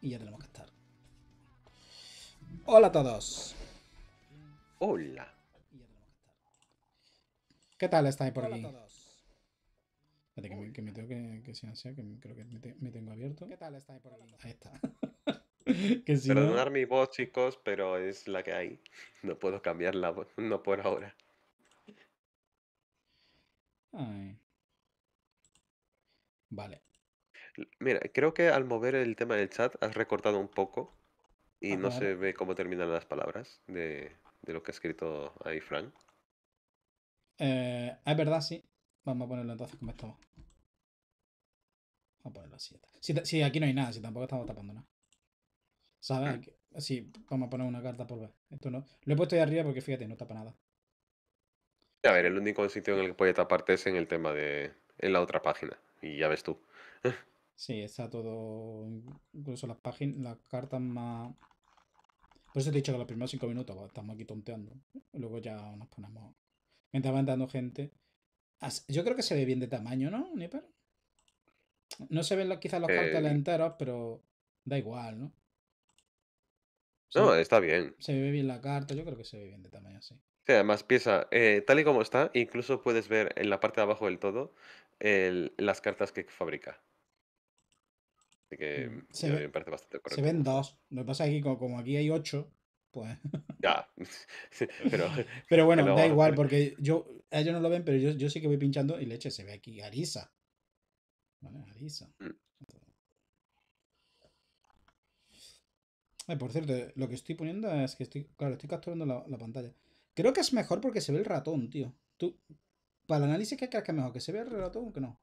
Y ya tenemos que estar. Hola a todos. Hola. ¿Qué tal estáis por Hola aquí? Espérate, que me, tengo que, que silenciar, que creo que me, tengo abierto. ¿Qué tal estáis por aquí? Ahí está. que Perdonad mi voz, chicos, pero es la que hay. No puedo cambiar cambiarla, no por ahora. creo que al mover el tema del chat has recortado un poco y no se ve cómo terminan las palabras de, lo que ha escrito ahí Frank. Eh, es verdad, sí. Vamos a ponerlo entonces como estamos. Vamos a ponerlo así. Si, aquí no hay nada, si tampoco estamos tapando nada. ¿Sabes? Hmm. Sí, vamos a poner una carta por ver. Esto no. Lo he puesto ahí arriba porque fíjate, no tapa nada. A ver, el único sitio en el que puede taparte es en el tema de. en la otra página. Y ya ves tú. Sí, está todo. Incluso las páginas, las cartas más. Por eso te he dicho que los primeros cinco minutos pues, estamos aquí tonteando. Luego ya nos ponemos. Mientras van dando gente. Yo creo que se ve bien de tamaño, ¿no, Nipper? No se ven quizás las cartas carteles eh, enteros, pero da igual, ¿no? No, está bien. Se ve bien la carta, yo creo que se ve bien de tamaño, sí. Sí, además pieza, eh, tal y como está, incluso puedes ver en la parte de abajo del todo las cartas que fabrica que mm, se me parece bastante correcto. Se ven dos. Lo que pasa es que como aquí hay ocho, pues. Ya. pero, bueno, da igual, porque yo, ellos no lo ven, pero yo, yo sí que voy pinchando y leche, se ve aquí Arisa. Vale, Arisa. Mm. por cierto, lo que estoy poniendo es que estoy. Claro, estoy capturando la, pantalla. Creo que es mejor porque se ve el ratón, tío. Tú. Para el análisis, ¿qué crees que es mejor? ¿Que se ve el ratón o que no?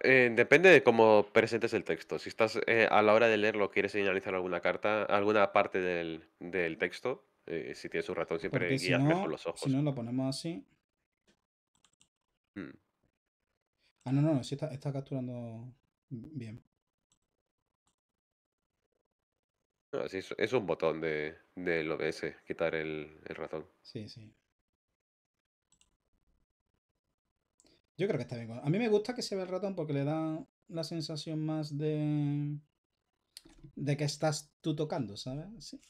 Eh, depende de cómo presentes el texto. Si estás eh, a la hora de leerlo, quieres señalizar alguna carta, alguna parte del, texto, eh, si tienes un ratón siempre guías los ojos. Si no, lo ponemos así. Mm. Ah, no, no, no, Si está, capturando bien. es, un botón de, del OBS, quitar el, el ratón. Sí, sí. Yo creo que está bien. A mí me gusta que se ve el ratón porque le da la sensación más de. de que estás tú tocando, ¿sabes? Sí,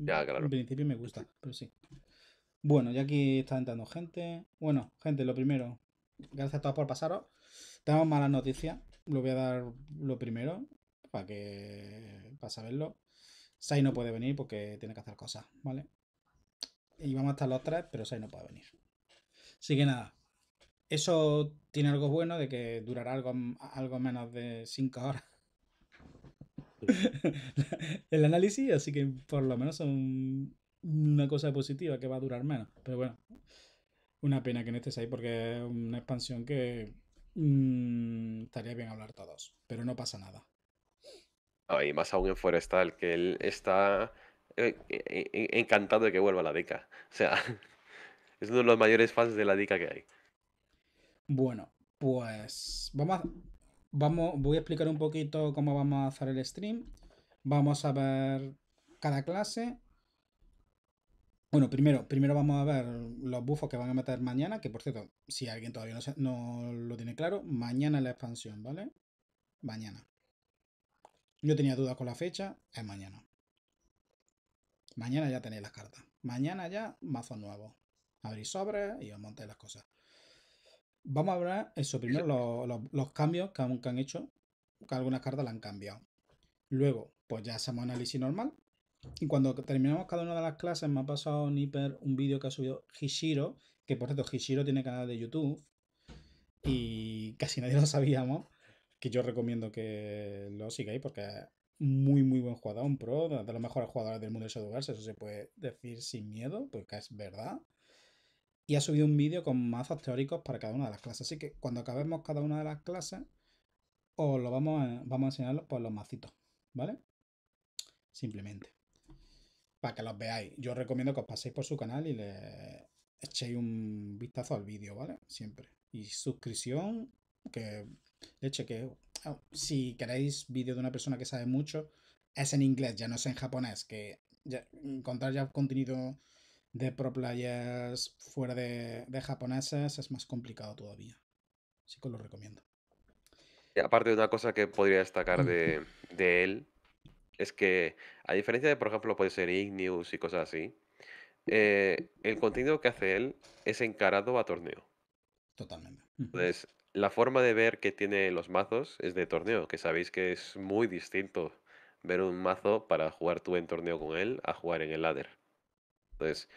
Ya, claro. En principio me gusta, pero sí. Bueno, y aquí está entrando gente. Bueno, gente, lo primero. Gracias a todos por pasaros. Tenemos malas noticias. Lo voy a dar lo primero para que. para saberlo. Sai no puede venir porque tiene que hacer cosas, ¿vale? Y vamos a estar los tres, pero Sai no puede venir. Así que nada, eso tiene algo bueno de que durará algo, algo menos de 5 horas. el análisis, así que por lo menos es una cosa positiva que va a durar menos. Pero bueno, una pena que no estés ahí porque es una expansión que mm, estaría bien hablar todos, pero no pasa nada. y más aún en el que él está eh, eh, eh, encantado de que vuelva la dica O sea, es uno de los mayores fans de la dica que hay. Bueno, pues vamos vamos, voy a explicar un poquito cómo vamos a hacer el stream. Vamos a ver cada clase. Bueno, primero, primero vamos a ver los buffos que van a meter mañana, que por cierto, si alguien todavía no, no lo tiene claro, mañana la expansión, ¿vale? Mañana. Yo tenía dudas con la fecha, es mañana. Mañana ya tenéis las cartas. Mañana ya mazo nuevo. Abrís sobres y os montáis las cosas. Vamos a hablar eso. Primero, los, los, cambios que han, han, hecho, que algunas cartas la han cambiado. Luego, pues ya hacemos análisis normal. Y cuando terminamos cada una de las clases, me ha pasado Nipper un vídeo que ha subido Hishiro, que por cierto, Hishiro tiene canal de YouTube y casi nadie lo sabíamos, que yo recomiendo que lo sigáis porque es muy, muy buen jugador, un pro, de los mejores jugadores del mundo de Shadowverse, eso se puede decir sin miedo, porque es verdad y ha subido un vídeo con mazos teóricos para cada una de las clases. Así que cuando acabemos cada una de las clases, os lo vamos a, vamos a enseñar por los mazitos, ¿vale? Simplemente. Para que los veáis. Yo recomiendo que os paséis por su canal y le echéis un vistazo al vídeo, ¿vale? Siempre. Y suscripción, que hecho que... si queréis vídeo de una persona que sabe mucho, es en inglés, ya no es en japonés, que encontrar ya contenido de pro players fuera de, de japoneses es más complicado todavía. Así que lo recomiendo. Y aparte de una cosa que podría destacar de, él, es que a diferencia de, por ejemplo, puede ser Ignews y cosas así, eh, el contenido que hace él es encarado a torneo. Totalmente. Entonces, la forma de ver que tiene los mazos es de torneo, que sabéis que es muy distinto ver un mazo para jugar tú en torneo con él a jugar en el ladder. Entonces,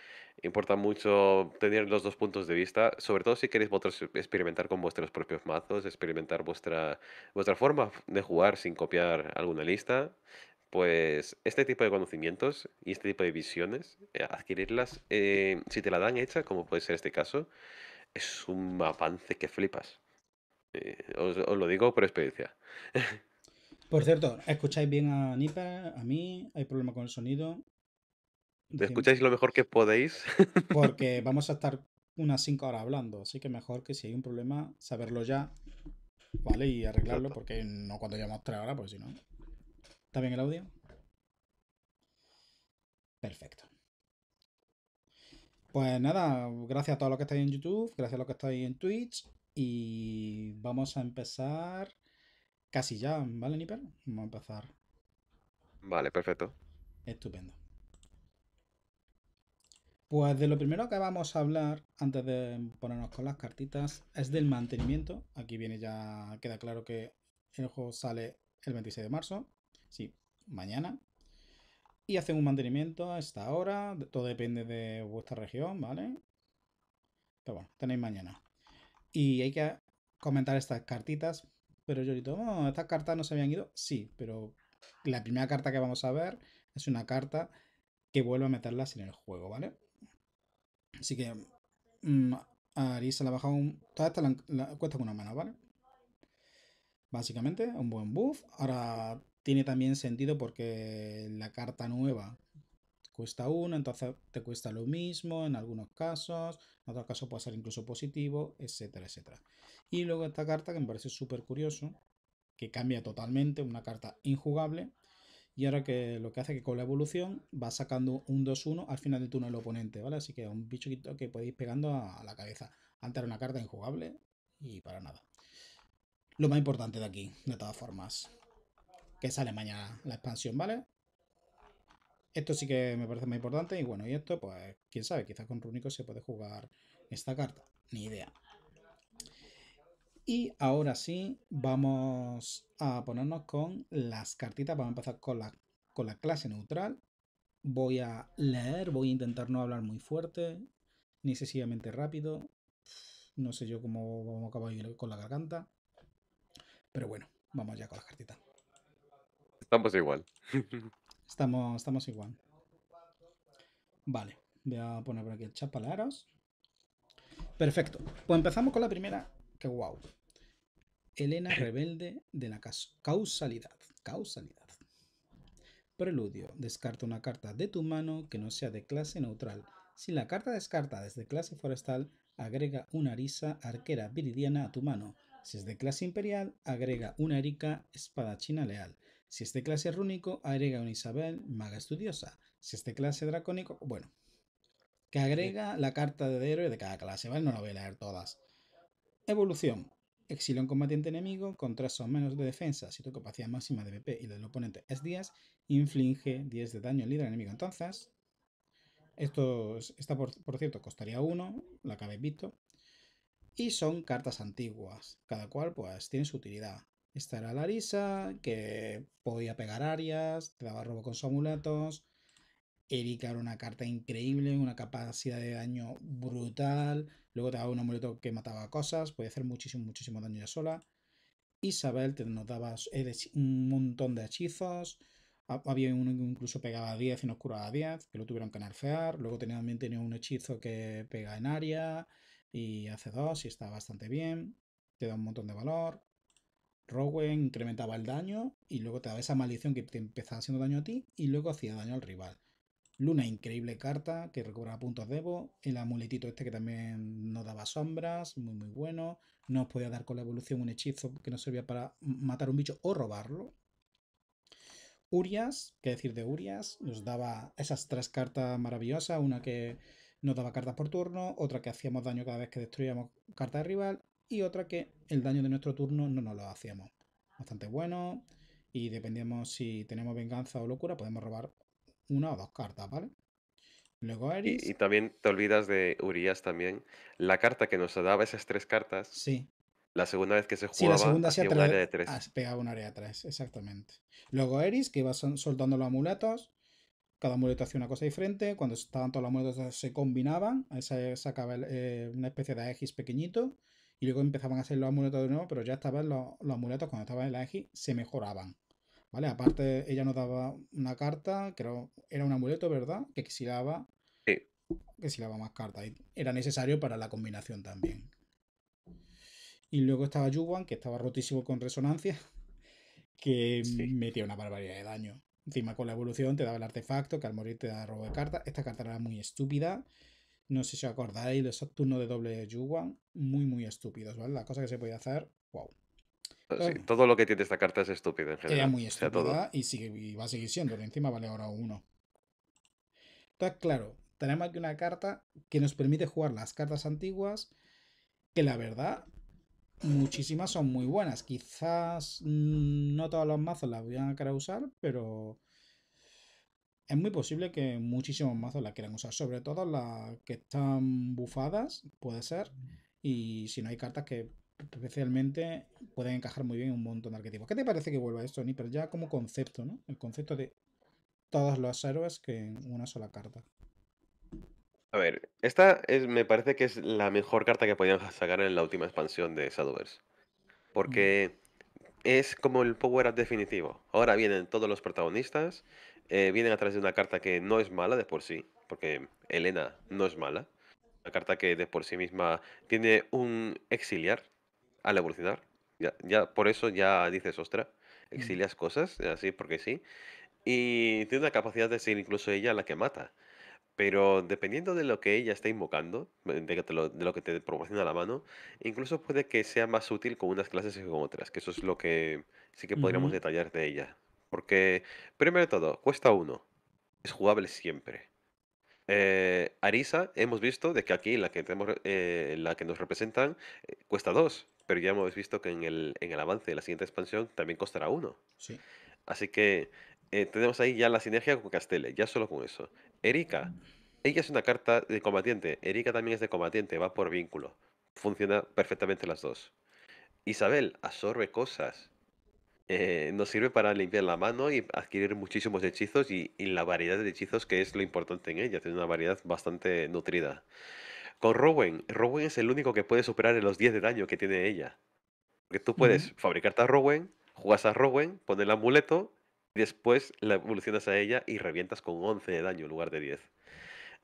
importa mucho tener los dos puntos de vista, sobre todo si queréis vosotros experimentar con vuestros propios mazos, experimentar vuestra, vuestra forma de jugar sin copiar alguna lista. Pues este tipo de conocimientos y este tipo de visiones, eh, adquirirlas, eh, si te la dan hecha, como puede ser este caso, es un avance que flipas. Eh, os, lo digo por experiencia. Por cierto, escucháis bien a Nipa, a mí, hay problema con el sonido. Escucháis lo mejor que podéis. Porque vamos a estar unas 5 horas hablando, así que mejor que si hay un problema, saberlo ya, ¿vale? Y arreglarlo, porque no cuando llevamos 3 horas, pues si no. ¿Está bien el audio? Perfecto. Pues nada, gracias a todos los que estáis en YouTube, gracias a los que estáis en Twitch. Y vamos a empezar casi ya, ¿vale, Niper? Vamos a empezar. Vale, perfecto. Estupendo. Pues de lo primero que vamos a hablar, antes de ponernos con las cartitas, es del mantenimiento. Aquí viene ya, queda claro que el juego sale el 26 de marzo, sí, mañana. Y hacen un mantenimiento a esta hora, todo depende de vuestra región, ¿vale? Pero bueno, tenéis mañana. Y hay que comentar estas cartitas, pero yo digo, oh, estas cartas no se habían ido, sí, pero la primera carta que vamos a ver es una carta que vuelve a meterlas en el juego, ¿vale? Así que mmm, se Arisa ha bajado un... Toda esta la, cuesta con una mano, ¿vale? Básicamente, un buen buff. Ahora tiene también sentido porque la carta nueva cuesta uno, entonces te cuesta lo mismo en algunos casos, en otros casos puede ser incluso positivo, etcétera, etcétera. Y luego esta carta que me parece súper curioso, que cambia totalmente, una carta injugable, y ahora que lo que hace es que con la evolución va sacando un 2-1 al final del turno del oponente, ¿vale? Así que un bichito que podéis pegando a, la cabeza. Antes era una carta injugable y para nada. Lo más importante de aquí, de todas formas, que sale mañana la expansión, ¿vale? Esto sí que me parece más importante y bueno, y esto pues, quién sabe, quizás con Runico se puede jugar esta carta, ni idea. Y ahora sí, vamos a ponernos con las cartitas. Vamos a empezar con la, con la clase neutral. Voy a leer, voy a intentar no hablar muy fuerte, ni rápido. No sé yo cómo vamos a acabar con la garganta. Pero bueno, vamos ya con las cartitas. Estamos igual. estamos, estamos igual. Vale, voy a poner por aquí el chat para Perfecto. Pues empezamos con la primera Qué wow. Elena rebelde de la causalidad. Causalidad. Preludio. Descarta una carta de tu mano que no sea de clase neutral. Si la carta descarta desde clase forestal, agrega una arisa arquera viridiana a tu mano. Si es de clase imperial, agrega una erica espadachina leal. Si es de clase rúnico, agrega una Isabel maga estudiosa. Si es de clase dracónico, bueno. Que agrega la carta de héroe de cada clase, ¿vale? No la voy a leer todas. Evolución. Exilio un combatiente enemigo con 3 menos de defensa. Si tu capacidad máxima de BP y la del oponente es 10, inflige 10 de daño al líder enemigo. Entonces, esto está por, cierto, costaría 1, la que habéis visto. Y son cartas antiguas, cada cual pues tiene su utilidad. Esta era Larisa, que podía pegar arias, te daba robo con sus amuletos, Erika era una carta increíble, una capacidad de daño brutal. Luego te daba un amuleto que mataba cosas, podía hacer muchísimo, muchísimo daño ya sola. Isabel te notaba eh, un montón de hechizos. Había uno que incluso pegaba a 10 y nos curaba a 10, que lo tuvieron que nerfear. Luego también tenía un hechizo que pega en área y hace 2 y está bastante bien. Te da un montón de valor. Rowen incrementaba el daño y luego te daba esa maldición que te empezaba haciendo daño a ti y luego hacía daño al rival. Luna, increíble carta que recobra puntos de Evo. El amuletito este que también nos daba sombras, muy muy bueno. Nos podía dar con la evolución un hechizo que nos servía para matar un bicho o robarlo. Urias, qué decir de Urias, nos daba esas tres cartas maravillosas, una que nos daba cartas por turno, otra que hacíamos daño cada vez que destruíamos carta de rival y otra que el daño de nuestro turno no nos lo hacíamos. Bastante bueno y dependíamos si tenemos venganza o locura, podemos robar una o dos cartas, ¿vale? Luego Eris. Y, también te olvidas de Urias también. La carta que nos daba esas tres cartas. Sí. La segunda vez que se jugaba, sí, la segunda hacía un área tres. pegaba un área de tres, exactamente. Luego Eris, que iba soltando los amuletos. Cada amuleto hacía una cosa diferente. Cuando estaban todos los amuletos se combinaban. sacaba eh, una especie de Aegis pequeñito. Y luego empezaban a hacer los amuletos de nuevo, pero ya estaban los, los amuletos cuando estaban en la x se mejoraban. ¿Vale? Aparte, ella nos daba una carta, que era un amuleto, ¿verdad? Que exilaba. Sí. Que más cartas. era necesario para la combinación también. Y luego estaba Yuwan, que estaba rotísimo con resonancia, que metía una barbaridad de daño. Encima con la evolución te daba el artefacto, que al morir te da robo de cartas. Esta carta era muy estúpida. No sé si os acordáis, los turnos de doble Yuwan muy, muy estúpidos, ¿vale? la cosa que se podía hacer, wow. Eh, todo lo que tiene esta carta es estúpido en general. muy estúpida y, va a seguir siendo. De encima vale ahora uno. Entonces claro, tenemos aquí una carta que nos permite jugar las cartas antiguas, que la verdad, muchísimas son muy buenas. Quizás mm, no todos los mazos las voy a querer usar, pero es muy posible que muchísimos mazos las quieran usar. Sobre todo las que están bufadas, puede ser. Y si no hay cartas que especialmente pueden encajar muy bien un montón de arquetipos. ¿Qué te parece que vuelva esto, Ni? ya como concepto, ¿no? El concepto de todas las héroes que en una sola carta. A ver, esta es, me parece que es la mejor carta que podían sacar en la última expansión de Shadowverse. Porque es como el power up definitivo. Ahora vienen todos los protagonistas, eh, vienen a través de una carta que no es mala de por sí, porque Elena no es mala. Una carta que de por sí misma tiene un exiliar, al evolucionar. Ya, ya, por eso ya dices, ostra, mm. exilias cosas, así porque sí. Y tiene la capacidad de ser incluso ella la que mata. Pero dependiendo de lo que ella está invocando, de, lo, de lo, que te proporciona la mano, incluso puede que sea más útil con unas clases que con otras, que eso es lo que sí que podríamos detallar de ella. Porque, primero de todo, cuesta uno. Es jugable siempre. Eh, Arisa, hemos visto de que aquí la que, tenemos, eh, la que nos representan eh, cuesta dos pero ya hemos visto que en el, avance de la siguiente expansión también costará uno. Sí. Así que eh, tenemos ahí ya la sinergia con Castelle, ya solo con eso. Erika, ella es una carta de combatiente, Erika también es de combatiente, va por vínculo. Funciona perfectamente las dos. Isabel absorbe cosas. Eh, nos sirve para limpiar la mano y adquirir muchísimos hechizos y, y, la variedad de hechizos que es lo importante en ella. Tiene una variedad bastante nutrida con Rowen. Rowen es el único que puede superar en los 10 de daño que tiene ella. Porque tú puedes fabricarte a Rowen, jugas a Rowen, pones el amuleto y después la evolucionas a ella y revientas con 11 de daño en lugar de 10.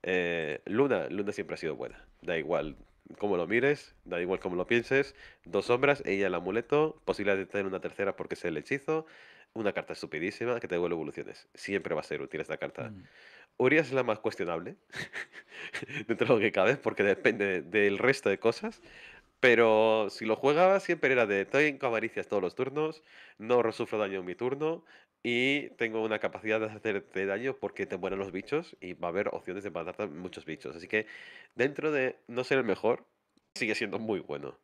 Eh, Luna, Luna siempre ha sido buena. Da igual cómo lo mires, da igual cómo lo pienses. Dos sombras, ella el amuleto, posibilidad de tener una tercera porque es el hechizo. Una carta estupidísima que te devuelve evoluciones. Siempre va a ser útil esta carta. Mm. Urias es la más cuestionable, dentro de lo que cabe, porque depende del resto de cosas. Pero si lo jugaba siempre era de estoy en camaricias todos los turnos, no resufro daño en mi turno y tengo una capacidad de hacerte daño porque te mueren los bichos y va a haber opciones de matar muchos bichos. Así que dentro de no ser el mejor, sigue siendo muy bueno.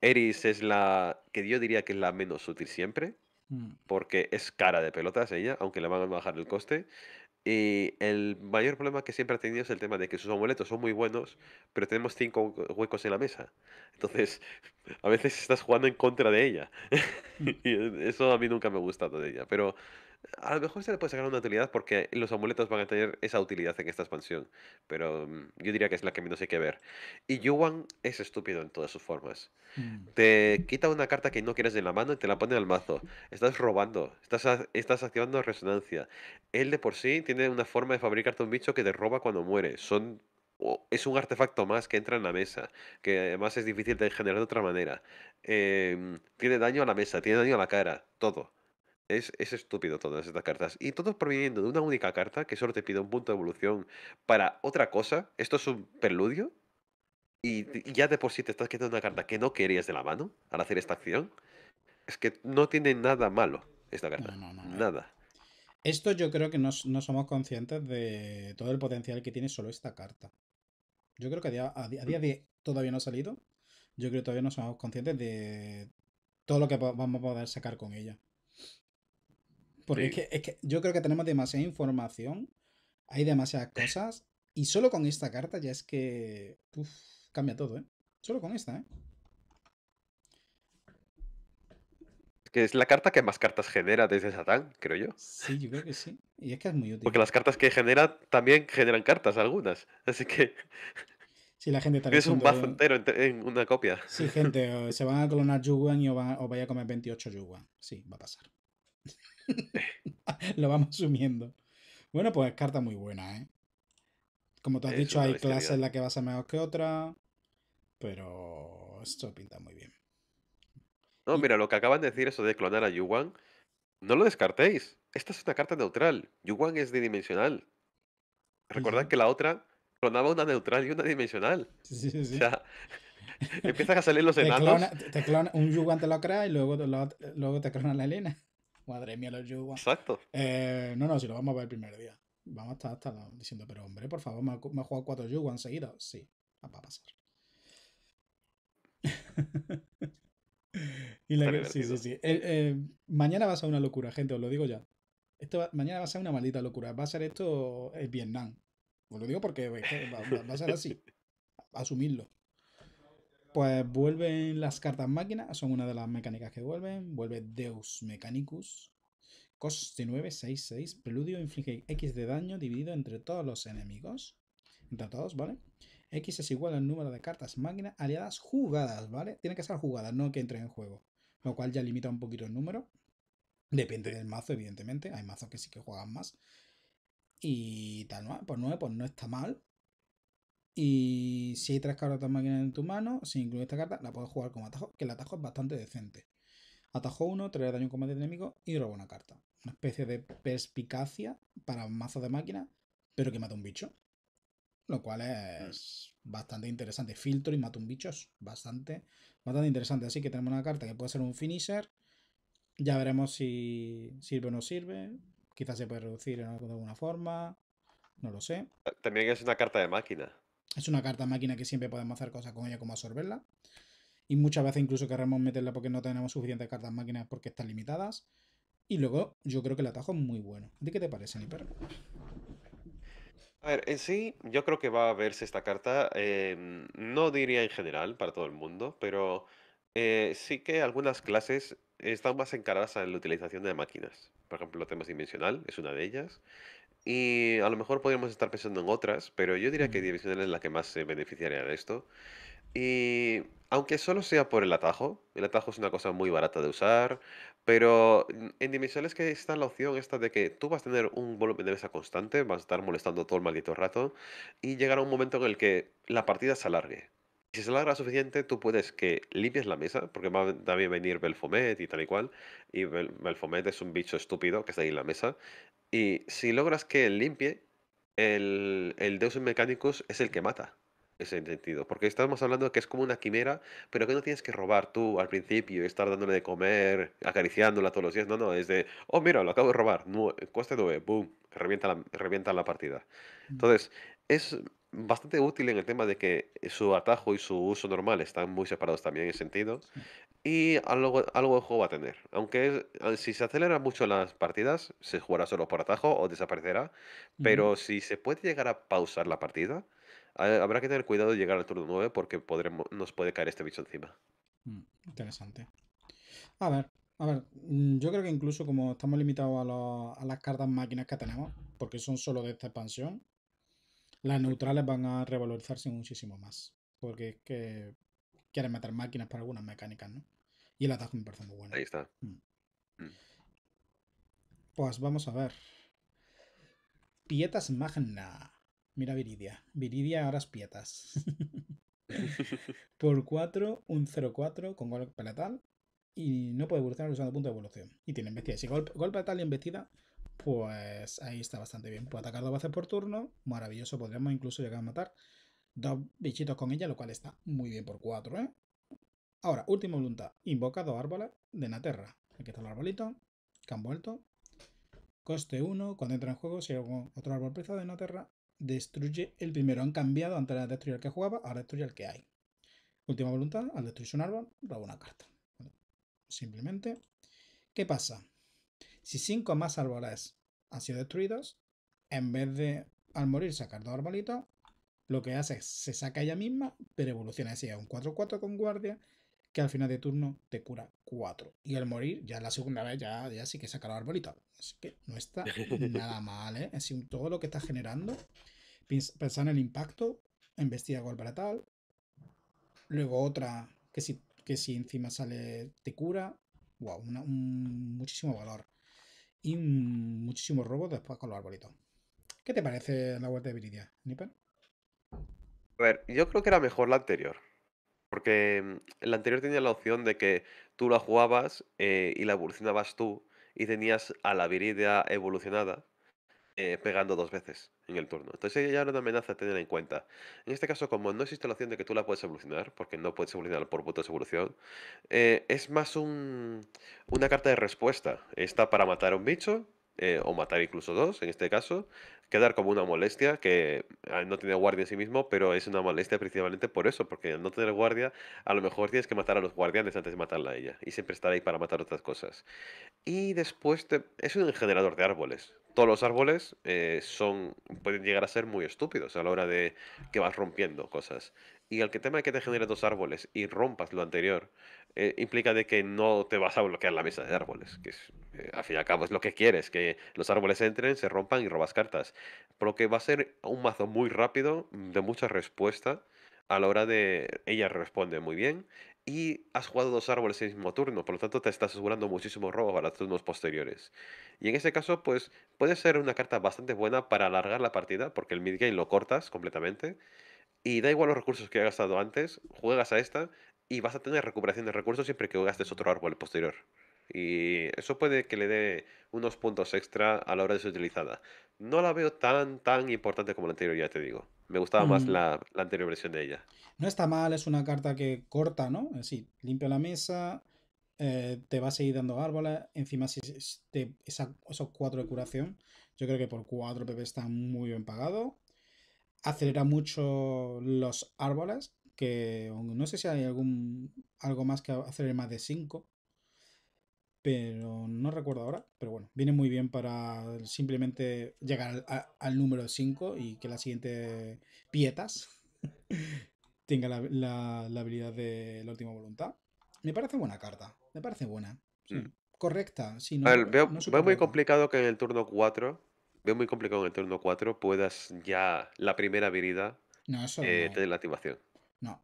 Eris es la que yo diría que es la menos útil siempre, mm. porque es cara de pelotas ella, aunque le van a bajar el coste. Y el mayor problema que siempre ha tenido es el tema de que sus amuletos son muy buenos, pero tenemos cinco huecos en la mesa. Entonces, a veces estás jugando en contra de ella. Mm. y eh, eso a mí nunca me ha gustado de ella. Pero a lo mejor se le puede sacar una utilidad porque los amuletos van a tener esa utilidad en esta expansión. Pero mm, yo diría que es la que menos hay que ver. Y Yuan es estúpido en todas sus formas. Mm. Te quita una carta que no quieres De la mano y te la pone al mazo. Estás robando. Estás, activando resonancia. Él de por sí tiene una forma de fabricarte un bicho que te roba cuando muere. Son es un artefacto más que entra en la mesa, que además es difícil de generar de otra manera. Em, tiene daño a la mesa, tiene daño a la cara, todo. Es, es, estúpido todas estas cartas. Y todo proviniendo de una única carta que solo te pide un punto de evolución para otra cosa. Esto es un preludio. Y, ya de por sí te estás quitando una carta que no querías de la mano al hacer esta acción. Es que no tiene nada malo esta carta. Eh. nada. Esto yo creo que no, somos conscientes de todo el potencial que tiene solo esta carta. Yo creo que a día, día, todavía no ha salido. Yo creo que todavía no somos conscientes de todo lo que vamos a poder sacar con ella. Porque es, que, yo creo que tenemos demasiada información, hay demasiadas cosas, y solo con esta carta ya es que. cambia todo, ¿eh? Solo con esta, ¿eh? Que es la carta que más cartas genera desde Satán, creo yo. Sí, yo creo que sí. Y es que es muy útil. Porque las cartas que genera también generan cartas, algunas. Así que. Si la gente también Es un bazo entero en una copia. Sí, gente, se van a colonar Yuguan y os, vais vaya a comer 28 Yuguan. Sí, va a pasar. Lo vamos sumiendo Bueno, pues es carta muy buena, ¿eh? Como te has dicho, hay clases en las que va a ser mejor que otra. Pero esto pinta muy bien. No, mira, lo que acaban de decir, eso de clonar a Yuan, no lo descartéis. Esta es una carta neutral. Yuan es bidimensional Recordad que la otra clonaba una neutral y una dimensional. Sí, sí, o sea, empiezan a salir los enanos. Te clona, te un te lo crea y luego, luego te clona la Elena. Madre mía, los Exacto. Eh, no, no, si lo vamos a ver el primer día. Vamos a estar diciendo, pero hombre, por favor, me ha, jugado cuatro yuguas enseguida. Sí, va a pasar. y sí, sí, sí. mañana va a ser una locura, gente, os lo digo ya. Esto mañana va a ser una maldita locura. Va a ser esto el Vietnam. Os lo digo porque eh, va, va a ser así. Asumirlo. Pues vuelven las cartas máquinas, son una de las mecánicas que vuelven. Vuelve Deus Mechanicus. Coste 9, 6, 6. Preludio inflige X de daño dividido entre todos los enemigos. Entre todos, ¿vale? X es igual al número de cartas máquinas aliadas jugadas, ¿vale? Tiene que ser jugadas, no que entren en juego. Lo cual ya limita un poquito el número. Depende del mazo, evidentemente. Hay mazos que sí que juegan más. Y tal, ¿no? Por pues 9, pues no está mal. Y si hay tres cartas máquinas en tu mano, si incluye esta carta, la puedes jugar como atajo, que el atajo es bastante decente. Atajo uno, trae daño en combate enemigo y roba una carta. Una especie de perspicacia para mazo de máquina, pero que mata un bicho. Lo cual es mm. bastante interesante. Filtro y mata un bicho es bastante, bastante interesante. Así que tenemos una carta que puede ser un finisher. Ya veremos si sirve o no sirve. Quizás se puede reducir de alguna forma. No lo sé. También es una carta de máquina. Es una carta máquina que siempre podemos hacer cosas con ella como absorberla. Y muchas veces incluso querremos meterla porque no tenemos suficientes cartas máquinas porque están limitadas. Y luego yo creo que el atajo es muy bueno. ¿De qué te parece, Niper? A ver, en sí, yo creo que va a verse esta carta, em, no diría en general para todo el mundo, pero eh, sí que algunas clases están más encaradas a la utilización de máquinas. Por ejemplo, temas dimensional es una de ellas. Y a lo mejor podríamos estar pensando en otras, pero yo diría que Divisional es la que más se beneficiaría de esto. Y aunque solo sea por el atajo, el atajo es una cosa muy barata de usar, pero en Dimensional es que está la opción esta de que tú vas a tener un volumen de mesa constante, vas a estar molestando todo el maldito rato, y llegará un momento en el que la partida se alargue. Si se logra suficiente, tú puedes que limpies la mesa, porque va a también venir Belfomet y tal y cual, y Belfomet es un bicho estúpido que está ahí en la mesa, y si logras que limpie, el, Deus Deus Mechanicus es el que mata ese sentido. Porque estamos hablando que es como una quimera, pero que no tienes que robar tú al principio y estar dándole de comer, acariciándola todos los días. No, no, es de, oh, mira, lo acabo de robar, no, cuesta 9, boom, revienta la, revienta la partida. Mm. Entonces, es bastante útil en el tema de que su atajo y su uso normal están muy separados también en sentido. Y algo, algo de juego va a tener. Aunque ah, si se acelera mucho las partidas, se jugará solo por atajo o desaparecerá. Pero si se puede llegar a pausar la partida, habrá que tener cuidado de llegar al turno 9 porque podremos, nos puede caer este bicho encima. Mm, interesante. A ver, a ver, mm, yo creo que incluso como estamos limitados a las cartas máquinas que tenemos, porque son solo de esta expansión, las neutrales van a revalorizarse muchísimo más. Porque es que quieren meter máquinas para algunas mecánicas, ¿no? Y el ataque me parece muy bueno. Ahí está. Mm. Mm. Pues vamos a ver. Pietas Magna. Mira Viridia. Viridia ahora es Pietas. Por 4, un 0-4 con golpe letal. Y no puede evolucionar usando punto de evolución. Y tiene embestida. Si golpe, golpe letal y embestida pues ahí está bastante bien. Puede atacar dos veces por turno, maravilloso, podríamos incluso llegar a matar dos bichitos con ella, lo cual está muy bien por cuatro, ¿eh? Ahora, última voluntad, invoca dos árboles de Naterra. Aquí está el arbolito, que han vuelto. Coste 1, cuando entra en juego, si algún otro árbol preciado de Naterra, destruye el primero. Han cambiado, antes de destruir el que jugaba, ahora destruye el que hay. Última voluntad, al destruirse un árbol, roba una carta. Simplemente, ¿qué pasa? Si cinco más árboles han sido destruidos, en vez de al morir sacar dos arbolitos, lo que hace es se saca ella misma, pero evoluciona así a un 4-4 con guardia, que al final de turno te cura 4. Y al morir, ya la segunda vez, ya, sí que saca los arbolitos. Así que no está nada mal, ¿eh? Es todo lo que está generando, pensar en el impacto, investiga golpe Tal, luego otra que si, que si encima sale te cura, wow, un, muchísimo valor y muchísimos robos después con los arbolitos. ¿Qué te parece la huerta de Viridia, Nipper? A ver, yo creo que era mejor la anterior. Porque mm, la anterior tenía la opción de que tú la jugabas eh, y la evolucionabas tú y tenías a la Viridia evolucionada eh, pegando dos veces en el turno. Entonces ya era una amenaza a tener en cuenta. En este caso, como no existe la opción de que tú la puedes evolucionar, porque no puedes evolucionar por puto de evolución, eh, es más un, una carta de respuesta. Está para matar a un bicho, eh, o matar incluso dos en este caso, quedar como una molestia, que no tiene guardia en sí mismo, pero es una molestia principalmente por eso, porque al no tener guardia, a lo mejor tienes que matar a los guardianes antes de matarla a ella, y siempre estar ahí para matar otras cosas. Y después es un generador de árboles. Todos los árboles eh, son pueden llegar a ser muy estúpidos a la hora de que vas rompiendo cosas. Y el tema de que te generes dos árboles y rompas lo anterior, eh, implica de que no te vas a bloquear la mesa de árboles, que es eh, al fin y al cabo es lo que quieres, que los árboles entren, se rompan y robas cartas. Por lo que va a ser un mazo muy rápido, mm, de mucha respuesta. A la hora de. Ella responde muy bien. Y has jugado dos árboles en el mismo turno, por lo tanto te estás asegurando muchísimo robo para los turnos posteriores. Y en ese caso, pues puede ser una carta bastante buena para alargar la partida, porque el mid game lo cortas completamente. Y da igual los recursos que hayas gastado antes, juegas a esta y vas a tener recuperación de recursos siempre que gastes otro árbol posterior. Y eso puede que le dé unos puntos extra a la hora de ser utilizada. No la veo tan, tan importante como la anterior, ya te digo. Me gustaba más mm. la, anterior versión de ella. No está mal, es una carta que corta, ¿no? sí limpia la mesa, eh, te va a seguir dando árboles. Encima, si, esos cuatro de curación, yo creo que por cuatro PP está muy bien pagado. Acelera mucho los árboles, que no sé si hay algún algo más que acelere más de 5 pero no recuerdo ahora, pero bueno, viene muy bien para simplemente llegar al número 5 y que la siguiente Pietas tenga la, habilidad de la última voluntad. Me parece buena carta, me parece buena. Hmm. Correcta, a veo, muy complicado que en el turno 4, veo muy complicado en el turno 4 puedas ya la primera habilidad no, tener eh, la activación. No.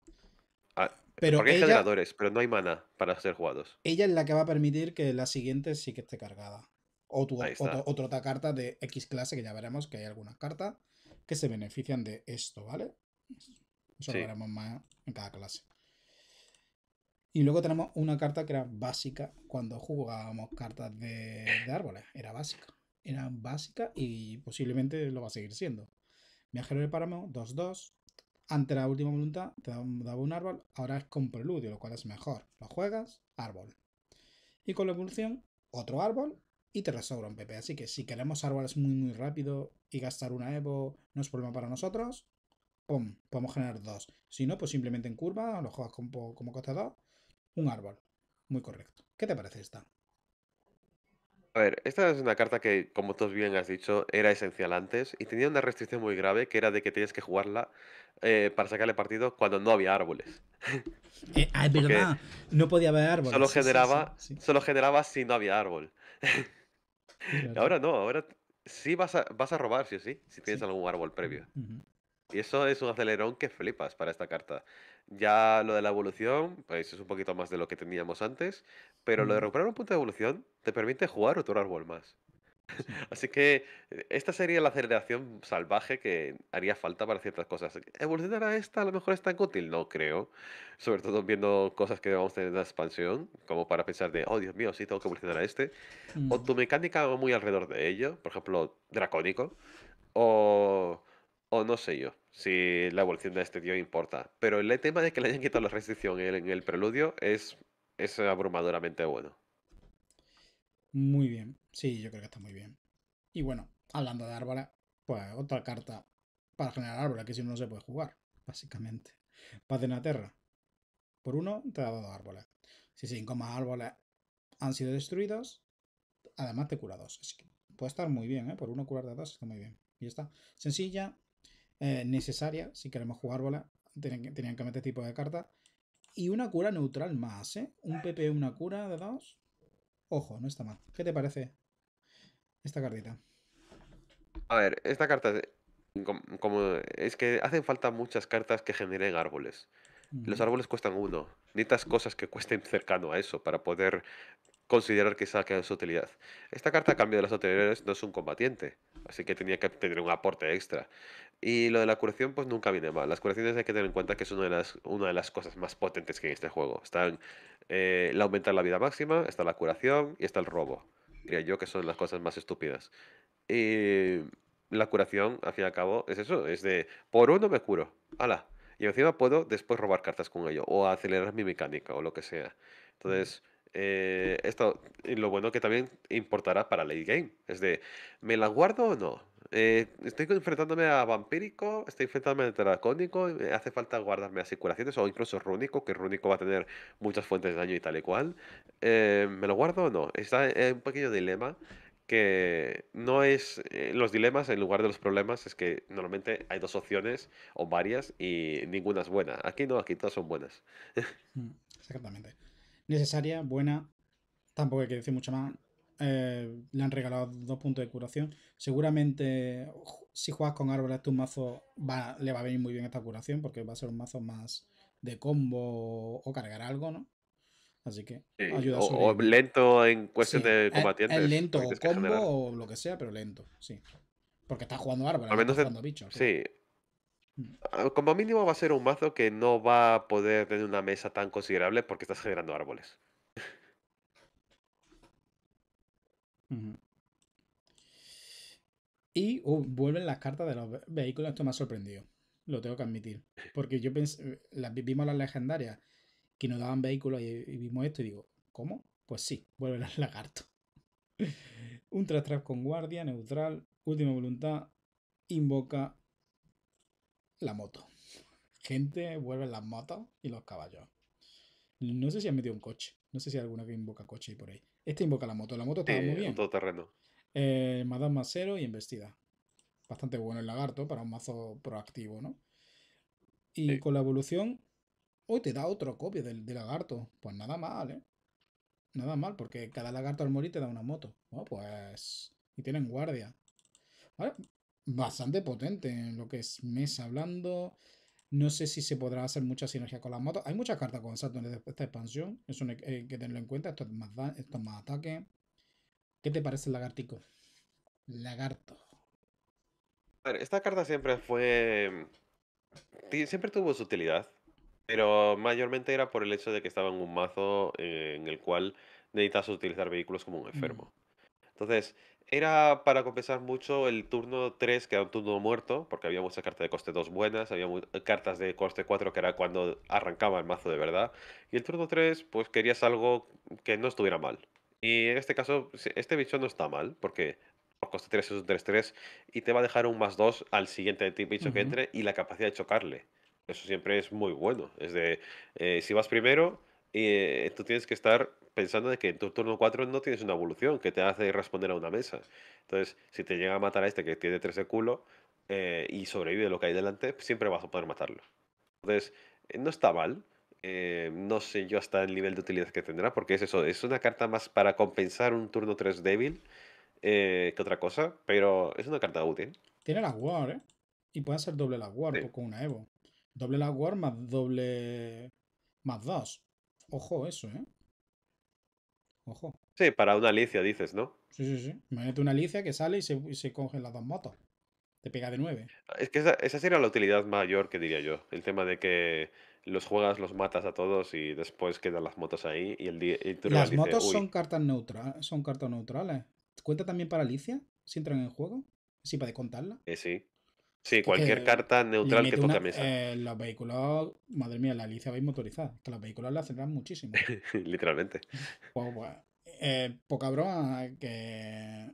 Ah, pero Porque hay generadores, pero no hay mana para ser jugados. Ella es la que va a permitir que la siguiente sí que esté cargada. O otra carta de X clase, que ya veremos que hay algunas cartas que se benefician de esto, ¿vale? Eso lo veremos más en cada clase. Y luego tenemos una carta que era básica cuando jugábamos cartas de, de árboles. Era básica. Era básica y posiblemente lo va a seguir siendo. Viajero de Páramo, 2-2. Ante la última voluntad te daba un árbol, ahora es con preludio, lo cual es mejor. Lo juegas, árbol. Y con la evolución, otro árbol y te restaura un PP. Así que si queremos árboles muy muy rápido y gastar una Evo no es problema para nosotros, ¡pum! Podemos generar dos. Si no, pues simplemente en curva, lo juegas como, como un árbol. Muy correcto. ¿Qué te parece esta? A ver, esta es una carta que, como todos bien has dicho, era esencial antes y tenía una restricción muy grave que era de que tenías que jugarla eh, para sacarle partido cuando no había árboles. Eh, no podía haber árboles. Solo, generaba, generaba si no había árbol. Ahora no, ahora sí vas a, vas a robar, sí o sí, si tienes algún árbol previo. Y eso es un acelerón que flipas para esta carta. Ya lo de la evolución, pues es un poquito más de lo que teníamos antes, pero lo de recuperar un punto de evolución te permite jugar otro árbol más. Así que eh, esta sería la aceleración salvaje que haría falta para ciertas cosas. ¿Evolucionar a esta a lo mejor es tan útil? No creo. Sobre todo viendo cosas que vamos a tener en la expansión, como para pensar de, oh Dios mío, sí, tengo que evolucionar a este. O tu mecánica muy alrededor de ello, por ejemplo, dracónico. O o no sé yo si la evolución de este tío importa. Pero el tema de que le hayan quitado la restricción en el preludio es, abrumadoramente bueno. Muy bien. Sí, yo creo que está muy bien. Y bueno, hablando de árboles, pues otra carta para generar árboles que si no, no se puede jugar, básicamente. Paz de la Por uno, te da dos árboles. Si cinco más árboles han sido destruidos, además te cura dos. que puede estar muy bien, ¿eh? Por uno curar de dos está muy bien. Y ya está. Sencilla, eh, necesaria si queremos jugar bola. Tenían que, meter tipo de carta Y una cura neutral más, ¿eh? Un PP, una cura de dos. Ojo, no está mal. ¿Qué te parece esta cartita? A ver, esta carta eh, como, es que hacen falta muchas cartas que generen árboles. Los árboles cuestan uno. Necesitas cosas que cuesten cercano a eso para poder considerar que saque su utilidad. Esta carta, a cambio de las anteriores, no es un combatiente así que tenía que tener un aporte extra. Y lo de la curación, pues nunca viene mal. Las curaciones hay que tener en cuenta que es una de las, una de las cosas más potentes que hay en este juego. Están eh, el aumentar la vida máxima, está la curación y está el robo. Diría yo que son las cosas más estúpidas. Y la curación, al fin y al cabo, es eso: es de por uno me curo, ala. Y encima puedo después robar cartas con ello, o acelerar mi mecánica, o lo que sea. Entonces eh, esto, lo bueno que también importará para late game. Es de, ¿me la guardo o no? Eh, estoy enfrentándome a vampírico, estoy enfrentándome a terracónico, hace falta guardarme a curaciones o incluso rúnico, que rúnico va a tener muchas fuentes de daño y tal y cual. Eh, ¿Me lo guardo o no? Está un pequeño dilema que no es eh, los dilemas en lugar de los problemas es que normalmente hay dos opciones o varias y ninguna es buena. Aquí no, aquí todas son buenas. Exactamente necesaria, buena, tampoco hay que decir mucho más. Eh, le han regalado dos puntos de curación. Seguramente, si juegas con árboles, tu mazo le va a venir muy bien esta curación, porque va a ser un mazo más de combo o cargar algo, ¿no? Así que ayuda o, lento en cuestión de combatientes. lento, o combo o lo que sea, pero lento, sí. Porque está jugando árboles, jugando bichos. sí. Ah, como mínimo va a ser un mazo que no va a poder tener una mesa tan considerable porque estás generando árboles. Y uh, vuelven las cartas de los vehículos. Esto me ha sorprendido. Lo tengo que admitir. Porque yo pensé, eh, vimos las legendarias que nos daban vehículos y, vimos esto y digo, ¿cómo? Pues sí, vuelven las lagartos. Un trap con guardia, neutral, última voluntad, invoca la moto. Gente vuelve las motos y los caballos. No sé si han metido un coche. No sé si hay alguna que invoca coche y por ahí. Este invoca la moto. La moto está muy bien. todo terreno. Eh, más y investida. Bastante bueno el lagarto para un mazo proactivo, ¿no? Y con la evolución. Hoy te da otro copia del, lagarto. Pues nada mal, ¿eh? Nada mal, porque cada lagarto al morir te da una moto. Bueno, pues. Y tienen guardia. ¿Vale? bastante potente en lo que es mesa hablando. No sé si se podrá hacer mucha sinergia con las motos. Hay muchas cartas con Saturn de esta expansión. Eso e, eh, hay que tenerlo en cuenta. Esto es más, ataque. ¿Qué te parece el lagartico? Lagarto. A ver, esta carta siempre fue. Siempre tuvo su utilidad. Pero mayormente era por el hecho de que estaba en un mazo eh, en el cual necesitas utilizar vehículos como un mm. enfermo. Entonces, era para compensar mucho el turno 3, que era un turno muerto, porque había muchas cartas de coste 2 buenas, había cartas de coste 4, que era cuando arrancaba el mazo de verdad. Y el turno 3, pues querías algo que no estuviera mal. Y en este caso, este bicho no está mal, porque por coste 3 es un 3-3 y te va a dejar un más 2 al siguiente bicho que entre y la capacidad de chocarle. Eso siempre es muy bueno. Es de, eh, si vas primero, y eh, tú tienes que estar pensando de que en tu turno 4 no tienes una evolución que te hace responder a una mesa. Entonces, si te llega a matar a este que tiene 3 de culo eh, y sobrevive lo que hay delante, siempre vas a poder matarlo. Entonces, eh, no está mal. no sé yo hasta el nivel de utilidad que tendrá, porque es eso, es una carta más para compensar un turno 3 débil que otra cosa, pero es una carta útil. Tiene la War, ¿eh? Y puede hacer doble la War pues, con una Evo. Doble la War más doble. más 2. Ojo eso, ¿eh? Ojo. Sí, para una Alicia dices, ¿no? Sí, sí, sí. Imagínate una Alicia que sale y se, las dos motos. Te pega de nueve. Es que esa, esa sería la utilidad mayor que diría yo. El tema de que los juegas, los matas a todos y después quedan las motos ahí y el día. Las motos son cartas neutrales, son cartas neutrales. ¿Cuenta también para Alicia? Si entran en el juego. Sí, para de contarla. Eh, sí. Sí, cualquier carta neutral que toque mesa. Eh, los vehículos, madre mía, la Alicia vais motorizada. Que los vehículos la aceleran muchísimo. Literalmente. poca pues, pues, eh, pues, broma eh, que.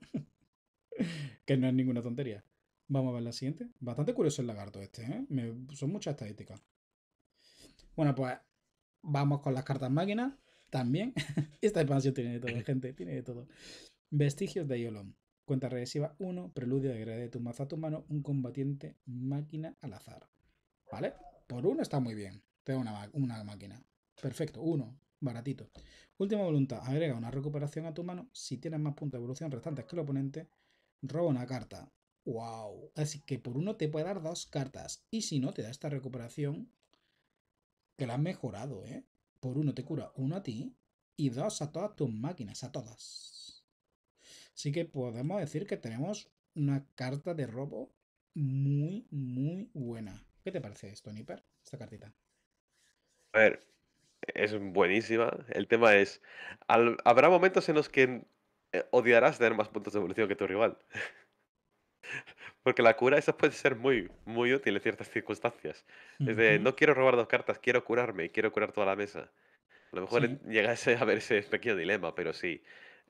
que no es ninguna tontería. Vamos a ver la siguiente. Bastante curioso el lagarto este, ¿eh? son muchas estadísticas. Bueno, pues vamos con las cartas máquinas también. Esta expansión tiene de todo, gente, tiene de todo. Vestigios de Yolom. Cuenta regresiva 1, preludio de de tu mazo a tu mano, un combatiente máquina al azar. ¿Vale? Por uno está muy bien. Te da una, máquina. Perfecto, uno. Baratito. Última voluntad. Agrega una recuperación a tu mano. Si tienes más puntos de evolución restantes que el oponente, roba una carta. ¡Wow! Así que por uno te puede dar dos cartas. Y si no, te da esta recuperación que la has mejorado, ¿eh? Por uno te cura uno a ti y dos a todas tus máquinas, a todas sí que podemos decir que tenemos una carta de robo muy, muy buena. ¿Qué te parece esto, Nipper? Esta cartita. A ver, es buenísima. El tema es, habrá momentos en los que eh, odiarás tener más puntos de evolución que tu rival. Porque la cura esa puede ser muy, muy útil en ciertas circunstancias. Es de, no quiero robar dos cartas, quiero curarme y quiero curar toda la mesa. A lo mejor llegase a ver ese pequeño dilema, pero sí.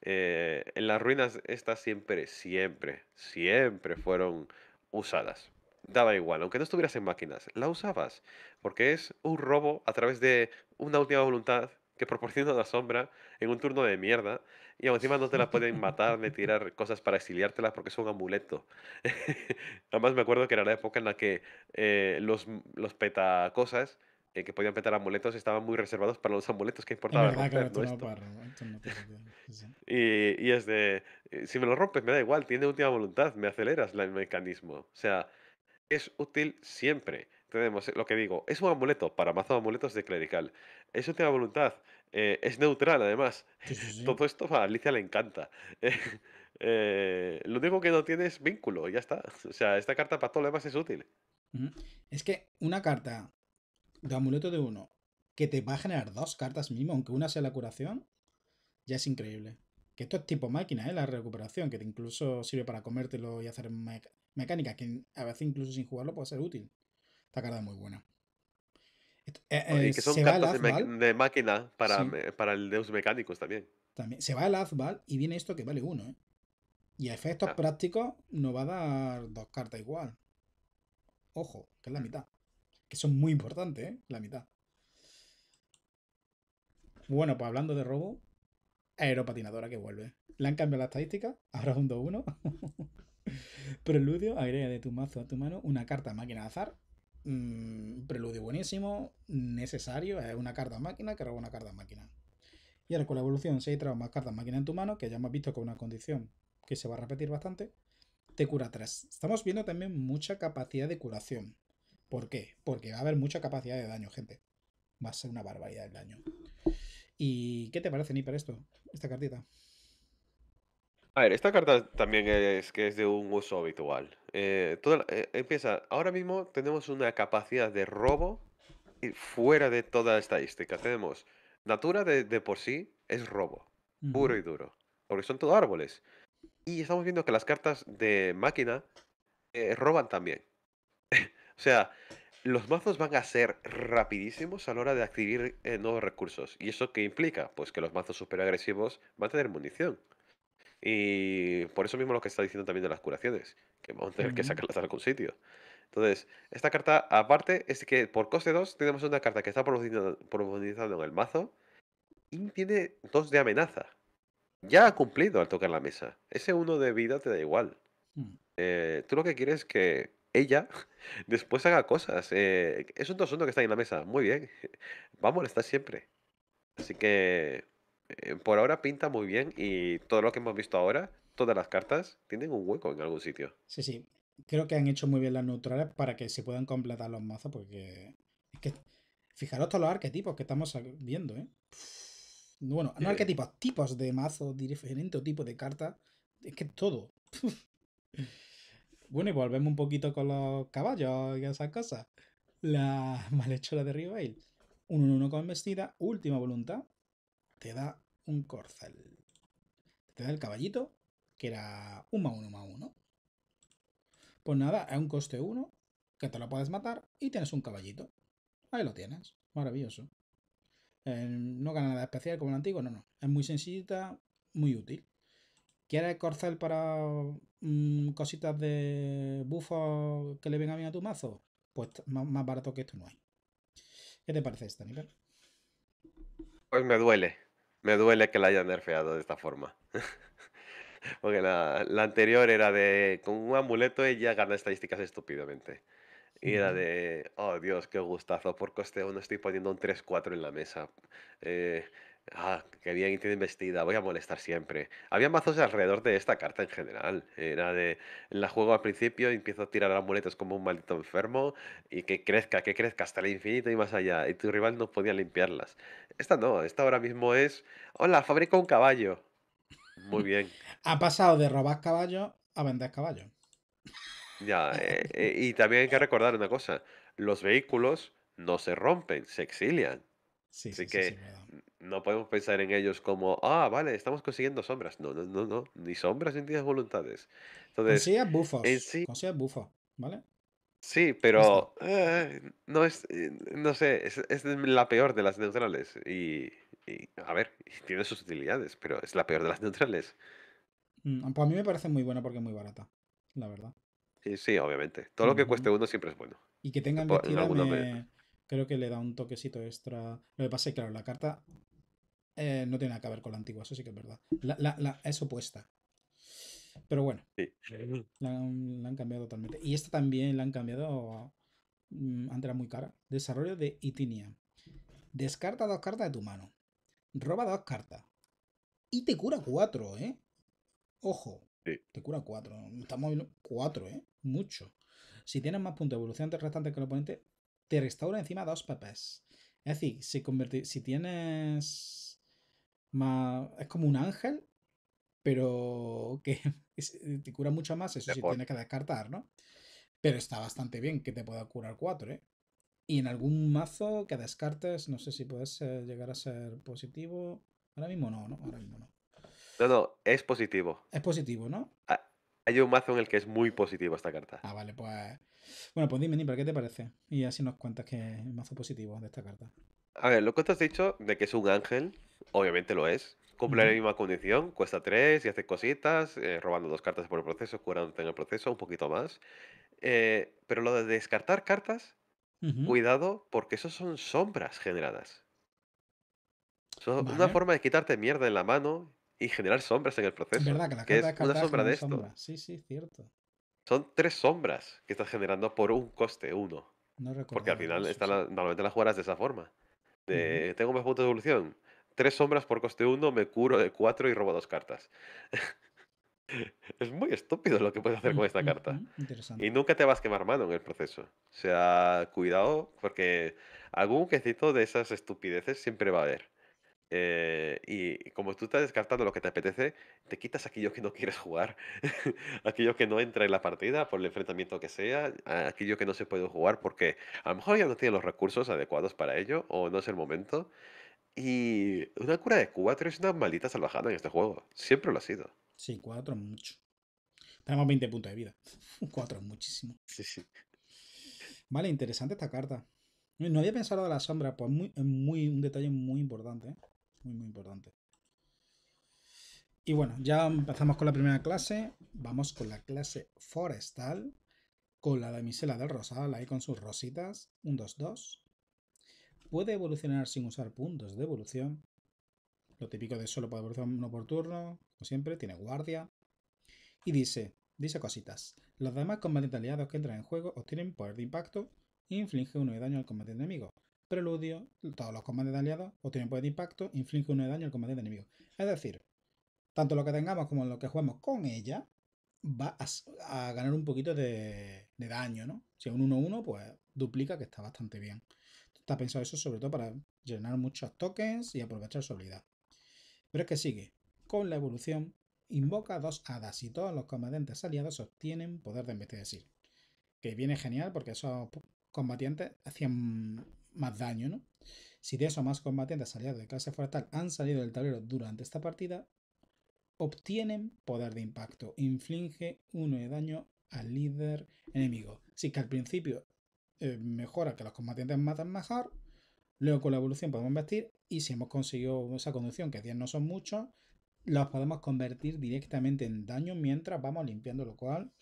Eh, en las ruinas estas siempre, siempre, siempre fueron usadas. Daba igual, aunque no estuvieras en máquinas, la usabas, porque es un robo a través de una última voluntad que proporciona la sombra en un turno de mierda y encima no te la pueden matar ni tirar cosas para exiliártelas porque es un amuleto. Además me acuerdo que era la época en la que eh, los, los petacosas que podían petar amuletos estaban muy reservados para los amuletos que importaban. Y es de, eh, si me lo rompes, me da igual, tiene última voluntad, me aceleras el mecanismo. O sea, es útil siempre. Tenemos eh, lo que digo, es un amuleto para mazo de amuletos de clerical. Es última voluntad, eh, es neutral además. Todo esto a Alicia le encanta. lo único que no tiene es vínculo, ya está. O sea, esta carta para todo lo demás es útil. Es que una carta de amuleto de uno. Que te va a generar dos cartas mínimo, aunque una sea la curación. Ya es increíble. Que esto es tipo máquina, ¿eh? La recuperación, que te incluso sirve para comértelo y hacer mecánicas mecánica, que a veces incluso sin jugarlo puede ser útil. Esta carta es muy buena. Eh, eh, son cartas de, máquina para, el Deus Mecánicos también. También. Se va el Azbal y viene esto que vale uno, Y a efectos ah. prácticos nos va a dar dos cartas igual. Ojo, que es la mitad. Que son muy importantes, ¿eh? La mitad. Bueno, pues hablando de robo, aeropatinadora que vuelve. Le han cambiado la estadística, ahora es un 2-1. preludio, agrega de tu mazo a tu mano una carta máquina de azar. Mm, preludio buenísimo, necesario, es una carta máquina que roba una carta máquina. Y ahora con la evolución, si hay más cartas máquina en tu mano, que ya hemos visto que es una condición que se va a repetir bastante, te cura 3. Estamos viendo también mucha capacidad de curación. ¿Por qué? Porque va a haber mucha capacidad de daño, gente. Va a ser una barbaridad el daño. ¿Y qué te parece, para esto? Esta cartita. A ver, esta carta también es que es de un uso habitual. Eh, eh, empieza, ahora mismo tenemos una capacidad de robo fuera de toda estadística. Tenemos Natura de, por sí es robo, puro y duro, porque son todos árboles. Y estamos viendo que las cartas de máquina eh, roban también. O sea, los mazos van a ser rapidísimos a la hora de adquirir eh, nuevos recursos. ¿Y eso qué implica? Pues que los mazos superagresivos van a tener munición. Y por eso mismo lo que está diciendo también de las curaciones, que vamos a tener que sacarlas a algún sitio. Entonces, esta carta, aparte, es que por coste 2 tenemos una carta que está profundizando en el mazo y tiene 2 de amenaza. Ya ha cumplido al tocar la mesa. Ese 1 de vida te da igual. Mm. Eh, tú lo que quieres es que ella después haga cosas. Eh, es un asunto que está en la mesa. Muy bien. vamos a estar siempre. Así que eh, por ahora pinta muy bien y todo lo que hemos visto ahora, todas las cartas, tienen un hueco en algún sitio. Sí, sí. Creo que han hecho muy bien las neutrales para que se puedan completar los mazos porque... Es que... Fijaros todos los arquetipos que estamos viendo, ¿eh? Bueno, no arquetipos, tipos de mazo diferentes o tipo de carta. Es que todo. Bueno, y volvemos un poquito con los caballos y esas cosas. La malhechora de Rival. Un 1 1 con vestida, última voluntad. Te da un corcel. Te da el caballito, que era un más 1 más 1. Pues nada, es un coste 1, que te lo puedes matar y tienes un caballito. Ahí lo tienes. Maravilloso. Eh, no gana nada especial como el antiguo, no, no. Es muy sencillita, muy útil. ¿Quieres corcel para Mm, cositas de bufos que le venga bien a tu mazo, pues más, barato que esto no hay. ¿Qué te parece esta, Nivel? Pues me duele. Me duele que la hayan nerfeado de esta forma. Porque la, anterior era de con un amuleto ella gana estadísticas estúpidamente. Y era de, oh Dios, qué gustazo, por coste 1 estoy poniendo un 3-4 en la mesa. Eh, Ah, qué bien tiene vestida, voy a molestar siempre. Había mazos alrededor de esta carta en general. Era de, la juego al principio, empiezo a tirar amuletos como un maldito enfermo y que crezca, que crezca hasta el infinito y más allá. Y tu rival no podía limpiarlas. Esta no, esta ahora mismo es, hola, fabrico un caballo. Muy bien. ha pasado de robar caballo a vender caballo. Ya, eh, eh, y también hay que recordar una cosa, los vehículos no se rompen, se exilian. Sí, sí, que... Sí, no podemos pensar en ellos como, ah, vale, estamos consiguiendo sombras. No, no, no, Ni sombras ni tienes voluntades. Entonces, sea bufos. En sí, ¿vale? Sí, pero eh, no es, eh, no sé, es, la peor de las neutrales. Y, a ver, tiene sus utilidades, pero es la peor de las neutrales. Mm, pues a mí me parece muy buena porque es muy barata, la verdad. Sí, eh, sí, obviamente. Todo lo que cueste uno siempre es bueno. Y que tenga investida creo que le da un toquecito extra. Lo que pasa claro, la carta eh, no tiene nada que ver con la antigua, eso sí que es verdad. La, es opuesta. Pero bueno, la, han cambiado totalmente. Y esta también la han cambiado, mm, antes era muy cara. Desarrollo de Itinia. Descarta dos cartas de tu mano. Roba dos cartas. Y te cura cuatro, ¿eh? Ojo. Te cura cuatro. Estamos viendo cuatro, ¿eh? Mucho. Si tienes más puntos de evolución restantes que el oponente, te restaura encima dos papés. Es decir, si, si tienes es como un ángel, pero que eh, te cura mucho más. Eso sí, tienes que descartar, ¿no? Pero está bastante bien que te pueda curar cuatro ¿eh? Y en algún mazo que descartes, no sé si puedes llegar a ser positivo. Ahora mismo no, ¿no? Ahora mismo no. No, no, es positivo. Es positivo, ¿no? hay un mazo en el que es muy positivo esta carta. Ah, vale, pues. Bueno, pues dime, para ¿qué te parece? Y así nos cuentas que el mazo positivo de esta carta. A ver, lo que te has dicho de que es un ángel, obviamente lo es. Cumple la misma condición, cuesta 3 y hace cositas, eh, robando dos cartas por el proceso, curándote en el proceso, un poquito más. Eh, pero lo de descartar cartas, cuidado, porque eso son sombras generadas. es una forma de quitarte mierda en la mano y generar sombras en el proceso. Es verdad que la que es una sombra de esto. Sí, sí, cierto. Son tres sombras que estás generando por un coste uno, No porque al final normalmente la- normalmente las de esa forma. Este, tengo más puntos de evolución. Tres sombras por coste uno, me curo de cuatro y robo dos cartas. es muy estúpido lo que puedes hacer con esta carta. Y nunca te vas a quemar mano en el proceso. O sea, cuidado, porque algún quecito de esas estupideces siempre va a haber. Eh, y como tú estás descartando lo que te apetece, te quitas aquello que no quieres jugar, Aquello que no entra en la partida por el enfrentamiento que sea, Aquello que no se puede jugar porque a lo mejor ya no tienen los recursos adecuados para ello o no es el momento. Y una cura de cuatro es una maldita salvajada en este juego, siempre lo ha sido. Sí, cuatro es mucho. Tenemos 20 puntos de vida. cuatro es muchísimo. Vale, interesante esta carta. No había pensado de la sombra, pues muy, un detalle muy importante. ¿eh? muy, muy importante. Y bueno, ya empezamos con la primera clase. Vamos con la clase forestal, con la damisela del rosal, ahí con sus rositas. Un 2-2. Puede evolucionar sin usar puntos de evolución. Lo típico de solo puede evolucionar uno por turno, como siempre. Tiene guardia. Y dice, dice cositas. Los demás combatientes aliados que entran en juego obtienen poder de impacto e infligen 1 de daño al combatiente enemigo preludio, todos los combates de aliados obtienen poder de impacto, inflige uno de daño al comandante enemigo. Es decir, tanto lo que tengamos como lo que jugamos con ella va a, ganar un poquito de, daño, ¿no? Si es un 1-1, pues duplica, que está bastante bien. Está pensado eso sobre todo para llenar muchos tokens y aprovechar su habilidad. Pero es que sigue. Con la evolución, invoca dos hadas y todos los combatientes aliados obtienen poder de sí Que viene genial porque esos combatientes hacían más daño, ¿no? Si de eso más combatientes aliados de clase forestal han salido del tablero durante esta partida, obtienen poder de impacto. Inflige uno de daño al líder enemigo. Así que al principio eh, mejora que los combatientes matan mejor. Luego con la evolución podemos invertir y si hemos conseguido esa conducción, que 10 no son muchos, los podemos convertir directamente en daño mientras vamos limpiando, lo cual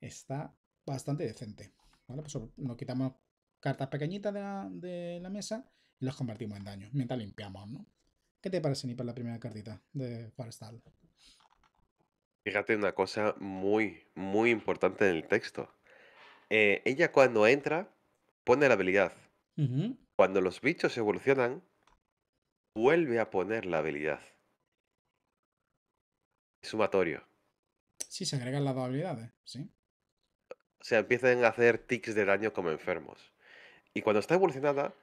está bastante decente. ¿Vale? Pues eso nos quitamos cartas pequeñitas de la, mesa y las convertimos en daño mientras limpiamos, ¿no? ¿Qué te parece, para la primera cartita de Forestal? Fíjate una cosa muy, muy importante en el texto. Eh, ella cuando entra pone la habilidad. Cuando los bichos evolucionan, vuelve a poner la habilidad. Sumatorio. Sí, se agregan las dos habilidades, sí. O sea, empiezan a hacer tics de daño como enfermos. Y cuando está evolucionada,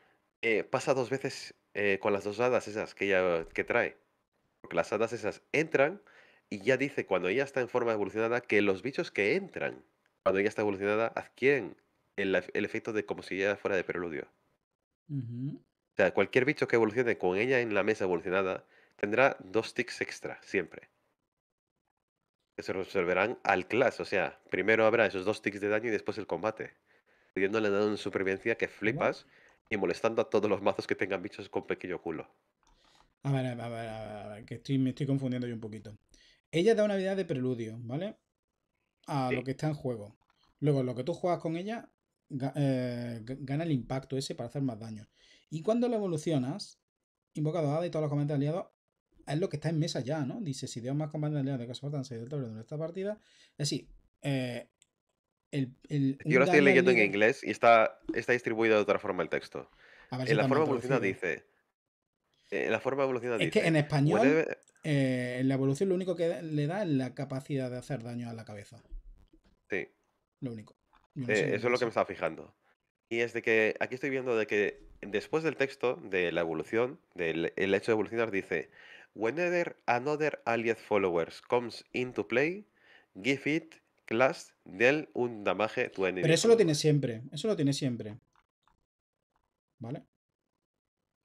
eh, pasa dos veces eh, con las dos hadas esas que, ella, que trae. Porque las hadas esas entran y ya dice cuando ella está en forma evolucionada que los bichos que entran cuando ella está evolucionada adquieren el, efecto de como si ella fuera de preludio. O sea, cualquier bicho que evolucione con ella en la mesa evolucionada tendrá dos ticks extra siempre. Que se resolverán al clash. O sea, primero habrá esos dos ticks de daño y después el combate pidiéndole dado una supervivencia que flipas y molestando a todos los mazos que tengan bichos con pequeño culo. A ver, a ver, a ver, a ver que estoy, me estoy confundiendo yo un poquito. Ella da una vida de preludio, ¿vale? A lo que está en juego. Luego, lo que tú juegas con ella eh, gana el impacto ese para hacer más daño. Y cuando lo evolucionas, invocado a y todos los comandantes aliados, es lo que está en mesa ya, ¿no? Dice, si Dios más comandantes aliados de que soportan 6 del tablero de esta partida. Es decir, eh, yo lo estoy leyendo en inglés y está, está distribuido de otra forma el texto. En, la forma evolucionada dice, en la forma evolucionada dice. Es que en español, eh, En la evolución lo único que le da es la capacidad de hacer daño a la cabeza. Sí. Lo único. Eh, eso es lo que me estaba fijando. Y es de que aquí estoy viendo de que después del texto de la evolución, del el hecho de evolucionar, dice: Whenever another alias followers comes into play, give it class del un damage tu enemigo. Pero eso lo tiene siempre. Eso lo tiene siempre. ¿Vale?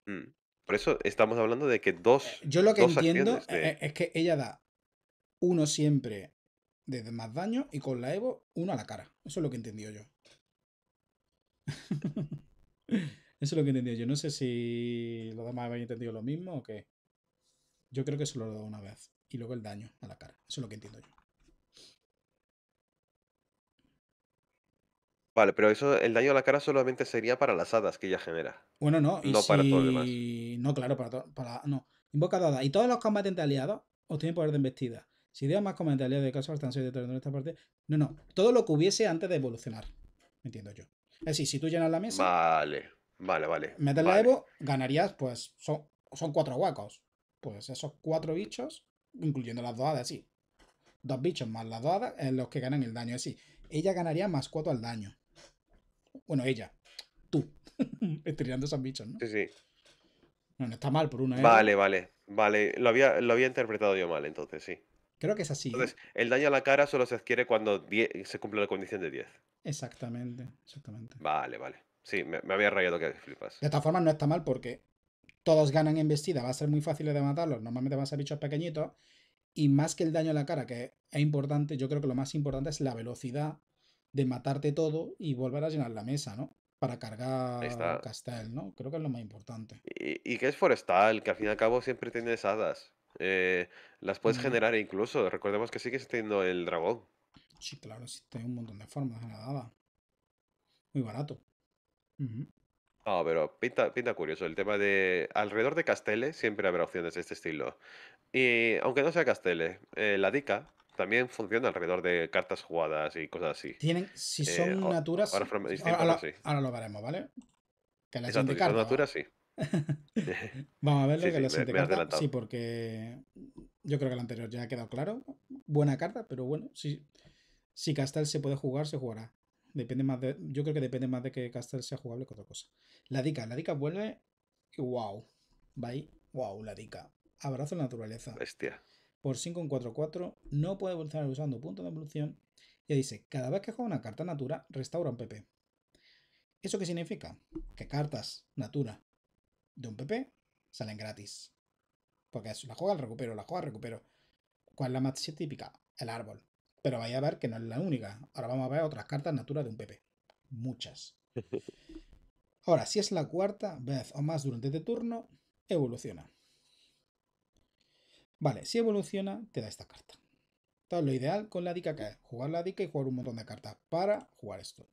Mm, por eso estamos hablando de que dos. Eh, yo lo que entiendo e-, e-, es que ella da uno siempre de más daño y con la Evo uno a la cara. Eso es lo que entendido yo. eso es lo que entendido yo. No sé si los demás habéis entendido lo mismo o qué. Yo creo que solo lo da una vez. Y luego el daño a la cara. Eso es lo que entiendo yo. Vale, pero eso, el daño a la cara solamente sería para las hadas que ella genera. Bueno, no, no para todo lo demás. No, claro, para, todo para no. Invoca Y todos los combatientes aliados aliados obtienen poder de embestida. Si dio más combatientes aliados de caso están de en esta parte. No, no. Todo lo que hubiese antes de evolucionar. Me entiendo yo. Es decir, si tú llenas la mesa. Vale, vale, vale. Metes la Evo, ganarías, pues, son, son cuatro huecos. Pues esos cuatro bichos, incluyendo las dos hadas, sí. Dos bichos más las dos hadas, en los que ganan el daño. así ella ganaría más cuatro al daño. Bueno, ella. Tú. Estirando esos bichos, ¿no? Sí, sí. No, está mal por una. ¿eh? Vale, vale. Vale. Lo había, lo había interpretado yo mal, entonces, sí. Creo que es así. ¿eh? Entonces, el daño a la cara solo se adquiere cuando se cumple la condición de 10. Exactamente, exactamente. Vale, vale. Sí, me, había rayado que flipas. De esta forma no está mal porque todos ganan en vestida. va a ser muy fácil de matarlos. Normalmente van a ser bichos pequeñitos. Y más que el daño a la cara, que es importante, yo creo que lo más importante es la velocidad de matarte todo y volver a llenar la mesa, ¿no? Para cargar un Castel, ¿no? Creo que es lo más importante. Y, que es forestal, que al fin y al cabo siempre tienes hadas. Eh, las puedes generar incluso. Recordemos que sigues teniendo el dragón. Sí, claro, existe un montón de formas de hada. Muy barato. Ah, pero pinta, pinta, curioso. El tema de alrededor de Castele siempre habrá opciones de este estilo. Y aunque no sea Castele, eh, la Dica también funciona alrededor de cartas jugadas y cosas así. Tienen, si eh, son naturas. Ahora, lo, veremos, ¿vale? Que naturas, sí. Vamos a verlo, que la sí, porque yo creo que la anterior ya ha quedado claro. Buena carta, pero bueno, si, si Castel se puede jugar, se jugará. Depende más de, yo creo que depende más de que Castel sea jugable que otra cosa. La Dica, la Dica vuelve. Wow. Wow, la Dica. Abrazo la naturaleza. Bestia por 5 en 4, 4, no puede evolucionar usando punto de evolución. Y dice, cada vez que juega una carta natura, restaura un PP. ¿Eso qué significa? Que cartas natura de un PP salen gratis. Porque es la juega, el recupero, la juega, recupero. ¿Cuál es la más típica? El árbol. Pero vaya a ver que no es la única. Ahora vamos a ver otras cartas natura de un PP. Muchas. Ahora, si es la cuarta vez o más durante este turno, evoluciona. Vale, si evoluciona, te da esta carta. Entonces, lo ideal con la dica que es jugar la dica y jugar un montón de cartas para jugar esto.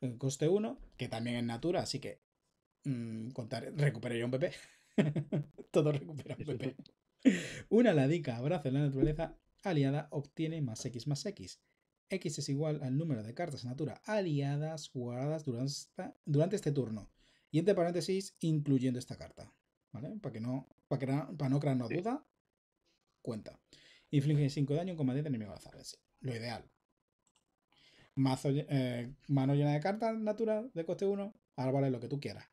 El eh, coste 1, que también es natura, así que mm, recuperaría un PP. Todo recupera un PP. Una ladica abraza en la naturaleza aliada obtiene más X más X. X es igual al número de cartas en natura aliadas jugadas durante, este turno. Y entre paréntesis, incluyendo esta carta. ¿Vale? Para que no, para, no duda, Cuenta. Inflige 5 daño en combatiente enemigo al azar. Es lo ideal. Mazo, eh, mano llena de cartas natural de coste 1. Ahora vale lo que tú quieras.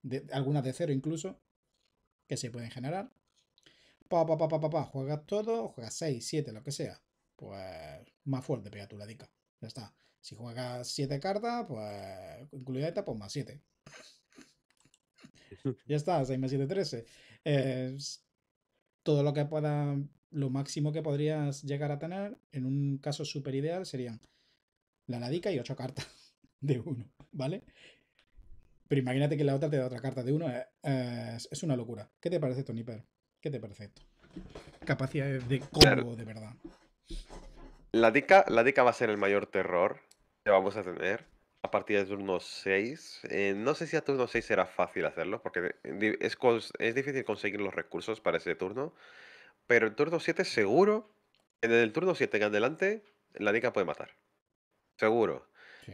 De, algunas de 0 incluso. Que se pueden generar. Pa, pa, pa, pa, pa, pa. Juegas todo. Juegas 6, 7, lo que sea. Pues más fuerte pega tu ladica. Ya está. Si juegas 7 cartas, pues incluida esta, pues más 7. ya está, 6 más 7, 13. Eh, todo lo que pueda lo máximo que podrías llegar a tener en un caso súper ideal serían la ladica y ocho cartas de uno, ¿vale? Pero imagínate que la otra te da otra carta de uno, eh, eh, es, es una locura. ¿Qué te parece, Tony Per? ¿Qué te parece esto? capacidad de combo, de verdad. La dica, la dica va a ser el mayor terror que vamos a tener a partir del turno 6. Eh, no sé si a turno 6 será fácil hacerlo, porque eh, es, difícil conseguir los recursos para ese turno. Pero el turno 7 seguro, en el turno 7 que adelante, la Dica puede matar. Seguro.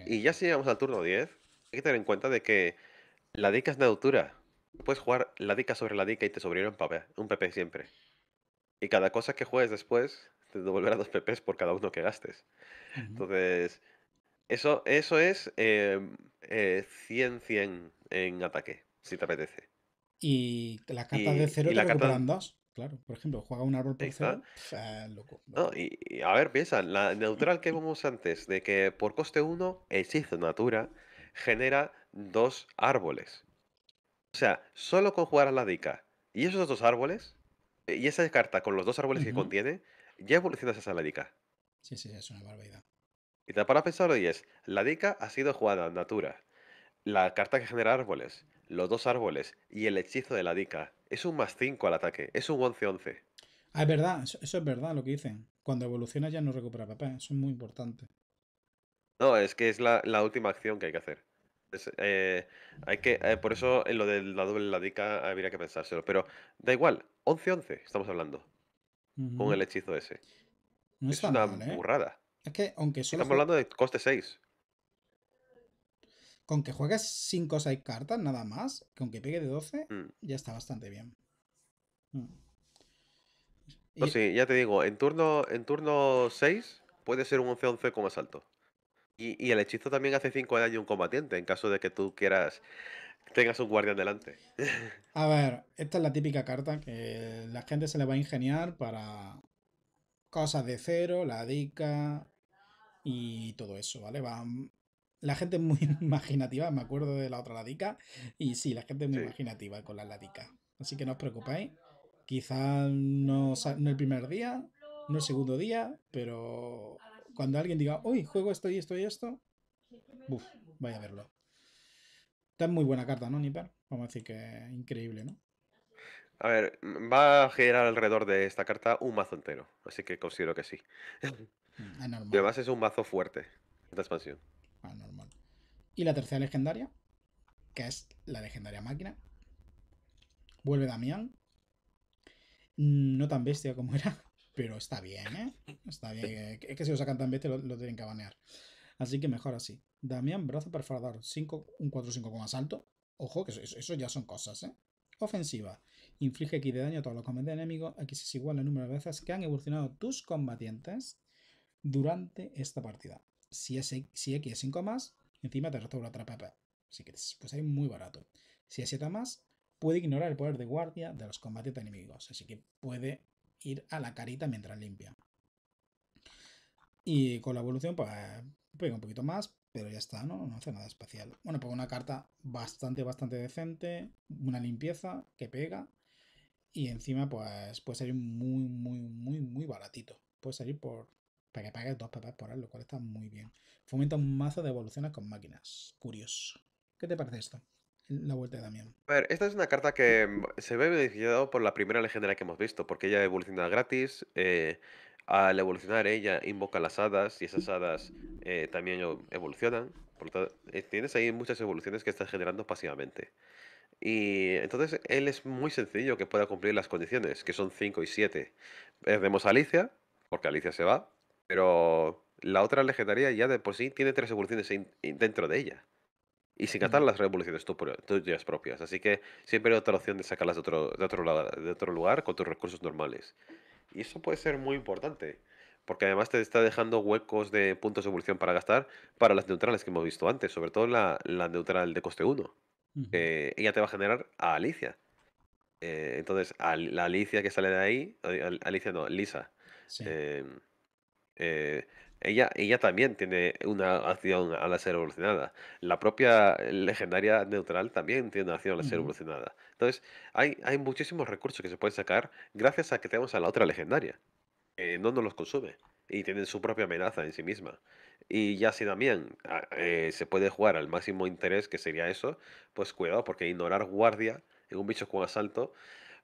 Y ya si llegamos al turno 10, hay que tener en cuenta de que la Dica es altura... Puedes jugar la Dica sobre la Dica y te sobrevivirá un un PP siempre. Y cada cosa que juegues después, te devolverá dos PPs por cada uno que gastes. Entonces, eso, es 100-100 em, eh, en ataque, si te apetece. Y la cartas de 0 y la carta... dos. Claro, por ejemplo, juega un árbol por cero, y, a ver, piensa, la neutral que vimos antes, de que por coste 1, hechizo natura, genera dos árboles. O sea, solo con jugar a la dica y esos dos árboles, y esa carta con los dos árboles que contiene, ya evolucionas a la dica. Sí, sí, es una barbaridad. Y da para pensar y es, la dica ha sido jugada en natura. La carta que genera árboles, los dos árboles y el hechizo de la dica. Es un más 5 al ataque, es un 11-11. Ah, es verdad, eso, es verdad lo que dicen. Cuando evoluciona ya no recupera papel, eso es muy importante. No, es que es la, última acción que hay que hacer. Eh, hay que, eh, por eso en lo de la dica habría que pensárselo. Pero da igual, 11-11 estamos hablando. Con el hechizo ese. es, una ¿eh? burrada. Es que aunque solo. Estamos hablando de coste 6. Con que juegues 5 o 6 cartas, nada más, con que pegue de 12, mm. ya está bastante bien. Mm. sí, ya te digo, en turno, en turno 6 puede ser un 11-11 como asalto. Y, el hechizo también hace 5 de daño un combatiente, en caso de que tú quieras tengas un guardián delante. A ver, esta es la típica carta que la gente se le va a ingeniar para cosas de cero, la dica, y todo eso, ¿vale? Va, mm, la gente es muy imaginativa, me acuerdo de la otra ladica, y sí, la gente es muy imaginativa con la ladicas. Así que no os preocupéis, quizás no, el primer día, no el segundo día, pero cuando alguien diga, uy, juego esto y esto y esto, buf, vaya a verlo. Esta es muy buena carta, ¿no, Nipper? Vamos a decir que increíble, ¿no? A ver, mm, va a generar alrededor de esta carta un mazo entero, así que considero que sí. De mm. base es un bazo fuerte, esta expansión. Anormal. Y la tercera legendaria, que es la legendaria máquina. Vuelve Damián. Mm, no tan bestia como era, pero está bien, ¿eh? Está bien. Es que si lo sacan tan bestia lo, tienen que banear. Así que mejor así. Damián, brazo perforador, un 4-5 con asalto. Ojo, que eso, ya son cosas, ¿eh? Ofensiva. Inflige X de daño a todos los combates enemigos. X es igual el número de veces que han evolucionado tus combatientes durante esta partida. Si, es, X es 5 más, encima te restaura otra PP. así que pues es muy barato. Si es 7 más, puede ignorar el poder de guardia de los combates de enemigos, así que puede ir a la carita mientras limpia. Y con la evolución, pues pega un poquito más, pero ya está, ¿no? No hace nada especial. Bueno, pues una carta bastante, bastante decente, una limpieza que pega. Y encima, pues puede salir muy, muy, muy, muy baratito. Puede salir por que pagues dos papás por él, lo cual está muy bien. Fomenta un mazo de evoluciones con máquinas. Curioso. ¿Qué te parece esto? La vuelta de Damián. A ver, esta es una carta que mm, se ve beneficiada por la primera legendaria que hemos visto, porque ella evoluciona gratis. Eh, al evolucionar ella invoca las hadas y esas hadas eh, también evolucionan. Por tanto, eh, tienes ahí muchas evoluciones que estás generando pasivamente. Y entonces él es muy sencillo que pueda cumplir las condiciones, que son 5 y 7. Perdemos a Alicia, porque Alicia se va. Pero la otra legendaria ya de por sí tiene tres evoluciones dentro de ella. Y sin gastar las revoluciones tuyas propias. Así que siempre hay otra opción de sacarlas de otro, de otro, de otro lugar con tus recursos normales. Y eso puede ser muy importante. Porque además te está dejando huecos de puntos de evolución para gastar para las neutrales que hemos visto antes. Sobre todo la, la neutral de coste 1. Eh, ella te va a generar a Alicia. Eh, entonces, a, la Alicia que sale de ahí. Alicia no, Lisa. Em, eh, ella, ella también tiene una acción la ser evolucionada. La propia eh, legendaria neutral también tiene una acción al ser evolucionada. Entonces, hay, hay muchísimos recursos que se pueden sacar gracias a que tenemos a la otra legendaria. no nos los consume y tienen su propia amenaza en sí misma. Y ya si también ah, eh, se puede jugar al máximo interés, que sería eso, pues cuidado, porque ignorar guardia en un bicho con asalto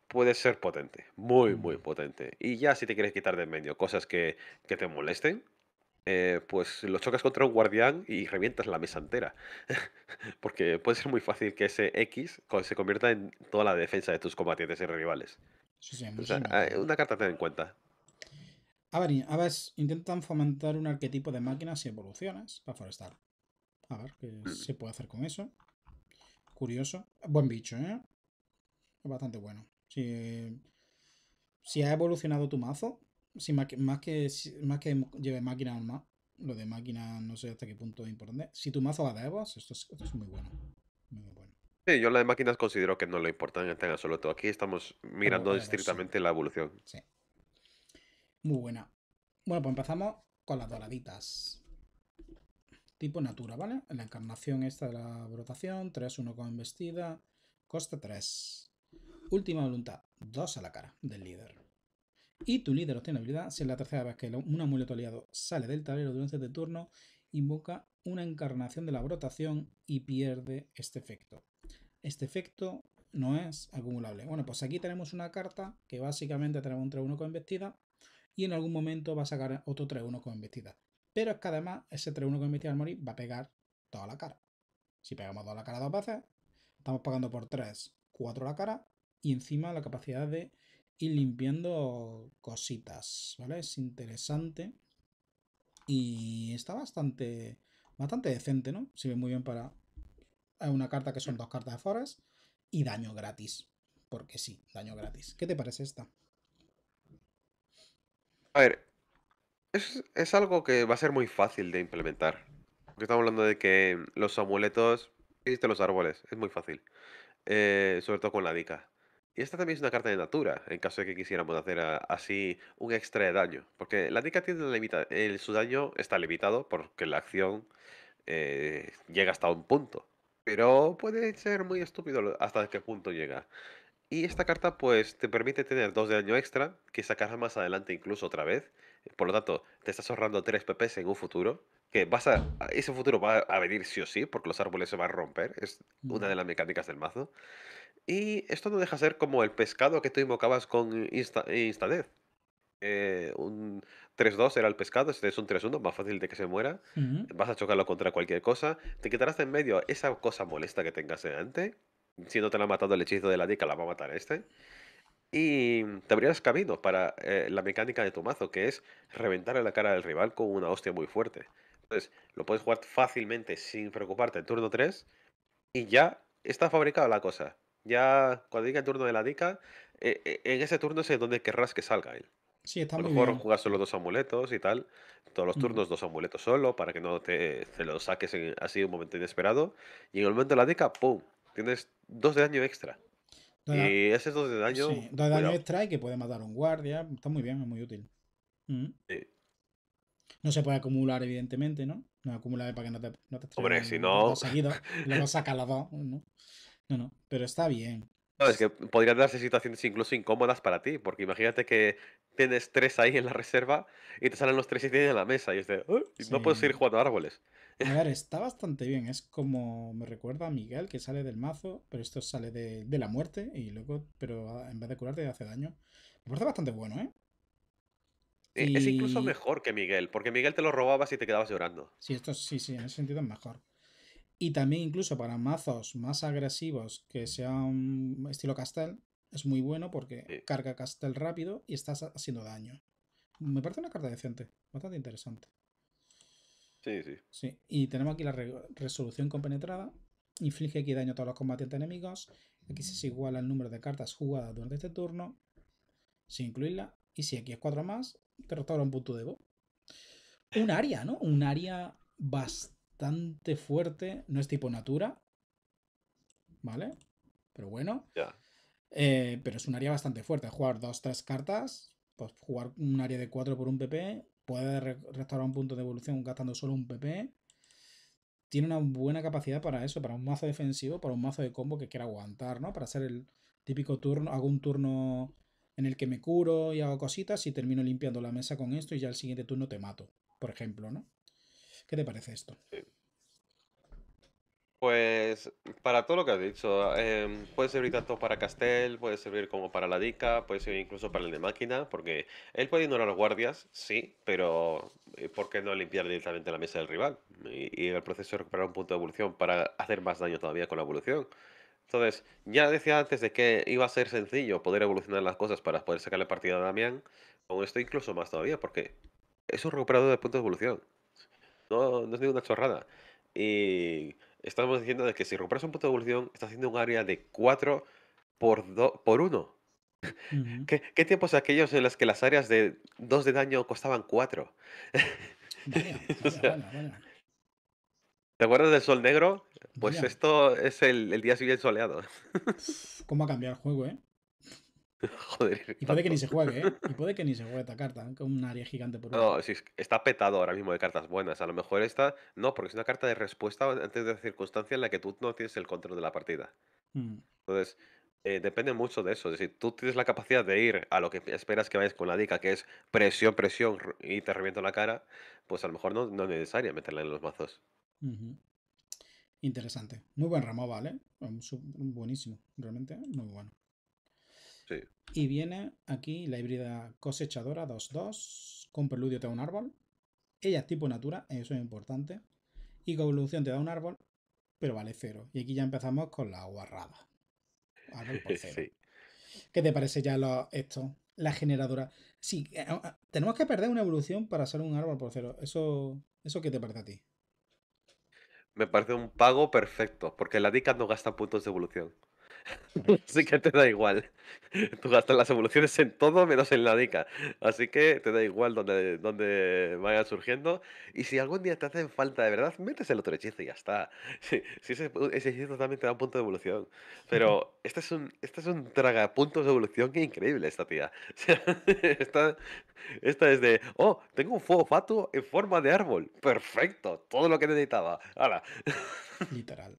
puede ser potente, muy, muy mm. potente. Y ya si te quieres quitar de en medio cosas que, te molesten, eh, pues lo chocas contra un guardián y revientas la mesa entera. Porque puede ser muy fácil que ese X se convierta en toda la defensa de tus combatientes y rivales. Sí, sí, ah, una carta ten en cuenta. A ver, A ver, intentan fomentar un arquetipo de máquinas y evoluciones para forestar. A ver qué mm. se puede hacer con eso. Curioso. Buen bicho, ¿eh? Bastante bueno. Si, ha evolucionado tu mazo, si más, que, más que, más que máquina más, lo de máquina no sé hasta qué punto es importante. Si tu mazo va de esto es, muy bueno. Muy bueno. Sí, yo la de máquinas considero que no lo importante en absoluto. Aquí estamos mirando estrictamente la evolución. Sí. Muy buena. Bueno, pues empezamos con las doraditas. Tipo natura, ¿vale? La encarnación esta de la brotación, 3-1 con vestida, costa 3 última voluntad, dos a la cara del líder. Y tu líder obtiene habilidad si es la tercera vez que un amuleto aliado sale del tablero durante este turno, invoca una encarnación de la brotación y pierde este efecto. Este efecto no es acumulable. Bueno, pues aquí tenemos una carta que básicamente tenemos un 3-1 con embestida y en algún momento va a sacar otro 3-1 con embestida. Pero es que además ese 3-1 con embestida al morir va a pegar toda la cara. Si pegamos a la cara dos veces, estamos pagando por 3, 4 la cara y encima la capacidad de ir limpiando cositas, ¿vale? Es interesante y está bastante, bastante decente, ¿no? Sirve muy bien para una carta que son dos cartas de forest y daño gratis, porque sí, daño gratis. ¿Qué te parece esta? A ver, es, algo que va a ser muy fácil de implementar. Porque estamos hablando de que los amuletos Hiciste los árboles, es muy fácil. Eh, sobre todo con la dica. Y esta también es una carta de natura, en caso de que quisiéramos hacer así un extra de daño. Porque la dica tiene limita- el, su daño está limitado porque la acción eh, llega hasta un punto. Pero puede ser muy estúpido hasta qué punto llega. Y esta carta pues te permite tener dos de daño extra, que sacarás más adelante incluso otra vez. Por lo tanto, te estás ahorrando 3 PPs en un futuro, que vas a- ese futuro va a venir sí o sí, porque los árboles se van a romper, es una de las mecánicas del mazo. Y esto no deja ser como el pescado que tú invocabas con instadez eh, un 3-2 era el pescado, este es un 3-1, más fácil de que se muera. Vas a chocarlo contra cualquier cosa. Te quitarás en medio esa cosa molesta que tengas delante. Si no te la ha matado el hechizo de la dica, la va a matar este. Y te abrirás camino para eh, la mecánica de tu mazo, que es reventar a la cara del rival con una hostia muy fuerte. Entonces, lo puedes jugar fácilmente sin preocuparte en turno 3 y ya está fabricada la cosa. Ya cuando llegue el turno de la dica eh, eh, en ese turno es donde querrás que salga él. Sí, está a lo mejor juegas solo dos amuletos y tal. Todos los turnos, dos amuletos solo, para que no te, eh, lo los saques en, así un momento inesperado. Y en el momento de la dica, ¡pum! Tienes dos de daño extra. y ese dos de daño. Sí, dos de daño extra y que puede matar a un guardia. Está muy bien, es muy útil. No se puede acumular, evidentemente, ¿no? No acumula para que no te, no te Hombre, si no. dos, ¿no? No, no, pero está bien. No, es que podrían darse situaciones incluso incómodas para ti, porque imagínate que tienes tres ahí en la reserva y te salen los tres y tienes en la mesa y es de, no puedes seguir jugando árboles. A ver, está bastante bien, es como me recuerda a Miguel que sale del mazo, pero esto sale de, la muerte y luego, pero en vez de curarte hace daño. Me parece bastante bueno, ¿eh? E, es incluso mejor que Miguel, porque Miguel te lo robabas y te quedabas llorando. Sí, esto sí, sí, en ese sentido es mejor. Y también incluso para mazos más agresivos que sean estilo castel, es muy bueno porque carga castel rápido y estás haciendo daño. Me parece una carta decente, bastante interesante. Sí, sí. y tenemos aquí la resolución compenetrada. Inflige aquí daño a todos los combatientes enemigos. X es igual al número de cartas jugadas durante este turno, sin incluirla. Y si aquí es 4 más, te restaura un punto de Un área, ¿no? Un área bastante bastante fuerte. No es tipo Natura, ¿vale? Pero bueno. Eh, pero es un área bastante fuerte. Jugar dos, tres cartas, pues jugar un área de 4 por un PP, puede restaurar un punto de evolución gastando solo un PP. Tiene una buena capacidad para eso, para un mazo defensivo, para un mazo de combo que quiera aguantar, ¿no? Para hacer el típico turno, hago un turno en el que me curo y hago cositas y termino limpiando la mesa con esto y ya el siguiente turno te mato, por ejemplo, ¿no? ¿Qué te parece esto? Pues para todo lo que has dicho, em, puede servir tanto para Castel, puede servir como para la DICA, puede servir incluso para el de máquina, porque él puede ignorar a los guardias, sí, pero eh, ¿por qué no limpiar directamente la mesa del rival? Y, el proceso de recuperar un punto de evolución para hacer más daño todavía con la evolución. Entonces, ya decía antes de que iba a ser sencillo poder evolucionar las cosas para poder sacarle partida a Damián, con esto incluso más todavía, porque es un recuperador de puntos de evolución. No, es ninguna chorrada. Y estamos diciendo de que si compras un punto de evolución, estás haciendo un área de 4 por, por 1. ¿Qué, tiempos aquellos en los que las áreas de 2 de daño costaban 4? ¿Te acuerdas del sol negro? Pues esto es el, el día siguiente soleado. ¿Cómo ha cambiado el juego, eh? Y puede que ni se juegue, ¿eh? Y puede que ni se juegue esta carta, ¿eh? con un área gigante por No, sí, está petado ahora mismo de cartas buenas. A lo mejor esta. No, porque es una carta de respuesta antes de la circunstancia en la que tú no tienes el control de la partida. Mm. Entonces, eh, depende mucho de eso. Si tú tienes la capacidad de ir a lo que esperas que vayas con la dica, que es presión, presión y te reviento la cara, pues a lo mejor no, es necesaria meterla en los mazos. Interesante. Muy buen ramo, ¿vale? Buenísimo, realmente ¿eh? muy bueno. Y viene aquí la híbrida cosechadora 2-2 con preludio te da un árbol. Ella es tipo natura, eso es importante. Y con evolución te da un árbol, pero vale cero. Y aquí ya empezamos con la guarrada. Árbol por ¿Qué te parece ya lo, esto? La generadora. Sí, eh, tenemos que perder una evolución para hacer un árbol por cero. ¿Eso, eso qué te parece a ti? Me parece un pago perfecto, porque la dica no gasta puntos de evolución. Así que te da igual. Tú gastas las evoluciones en todo menos en la dica. Así que te da igual donde, donde vayan surgiendo. Y si algún día te hacen falta de verdad, metes el otro hechizo y ya está. Si, sí ese, hechizo también te da un punto de evolución. Pero este es un, este es un tragapuntos de evolución que increíble esta tía. esta, esta es de, oh, tengo un fuego fatuo en forma de árbol. Perfecto, todo lo que necesitaba. Ahora. Literal.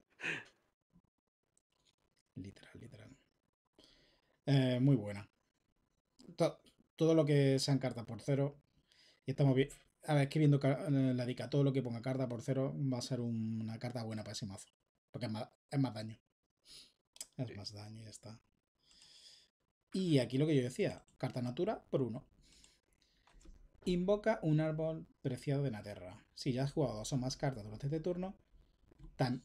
Eh, muy buena. todo lo que sean cartas por cero. Y estamos bien. A ver, es que viendo eh, la dica, todo lo que ponga carta por cero va a ser una carta buena para ese Porque es más, daño. Es más daño y ya está. Y aquí lo que yo decía, carta natura por uno. Invoca un árbol preciado de la tierra. Si ya has jugado dos o más cartas durante este turno,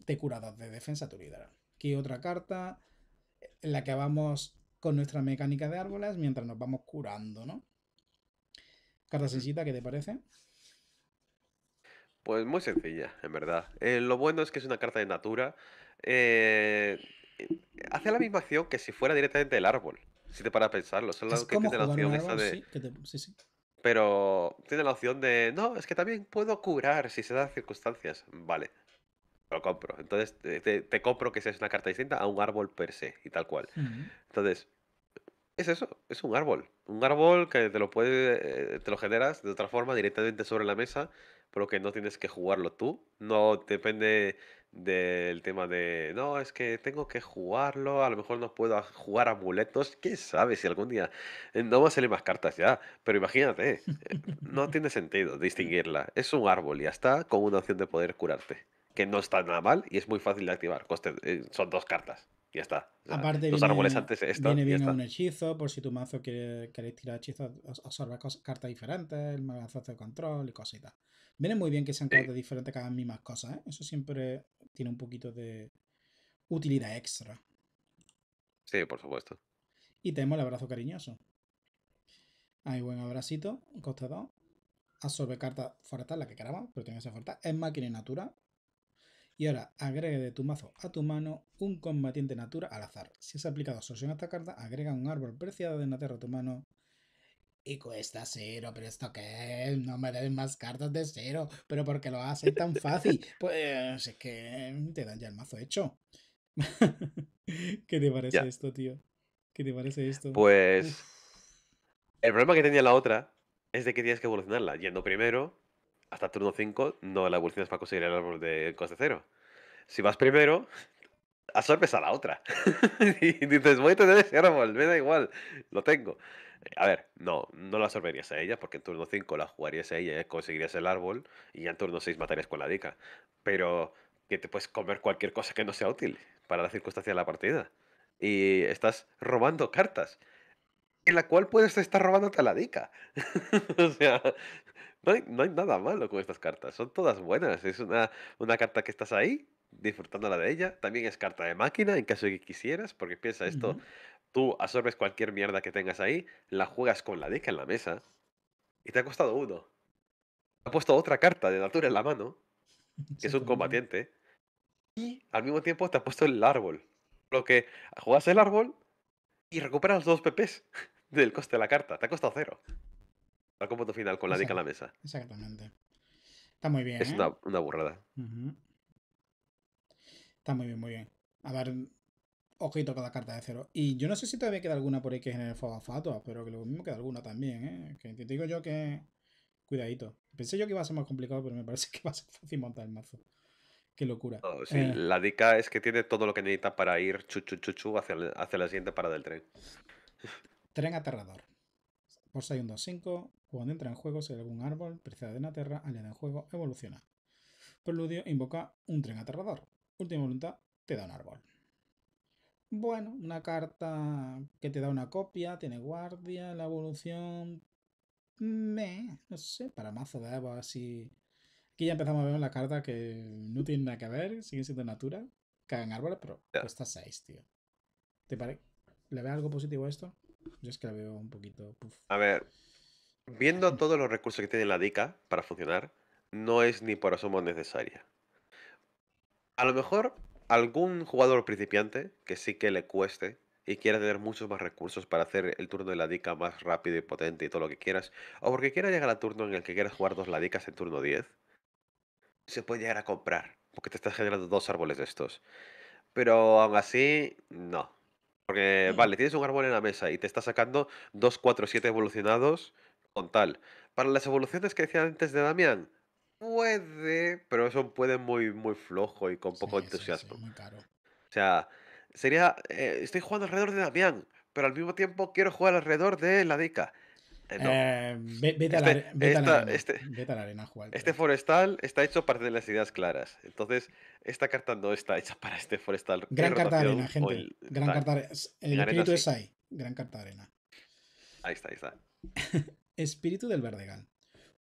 te curadas de defensa tu líder. Aquí otra carta, en la que vamos con nuestra mecánica de árboles mientras nos vamos curando, ¿no? Carta sencilla, ¿qué te parece? Pues muy sencilla, en verdad. Eh, lo bueno es que es una carta de natura. Eh, hace la misma acción que si fuera directamente el árbol. Si te paras a pensarlo. Solo es que tiene la opción de. Pero tiene la opción de. No, es que también puedo curar si se dan circunstancias. Vale lo compro. Entonces, te, compro que seas una carta distinta a un árbol per se y tal cual. Entonces, es eso, es un árbol. Un árbol que te lo puede, eh, te lo generas de otra forma directamente sobre la mesa, pero que no tienes que jugarlo tú. No depende del tema de, no, es que tengo que jugarlo, a lo mejor no puedo jugar amuletos, quién sabe si algún día eh, no va a salir más cartas ya, pero imagínate, eh, no tiene sentido distinguirla. Es un árbol y ya está, con una opción de poder curarte que no está nada mal y es muy fácil de activar. Eh, son dos cartas. Ya está. Aparte, los viene, árboles antes viene bien un hechizo, por si tu mazo quiere, queréis tirar hechizos, absorbe cartas diferentes, el mazo de control y cositas. Viene muy bien que sean cartas diferentes que hagan mismas cosas, ¿eh? Eso siempre tiene un poquito de utilidad extra. Sí, por supuesto. Y tenemos el abrazo cariñoso. Hay buen abracito, coste 2. Absorbe cartas fuertes, la que queramos, pero tiene que ser Es máquina y natura. Y ahora agregue de tu mazo a tu mano un combatiente natura al azar. Si has aplicado solución a esta carta, agrega un árbol preciado de natura a tu mano. Y cuesta cero, pero esto qué es? no me den más cartas de cero, pero porque lo hace tan fácil. Pues es que te dan ya el mazo hecho. ¿Qué te parece esto, tío? ¿Qué te parece esto? Pues. El problema que tenía la otra es de que tienes que evolucionarla yendo primero hasta turno 5 no la evolucionas para conseguir el árbol de coste cero. Si vas primero, absorbes a la otra. y dices, voy a tener ese árbol, me da igual, lo tengo. A ver, no, no la absorberías a ella, porque en turno 5 la jugarías a ella, conseguirías el árbol, y ya en turno 6 matarías con la dica. Pero que te puedes comer cualquier cosa que no sea útil para la circunstancia de la partida. Y estás robando cartas, en la cual puedes estar robándote a la dica. o sea, no hay, nada malo con estas cartas, son todas buenas. Es una, una carta que estás ahí, disfrutándola de ella. También es carta de máquina, en caso de que quisieras, porque piensa esto, tú absorbes cualquier mierda que tengas ahí, la juegas con la deca en la mesa, y te ha costado uno. Ha puesto otra carta de natura en la mano, que es un combatiente, y al mismo tiempo te ha puesto el árbol. Lo que juegas el árbol y recuperas los dos pp del coste de la carta. Te ha costado cero. Con final con la dica en la mesa. Exactamente. Está muy bien. Es ¿eh? una, burrada. Está muy bien, muy bien. A ver, ojito cada carta de cero. Y yo no sé si todavía queda alguna por ahí que genere en el Fatua, pero que lo mismo queda alguna también, ¿eh? Que te digo yo que. Cuidadito. Pensé yo que iba a ser más complicado, pero me parece que va a ser fácil montar el mazo. Qué locura. Oh, eh. La dica es que tiene todo lo que necesita para ir chuchu chuchu hacia, hacia la siguiente parada del tren. Tren aterrador. Por hay un 2, 5. Cuando entra en juego, si algún árbol, preciada de la tierra, añade en juego, evoluciona. Preludio invoca un tren aterrador. Última voluntad, te da un árbol. Bueno, una carta que te da una copia, tiene guardia, la evolución. Me, no sé, para mazo de agua, así. Aquí ya empezamos a ver la carta que no tiene nada que ver, sigue siendo natura. caen árboles, pero cuesta 6, tío. ¿Te parece? ¿Le ve algo positivo a esto? Yo es que veo un poquito. A ver, viendo todos los recursos que tiene la DICA para funcionar, no es ni por asomo necesaria. A lo mejor algún jugador principiante que sí que le cueste y quiera tener muchos más recursos para hacer el turno de la dica más rápido y potente y todo lo que quieras, o porque quiera llegar al turno en el que quieras jugar dos ladicas en turno 10, se puede llegar a comprar, porque te estás generando dos árboles de estos. Pero aún así, no. Porque, vale, tienes un árbol en la mesa y te está sacando dos, cuatro, siete evolucionados con tal. Para las evoluciones que decía antes de Damián, puede, pero eso puede muy, muy flojo y con poco entusiasmo. O sea, sería. Eh, estoy jugando alrededor de Damián, pero al mismo tiempo quiero jugar alrededor de la Dica vete, a la, arena, jugar. Este forestal está hecho a partir de las ideas claras. Entonces, esta carta no está hecha para este forestal. Gran carta de arena, gente. El, gran carta espíritu es ahí. Gran carta de arena. Ahí está, ahí está. espíritu del Verdegal.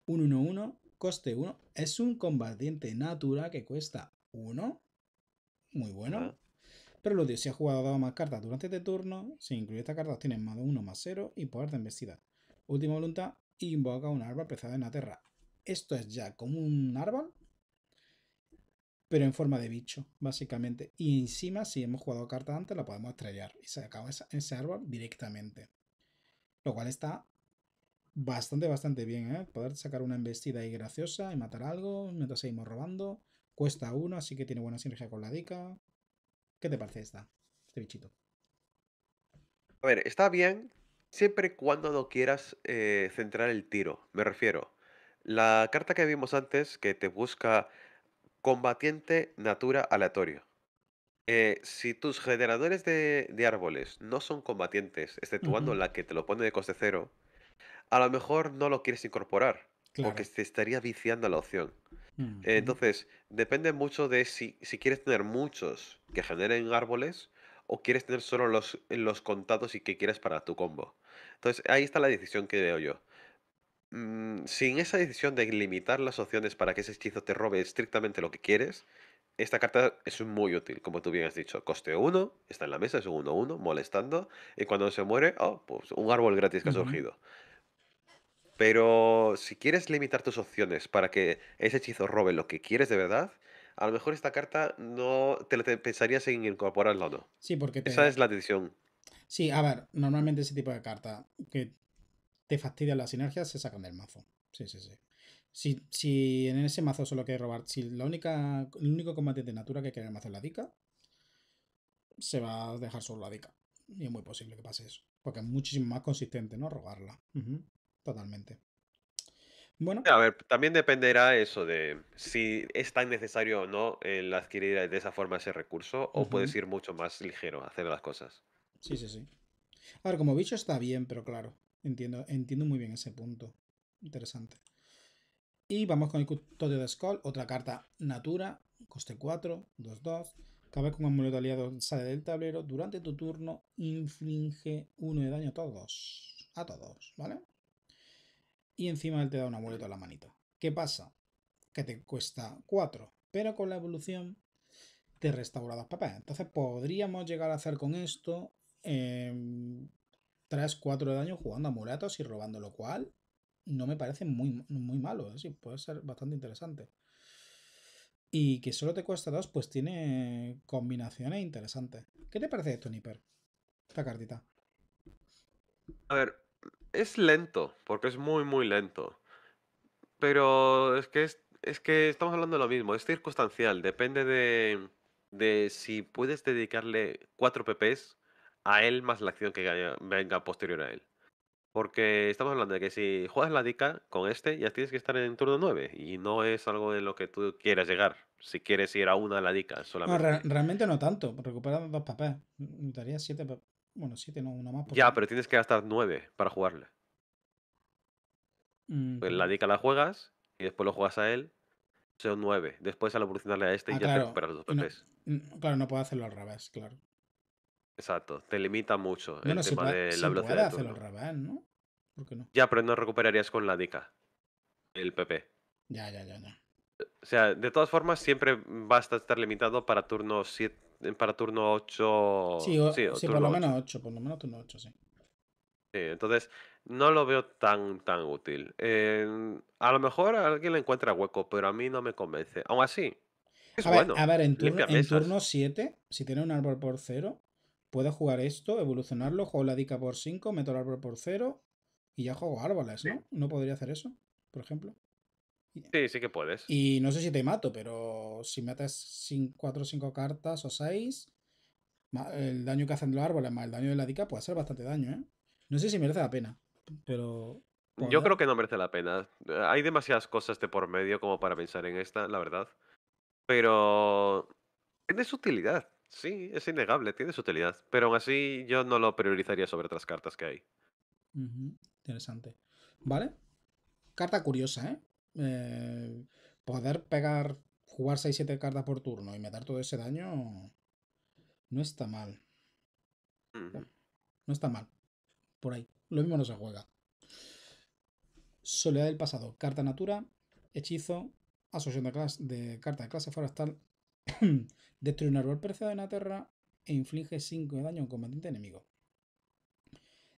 1 1-1, coste 1. Es un combatiente natura que cuesta 1. Muy bueno. Pero lo dios, si ha jugado dado más cartas durante este turno, si incluye esta carta, tiene más de 1 más 0 y poder de embestida. Última voluntad, invoca un árbol pesado en la tierra. Esto es ya como un árbol, pero en forma de bicho, básicamente. Y encima, si hemos jugado carta antes, la podemos estrellar y se acaba ese árbol directamente. Lo cual está bastante, bastante bien, ¿eh? Poder sacar una embestida ahí graciosa y matar algo mientras seguimos robando. Cuesta uno, así que tiene buena sinergia con la dica. ¿Qué te parece esta? Este bichito. A ver, está bien, Siempre y cuando no quieras eh, centrar el tiro, me refiero. La carta que vimos antes que te busca combatiente natura aleatorio. Eh, si tus generadores de, árboles no son combatientes, exceptuando la que te lo pone de coste cero, a lo mejor no lo quieres incorporar, porque te estaría viciando la opción. Entonces, depende mucho de si quieres tener muchos que generen árboles o quieres tener solo los, los contados y que quieras para tu combo. Entonces ahí está la decisión que veo yo. Mm, sin esa decisión de limitar las opciones para que ese hechizo te robe estrictamente lo que quieres, esta carta es muy útil, como tú bien has dicho. Coste 1, está en la mesa, es un 1-1, molestando. Y cuando se muere, oh, pues un árbol gratis que ha surgido. Pero si quieres limitar tus opciones para que ese hechizo robe lo que quieres de verdad, a lo mejor esta carta no te la pensarías en incorporar o no. Sí, porque Esa es la decisión. Sí, a ver, normalmente ese tipo de carta que te fastidia las sinergias se sacan del mazo. Sí, sí, sí. Si, en ese mazo solo quieres robar, si la única, el único combate de natura que quiere en el mazo es la dica, se va a dejar solo la dica. Y es muy posible que pase eso. Porque es muchísimo más consistente, ¿no? Robarla. Totalmente. Bueno. A ver, también dependerá eso de si es tan necesario o no el adquirir de esa forma ese recurso o puedes ir mucho más ligero a hacer las cosas. Sí, sí, sí. A ver, como bicho está bien, pero claro, entiendo, entiendo muy bien ese punto. Interesante. Y vamos con el custodio de Skull, otra carta Natura, coste 4, 2, 2. que con amuleto aliado sale del tablero. Durante tu turno inflige uno de daño a todos. A todos, ¿vale? y encima él te da un amuleto a la manita. ¿Qué pasa? Que te cuesta 4, pero con la evolución te restaura dos papás. Entonces podríamos llegar a hacer con esto 3, em, 4 de daño jugando amuletos y robando, lo cual no me parece muy, muy malo. ¿eh? Sí, puede ser bastante interesante. Y que solo te cuesta 2, pues tiene combinaciones interesantes. ¿Qué te parece esto, Nipper? Esta cartita. A ver, es lento, porque es muy, muy lento. Pero es que, es, que estamos hablando de lo mismo, es circunstancial, depende de, si puedes dedicarle 4 PPs a él más la acción que venga posterior a él. Porque estamos hablando de que si juegas la dica con este, ya tienes que estar en turno 9. Y no es algo de lo que tú quieras llegar. Si quieres ir a una la dica solamente. realmente no tanto. Recuperando dos papés daría 7 papés. Bueno, siete no, una más. Ya, pero tienes que gastar nueve para jugarle. Pues la dica la juegas y después lo juegas a él. Son nueve. Después al evolucionarle a este y ah, ya te recuperas los dos No, mm, claro, no puedo hacerlo al revés, claro. Exacto, te limita mucho no, el tema se de la velocidad. hacerlo al revés, ¿no? ¿Por ¿no? Ya, pero no recuperarías con la dica. El PP. Ya, ya, ya, ya. O sea, de todas formas, siempre basta a estar limitado para turno 7, eh, para turno 8. Sí, sí, por lo menos 8. por lo menos turno 8, sí. Sí, entonces no lo veo tan, tan útil. Eh, a lo mejor alguien le encuentra hueco, pero a mí no me convence. Aún así, a, ver, a ver, en, turno, 7, si tiene un árbol por 0, puede jugar esto, evolucionarlo, juego la dica por 5, meto el árbol por 0 y ya juego árboles, ¿no? ¿No podría hacer eso, por ejemplo? Sí, sí que puedes. Y no sé si te mato, pero si metes 4 o 5 cartas o 6, el daño que hacen los árboles más el daño de la dica puede ser bastante daño, ¿eh? No sé si merece la pena, pero... Yo creo que no merece la pena. Hay demasiadas cosas de por medio como para pensar en esta, la verdad. Pero... Tiene su utilidad, sí, es innegable, tiene su utilidad. Pero aún así yo no lo priorizaría sobre otras cartas que hay. Interesante. ¿Vale? Carta curiosa, ¿eh? Eh, poder pegar, jugar 6-7 cartas por turno y meter todo ese daño no está mal. No está mal. Por ahí. Lo mismo no se juega. Soledad del pasado. Carta natura. Hechizo. Asociación de, carta de clase forestal. Destruye un árbol preciado en la tierra e inflige 5 de daño a un combatiente enemigo.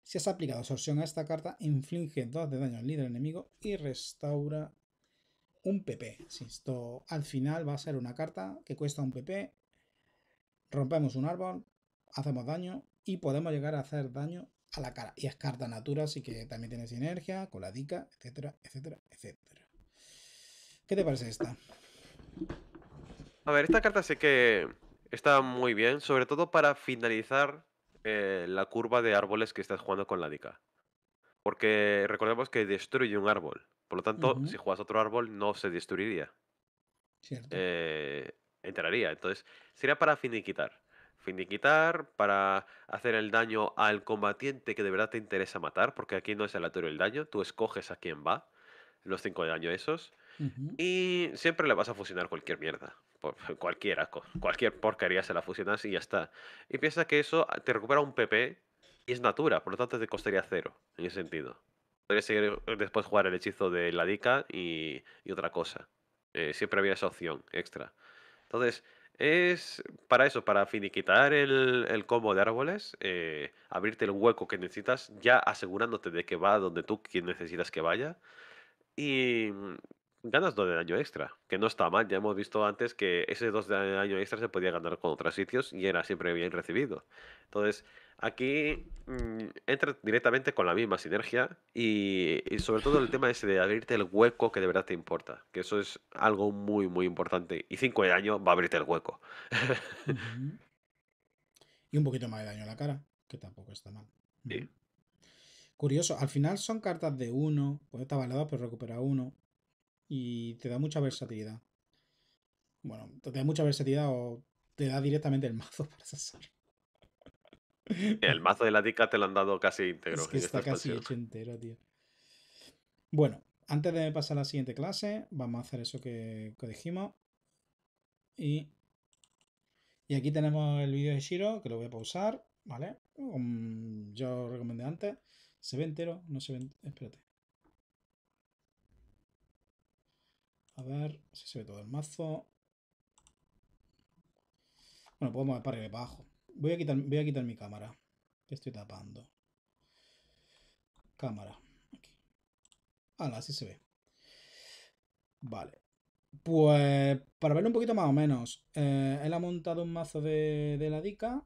Si has aplicado absorción a esta carta, inflige 2 de daño al líder enemigo y restaura un PP. Si esto al final va a ser una carta que cuesta un PP, rompemos un árbol, hacemos daño y podemos llegar a hacer daño a la cara. Y es carta natura, así que también tiene sinergia, con la dica, etcétera, etcétera, etcétera. ¿Qué te parece esta? A ver, esta carta sé que está muy bien, sobre todo para finalizar eh, la curva de árboles que estás jugando con la dica. Porque recordemos que destruye un árbol. Por lo tanto, si juegas otro árbol, no se destruiría. Cierto. Eh, entraría. Entonces, sería para finiquitar. Finiquitar, para hacer el daño al combatiente que de verdad te interesa matar, porque aquí no es aleatorio el daño, tú escoges a quién va, los cinco de daño esos, y siempre le vas a fusionar cualquier mierda. Cualquiera, cualquier porquería se la fusionas y ya está. Y piensa que eso ah, te recupera un PP es natura, por lo tanto te costaría cero en ese sentido. Podrías seguir eh, después jugar el hechizo de la dica y, otra cosa. Eh, siempre había esa opción extra. Entonces, es para eso, para finiquitar el, el combo de árboles, eh, abrirte el hueco que necesitas, ya asegurándote de que va donde tú necesitas que vaya. Y ganas 2 de daño extra, que no está mal. Ya hemos visto antes que ese dos de daño extra se podía ganar con otros sitios y era siempre bien recibido. Entonces, Aquí mm, entra directamente con la misma sinergia y, sobre todo el tema ese de abrirte el hueco que de verdad te importa, que eso es algo muy, muy importante. Y 5 de daño va a abrirte el hueco. Y un poquito más de daño a la cara, que tampoco está mal. Bien. Curioso, al final son cartas de uno, puede estar balado pero recupera uno. Y te da mucha versatilidad. Bueno, te da mucha versatilidad o te da directamente el mazo para cesar. El mazo de la dica te lo han dado casi íntegro. está casi hecho entero, tío. Bueno, antes de pasar a la siguiente clase, vamos a hacer eso que, dijimos. Y, y aquí tenemos el vídeo de Shiro, que lo voy a pausar, ¿vale? yo recomendé antes. ¿Se ve entero? No se ve. Espérate. A ver si se ve todo el mazo. Bueno, podemos ver para para abajo. Voy a quitar, mi cámara. Que estoy tapando. Cámara. Ah, Ala, así se ve. Vale. Pues para verlo un poquito más o menos, eh, él ha montado un mazo de, de la DICA,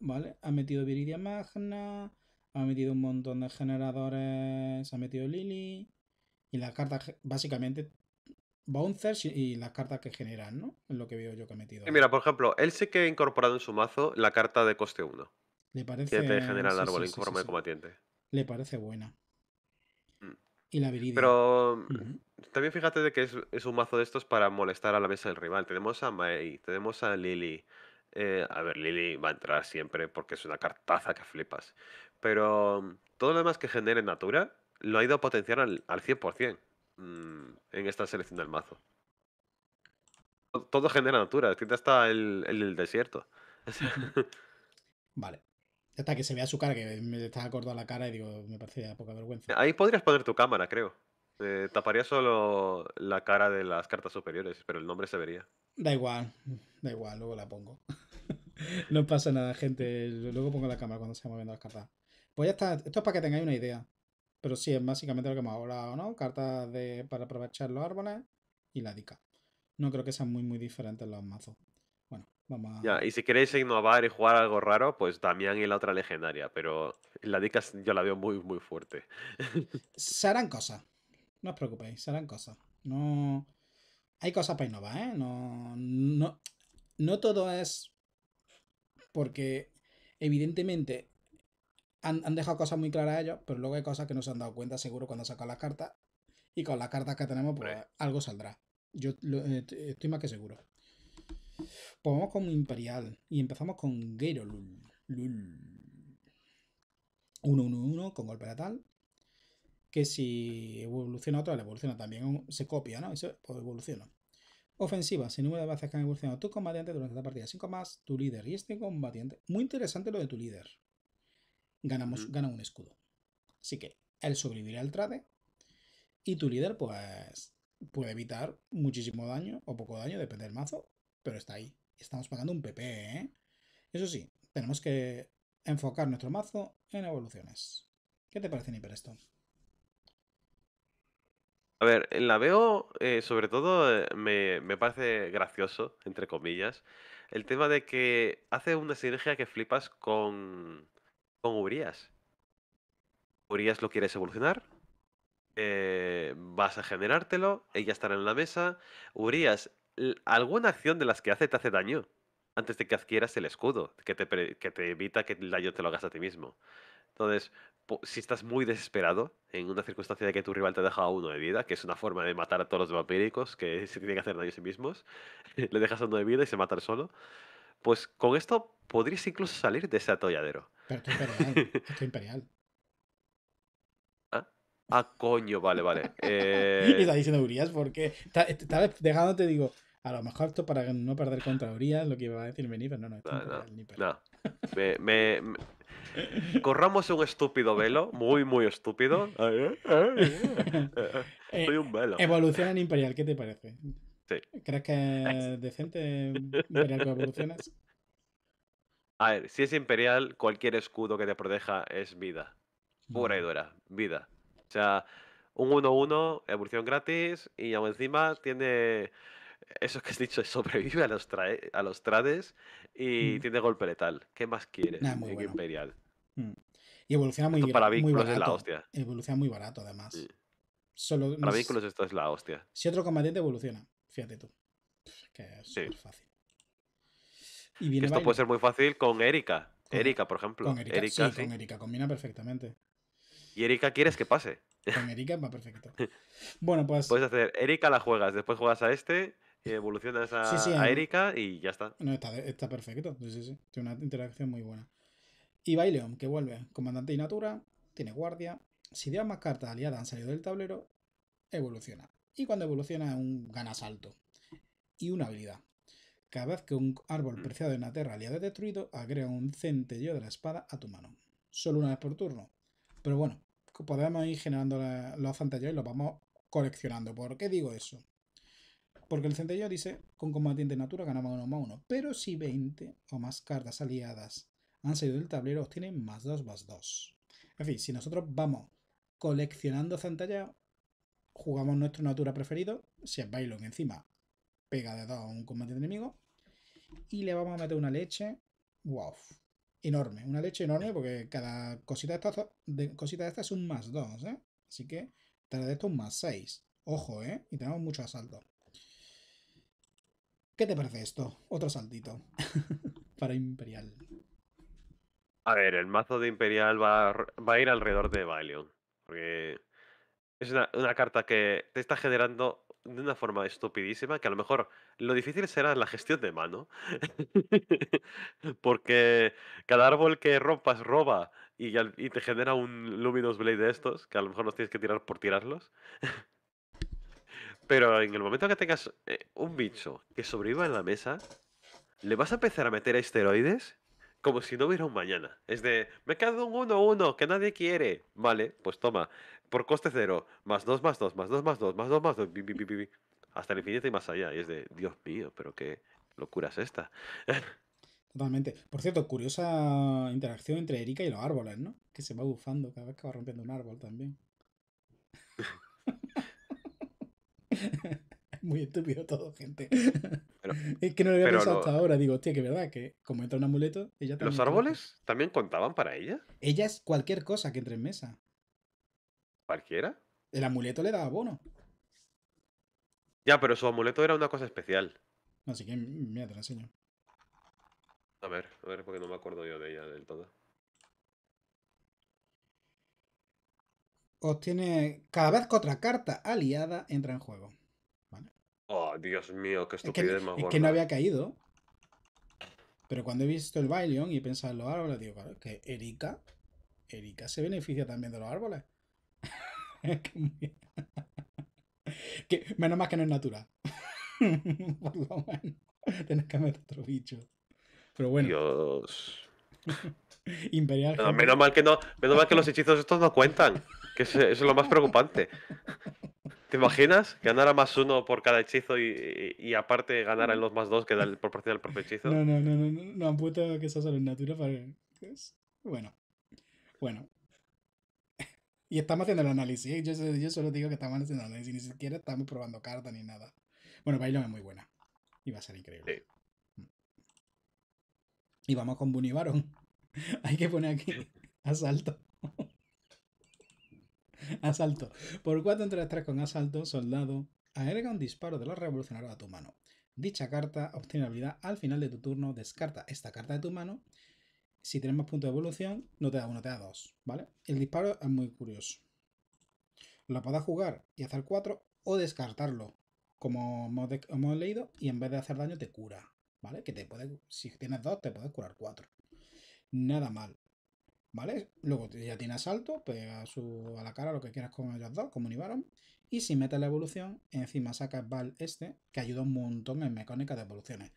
¿vale? Ha metido Viridia Magna, ha metido un montón de generadores, ha metido Lili. y las cartas básicamente bouncers y, las cartas que generan, ¿no? Es lo que veo yo que ha metido. mira, por ejemplo, él sí que ha incorporado en su mazo la carta de coste 1. Le parece. Que te genera el árbol en forma de combatiente. Le parece buena. Mm. Y la habilidad. Pero mm, también fíjate de que es, un mazo de estos para molestar a la mesa del rival. Tenemos a Mei, tenemos a Lily. Eh, a ver, Lily va a entrar siempre porque es una cartaza que flipas. Pero mm, todo lo demás que genere Natura lo ha ido a potenciar al, al 100%. Mm, en esta selección del mazo. Todo genera natura, Es está el, el, desierto. vale. Hasta que se vea su cara, que me está acordando la cara y digo, me parece poca vergüenza. Ahí podrías poner tu cámara, creo. Eh, taparía solo la cara de las cartas superiores, pero el nombre se vería. Da igual, da igual, luego la pongo. no pasa nada, gente. Luego pongo la cámara cuando se moviendo las cartas. Pues ya está, esto es para que tengáis una idea. Pero sí, es básicamente lo que hemos hablado, ¿no? Cartas para aprovechar los árboles y la dica. No creo que sean muy, muy diferentes los mazos. Bueno, vamos a... Ya, y si queréis innovar y jugar algo raro, pues también y la otra legendaria, pero la dica yo la veo muy, muy fuerte. harán cosas. No os preocupéis, serán cosas. No... Hay cosas para innovar, ¿eh? No, no, no todo es... Porque evidentemente han, dejado cosas muy claras a ellos, pero luego hay cosas que no se han dado cuenta, seguro, cuando sacan las cartas. Y con las cartas que tenemos, pues algo saldrá. Yo eh, eh, estoy más que seguro. Pues vamos con Imperial. Y empezamos con Guerrero Lul. 1-1-1 con golpe de tal. Que si evoluciona otra, le evoluciona también. Se copia, ¿no? Y se pues, evoluciona. Ofensiva, sin número de bases que han evolucionado tu combatiente durante esta partida 5 más, tu líder y este combatiente. Muy interesante lo de tu líder ganamos, gana un escudo. Así que él sobrevivirá al trade y tu líder pues puede evitar muchísimo daño o poco daño, depende del mazo, pero está ahí. Estamos pagando un PP, ¿eh? Eso sí, tenemos que enfocar nuestro mazo en evoluciones. ¿Qué te parece, Niper, esto? A ver, la veo, eh, sobre todo, eh, me, me, parece gracioso, entre comillas, el tema de que hace una sinergia que flipas con, con Urias. Urias lo quieres evolucionar, eh, vas a generártelo, ella estará en la mesa. Urias, alguna acción de las que hace te hace daño antes de que adquieras el escudo, que te, evita que el daño te lo hagas a ti mismo. Entonces, si estás muy desesperado en una circunstancia de que tu rival te deja a uno de vida, que es una forma de matar a todos los vampíricos que se tienen que hacer daño a sí mismos, le dejas a uno de vida y se mata solo, pues con esto podrías incluso salir de ese atolladero. Pero esto imperial. esto imperial. Ah, ¿Ah? coño, vale, vale. Eh... y está diciendo Urias porque tal vez dejándote, digo, a lo mejor esto para no perder contra Urias, lo que iba a decir venir, pero no, no, esto ni Corramos un estúpido velo, muy, muy estúpido. Eh, eh, eh, Soy un velo. Evoluciona en Imperial, ¿qué te parece? Sí. ¿Crees que es decente Imperial que evolucionas? A ver, si es imperial, cualquier escudo que te proteja es vida. Pura y dura, vida. O sea, un 1-1, evolución gratis, y aún encima tiene. Eso que has dicho, sobrevive a los, trades y tiene golpe letal. ¿Qué más quieres? Ah, imperial. Mm. Y evoluciona muy, para muy Es la hostia. Evoluciona muy barato, además. para vehículos esto es la hostia. Si otro combatiente evoluciona, fíjate tú. Que es sí. fácil esto puede ser muy fácil con Erika. Erika, por ejemplo. Erika, sí, con Erika combina perfectamente. ¿Y Erika quieres que pase? Con Erika va perfecto. Bueno, pues. Puedes hacer Erika la juegas, después juegas a este, evolucionas a, Erika y ya está. está, perfecto. Sí, sí, sí. Tiene una interacción muy buena. Y Baileon, que vuelve. Comandante y Natura, tiene guardia. Si de más cartas aliadas han salido del tablero, evoluciona. Y cuando evoluciona, un gana Y una habilidad. Cada vez que un árbol mm. preciado en la tierra le ha destruido, agrega un centello de la espada a tu mano. Solo una vez por turno. Pero bueno, podemos ir generando los centellos y los vamos coleccionando. ¿Por qué digo eso? Porque el centello dice, con combatiente natura ganamos uno más 1. Pero si 20 o más cartas aliadas han salido del tablero, obtienen más 2 más 2. En fin, si nosotros vamos coleccionando centellón, jugamos nuestro natura preferido. Si es Bailon encima pega de dos a un combatiente enemigo, y le vamos a meter una leche. ¡Wow! Enorme, una leche enorme porque cada cosita de estas, de es un más 2, ¿eh? Así que trae de esto un más 6. Ojo, ¿eh? Y tenemos mucho asalto. ¿Qué te parece esto? Otro saltito para Imperial. A ver, el mazo de Imperial va, a ir alrededor de Valion. Porque es una, una carta que te está generando de una forma estupidísima que a lo mejor lo difícil será la gestión de mano. Porque cada árbol que rompas roba y, te genera un Luminous Blade de estos, que a lo mejor los tienes que tirar por tirarlos. Pero en el momento que tengas eh, un bicho que sobreviva en la mesa, le vas a empezar a meter esteroides como si no hubiera un mañana. Es de, me he quedado un 1-1 que nadie quiere. Vale, pues toma por coste cero, más dos, más dos, más dos, más dos, más dos, más dos, hasta el infinito y más allá. Y es de, Dios mío, pero qué locura es esta. Totalmente. Por cierto, curiosa interacción entre Erika y los árboles, ¿no? Que se va bufando cada vez que va rompiendo un árbol también. Muy estúpido todo, gente. es que no lo había pensado hasta ahora. Digo, hostia, que verdad, que como entra un amuleto, ella también. ¿Los árboles también contaban para ella? Ella es cualquier cosa que entre en mesa. ¿Cualquiera? El amuleto le daba bono. Ya, pero su amuleto era una cosa especial. Así que, mira, te lo enseño. A ver, a ver, porque no me acuerdo yo de ella del todo. Obtiene. Cada vez que otra carta aliada entra en juego. Oh, Dios mío, qué estupidez más que, Es que no había caído. Pero cuando he visto el Bailion y he pensado en los árboles, digo, claro, que Erika. Erika se beneficia también de los árboles que, menos mal que no es natural. Por lo menos. Tienes que meter otro bicho. Pero bueno. Dios. Imperial. menos mal que no, menos mal que los hechizos estos no cuentan. Que eso es lo más preocupante. ¿Te imaginas? Ganar a más uno por cada hechizo y, aparte ganar en los más dos que da el proporcional del propio hechizo. No, no, no, no, no, han puesto que eso solo en natura para. Bueno. Bueno. Y estamos haciendo el análisis. ¿eh? Yo, solo digo que estamos haciendo el análisis. Ni siquiera estamos probando cartas ni nada. Bueno, Bailón es muy buena. Y va a ser increíble. Mm. Y vamos con Bunibaron. Hay que poner aquí asalto. asalto. Por cuatro entre las tres con asalto, soldado, agrega un disparo de los revolucionarios a tu mano. Dicha carta obtiene habilidad al final de tu turno. Descarta esta carta de tu mano si tienes más puntos de evolución, no te da uno, te da dos, ¿vale? El disparo es muy curioso. Lo puedes jugar y hacer cuatro o descartarlo, como hemos, leído, y en vez de hacer daño te cura, ¿vale? Que te puede, si tienes dos te puedes curar cuatro Nada mal, ¿vale? Luego ya tiene asalto, pega su, a la cara lo que quieras con ellos dos, como Univaron, Y si metes la evolución, encima sacas Val este, que ayuda un montón en mecánica de evoluciones.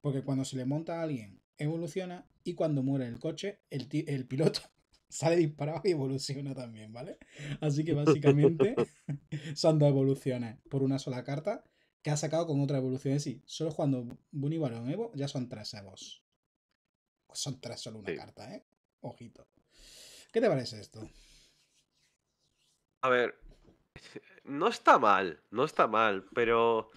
Porque cuando se le monta a alguien evoluciona y cuando muere el coche, el, piloto sale disparado y evoluciona también, ¿vale? Así que básicamente son dos evoluciones por una sola carta que ha sacado con otra evolución en sí. Solo cuando Bunny Baron Evo ya son tres Evos. Pues son tres solo una carta, ¿eh? Ojito. ¿Qué te parece esto? A ver, no está mal, no está mal, pero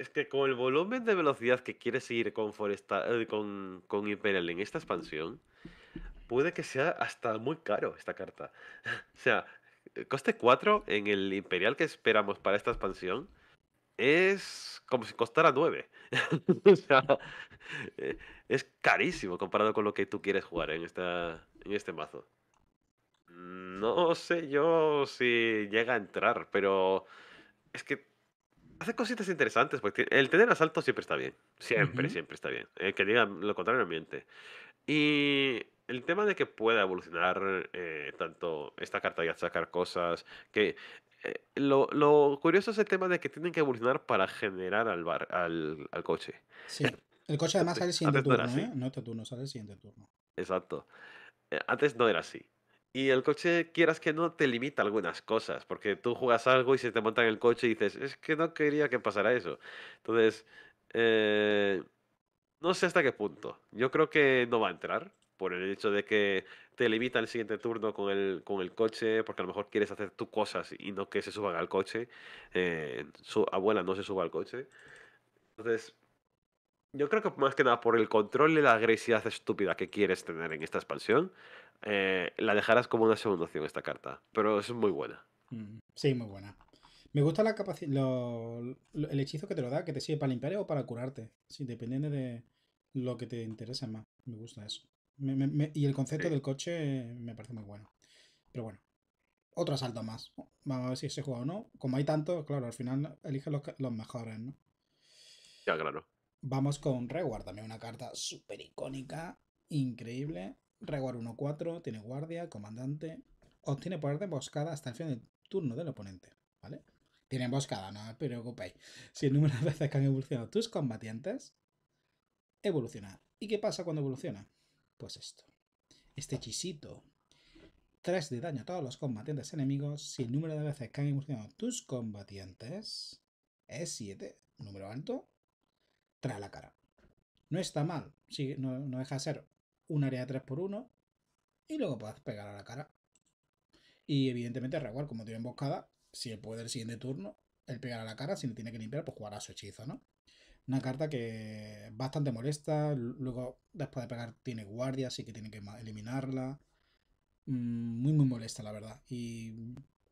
es que con el volumen de velocidad que quieres ir con, Foresta, eh, con, con Imperial en esta expansión, puede que sea hasta muy caro esta carta. o sea, eh, coste 4 en el Imperial que esperamos para esta expansión es como si costara 9. o sea, eh, es carísimo comparado con lo que tú quieres jugar en, esta, en este mazo. No sé yo si llega a entrar, pero es que hace cositas interesantes, porque el tener asalto siempre está bien. Siempre, siempre está bien. El eh, que diga lo contrario miente. Y el tema de que pueda evolucionar eh, tanto esta carta y sacar cosas, que eh, lo, curioso es el tema de que tienen que evolucionar para generar al, al, coche. Sí, el coche además sale el siguiente turno, ¿eh? no este turno, sale el siguiente turno. Exacto. Antes no era así. Y el coche, quieras que no, te limita algunas cosas, porque tú juegas algo y se te monta en el coche y dices, es que no quería que pasara eso. Entonces, eh, no sé hasta qué punto. Yo creo que no va a entrar, por el hecho de que te limita el siguiente turno con el, con el coche, porque a lo mejor quieres hacer tus cosas y no que se suban al coche. Eh, su abuela no se suba al coche. Entonces, yo creo que más que nada por el control y la agresividad estúpida que quieres tener en esta expansión, eh, la dejarás como una segunda opción esta carta. Pero es muy buena. Mm, sí, muy buena. Me gusta la capacidad, el hechizo que te lo da, que te sirve para limpiar o para curarte. Sí, dependiendo de lo que te interese más. Me gusta eso. y el concepto del coche me parece muy bueno. Pero bueno, otro asalto más. Vamos a ver si se juega o no. Como hay tantos, claro, al final elige los, los mejores, ¿no? Ya, claro. Vamos con Reward, también una carta súper icónica, increíble. Reward 1-4, tiene guardia, comandante. Obtiene poder de emboscada hasta el fin del turno del oponente, ¿vale? Tiene emboscada, no os preocupéis. Si el número de veces que han evolucionado tus combatientes, evoluciona. ¿Y qué pasa cuando evoluciona? Pues esto. Este chisito 3 de daño a todos los combatientes enemigos. Si el número de veces que han evolucionado tus combatientes es 7, número alto, a la cara. No está mal, no, deja de ser un área de 3x1 y luego puedes pegar a la cara. Y evidentemente Reward, como tiene emboscada, si él puede el siguiente turno, él pegar a la cara, si le tiene que limpiar, pues jugará su hechizo, ¿no? Una carta que bastante molesta, luego después de pegar tiene guardia, así que tiene que eliminarla. Mm, muy, muy molesta, la verdad. Y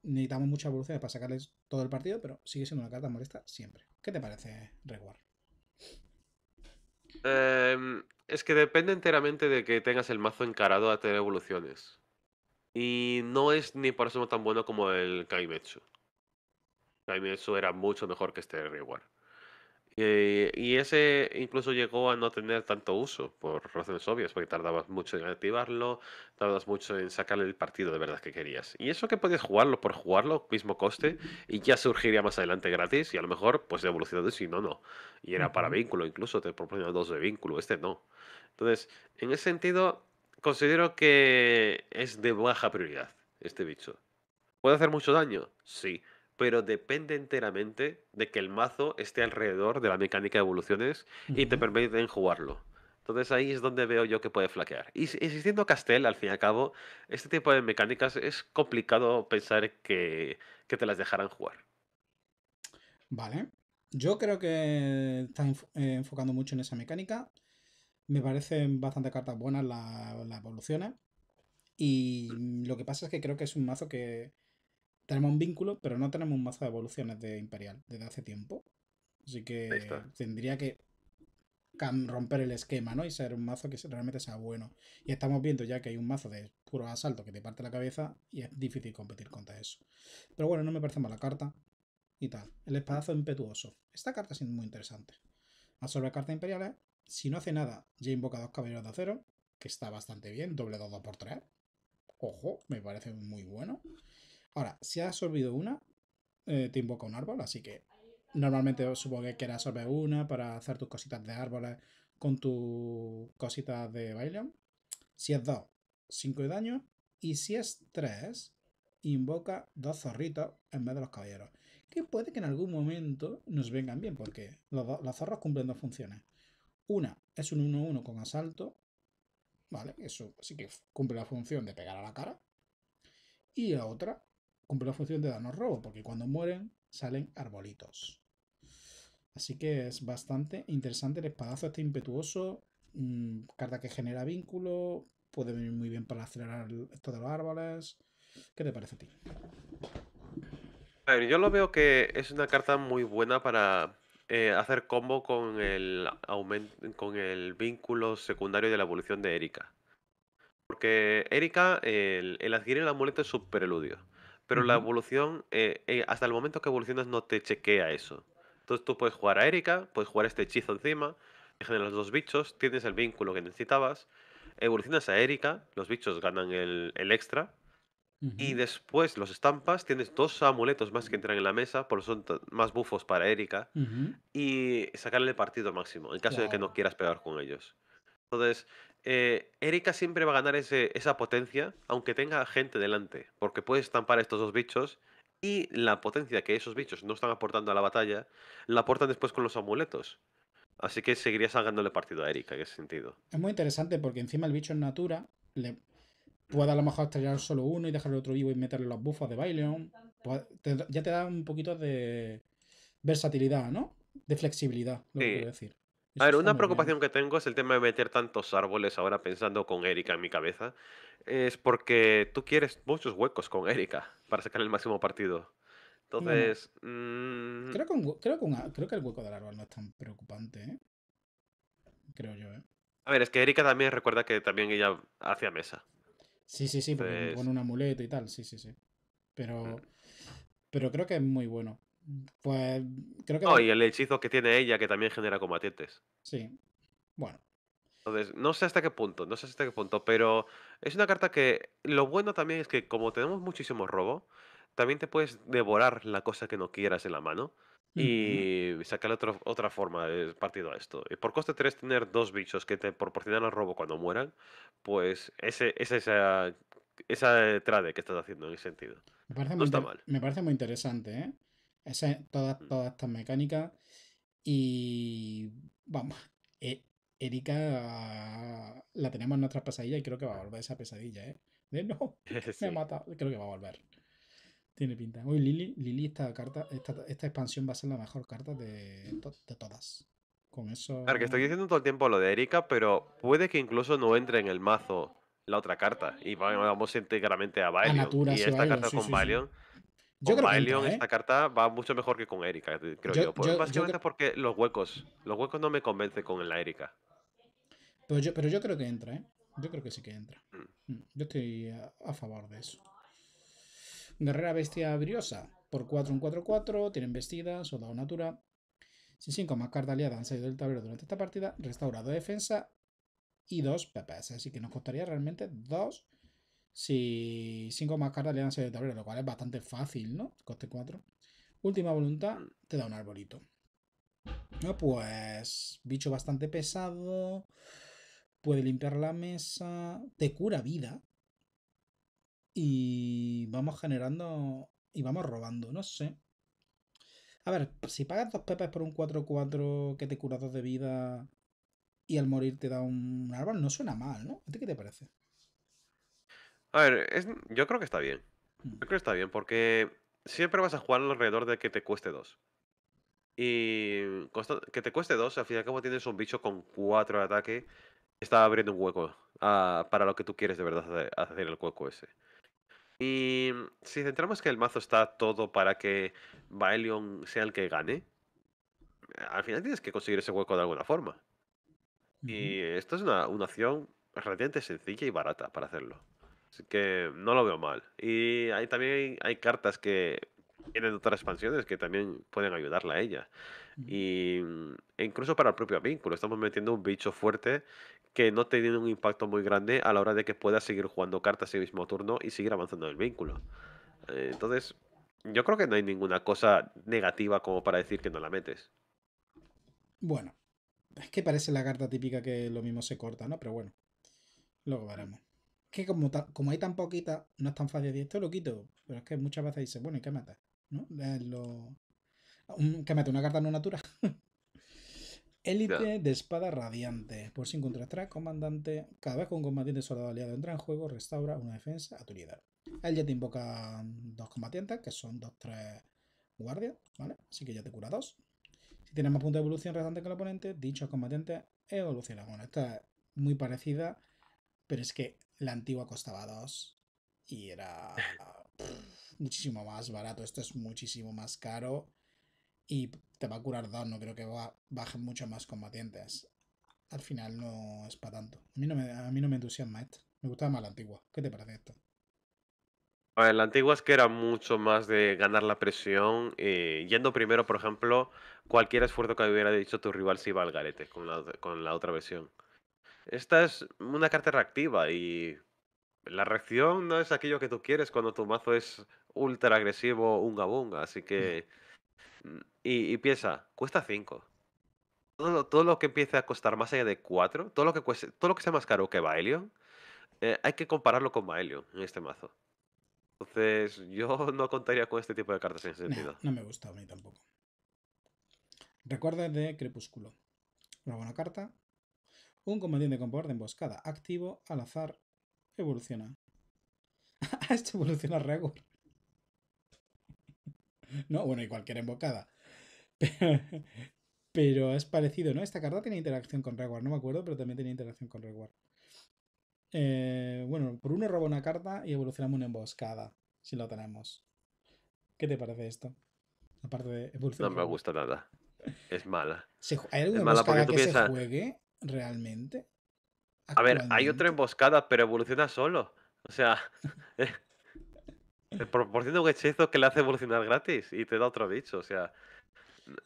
necesitamos muchas evoluciones para sacarles todo el partido, pero sigue siendo una carta molesta siempre. ¿Qué te parece, Reward? Em, es que depende enteramente de que tengas el mazo encarado a tener evoluciones. Y no es ni por eso tan bueno como el Kaimetsu. Kaimetsu era mucho mejor que este Reward. Eh, y ese incluso llegó a no tener tanto uso por razones obvias, porque tardabas mucho en activarlo, tardabas mucho en sacarle el partido de verdad que querías. Y eso que podías jugarlo por jugarlo, mismo coste, y ya surgiría más adelante gratis, y a lo mejor pues de evolucionado si no, no. Y era para vínculo, incluso te proponía dos de vínculo, este no. Entonces, en ese sentido, considero que es de baja prioridad este bicho. ¿Puede hacer mucho daño? Sí pero depende enteramente de que el mazo esté alrededor de la mecánica de evoluciones y te permiten jugarlo. Entonces ahí es donde veo yo que puede flaquear. Y existiendo Castell, al fin y al cabo, este tipo de mecánicas es complicado pensar que, te las dejarán jugar. Vale. Yo creo que están eh, enfocando mucho en esa mecánica. Me parecen bastante cartas buenas las la evoluciones. Y mm. lo que pasa es que creo que es un mazo que, tenemos un vínculo, pero no tenemos un mazo de evoluciones de Imperial desde hace tiempo. Así que tendría que romper el esquema, ¿no? Y ser un mazo que realmente sea bueno. Y estamos viendo ya que hay un mazo de puro asalto que te parte la cabeza y es difícil competir contra eso. Pero bueno, no me parece la carta y tal. El espadazo impetuoso. Esta carta es muy interesante. Absorbe cartas imperiales. Si no hace nada, ya invoca dos caballeros de acero, que está bastante bien, doble 2 2 por 3 Ojo, me parece muy bueno. Ahora, si has absorbido una, eh, te invoca un árbol, así que normalmente supongo que quieres absorber una para hacer tus cositas de árboles con tus cositas de baile. Si es 2, 5 de daño. Y si es 3, invoca dos zorritos en vez de los caballeros. Que puede que en algún momento nos vengan bien, porque los, zorros cumplen dos funciones. Una es un 1-1 con asalto. Vale, eso sí que cumple la función de pegar a la cara. Y la otra cumple la función de danos robo, porque cuando mueren salen arbolitos. Así que es bastante interesante el espadazo este impetuoso, mm, carta que genera vínculo, puede venir muy bien para acelerar esto de los árboles. ¿Qué te parece a ti? A ver, yo lo veo que es una carta muy buena para eh, hacer combo con el con el vínculo secundario de la evolución de Erika. Porque Erika, el, el adquirir el amuleto es su pero la evolución, eh, eh, hasta el momento que evolucionas, no te chequea eso. Entonces tú puedes jugar a Erika, puedes jugar este hechizo encima, te los dos bichos, tienes el vínculo que necesitabas, evolucionas a Erika, los bichos ganan el, extra. Y después los estampas, tienes dos amuletos más que entran en la mesa, por son más bufos para Erika, y sacarle el partido máximo, en caso de que no quieras pegar con ellos. Entonces, eh, Erika siempre va a ganar esa potencia, aunque tenga gente delante, porque puede estampar estos dos bichos y la potencia que esos bichos no están aportando a la batalla, la aportan después con los amuletos. Así que seguiría sacándole partido a Erika en ese sentido. Es muy interesante porque encima el bicho en natura le puede a lo mejor estrellar solo uno y dejar el otro vivo y meterle las bufas de Bailion. ya te da un poquito de versatilidad, ¿no? De flexibilidad, lo que quiero decir. A ver, una preocupación que tengo es el tema de meter tantos árboles ahora pensando con Erika en mi cabeza. Es porque tú quieres muchos huecos con Erika para sacar el máximo partido. Entonces, mm, creo que, creo el hueco del árbol no es tan preocupante, ¿eh? Creo yo, ¿eh? a ver, es que Erika también recuerda que también ella hacía mesa. Sí, sí, sí, con un amuleto y tal, sí, sí, sí. Pero, pero creo que es muy bueno. Pues creo que. No, y el hechizo que tiene ella que también genera combatientes. Sí. Bueno. Entonces, no sé hasta qué punto, no sé hasta qué punto, pero es una carta que lo bueno también es que como tenemos muchísimo robo, también te puedes devorar la cosa que no quieras en la mano y sacar sacarle otra forma de partido a esto. Y por coste 3 tener dos bichos que te proporcionan el robo cuando mueran, pues ese, es esa, esa trade que estás haciendo en ese sentido. no está mal. Me parece muy interesante, ¿eh? Esa es todas, mm. todas estas mecánicas. Y vamos, e, Erika la tenemos en nuestra pesadilla y creo que va a volver esa pesadilla, ¿eh? De no, me me mata, creo que va a volver. Tiene pinta. Uy, Lili, esta carta, esta, esta expansión va a ser la mejor carta de, de todas. Con eso. Claro, que estoy diciendo todo el tiempo lo de Erika, pero puede que incluso no entre en el mazo la otra carta. Y vamos íntegramente a Valion y esta carta con sí, yo con ¿eh? esta carta va mucho mejor que con Erika, eh, creo yo. básicamente porque los huecos. Los huecos no me convence con la Erika. Pero yo, creo que entra, ¿eh? Yo creo que sí que entra. Mm. Mm, yo estoy a, favor de eso. Guerrera Bestia Briosa. Por 4, un 4-4. Tienen vestida, soldado natura. Si 5 más carta aliada han salido del tablero durante esta partida, restaurado defensa y 2 PPS. Así que nos costaría realmente 2 si 5 más cartas le dan 6 de tablero, lo cual es bastante fácil, ¿no? Coste 4. Última voluntad, te da un arbolito. No, ah, pues bicho bastante pesado, puede limpiar la mesa, te cura vida y vamos generando y vamos robando, no sé. A ver, si pagas dos pepes por un 4-4 que te cura dos de vida y al morir te da un árbol, no suena mal, ¿no? ¿A ti qué te parece? A ver, yo creo que está bien. Mm. Yo creo que está bien, porque siempre vas a jugar alrededor de que te cueste dos. Y que te cueste dos, al final como tienes un bicho con cuatro de ataque. Está abriendo un hueco ah, para lo que tú quieres de verdad hacer el hueco ese. Y si centramos que el mazo está todo para que Baelion sea el que gane, al final tienes que conseguir ese hueco de alguna forma. Y esto es una, una acción relativamente sencilla y barata para hacerlo. Así que no lo veo mal. Y hay, también hay cartas que tienen otras expansiones que también pueden ayudarla a ella. Y, mm, e incluso para el propio vínculo, estamos metiendo un bicho fuerte que no tiene un impacto muy grande a la hora de que pueda seguir jugando cartas en el mismo turno y seguir avanzando el vínculo. Eh, entonces, yo creo que no hay ninguna cosa negativa como para decir que no la metes. Bueno, es que parece la carta típica que lo mismo se corta, ¿no? Pero bueno, luego mm. veremos que como, como hay tan poquita, no es tan fácil decir, esto lo quito. Pero es que muchas veces dice bueno, ¿y qué mata ¿No? Eh, lo... ¿Qué ¿Una carta no natura? Élite de espada radiante. Por si encuentras tres comandante. Cada vez que un combatiente soldado aliado entra en juego, restaura una defensa a tu líder. Él ya te invoca dos combatientes, que son dos tres guardias, ¿vale? Así que ya te cura dos Si tienes más puntos de evolución restante que el oponente, dichos combatientes evolucionan. Bueno, esta es muy parecida, pero es que la antigua costaba 2 y era muchísimo más barato. Esto es muchísimo más caro y te va a curar dos. No creo que bajen mucho más combatientes. Al final no es para tanto. A mí no me, a no me entusiasma esto. Me gustaba más la antigua. ¿Qué te parece esto? A la antigua es que era mucho más de ganar la presión, eh, yendo primero, por ejemplo, cualquier esfuerzo que hubiera dicho tu rival si iba al garete con la, con la otra versión. Esta es una carta reactiva y la reacción no es aquello que tú quieres cuando tu mazo es ultra agresivo, unga bunga, así mm. que... Mm, y, piensa, cuesta 5. Todo, lo que empiece a costar más allá de 4, todo lo que todo lo que sea más caro que Baelion, eh, hay que compararlo con Baelion en este mazo. Entonces, yo no contaría con este tipo de cartas en ese sentido. No, no me gusta a mí tampoco. Recuerda de Crepúsculo. Una buena carta, un combatiente con poder de emboscada activo al azar evoluciona. Ah, esto evoluciona Regor. no, bueno, y cualquier emboscada. Pero, es parecido, ¿no? Esta carta tiene interacción con Reward, no me acuerdo, pero también tiene interacción con Reward. Eh, bueno, por uno roba una carta y evolucionamos una emboscada, si lo tenemos. ¿Qué te parece esto? Aparte de evolucionar. No me gusta nada. Es mala. ¿Hay alguna es emboscada que se juegue? realmente. A ver, hay otra emboscada, pero evoluciona solo. O sea, eh, proporciona un hechizo que le hace evolucionar gratis y te da otro bicho, o sea,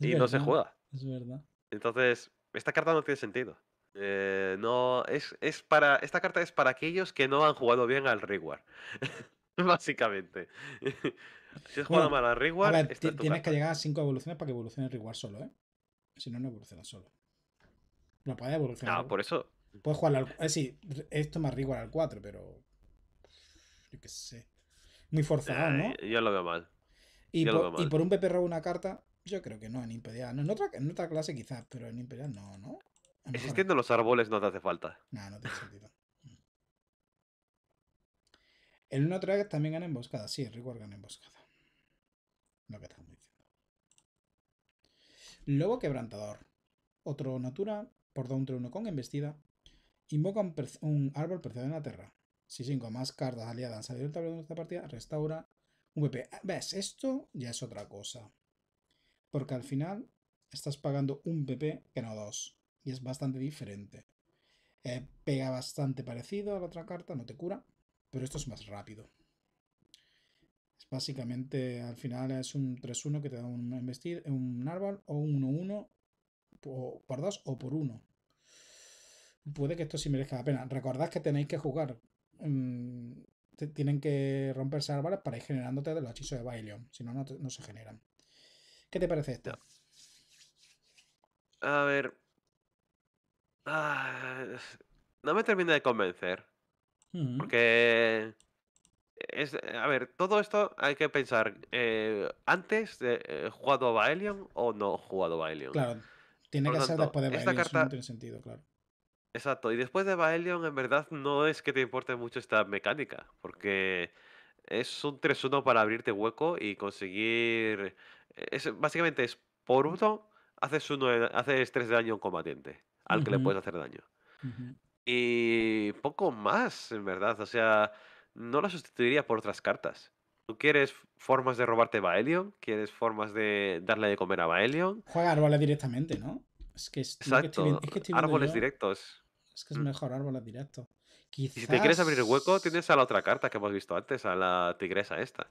y no se juega. Es verdad. Entonces, esta carta no tiene sentido. Eh, no, es, para. Esta carta es para aquellos que no han jugado bien al reward. Básicamente. si has jugado mal al reward. tienes que llegar a 5 evoluciones para que evolucione el reward solo, ¿eh? Si no, no evoluciona solo. No puede evolucionar. Ah, por eso. Puedes jugar al. Es esto más rico al 4, pero. Yo qué sé. Muy forzado, ah, ¿no? Eh, yo lo veo mal. Y, por, y por un PP roba una carta, yo creo que no, en Imperial. en, otra, en otra clase quizás, pero en Imperial no, ¿no? Existiendo los árboles no te hace falta. No, no tiene sentido. Mm. El otra track también gana emboscada. Sí, el gana emboscada. Lo que estamos diciendo. Lobo quebrantador. Otro natura por 3 1 con embestida, invoca un, árbol preciado en la tierra. Si 5 más cartas aliadas han salido del tablero de esta partida, restaura un PP. Ah, ¿Ves? Esto ya es otra cosa. Porque al final estás pagando un PP que no dos. Y es bastante diferente. Eh, pega bastante parecido a la otra carta, no te cura, pero esto es más rápido. Es básicamente, al final es un 3-1 que te da un, un árbol o un 1-1 por, dos o por uno. Puede que esto sí merezca la pena. Recordad que tenéis que jugar. Mm, tienen que romperse árboles para ir generándote de los hechizos de Bailion. Si no, no, se generan. ¿Qué te parece esto? A ver. Ah, no me termina de convencer. Mm. Porque. Es, a ver, todo esto hay que pensar. Eh, ¿Antes de eh, jugado a Baelion o no jugado a Baelion? Claro, tiene que ser después de Baelion, carta... sentido, claro. Exacto, y después de Baelion, en verdad, no es que te importe mucho esta mecánica, porque es un 3-1 para abrirte hueco y conseguir. Eh, básicamente es por uno, haces, uno, haces 3 de daño a un combatiente, al que le puedes hacer daño. Y poco más, en verdad. O sea, no la sustituiría por otras cartas. ¿Tú quieres formas de robarte Baelion? ¿Quieres formas de darle de comer a Baelion? Juega árboles directamente, ¿no? Es que, es, estoy, árboles directos. Es que es mm. mejor árboles directos. Y si te quieres abrir el hueco, tienes a la otra carta que hemos visto antes, a la tigresa esta.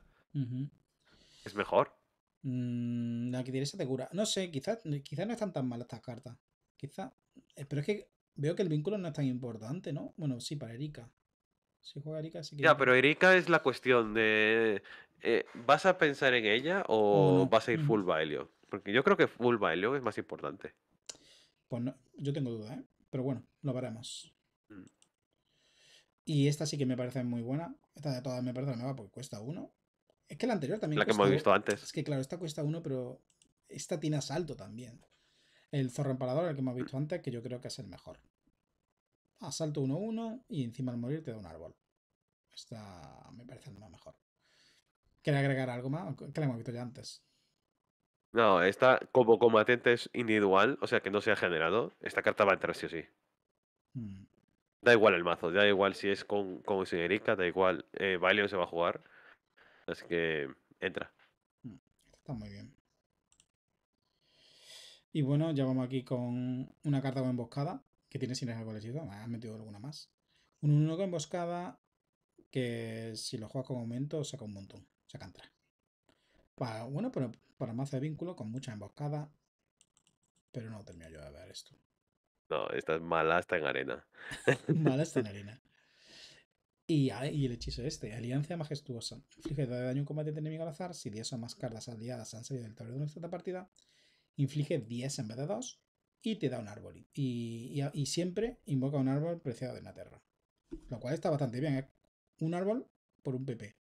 Es mejor. Mm, la tigresa te cura. No sé, quizás, quizás no están tan mal estas cartas. Quizás. Eh, pero es que veo que el vínculo no es tan importante, ¿no? Bueno, sí, para Erika. Si juega Erika, sí que... Ya, pero Erika es la cuestión de... Eh, ¿Vas a pensar en ella o vas a ir full Baelio? Porque yo creo que full Baelio es más importante. Pues no, yo tengo duda ¿eh? Pero bueno, lo veremos. Mm. Y esta sí que me parece muy buena. Esta de todas me parece la nueva porque cuesta uno. Es que la anterior también. La que hemos visto antes. Es que claro, esta cuesta uno, pero esta tiene asalto también. El zorro empalador, el que hemos visto antes, que yo creo que es el mejor asalto ah, 1-1 y encima al morir te da un árbol. Esta me parece el más mejor. quiere agregar algo más? Que la hemos visto ya antes. No, esta como combatiente es individual, o sea que no se ha generado. Esta carta va a entrar sí o sí. Hmm. Da igual el mazo, da igual si es con, con da igual. Eh, se va a jugar. Así que entra. Hmm, está muy bien. Y bueno, ya vamos aquí con una carta con emboscada que tiene sinergia ah, el me han metido alguna más. Un 1 con emboscada, que si lo juega con aumento, saca un montón, saca 3. Para, bueno, pero para mazo de vínculo, con mucha emboscada, pero no termino yo de ver esto. No, esta es mala hasta en arena. mala hasta en arena. Ah, y, el hechizo este, Alianza Majestuosa. Inflige de daño a un combatiente enemigo al azar. Si 10 o más cartas aliadas han salido del tablero de una nuestra partida, inflige 10 en vez de 2 y te da un árbol. Y, siempre invoca un árbol preciado de tierra Lo cual está bastante bien. ¿eh? un árbol por un PP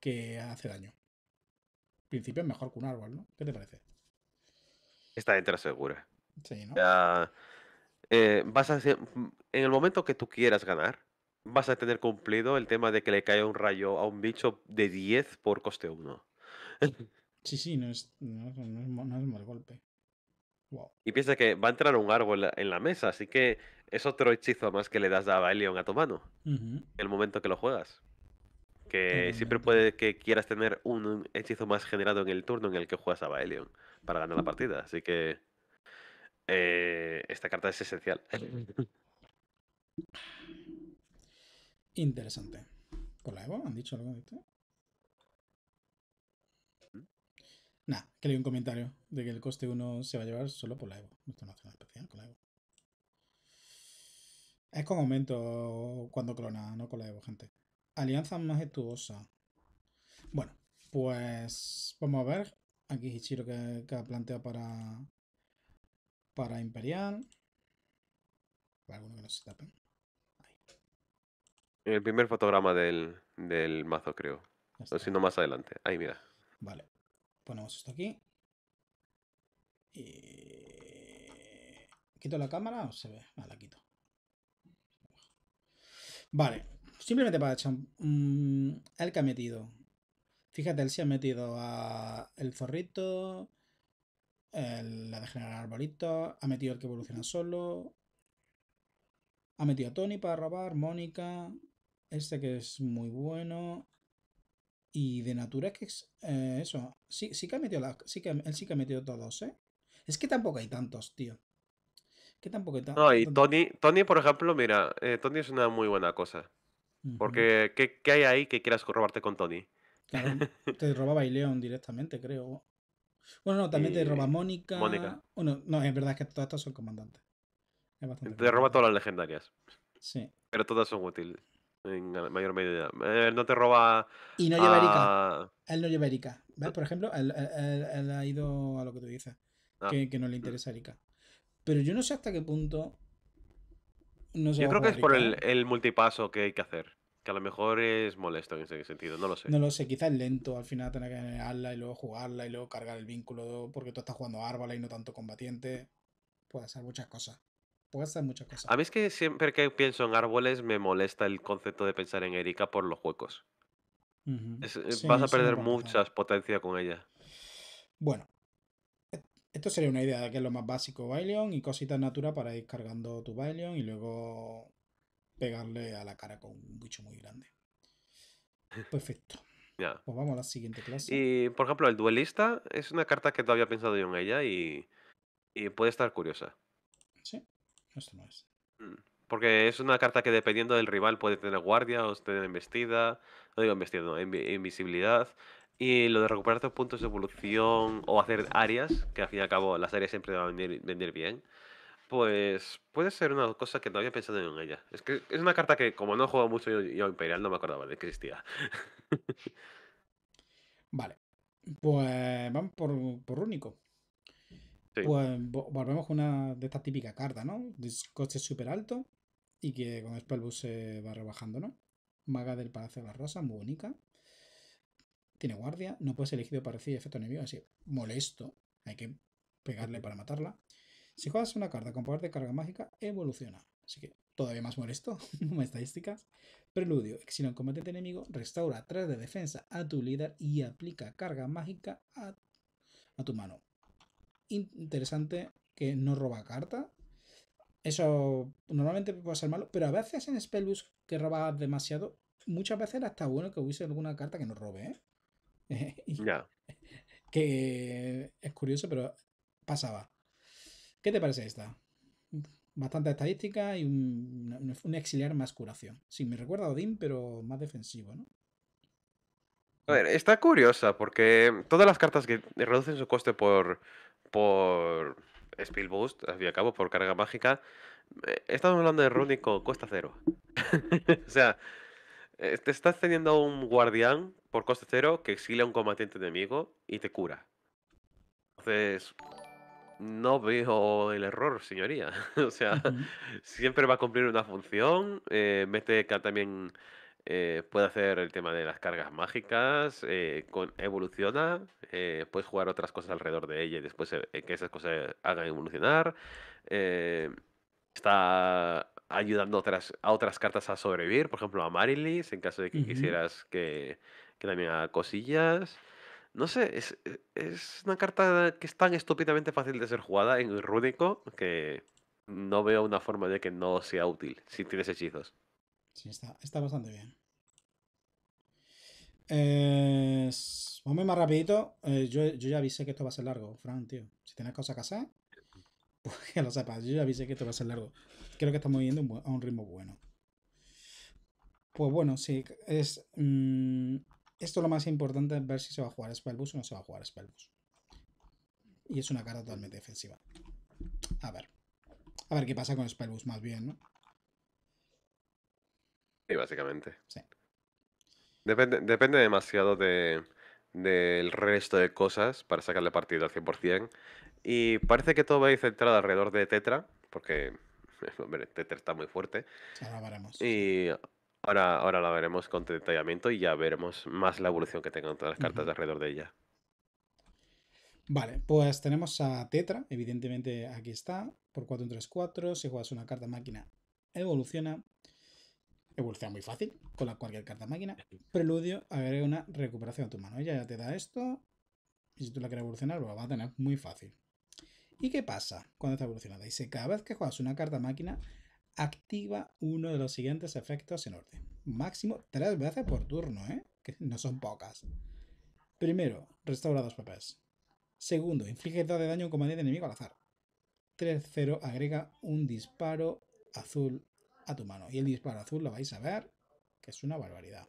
que hace daño. En principio es mejor que un árbol, ¿no? ¿Qué te parece? está entra segura. Sí, ¿no? Eh, vas a, en el momento que tú quieras ganar, vas a tener cumplido el tema de que le cae un rayo a un bicho de 10 por coste 1. Sí, sí, no es, no es mal golpe. Y piensa que va a entrar un árbol en la mesa, así que es otro hechizo más que le das a Baelion a tu mano en el momento que lo juegas. Que siempre puede que quieras tener un hechizo más generado en el turno en el que juegas a Baelion para ganar la partida. Así que eh, esta carta es esencial. Interesante. ¿Con la Evo? ¿Han dicho algo de esto? Nah, que leí un comentario de que el coste uno se va a llevar solo por la Evo. no nada especial con la Evo. Es con aumento cuando clona, no con la Evo, gente. Alianza majestuosa. Bueno, pues vamos a ver. Aquí Hichiro que, que planteado para, para Imperial. El primer fotograma del, del mazo, creo. O siendo más adelante. Ahí, mira. Vale. Ponemos esto aquí. Y... Eh, ¿Quito la cámara o se ve? Ah, la quito. Vale. Simplemente para echar el que ha metido. Fíjate, él se ha metido a el zorrito, la de generar ha metido el que evoluciona solo, ha metido a Tony para robar, Mónica, este que es muy bueno, y de natura es que eh, eso. Sí, sí que ha metido la, sí que, él sí que ha metido todos, ¿eh? Es que tampoco hay tantos, tío. Que tampoco hay tantos. No, y Tony, Tony, por ejemplo, mira, eh, Tony es una muy buena cosa. Porque, ¿qué, hay ahí que quieras robarte con Tony? Claro, te roba León directamente, creo. Bueno, no, también te roba Mónica. Mónica. Bueno, no, es verdad que todas estas son comandantes. te roba todas las legendarias. Sí. Pero todas son útiles en mayor medida. Él eh, no te roba. Y no lleva Erika. Ah, él no lleva Erika. ¿Ves? Por ejemplo, él, ha ido a lo que tú dices. Ah. Que, no le mm. interesa Erika. Pero yo no sé hasta qué punto. yo creo que es por ¿eh? el, multipaso que hay que hacer. Que a lo mejor es molesto en ese sentido, no lo sé. No lo sé, quizás es lento al final tener que generarla y luego jugarla y luego cargar el vínculo porque tú estás jugando y no tanto combatiente. Puede ser muchas cosas puede ser muchas cosas. A mí es que siempre que pienso en árboles me molesta el concepto de pensar en Erika por los huecos. Eh, vas a perder muchas potencias con ella. Bueno, e, esto sería una idea de que es lo más básico Bailion y cositas natura para ir cargando tu Bailion y luego pegarle a la cara con un bicho muy grande. Perfecto. Pues vamos a la siguiente clase. Y por ejemplo, el duelista es una carta que todavía he pensado yo en ella y puede estar curiosa. Mm, porque es una carta que dependiendo del rival puede tener guardia o tener embestida. No digo embestida, no, invisibilidad. Y lo de recuperar tus puntos de evolución o hacer áreas, que al fin y al cabo las áreas siempre van a venir, bien, pues puede ser una cosa que no había pensado en ella. Es que es una carta que como no he jugado mucho yo, Imperial no me acordaba de que existía. vale. Pues vamos por, por único. Pues volvemos con una de estas típicas cartas, ¿no? De coste súper alto y que con Spellbook se va rebajando, ¿no? Maga del Palacio de la Rosa, muy bonita. Tiene guardia, no puedes elegir elegido para recibir efecto enemigo, así molesto. Hay que pegarle para matarla. Si juegas una carta con poder de carga mágica, evoluciona. Así que todavía más molesto, una estadística Preludio, si no combate enemigo, restaura 3 de defensa a tu líder y aplica carga mágica a tu mano interesante que no roba carta. Eso normalmente puede ser malo, pero a veces en Spellbus que roba demasiado, muchas veces era hasta bueno que hubiese alguna carta que no robe. ¿eh? Que es curioso, pero pasaba. ¿Qué te parece esta? Bastante estadística y un, un exiliar más curación. Sí, me recuerda a Odín, pero más defensivo, ¿no? A ver, está curiosa porque todas las cartas que reducen su coste por por Spill Boost, al fin y al cabo, por carga mágica, eh, estamos hablando de Runic con costa cero. o sea, eh, te estás teniendo un guardián por costa cero que exilia a un combatiente enemigo y te cura. Entonces, no veo el error, señoría. o sea, siempre va a cumplir una función. Eh, mete también eh, puede hacer el tema de las cargas mágicas, eh, con, evoluciona, eh, puedes jugar otras cosas alrededor de ella y después que esas cosas hagan evolucionar. está ayudando otras, a otras cartas a sobrevivir, por ejemplo a Marilis, en caso de que quisieras que, que, también haga cosillas. No sé, e, es, una carta que es tan estúpidamente fácil de ser jugada en Rúnico que no veo una forma de que no sea útil si tienes hechizos. Sí, está, está bastante bien. Eh, vamos más rapidito. Eh, yo, yo, ya avisé que esto va a ser largo, Fran, tío. Si tienes cosas que hacer, pues que lo sepas. Yo ya avisé que esto va a ser largo. Creo que estamos yendo a un ritmo bueno. Pues bueno, sí. Es, mm, esto lo más importante es ver si se va a jugar Spellbus o no se va a jugar Spellbus. Y es una carta totalmente defensiva. A ver. A ver qué pasa con Spellbus más bien, ¿no? básicamente. Depende, depende demasiado del resto de cosas para sacarle partido al 100%. Y parece que todo va a ir centrado alrededor de Tetra, porque Tetra está muy fuerte. Y ahora, ahora la veremos con detallamiento y ya veremos más la evolución que tengan todas las cartas alrededor de ella. Vale, pues tenemos a Tetra, evidentemente aquí está, por 4 en 3, 4. Si juegas una carta máquina, evoluciona. Evoluciona muy fácil, con cualquier carta máquina. Preludio agrega una recuperación a tu mano. Ella ya te da esto. Y si tú la quieres evolucionar, pues lo va a tener muy fácil. ¿Y qué pasa cuando está evolucionada? Dice, cada vez que juegas una carta máquina, activa uno de los siguientes efectos en orden. Máximo tres veces por turno, ¿eh? Que no son pocas. Primero, restaura dos papeles. Segundo, inflige dos de daño a un comandante enemigo al azar. Tercero, agrega un disparo azul a tu mano. Y el disparo azul lo vais a ver, que es una barbaridad.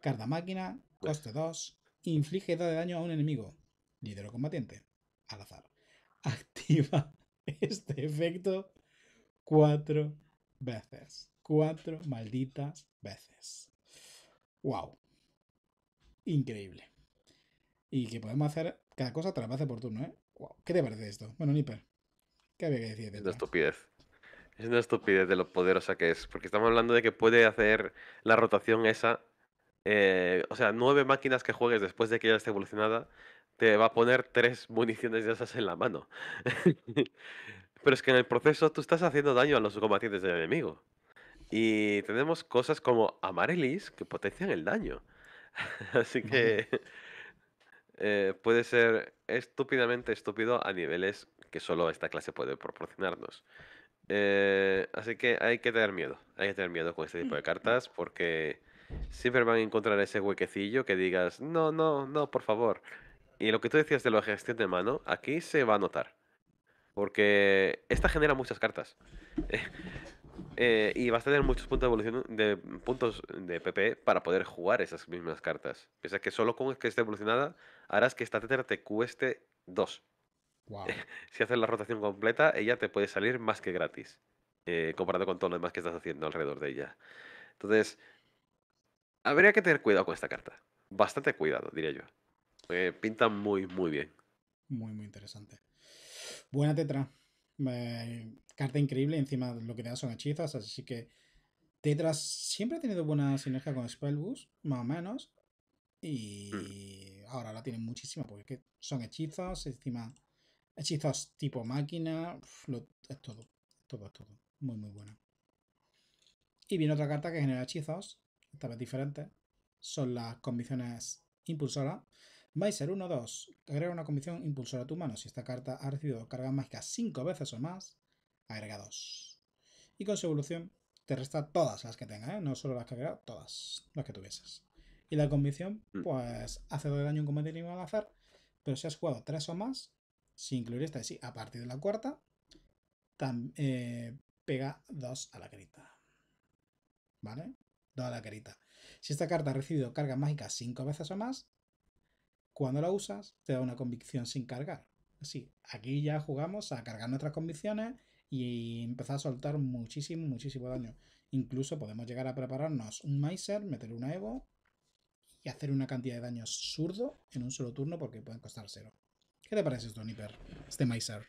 Carta máquina, coste 2, inflige 2 de daño a un enemigo. Líder o combatiente, al azar. Activa este efecto cuatro veces. Cuatro malditas veces. ¡Wow! Increíble. Y que podemos hacer cada cosa tres veces por turno, ¿eh? ¿Qué te parece esto? Bueno, Nipper, ¿qué había que decir? De esto estupidez. Es una estupidez de lo poderosa que es, porque estamos hablando de que puede hacer la rotación esa. Eh, o sea, nueve máquinas que juegues después de que ya esté evolucionada, te va a poner tres municiones de esas en la mano. Pero es que en el proceso tú estás haciendo daño a los combatientes del enemigo. Y tenemos cosas como amarelis que potencian el daño. Así que eh, puede ser estúpidamente estúpido a niveles que solo esta clase puede proporcionarnos. Eh, así que hay que tener miedo, hay que tener miedo con este tipo de cartas porque siempre van a encontrar ese huequecillo que digas, no, no, no, por favor. Y lo que tú decías de la gestión de mano, aquí se va a notar. Porque esta genera muchas cartas. Eh, y vas a tener muchos puntos de evolución de puntos de PP para poder jugar esas mismas cartas. Piensa que solo con que esté evolucionada harás que esta tetera te cueste dos si haces la rotación completa, ella te puede salir más que gratis, eh, comparado con todo lo demás que estás haciendo alrededor de ella. Entonces, habría que tener cuidado con esta carta. Bastante cuidado, diría yo. Eh, pinta muy, muy bien. Muy, muy interesante. Buena tetra. carta increíble, encima lo que te da son hechizos, así que Tetra siempre ha tenido buena sinergia con Spellbus, más o menos. Y mm. ahora la tiene muchísima, porque son hechizos encima Hechizos tipo máquina, lo, es todo, todo, es todo. Muy, muy buena. Y viene otra carta que genera hechizos, esta vez diferente. Son las condiciones impulsora. ser 1-2. Agrega una condición impulsora a tu mano. Si esta carta ha recibido cargas mágicas 5 veces o más, agrega 2. Y con su evolución te resta todas las que tengas, ¿eh? no solo las que agregas, todas las que tuvieses. Y la convicción, mm. pues hace 2 de daño en combate al azar, pero si has jugado 3 o más, si incluir esta. Sí, a partir de la cuarta, eh, pega dos a la carita. ¿Vale? Dos a la carita. Si esta carta ha recibido carga mágica cinco veces o más, cuando la usas, te da una convicción sin cargar. Así, aquí ya jugamos a cargar nuestras convicciones y empezar a soltar muchísimo, muchísimo daño. Incluso podemos llegar a prepararnos un Miser, meter una Evo y hacer una cantidad de daño absurdo en un solo turno porque pueden costar cero. ¿Qué te parece, esto, Este Maizar.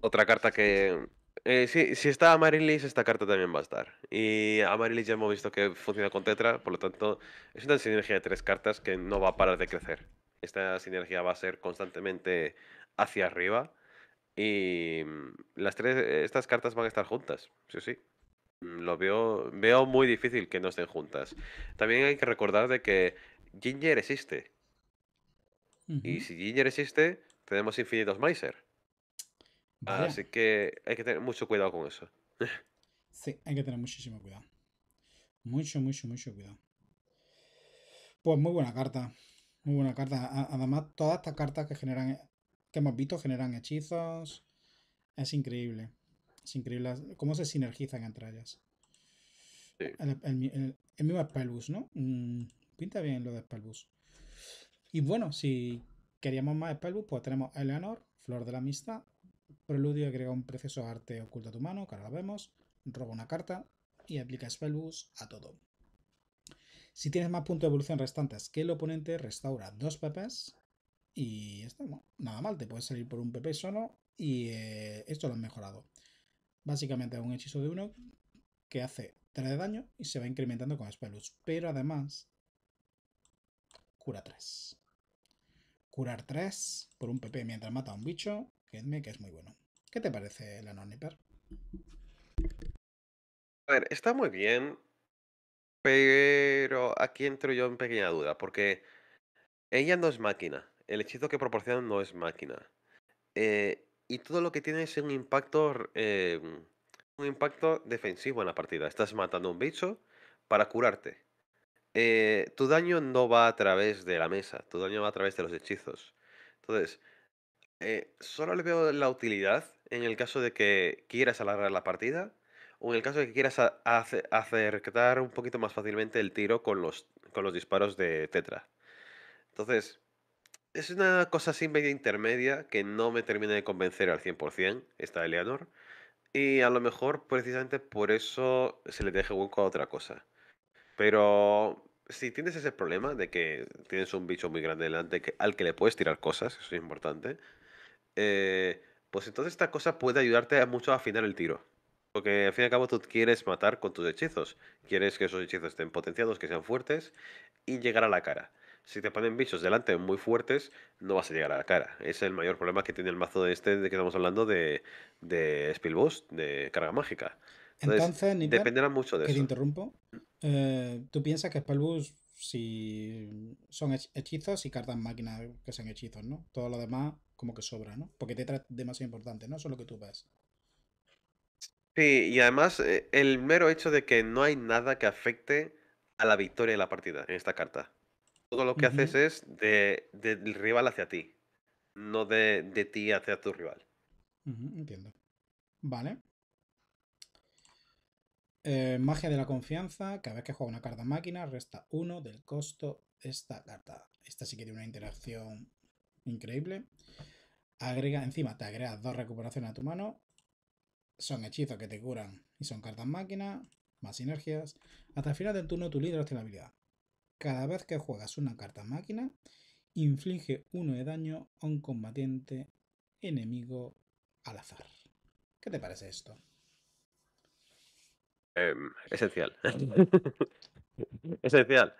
Otra carta que. Eh, sí, si está Amarilis, esta carta también va a estar. Y Amarilis ya hemos visto que funciona con Tetra, por lo tanto, es una sinergia de tres cartas que no va a parar de crecer. Esta sinergia va a ser constantemente hacia arriba. Y mm, las tres, estas cartas van a estar juntas, sí sí. Mm, lo veo, veo muy difícil que no estén juntas. También hay que recordar de que Ginger existe. Y si Ginger existe, tenemos infinitos Miser. Vale. Así que hay que tener mucho cuidado con eso. sí, hay que tener muchísimo cuidado. Mucho, mucho, mucho cuidado. Pues muy buena carta. Muy buena carta. Además, todas estas cartas que generan que hemos visto generan hechizos. Es increíble. Es increíble cómo se sinergizan entre ellas. El, mismo Spellbus, ¿no? Mm, pinta bien lo de Spellbus. Y bueno, si queríamos más Spellbook, pues tenemos Eleanor, Flor de la Amistad, Preludio agrega un precioso arte oculto a tu mano, que ahora lo vemos, roba una carta y aplica Spellbook a todo. Si tienes más puntos de evolución restantes que el oponente, restaura dos PPs y está, nada mal, te puedes salir por un PP solo y eh, esto lo han mejorado. Básicamente es un hechizo de uno que hace 3 de daño y se va incrementando con Spellus, pero además cura 3. Curar tres por un PP mientras mata a un bicho. que es muy bueno. ¿Qué te parece la Noniper? A ver, está muy bien. Pero aquí entro yo en pequeña duda, porque ella no es máquina. El hechizo que proporciona no es máquina. Eh, y todo lo que tiene es un impacto. Eh, un impacto defensivo en la partida. Estás matando a un bicho para curarte. Eh, tu daño no va a través de la mesa, tu daño va a través de los hechizos. Entonces, eh, solo le veo la utilidad en el caso de que quieras alargar la partida o en el caso de que quieras acercar un poquito más fácilmente el tiro con los, con los disparos de Tetra. Entonces, es una cosa sin media intermedia que no me termina de convencer al 100% esta Eleanor. Y a lo mejor precisamente por eso se le deje hueco a otra cosa. Pero si tienes ese problema de que tienes un bicho muy grande delante al que le puedes tirar cosas, eso es importante, eh, pues entonces esta cosa puede ayudarte mucho a afinar el tiro. Porque al fin y al cabo tú quieres matar con tus hechizos. Quieres que esos hechizos estén potenciados, que sean fuertes y llegar a la cara. Si te ponen bichos delante muy fuertes, no vas a llegar a la cara. es el mayor problema que tiene el mazo de este de que estamos hablando de, de de carga mágica. Entonces, dependerá mucho de eso. te interrumpo. Eh, ¿Tú piensas que Spellbus si son hechizos y cartas máquinas que sean hechizos, ¿no? Todo lo demás como que sobra, ¿no? Porque te de demasiado importante, ¿no? Eso es lo que tú ves. Sí, y además eh, el mero hecho de que no hay nada que afecte a la victoria de la partida en esta carta. Todo lo que haces es de, del rival hacia ti, no de, ti hacia tu rival. entiendo. Vale. Eh, magia de la confianza, cada vez que juega una carta máquina, resta uno del costo de esta carta. Esta sí que tiene una interacción increíble. Agrega, encima te agrega dos recuperaciones a tu mano. Son hechizos que te curan y son cartas máquina, más sinergias. Hasta el final del turno tu líder tiene la habilidad. Cada vez que juegas una carta máquina, inflige uno de daño a un combatiente enemigo al azar. ¿Qué te parece esto? Em, esencial. esencial.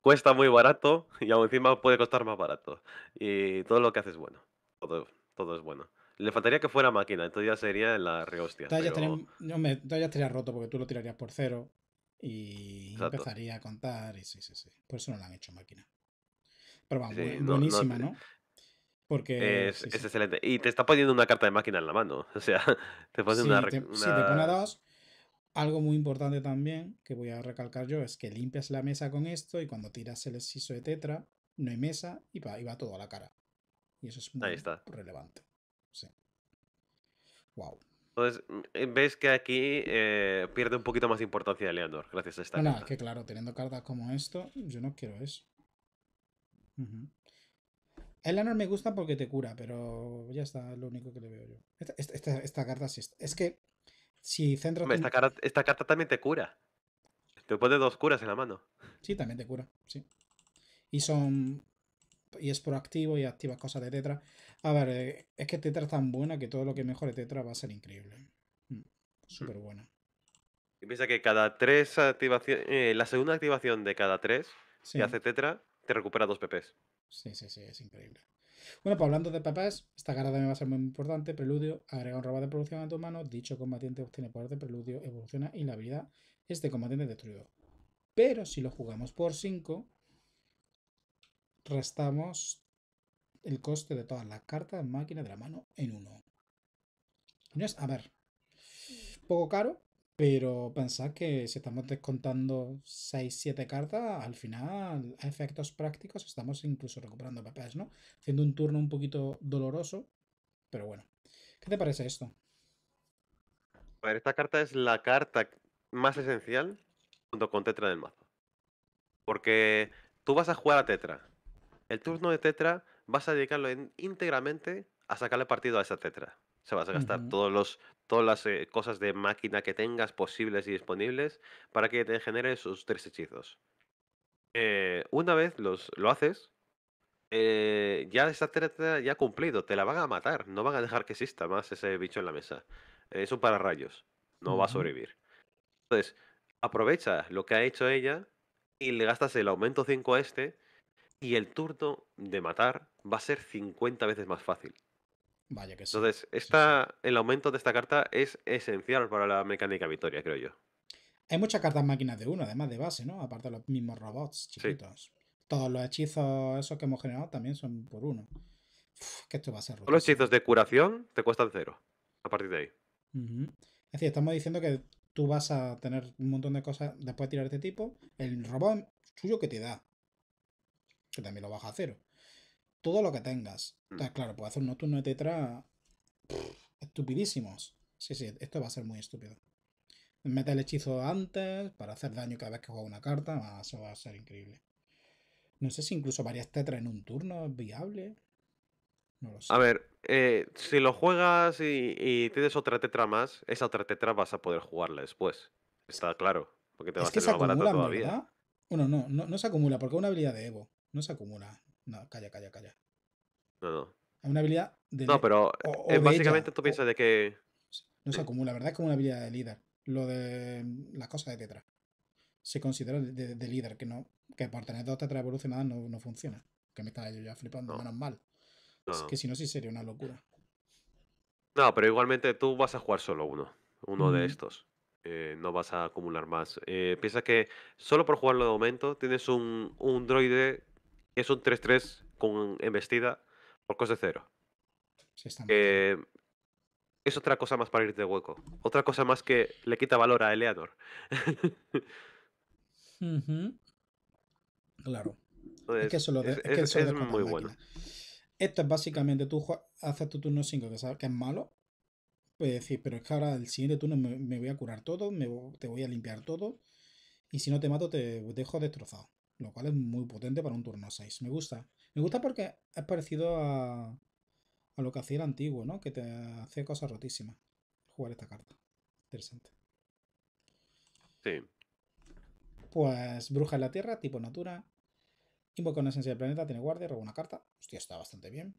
Cuesta muy barato y aún encima puede costar más barato. Y todo lo que haces es bueno. Todo, es bueno. Le faltaría que fuera máquina, entonces ya sería la rehostia. Pero... no me, ya estaría roto porque tú lo tirarías por cero y empezaría a contar. Y sí, sí, sí. Por eso no lo han hecho máquina. Pero va, buenísima, ¿no? porque es, excelente. Y te está poniendo una carta de máquina en la mano. O sea, te pone una, te pone dos algo muy importante también que voy a recalcar yo es que limpias la mesa con esto y cuando tiras el exciso de tetra no hay mesa y va, todo a la cara. Y eso es muy está. relevante. Sí. Wow. Entonces, mm, eh, ves que aquí eh, pierde un poquito más de importancia Leandor, gracias a esta. carta. que claro, teniendo cartas como esto, yo no quiero eso. Uh me gusta porque te cura, pero ya está, es lo único que le veo yo. Esta, carta sí está. Es que esta, carta también te cura. Te pone dos curas en la mano. Sí, también te cura, sí. Y son. Y es proactivo y activas cosas de Tetra. A ver, eh, es que Tetra es tan buena que todo lo que mejore Tetra va a ser increíble. Mm, hmm. Súper buena. Y piensa que cada tres activaciones. Eh, la segunda activación de cada tres que hace Tetra te recupera dos PPs. Sí, sí, sí, es increíble. Bueno, pues hablando de papás, esta cara también va a ser muy importante. Preludio, agrega un robot de producción a tu mano. Dicho combatiente obtiene poder de preludio, evoluciona y la habilidad este combatiente destruido. Pero si lo jugamos por 5, restamos el coste de todas las cartas máquina de la mano en 1. No es, a ver, poco caro, pero pensad que si estamos descontando 6, 7 cartas, al final, a efectos prácticos, estamos incluso recuperando papeles ¿no? Haciendo un turno un poquito doloroso, pero bueno. ¿Qué te parece esto? A ver, esta carta es la carta más esencial junto con Tetra del mazo. Porque tú vas a jugar a Tetra. El turno de Tetra vas a dedicarlo íntegramente a sacarle partido a esa Tetra. Se vas a gastar todos los, todas las eh, cosas de máquina que tengas posibles y disponibles para que te genere esos tres hechizos. Eh, una vez los, lo haces, eh, ya esa ya cumplido, te la van a matar, no van a dejar que exista más ese bicho en la mesa. es un pararrayos, no va a sobrevivir. Entonces, aprovecha lo que ha hecho ella y le gastas el aumento 5 a este y el turno de matar va a ser 50 veces más fácil. Vaya que Entonces, el aumento de esta carta es esencial para la mecánica victoria, creo yo. Hay muchas cartas máquinas de uno, además de base, ¿no? Aparte de los mismos robots chiquitos. Todos los hechizos esos que hemos generado también son por uno. que esto va a ser Todos los hechizos de curación te cuestan cero a partir de ahí. Es decir, estamos diciendo que tú vas a tener un montón de cosas después de tirar este tipo. El robot suyo que te da, que también lo baja a cero todo lo que tengas. Mm. Entonces, claro, puedes hacer unos turnos de tetra estupidísimos. Sí, sí, esto va a ser muy estúpido. Mete el hechizo antes para hacer daño cada vez que juega una carta. eso va a ser increíble. No sé si incluso varias tetras en un turno es viable. No lo sé. A ver, eh, si lo juegas y, tienes otra tetra más, esa otra tetra vas a poder jugarla después. Está claro. Porque te va es a que se no, no, no se acumula porque es una habilidad de Evo. No se acumula. No, calla, calla, calla. No, no. Es una habilidad de. No, pero es básicamente tú piensas de que. No se acumula, verdad es como una habilidad de líder. Lo de mm, las cosas de Tetra. Se considera de, líder, que no que por tener dos tetras evolucionadas no, no funciona. Que me estaba yo ya flipando, menos mal. Es que si no, sí sería una locura. No, pero igualmente tú vas a jugar solo uno. Uno de estos. Eh, no vas a acumular más. Eh, piensa que solo por jugarlo de momento tienes un, un droide es un 3-3 con embestida por coste cero. Eh, es otra cosa más para ir de hueco. Otra cosa más que le quita valor a Eleador. Claro. es, que eso es, muy bueno. Esto es básicamente tú haces tu turno 5, que sabes que es malo. Puedes decir, pero es que ahora el siguiente turno me, voy a curar todo, te voy a limpiar todo. Y si no te mato, te dejo destrozado lo cual es muy potente para un turno 6. Me gusta. Me gusta porque es parecido a, a lo que hacía el antiguo, ¿no? Que te hace cosas rotísimas. Jugar esta carta. Interesante. Sí. Pues Bruja en la Tierra, tipo Natura. Invoca una esencia del planeta, tiene guardia, roba una carta. Hostia, está bastante bien.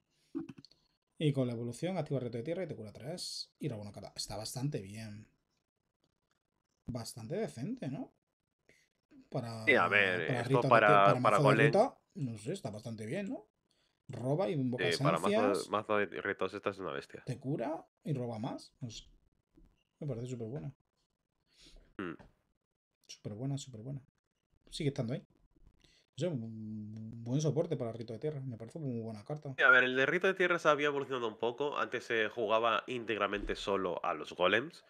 Y con la evolución activa reto de tierra y te cura 3. Y roba una carta. Está bastante bien. Bastante decente, ¿no? para. a ver, para para, no sé, está bastante bien, ¿no? Roba y para mazo, de Ritos, esta es una bestia. Te cura y roba más. No sé. Me parece súper hmm. buena. Súper buena, súper buena. Sigue estando ahí. Es un buen soporte para el Rito de Tierra. Me parece muy buena carta. a ver, el de Rito de Tierra se había evolucionado un poco. Antes se jugaba íntegramente solo a los golems.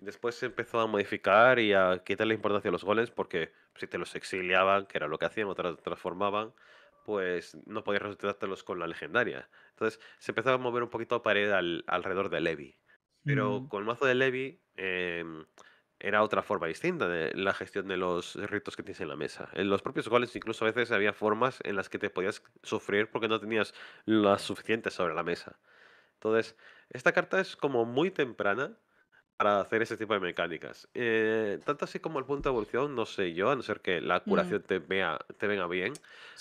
Después se empezó a modificar y a quitarle importancia a los goles porque si te los exiliaban, que era lo que hacían, o te los transformaban, pues no podías resucitártelos con la legendaria. Entonces se empezaba a mover un poquito a pared alrededor de Levi. Pero mm. con el mazo de Levi em, era otra forma distinta de la gestión de los ritos que tienes en la mesa. En los propios goles incluso a veces había formas en las que te podías sufrir porque no tenías las suficientes sobre la mesa. Entonces, esta carta es como muy temprana para hacer ese tipo de mecánicas. Eh, tanto así como el punto de evolución, no sé yo, a no ser que la mm. curación te, vea, te venga bien.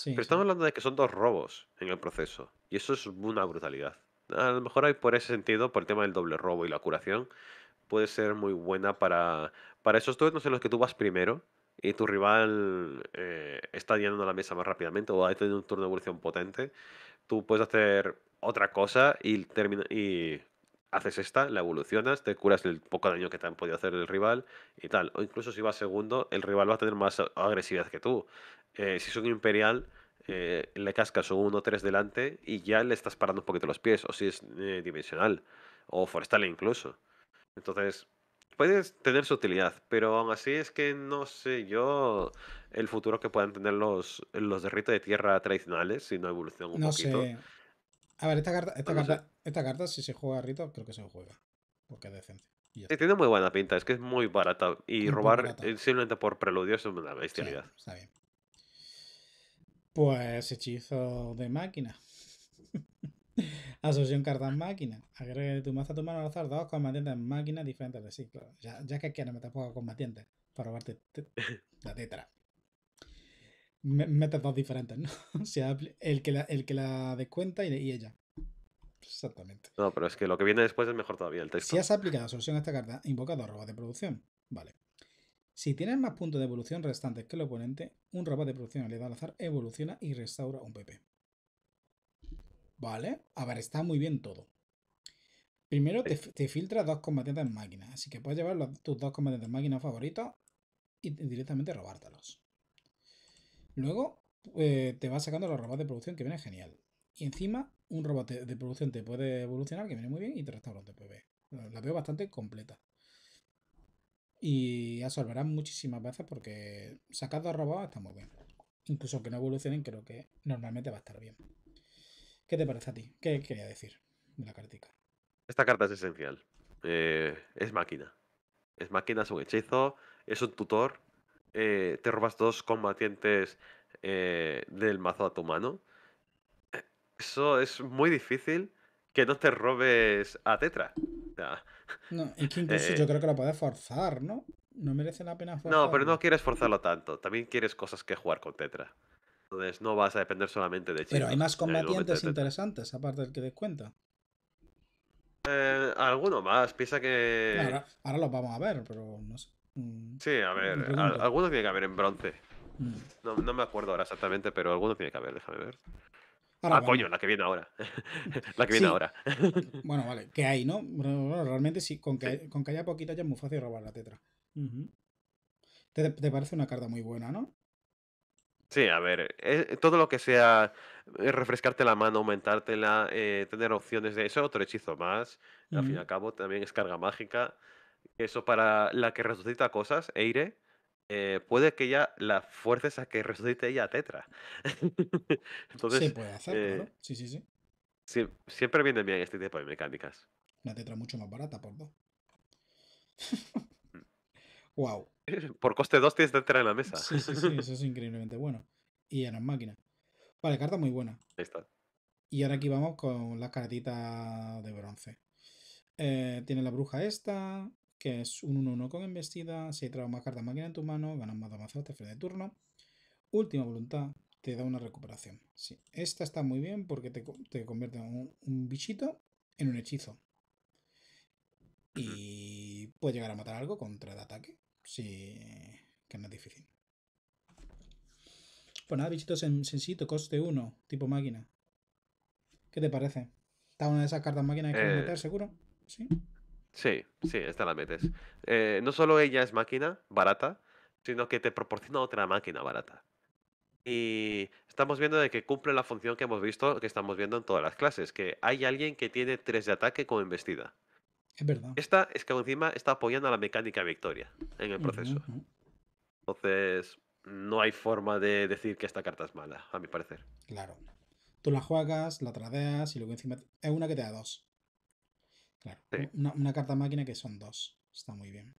pero estamos hablando de que son dos robos en el proceso. Y eso es una brutalidad. A lo mejor hay por ese sentido, por el tema del doble robo y la curación, puede ser muy buena para, para esos turnos en los que tú vas primero y tu rival eh, está llenando la mesa más rápidamente o ha tenido un turno de evolución potente. Tú puedes hacer otra cosa y, termina, y haces esta, la evolucionas, te curas el poco daño que te han podido hacer el rival y tal. O incluso si vas segundo, el rival va a tener más agresividad que tú. Eh, si es un imperial, eh, le cascas un 1-3 delante y ya le estás parando un poquito los pies. O si es eh, dimensional, o forestal incluso. Entonces, puedes tener su utilidad, pero aún así es que no sé yo el futuro que puedan tener los, los de de tierra tradicionales si no evolucionan un poquito. A ver, esta carta, esta, carta, si se juega a Rito, creo que se juega. Porque es decente. tiene muy buena pinta, es que es muy barata. Y robar simplemente por preludio es una bestialidad. está bien. Pues hechizo de máquina. Asociación cartas máquina. Agregue tu mazo a tu mano al azar dos combatientes máquinas diferentes de ciclo. Claro. Ya, que quieres meter a combatientes para robarte la tetra metes dos diferentes, ¿no? el que la, el que la descuenta y, y ella. Exactamente. No, pero es que lo que viene después es mejor todavía Si has aplicado la solución a esta carta, invoca dos robas de producción. Vale. Si tienes más puntos de evolución restantes que el oponente, un robot de producción edad al azar evoluciona y restaura un PP. Vale. A ver, está muy bien todo. Primero te, te filtra dos combatientes en máquina, así que puedes llevar tus dos combatientes en máquina favoritos y directamente robártelos. Luego eh, te va sacando los robots de producción que viene genial. Y encima, un robot de, producción te puede evolucionar, que viene muy bien, y te restaura un dpv, La veo bastante completa. Y absorberán muchísimas veces porque sacando robots está muy bien. Incluso que no evolucionen, creo que normalmente va a estar bien. ¿Qué te parece a ti? ¿Qué quería decir de la cartica? Esta carta es esencial. Eh, es máquina. Es máquina, es un hechizo, es un tutor eh, te robas dos combatientes eh, del mazo a tu mano. Eh, eso es muy difícil que no te robes a Tetra. no, es que incluso yo creo que lo puedes forzar, ¿no? No merece la pena forzarlo. No, pero no quieres forzarlo tanto. También quieres cosas que jugar con Tetra. Entonces no vas a depender solamente de Pero hay más combatientes interesantes, aparte del que des cuenta. alguno más, piensa que. Ahora, ahora los vamos a ver, pero no sé. Mm. Sí, a ver, alguno tiene que haber en bronce. Mm. No, me acuerdo ahora exactamente, pero alguno tiene que haber, déjame ver. ah, coño, la que viene ahora. la que viene ahora. bueno, vale, que hay, ¿no? realmente sí, con que, con que haya poquita ya es muy fácil robar la tetra. te, parece una carta muy buena, ¿no? Sí, a ver, eh, eh, todo lo que sea eh, refrescarte la mano, aumentártela, tener opciones de eso, otro hechizo más. Al fin y al cabo, también es carga mágica. Eso para la que resucita cosas, Eire, eh, puede que ella la fuerza a que resucite ella Tetra. Entonces, puede hacer, eh, claro. Sí, sí, sí. siempre vienen bien este tipo de mecánicas. Una Tetra mucho más barata, por dos. wow. Mm. Por coste dos tienes Tetra en la mesa. sí, sí, sí, eso es increíblemente bueno. Y en las máquinas. Vale, carta muy buena. Ahí está. Y ahora aquí vamos con las cartitas de bronce. Eh, tiene la bruja esta, que es un 1-1 con embestida, si traes más cartas máquina en tu mano, ganas más damas hasta de turno. Última voluntad, te da una recuperación. Sí, esta está muy bien porque te, convierte un, bichito en un hechizo. Y puede llegar a matar algo contra el ataque, sí, que no es difícil. Pues nada, bichito sen, coste 1, tipo máquina. ¿Qué te parece? ¿Está una de esas cartas máquinas que eh. meter, seguro? ¿Sí? Sí, sí, esta la metes. Eh, no solo ella es máquina barata, sino que te proporciona otra máquina barata. Y estamos viendo de que cumple la función que hemos visto, que estamos viendo en todas las clases, que hay alguien que tiene tres de ataque con embestida. Es verdad. Esta es que encima está apoyando a la mecánica victoria en el proceso. Entonces, no hay forma de decir que esta carta es mala, a mi parecer. Claro. Tú la juegas, la tradeas y luego encima es una que te da dos. Una, carta máquina que son dos. Está muy bien.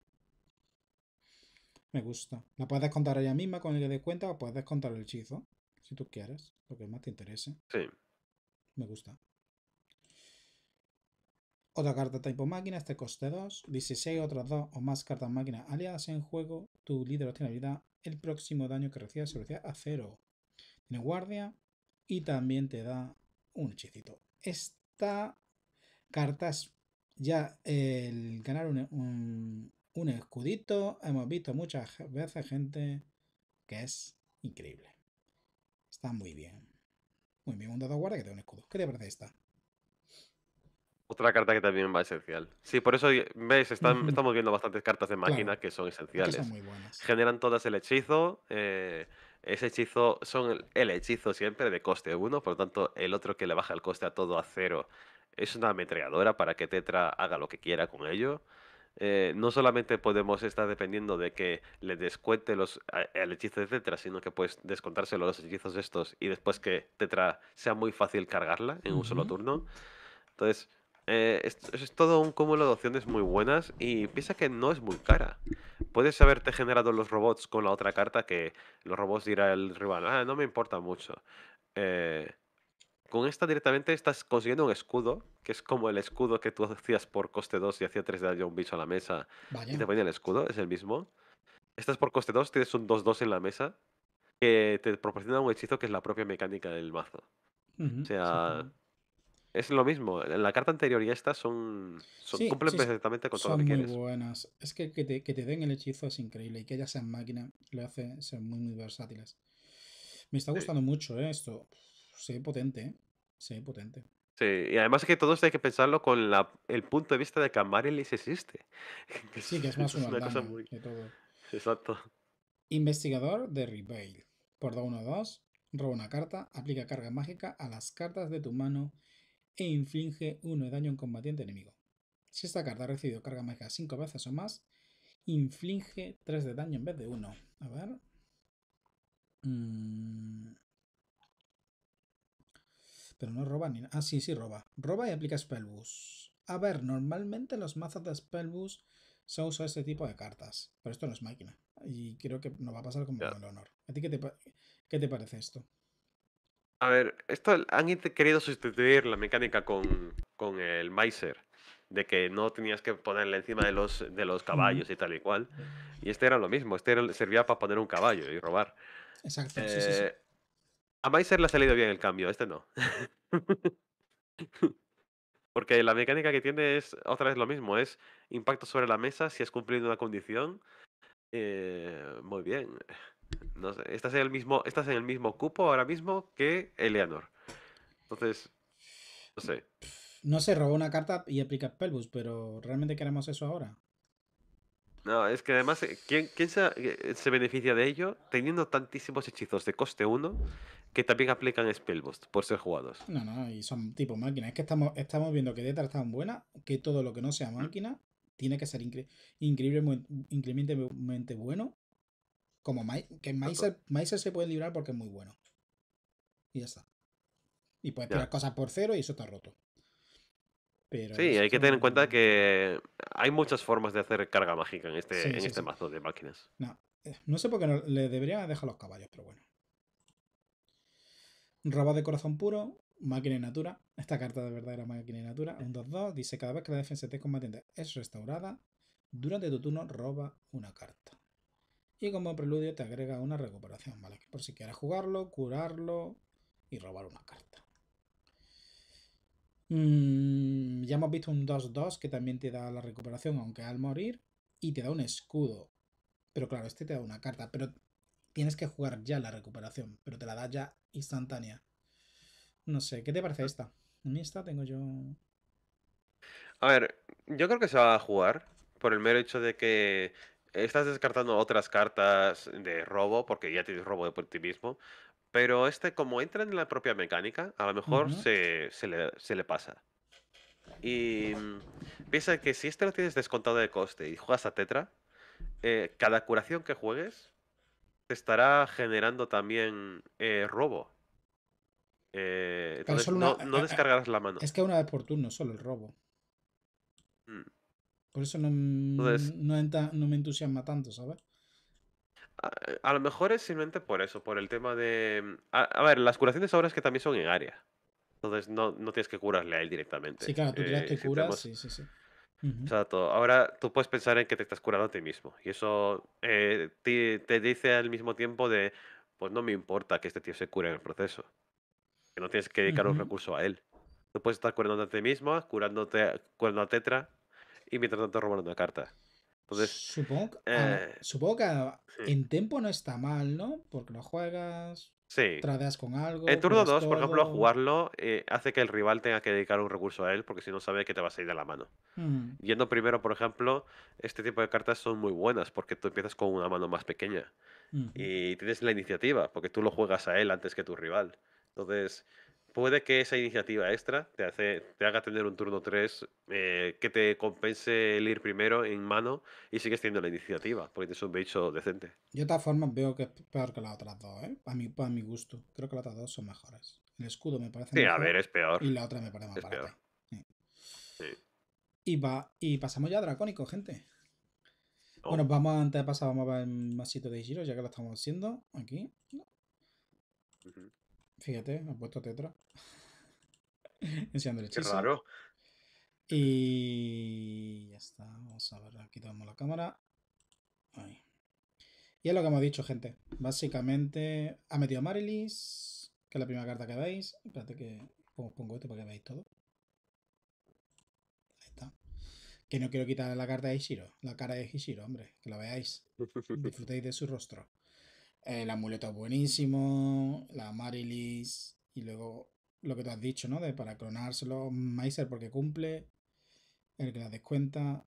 Me gusta. La puedes contar ella misma con el que cuenta o puedes descontar el hechizo. Si tú quieres. Lo que más te interese. Sí. Me gusta. Otra carta tipo máquina, este coste 2. 16, otras dos o más cartas máquinas aliadas en juego, tu líder obtiene habilidad. El próximo daño que recibas se reduce a cero. Tiene guardia y también te da un hechicito. Esta carta es ya el ganar un, un, escudito, hemos visto muchas veces gente que es increíble. Está muy bien. Muy bien, un dado guarda que tiene un escudo. ¿Qué te parece esta? Otra carta que también va esencial. Sí, por eso veis, estamos viendo bastantes cartas de máquina que son esenciales. Generan todas el hechizo. Eh, ese hechizo son el, hechizo siempre de coste uno, por lo tanto el otro que le baja el coste a todo a cero es una ametralladora para que Tetra haga lo que quiera con ello. Eh, no solamente podemos estar dependiendo de que le descuente los, el hechizo de Tetra, sino que puedes descontárselo los hechizos estos y después que Tetra sea muy fácil cargarla en un solo turno. Entonces, eh, es, todo un cúmulo de opciones muy buenas y piensa que no es muy cara. Puedes haberte generado los robots con la otra carta que los robots dirá el rival, ah, no me importa mucho. Eh, con esta directamente estás consiguiendo un escudo, que es como el escudo que tú hacías por coste 2 y hacía 3 de daño un bicho a la mesa y te ponía el escudo, es el mismo. Estás por coste 2, tienes un 2-2 en la mesa que te proporciona un hechizo que es la propia mecánica del mazo. o sea, es lo mismo. En la carta anterior y esta son, cumplen perfectamente con todo lo que quieres. Son muy buenas. Es que que te, den el hechizo es increíble y que ellas sean máquina le hace ser muy, muy versátiles. Me está gustando mucho eh, esto se ve potente, ¿eh? Se ve potente. Sí, y además es que todo esto hay que pensarlo con el punto de vista de que Amarilis existe. sí, que es más una, cosa todo. Exacto. Investigador de Reveil. Por 1 2, roba una carta, aplica carga mágica a las cartas de tu mano e inflige 1 de daño a un combatiente enemigo. Si esta carta ha recibido carga mágica 5 veces o más, inflige 3 de daño en vez de 1. A ver. Mm pero no roba ni... Ah, sí, sí roba. Roba y aplica spellbus A ver, normalmente los mazos de spellbus se usan este tipo de cartas, pero esto no es máquina. Y creo que no va a pasar como con el honor. ¿A ti qué te, parece esto? A ver, esto han querido sustituir la mecánica con, el Miser, de que no tenías que ponerle encima de los, de los caballos y tal y cual. Y este era lo mismo, este servía para poner un caballo y robar. Exacto, sí, sí. Eh, a Maiser le ha salido bien el cambio, este no. Porque la mecánica que tiene es otra vez lo mismo, es impacto sobre la mesa si has cumplido una condición. Eh, muy bien. estás en el mismo, estás en el mismo cupo ahora mismo que Eleanor. Entonces, no sé. No se robó una carta y aplica Pelbus, pero ¿realmente queremos eso ahora? No, es que además, eh, ¿quién, se, eh, se, beneficia de ello teniendo tantísimos hechizos de coste 1 que también aplican Spellbost por ser jugados. No, no, y son tipo máquinas. Es que estamos, estamos viendo que Detra es tan buena que todo lo que no sea mm. máquina tiene que ser increíblemente, bueno. Como que ah, Maiser, se puede librar porque es muy bueno. Y ya está. Y puedes tirar cosas por cero y eso está roto. Pero sí, hay este que tener en cuenta que hay muchas formas de hacer carga mágica en este, en este mazo de máquinas. No, eh, no sé por qué no, le deberían dejar los caballos, pero bueno. Roba de corazón puro, máquina de natura. Esta carta de verdad era máquina de natura. Un 2-2. Dice: Cada vez que la defensa de combatiente es restaurada, durante tu turno roba una carta. Y como preludio te agrega una recuperación, ¿vale? Por si quieres jugarlo, curarlo y robar una carta. Mm, ya hemos visto un 2-2 que también te da la recuperación, aunque al morir, y te da un escudo. Pero claro, este te da una carta. Pero tienes que jugar ya la recuperación, pero te la da ya instantánea. No sé, ¿qué te parece esta? A mí esta tengo yo. A ver, yo creo que se va a jugar por el mero hecho de que estás descartando otras cartas de robo, porque ya tienes robo de por ti mismo. Pero este, como entra en la propia mecánica, a lo mejor se, le, pasa. Y mm, piensa que si este lo tienes descontado de coste y juegas a Tetra, eh, cada curación que juegues estará generando también eh, robo. Eh, entonces no, eh, descargarás la mano. Es que una vez por turno solo el robo. Mm. Por eso no, no, me entusiasma tanto, ¿sabes? A, lo mejor es simplemente por eso, por el tema de... Mm, a, ver, las curaciones ahora es que también son en área. Entonces no, tienes que curarle a él directamente. Sí, claro, tú tienes que sí, sí, sí. Ahora tú puedes pensar en que te estás curando a ti mismo. Y eso eh, te, dice al mismo tiempo de, pues no me importa que este tío se cure en el proceso. Que no tienes que dedicar un recurso a él. Tú puedes estar curándote a ti mismo, curándote, curando a Tetra y mientras tanto robando una carta. Entonces, supongo, que eh, en tempo no está mal, ¿no? Porque no juegas. Sí. con algo, En turno 2, por ejemplo, a jugarlo eh, hace que el rival tenga que dedicar un recurso a él, porque si no sabe que te vas a ir de la mano. Mm. Yendo primero, por ejemplo, este tipo de cartas son muy buenas, porque tú empiezas con una mano más pequeña. Y tienes la iniciativa, porque tú lo juegas a él antes que tu rival. Entonces, puede que esa iniciativa extra te, hace, te haga tener un turno 3 eh, que te compense el ir primero en mano y sigues teniendo la iniciativa, porque es un bicho decente. Yo de todas formas veo que es peor que las otras dos, ¿eh? A mi, a mi gusto. Creo que las otras dos son mejores. El escudo me parece sí, a ver, es peor. Y la otra me parece más barata. Sí. Y, va, y pasamos ya a Dracónico, gente. Oh. Bueno, vamos antes de pasar, vamos a ver el masito de Giro, ya que lo estamos haciendo aquí. Fíjate, ha puesto Tetra. Enseñando el raro. Y ya está. Vamos a ver, aquí la cámara. Ahí. Y es lo que hemos dicho, gente. Básicamente, ha metido a Marilis, que es la primera carta que veis. Espérate que pongo esto para que veáis todo. Ahí está. Que no quiero quitar la carta de Ishiro, la cara de Ishiro, hombre, que la veáis. Disfrutéis de su rostro. Eh, el amuleto es buenísimo. La Marilis. Y luego lo que tú has dicho, ¿no? De para clonárselo. Meiser porque cumple. El que la descuenta.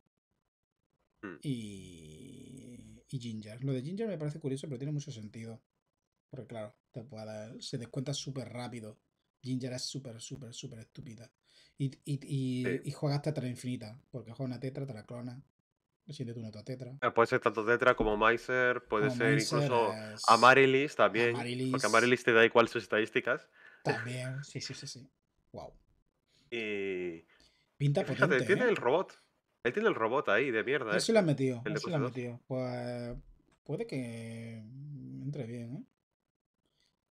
Hmm. Y. Y Ginger. Lo de Ginger me parece curioso, pero tiene mucho sentido. Porque claro, te puede se descuenta súper rápido. Ginger es súper, súper, súper estúpida. Y, y, y, juega hasta infinita. Porque juega una tetra, te la clona. Ah, puede ser tanto tetra como Miser, puede ser incluso Amarilis también. Porque Amarilis te da igual sus estadísticas. También, sí, sí, sí, sí. Wow. Y. Pinta potente, fíjate, tiene ¿eh? el robot. Él tiene el robot ahí de mierda. Eso ¿eh? sí lo ha metido. Pues puede que entre bien, ¿eh?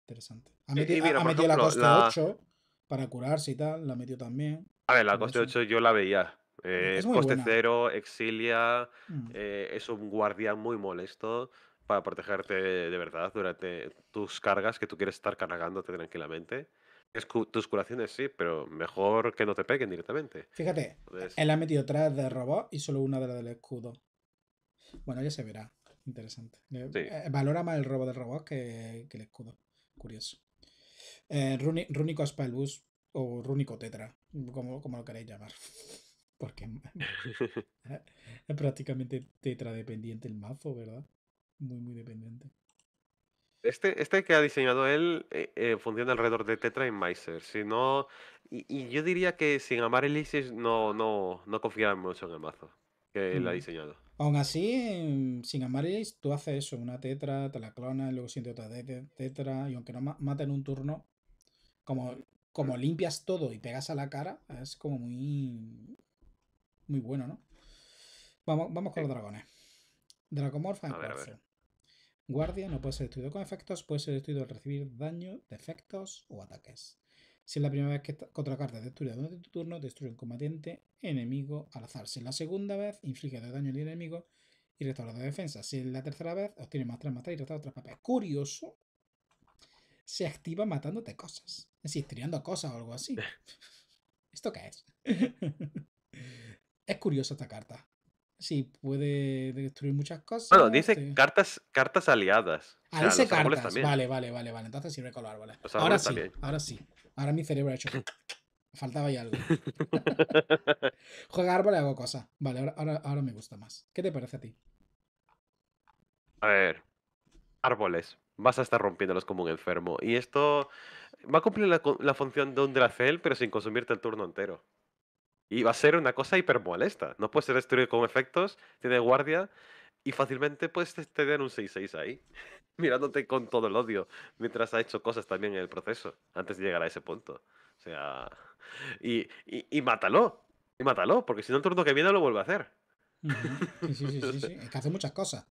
Interesante. Ha metido, me ha, la costa 8 para curarse y tal. La metido también. A ver, la costa 8 yo la veía. Mm, eh, coste cero, exilia, mm. eh, es un guardián muy molesto para protegerte de verdad durante tus cargas que tú quieres estar cargándote tranquilamente. tus curaciones sí, pero mejor que no te peguen directamente. Fíjate, e-, él ha metido tres de robot y solo una de la del escudo. Bueno, ya se verá. Interesante. Eh, valora más el robo del robot que, el escudo. Curioso. Eh, Rúnico Spellbus o Rúnico Tetra, como, como lo queréis llamar. Porque es prácticamente tetra dependiente el mazo, ¿verdad? Muy, muy dependiente. Este, este que ha diseñado él eh, eh, funciona alrededor de Tetra y Miser. Si no, y, yo diría que sin amar Elysis no, no, no mucho en el mazo que él ha mm. diseñado. Aún así, sin amar Amarelis tú haces eso, una tetra, te la clonas, luego siente otra tetra, y aunque no mata en un turno, como, como limpias todo y pegas a la cara, es como muy, muy bueno, ¿no? Vamos, vamos con los dragones. Dragomorfa en Guardia no puede ser destruido con efectos, puede ser destruido al recibir daño defectos o ataques. Si es la primera vez que otra carta es destruida durante tu turno, destruye un combatiente enemigo al azar. Si es la segunda vez, inflige daño al enemigo y restaura de defensa. Si es la tercera vez, obtiene más tres matas y restaura tres papeles. Curioso, se activa matándote cosas. Es decir, estriando cosas o algo así. ¿Esto qué es? es curiosa esta carta. Sí, puede destruir muchas cosas. Bueno, dice cartas, cartas aliadas. Ah, cartas. Vale, vale, vale, vale. Entonces sirve los árboles. Ahora sí, ahora sí. Ahora mi cerebro ha hecho. Faltaba ya algo. Juega árboles, hago cosas. Vale, ahora, me gusta más. ¿Qué te parece a ti? A ver. Árboles. Vas a estar rompiéndolos como un enfermo. Y esto va a cumplir la, la función de un Dracel, pero sin consumirte el turno entero. Y va a ser una cosa hiper molesta. No puedes ser destruido con efectos, tiene guardia y fácilmente puedes tener un 6-6 ahí, mirándote con todo el odio, mientras ha hecho cosas también en el proceso, antes de llegar a ese punto. O sea, y, mátalo, y mátalo, porque si no el turno que viene lo vuelve a hacer. Sí, sí, sí, sí, Es que hace muchas cosas.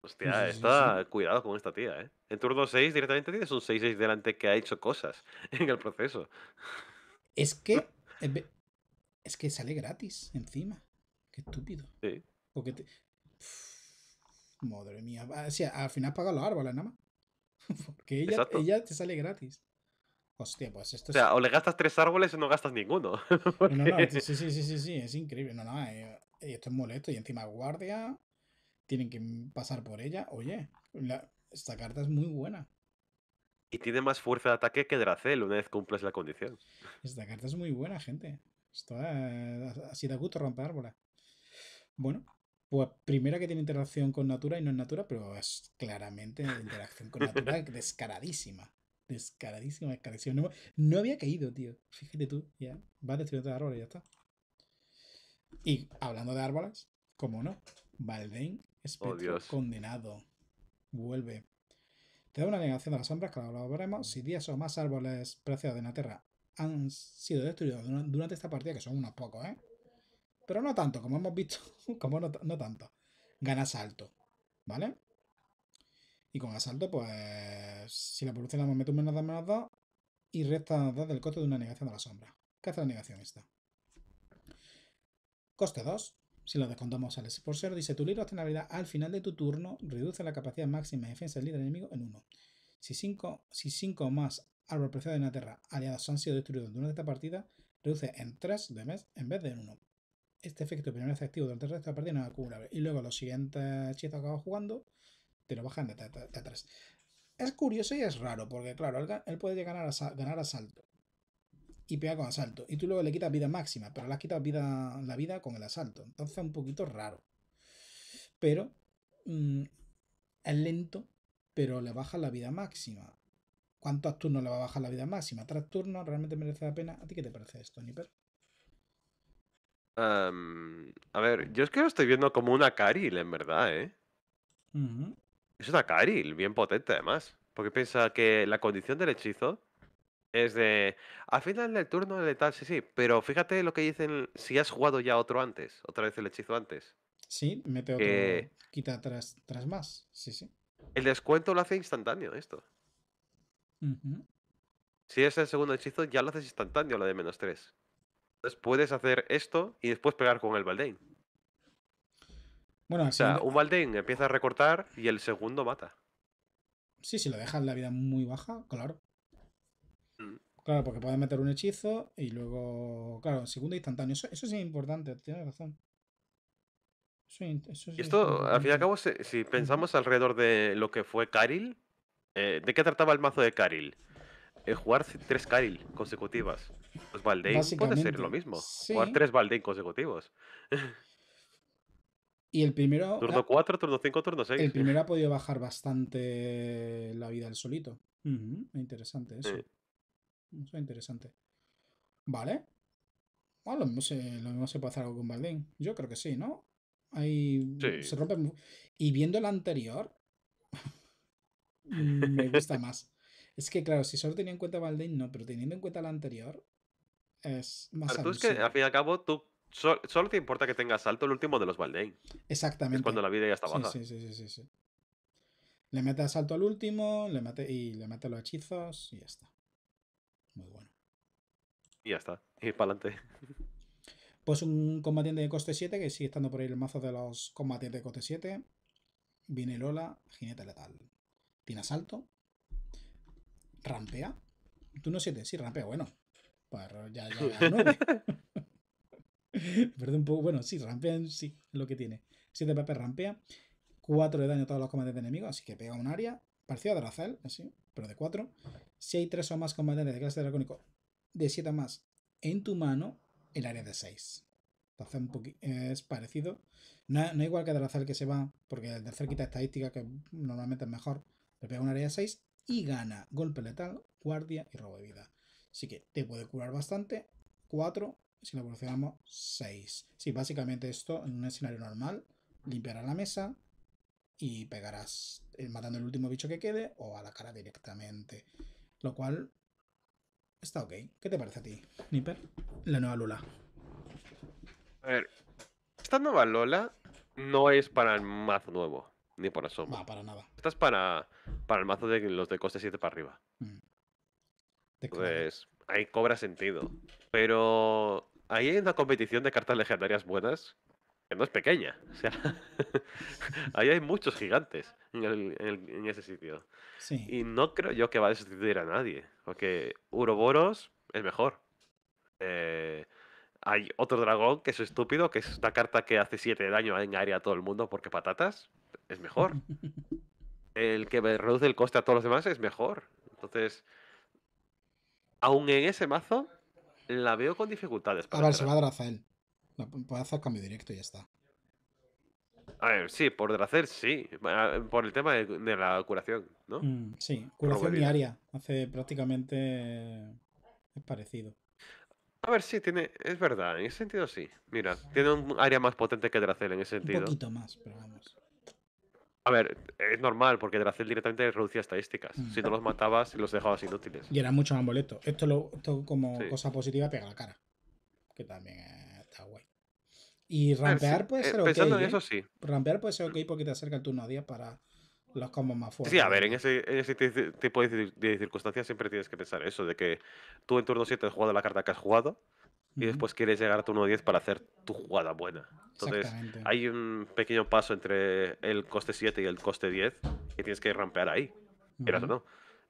Hostia, está cuidado con esta tía, ¿eh? En turno 6 directamente tienes un 6-6 delante que ha hecho cosas en el proceso. Es que es que sale gratis encima. Qué estúpido. Sí. Porque te... madre mía. al final paga los árboles nada más. Porque ella, te sale gratis. Hostia, pues esto O sea, o le gastas tres árboles o no gastas ninguno. No, no, sí, sí, sí, sí, sí, es increíble. No, no, eh, eh, esto es molesto. Y encima guardia, tienen que pasar por ella. Oye, esta carta es muy buena. Y tiene más fuerza de ataque que Dracel una vez cumples la condición. Esta carta es muy buena, gente. Esto es, así da gusto romper árboles. Bueno, pues primera que tiene interacción con Natura y no es Natura, pero es claramente interacción con Natura descaradísima. Descaradísima, descaradísima. No, había caído, tío. Fíjate tú, ya. va destruyendo árboles y ya está. Y hablando de árboles, como no, Valden Espectro oh, condenado. Vuelve. Te da una negación de las sombras, que lo veremos. Si 10 o más árboles preciados de la Tierra han sido destruidos durante esta partida, que son unos pocos, ¿eh? Pero no tanto, como hemos visto, como no, tanto. Gana asalto, ¿vale? Y con asalto, pues, si la evolucionamos, meto momento menos 2, menos 2 y resta 2 del coste de una negación a la sombra. ¿Qué hace la negación esta? Coste 2. Si lo descontamos sale por 0, dice tu libro la habilidad al final de tu turno, reduce la capacidad máxima de defensa del líder enemigo en 1. Si 5, si 5 más Árbol preciado de Inglaterra, aliados han sido destruidos durante esta partida, reduce en 3 de mes en vez de en 1. Este efecto primero es activo durante esta partida no es acumulable. Y luego los siguientes chistes que acabas jugando te lo bajan de, 3. Es curioso y es raro, porque claro, él, puede llegar a ganar asalto. Y pega con asalto. Y tú luego le quitas vida máxima, pero le has quitado vida, la vida con el asalto. Entonces es un poquito raro. Pero mm, es lento, pero le baja la vida máxima. ¿Cuántos turnos le va a bajar la vida máxima? tras turnos? ¿Realmente merece la pena? ¿A ti qué te parece esto, Nipper? Em, a ver, yo es que lo estoy viendo como una Caril, en verdad, ¿eh? Es una Caril, bien potente además. Porque piensa que la condición del hechizo es de. Al final del turno de tal, sí, sí. Pero fíjate lo que dicen si has jugado ya otro antes, otra vez el hechizo antes. Sí, mete otro. quita tras, tras más. Sí, sí. El descuento lo hace instantáneo esto. Si es el segundo hechizo, ya lo haces instantáneo, la de menos 3. Entonces puedes hacer esto y después pegar con el Baldain. Bueno, o sea, un Baldain empieza a recortar y el segundo mata. Sí, si lo dejas la vida muy baja, claro. Mm. Claro, porque puedes meter un hechizo y luego. Claro, segundo instantáneo. Eso, es importante, tienes razón. y esto, al fin y al cabo, si, si pensamos alrededor de lo que fue Karil, eh, ¿De qué trataba el mazo de Karil? Eh, jugar tres Karil consecutivas. Los pues Baldain puede ser lo mismo. Jugar tres Baldein consecutivos. Y el primero. Turno 4, turno 5, turno 6. El primero ha podido bajar bastante la vida del solito. interesante eso. Sí. Eso es interesante. Vale. Bueno, ah, lo, mismo se, puede hacer algo con Baldein? Yo creo que sí, ¿no? Ahí se rompe. Y viendo el anterior, me gusta más. Es que, claro, si solo tenía en cuenta Valdein, no, pero teniendo en cuenta la anterior, es más Pero tú es que, al fin y al cabo, tú solo te importa que tengas salto el último de los Valdein. Exactamente. Es cuando la vida ya está baja. Sí, sí, sí, Le mete salto al último le y le mete los hechizos y ya está. Muy bueno. Y ya está. Y para adelante. Pues un combatiente de coste 7, que sigue estando por ahí el mazo de los combatientes de coste 7. Viene Lola, jinete letal. Tiene asalto. Rampea. Tú no 7, sí, rampea, bueno. pues ya, ya, Perdón un poco. Bueno, sí, rampea, sí, lo que tiene. 7 PP rampea. 4 de daño a todos los combates de enemigo, así que pega un área. Parecido a dracel así, pero de 4. Si hay tres o más combates de clase dracónico de 7 más en tu mano, el área de 6. Entonces es parecido. No, igual que dracel que se va, porque el tercer quita estadística, que normalmente es mejor. Le pega un área 6 y gana golpe letal, guardia y robo de vida. Así que te puede curar bastante. 4, si lo evolucionamos, 6. Sí, básicamente esto en un escenario normal limpiará la mesa y pegarás eh, matando el último bicho que quede o a la cara directamente. Lo cual está ok. ¿Qué te parece a ti, Nipper? La nueva Lola. A ver, esta nueva Lola no es para el mazo nuevo ni por asomo. No, para nada. Estás para, para el mazo de los de coste 7 para arriba. Mm. Pues ahí cobra sentido. Pero ahí hay una competición de cartas legendarias buenas que no es pequeña. O sea, ahí hay muchos gigantes en, ese sitio. Sí. Y no creo yo que va a sustituir a nadie. Porque Uroboros es mejor. Eh, hay otro dragón que es estúpido, que es una carta que hace 7 de daño en área a todo el mundo porque patatas. Es mejor. el que reduce el coste a todos los demás es mejor. Entonces, aún en ese mazo, la veo con dificultades. Para a ah, se va a Drazel. Puede hacer cambio directo y ya está. A ver, sí, por Drazel sí. Ah, por el tema de, la curación, ¿no? Mm, sí, curación diaria. Hace prácticamente. Eh, es parecido. A ver, sí, tiene, es verdad, en ese sentido sí. Mira, tiene un área más potente que Dracel en ese sentido. Un poquito más, pero vamos. A ver, es normal, porque Dracel directamente reducía estadísticas. Mm, si no los matabas, los dejabas inútiles. Y era mucho más boleto. Esto, lo, como cosa positiva pega la cara. Que también está guay. Y rampear puede eh, ser ok. Pensando en ¿eh? eso, sí. Rampear puede ser ok porque te acerca el turno a 10 para los más fuertes. Sí, a ver, en ese, tipo de, circunstancias siempre tienes que pensar eso, de que tú en turno 7 has jugado la carta que has jugado y después quieres llegar a turno 10 para hacer tu jugada buena. Entonces, hay un pequeño paso entre el coste 7 y el coste 10 que tienes que rampear ahí, no.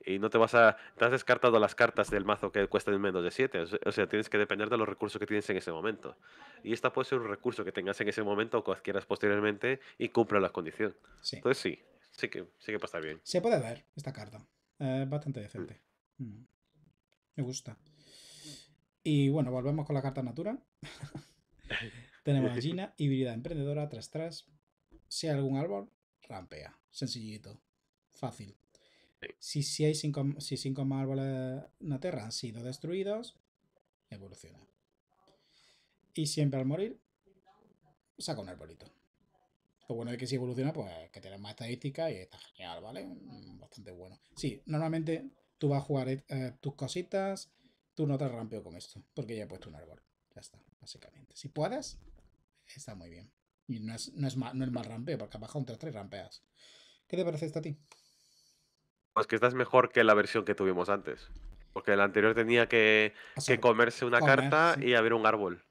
Y no te vas a. Te has descartado las cartas del mazo que cuestan menos de 7. O sea, tienes que depender de los recursos que tienes en ese momento. Y esta puede ser un recurso que tengas en ese momento o que adquieras posteriormente y cumpla la condición. Entonces, sí, Sí que, sí que puede estar bien. Se puede ver esta carta. Eh, es bastante decente. Mm. Mm. Me gusta. Y bueno, volvemos con la carta natura. Tenemos a Gina, híbrida emprendedora, tras tras. Si hay algún árbol, rampea. Sencillito. Fácil. Si, si hay cinco, cinco más árboles en la tierra han sido destruidos, evoluciona. Y siempre al morir, saca un arbolito. Lo bueno es que si evoluciona, pues que tienes más estadística y está genial, ¿vale? Bastante bueno. Sí, normalmente tú vas a jugar eh, tus cositas, tú no te rampeo con esto, porque ya he puesto un árbol. Ya está, básicamente. Si puedes, está muy bien. Y no es, no es, mal, no es mal rampeo, porque abajo un 3-3 rampeas. ¿Qué te parece esta a ti? Pues que esta es mejor que la versión que tuvimos antes. Porque el anterior tenía que, comerse una carta y haber un árbol.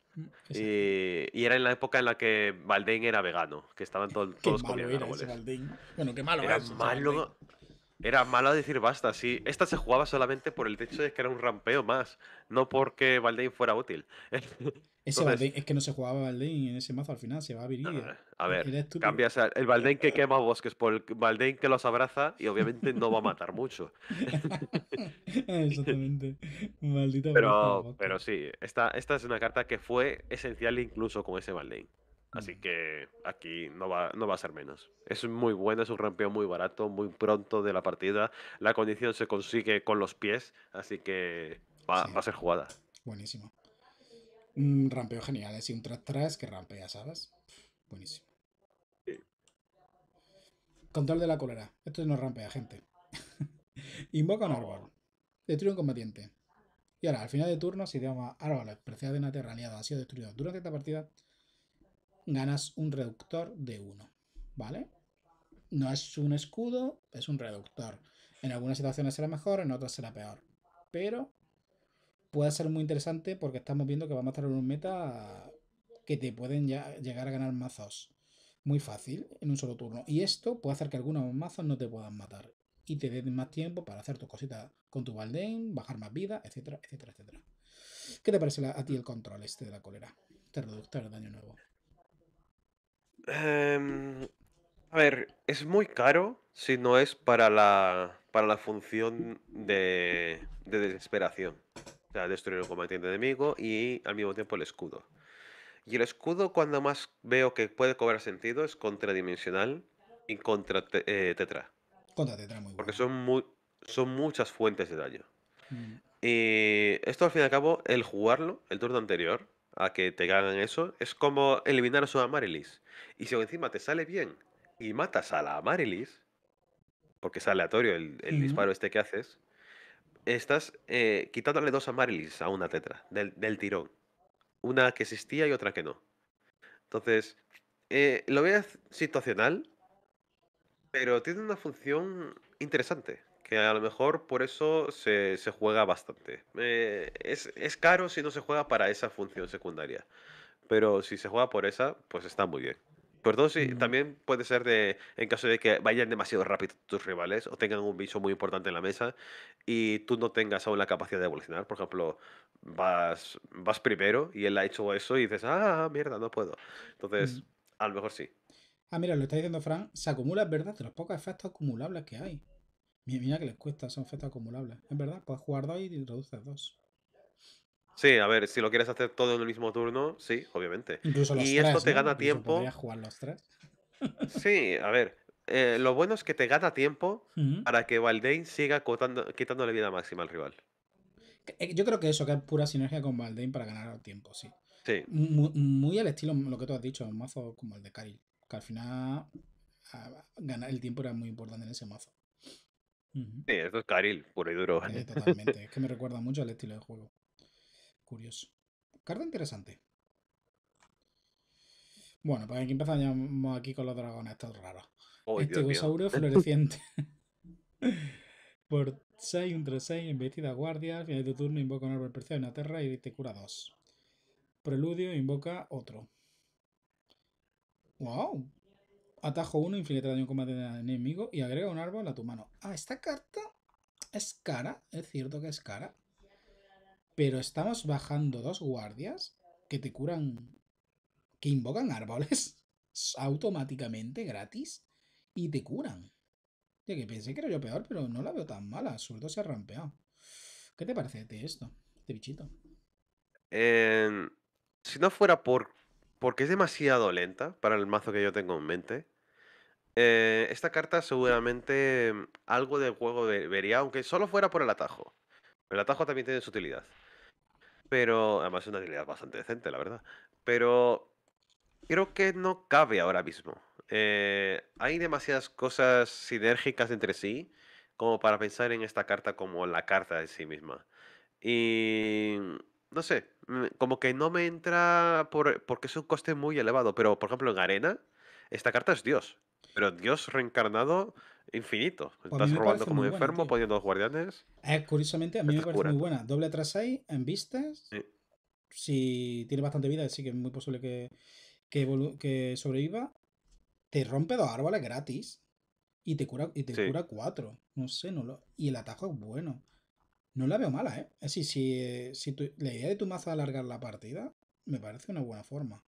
Eh, y, era en la época en la que Valdain era vegano, que estaban todos con era bueno, qué malo era. malo, era malo decir basta, sí. Esta se jugaba solamente por el hecho de que era un rampeo más, no porque Valdain fuera útil. Ese es que no se jugaba Valdain en ese mazo al final, se va a Viridia. Ah, a ver, cambias el Valdain que eh, eh. quema bosques por el Valdain que los abraza y obviamente no va a matar mucho. Exactamente. Maldita pero, pero sí, esta, esta es una carta que fue esencial incluso con ese Valdain. Así mm. que aquí no va, no va a ser menos. Es muy bueno, es un rampeo muy barato, muy pronto de la partida. La condición se consigue con los pies, así que va, a ser jugada. Buenísima un rampeo genial, y ¿eh? un tras 3 que rampea, ¿sabes? buenísimo. Control de la cólera. Esto no rampea, gente. Invoca un árbol. Destruye un combatiente. Y ahora, al final de turno, si llama la preciados de una tierra aliada ha sido destruido durante esta partida, ganas un reductor de 1. ¿Vale? No es un escudo, es un reductor. En algunas situaciones será mejor, en otras será peor. Pero puede ser muy interesante porque estamos viendo que vamos a estar unos un meta que te pueden llegar a ganar mazos muy fácil en un solo turno. Y esto puede hacer que algunos mazos no te puedan matar y te den más tiempo para hacer tus cositas con tu baldén, bajar más vida, etcétera, etcétera, etcétera. ¿Qué te parece a ti el control este de la cólera? Te reducta el daño nuevo. Em, a ver, es muy caro si no es para la, para la función de, de desesperación o sea, destruir un combatiente enemigo y al mismo tiempo el escudo. Y el escudo cuando más veo que puede cobrar sentido es contradimensional y contra eh, Tetra. Contra Tetra, muy Porque son, son muchas fuentes de daño. Mm. Y esto al fin y al cabo, el jugarlo, el turno anterior, a que te ganan eso, es como eliminar a su Amarilis. Y si encima te sale bien y matas a la Amarilis, porque es aleatorio el, disparo este que haces, estás eh, quitándole dos Marilis a una tetra del, tirón. Una que existía y otra que no. Entonces, eh, lo veas situacional, pero tiene una función interesante, que a lo mejor por eso se, juega bastante. Eh, es caro si no se juega para esa función secundaria, pero si se juega por esa, pues está muy bien. Por dos, sí, también puede ser de, en caso de que vayan demasiado rápido tus rivales o tengan un bicho muy importante en la mesa y tú no tengas aún la capacidad de evolucionar. Por ejemplo, vas, vas primero y él ha hecho eso y dices, ah, mierda, no puedo. Entonces, mm. a lo mejor sí. Ah, mira, lo está diciendo Fran, se acumula, es verdad, de los pocos efectos acumulables que hay. Mira, mira que les cuesta, son efectos acumulables. Es verdad, puedes jugar dos y reduces dos. Sí, a ver, si lo quieres hacer todo en el mismo turno, sí, obviamente. Incluso los y esto te gana tiempo. jugar los tres. sí, a ver. Eh, lo bueno es que te gana tiempo para que Valdain siga quitándole vida máxima al rival. Eh, yo creo que eso, que es pura sinergia con Valdain para ganar tiempo, sí. Sí. Muy, al estilo lo que tú has dicho, un mazo como el de Karil, Que al final ah, ganar el tiempo era muy importante en ese mazo. Sí, esto es Karil, puro y duro. Sí, eh, totalmente, es que me recuerda mucho al estilo de juego. Curioso. Carta interesante. Bueno, pues aquí empezamos aquí con los dragones estos raros. este gosaurio floreciente. Por 6, un 3-6, embestida guardia, al final de turno invoca un árbol preciado en la tierra y te cura 2. Preludio invoca otro. ¡Wow! Atajo 1, inflige daño un combate de enemigo y agrega un árbol a tu mano. Ah, esta carta es cara, es cierto que es cara. Pero estamos bajando dos guardias que te curan, que invocan árboles automáticamente gratis y te curan. Ya que pensé que era yo peor, pero no la veo tan mala. Sueldo se ha rampeado. ¿Qué te parece de esto, este bichito? Em, si no fuera por porque es demasiado lenta para el mazo que yo tengo en mente. Eh, esta carta seguramente em, algo del juego vería, aunque solo fuera por el atajo. El atajo también tiene su utilidad. Pero además es una habilidad bastante decente, la verdad. Pero creo que no cabe ahora mismo. Eh, hay demasiadas cosas sinérgicas entre sí como para pensar en esta carta como la carta en sí misma. Y no sé, como que no me entra por, porque es un coste muy elevado, pero por ejemplo en arena, esta carta es Dios, pero Dios reencarnado infinito. Estás robando como un enfermo, poniendo dos guardianes. Eh, curiosamente, a mí me parece muy buena. Doble tras 6 en vistas. Sí. Si tiene bastante vida, sí que es muy posible que, que, sobreviva. Te rompe dos árboles gratis. Y te cura, y te cura cuatro. No sé, no lo. Y el atajo es bueno. No la veo mala, ¿eh? Es si, la idea de tu mazo es alargar la partida, me parece una buena forma.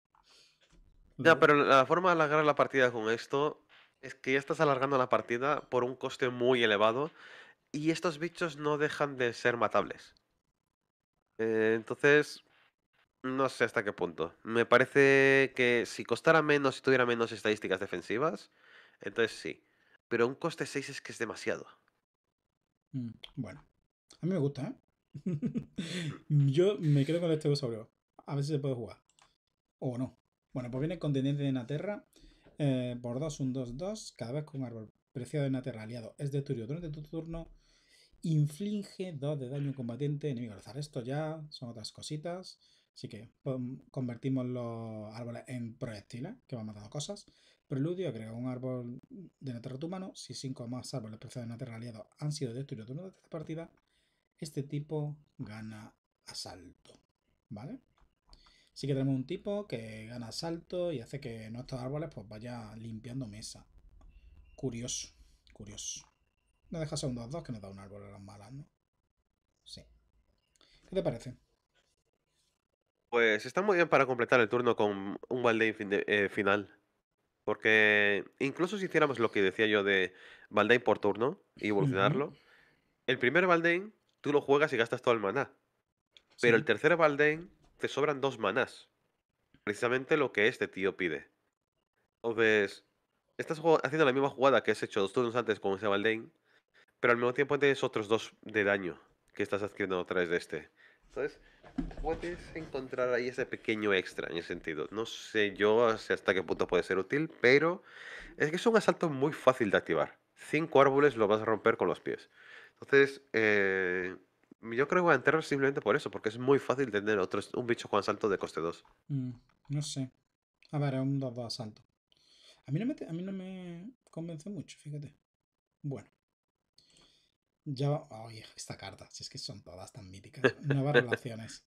Ya, pero la forma de alargar la partida con esto es que ya estás alargando la partida por un coste muy elevado y estos bichos no dejan de ser matables. Eh, entonces, no sé hasta qué punto. Me parece que si costara menos, si tuviera menos estadísticas defensivas, entonces sí. Pero un coste 6 es que es demasiado. Mm, bueno, a mí me gusta, ¿eh? Yo me quedo con este sobre A ver si se puede jugar. O no. Bueno, pues viene con contendiente de Inglaterra. Eh, por 2, un 2, 2, cada vez que un árbol preciado de una aliado es destruido durante tu turno, inflige 2 de daño combatiente enemigo al azar. Esto ya son otras cositas, así que convertimos los árboles en proyectiles, que van matando cosas. Preludio, agrega un árbol de la tierra tu mano, si 5 o más árboles preciados de una aliado han sido destruidos durante esta partida, este tipo gana asalto, ¿vale? Sí que tenemos un tipo que gana salto y hace que nuestros árboles pues vaya limpiando mesa. Curioso, curioso. No deja segundos un 2 que nos da un árbol a las malas, ¿no? Sí. ¿Qué te parece? Pues está muy bien para completar el turno con un Valdein eh, final. Porque incluso si hiciéramos lo que decía yo de Valdein por turno y evolucionarlo, el primer Valdein tú lo juegas y gastas todo el maná. Pero el tercer Valdein te sobran dos manas, Precisamente lo que este tío pide. Entonces, estás haciendo la misma jugada que has hecho dos turnos antes con ese Baldain, pero al mismo tiempo tienes otros dos de daño que estás adquiriendo a través de este. Entonces, puedes encontrar ahí ese pequeño extra en ese sentido. No sé yo hasta qué punto puede ser útil, pero es que es un asalto muy fácil de activar. Cinco árboles lo vas a romper con los pies. Entonces, eh, yo creo que voy a enterrar simplemente por eso, porque es muy fácil tener otro, un bicho con Salto de coste 2. Mm, no sé. A ver, es un 2 2 asalto. A mí, no me, a mí no me convence mucho, fíjate. Bueno. Ya Oye, esta carta, si es que son todas tan míticas. Nuevas relaciones.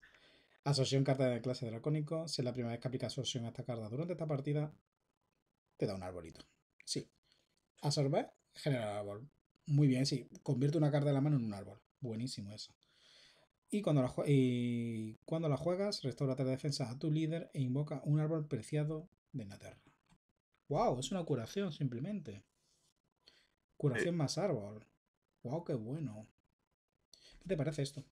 Asociación carta de clase dracónico. Si es la primera vez que aplica asociación a esta carta durante esta partida, te da un arbolito. Sí. Absorber, generar árbol. Muy bien, sí. Convierte una carta de la mano en un árbol. Buenísimo eso. Y cuando la, y cuando la juegas, restaura tres defensas a tu líder e invoca un árbol preciado de la tierra. ¡Wow! Es una curación simplemente. Curación más árbol. ¡Wow! ¡Qué bueno! ¿Qué te parece esto?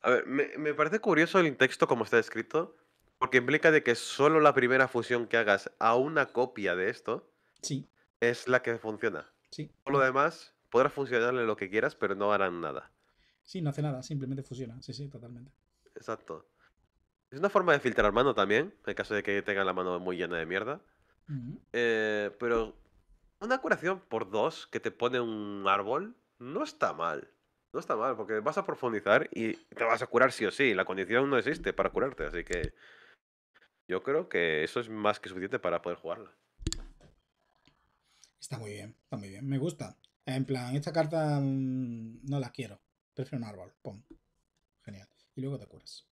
A ver, me, parece curioso el texto como está escrito, porque implica de que solo la primera fusión que hagas a una copia de esto sí. es la que funciona. Sí. lo demás, podrás funcionarle lo que quieras, pero no harán nada. Sí, no hace nada, simplemente fusiona. Sí, sí, totalmente. Exacto. Es una forma de filtrar mano también, en caso de que tengan la mano muy llena de mierda. Eh, pero una curación por dos que te pone un árbol no está mal. No está mal, porque vas a profundizar y te vas a curar sí o sí. La condición no existe para curarte, así que yo creo que eso es más que suficiente para poder jugarla. Está muy bien, está muy bien, me gusta. En plan, esta carta mm, no la quiero. Prefiero un árbol. Pum. Genial. Y luego te curas.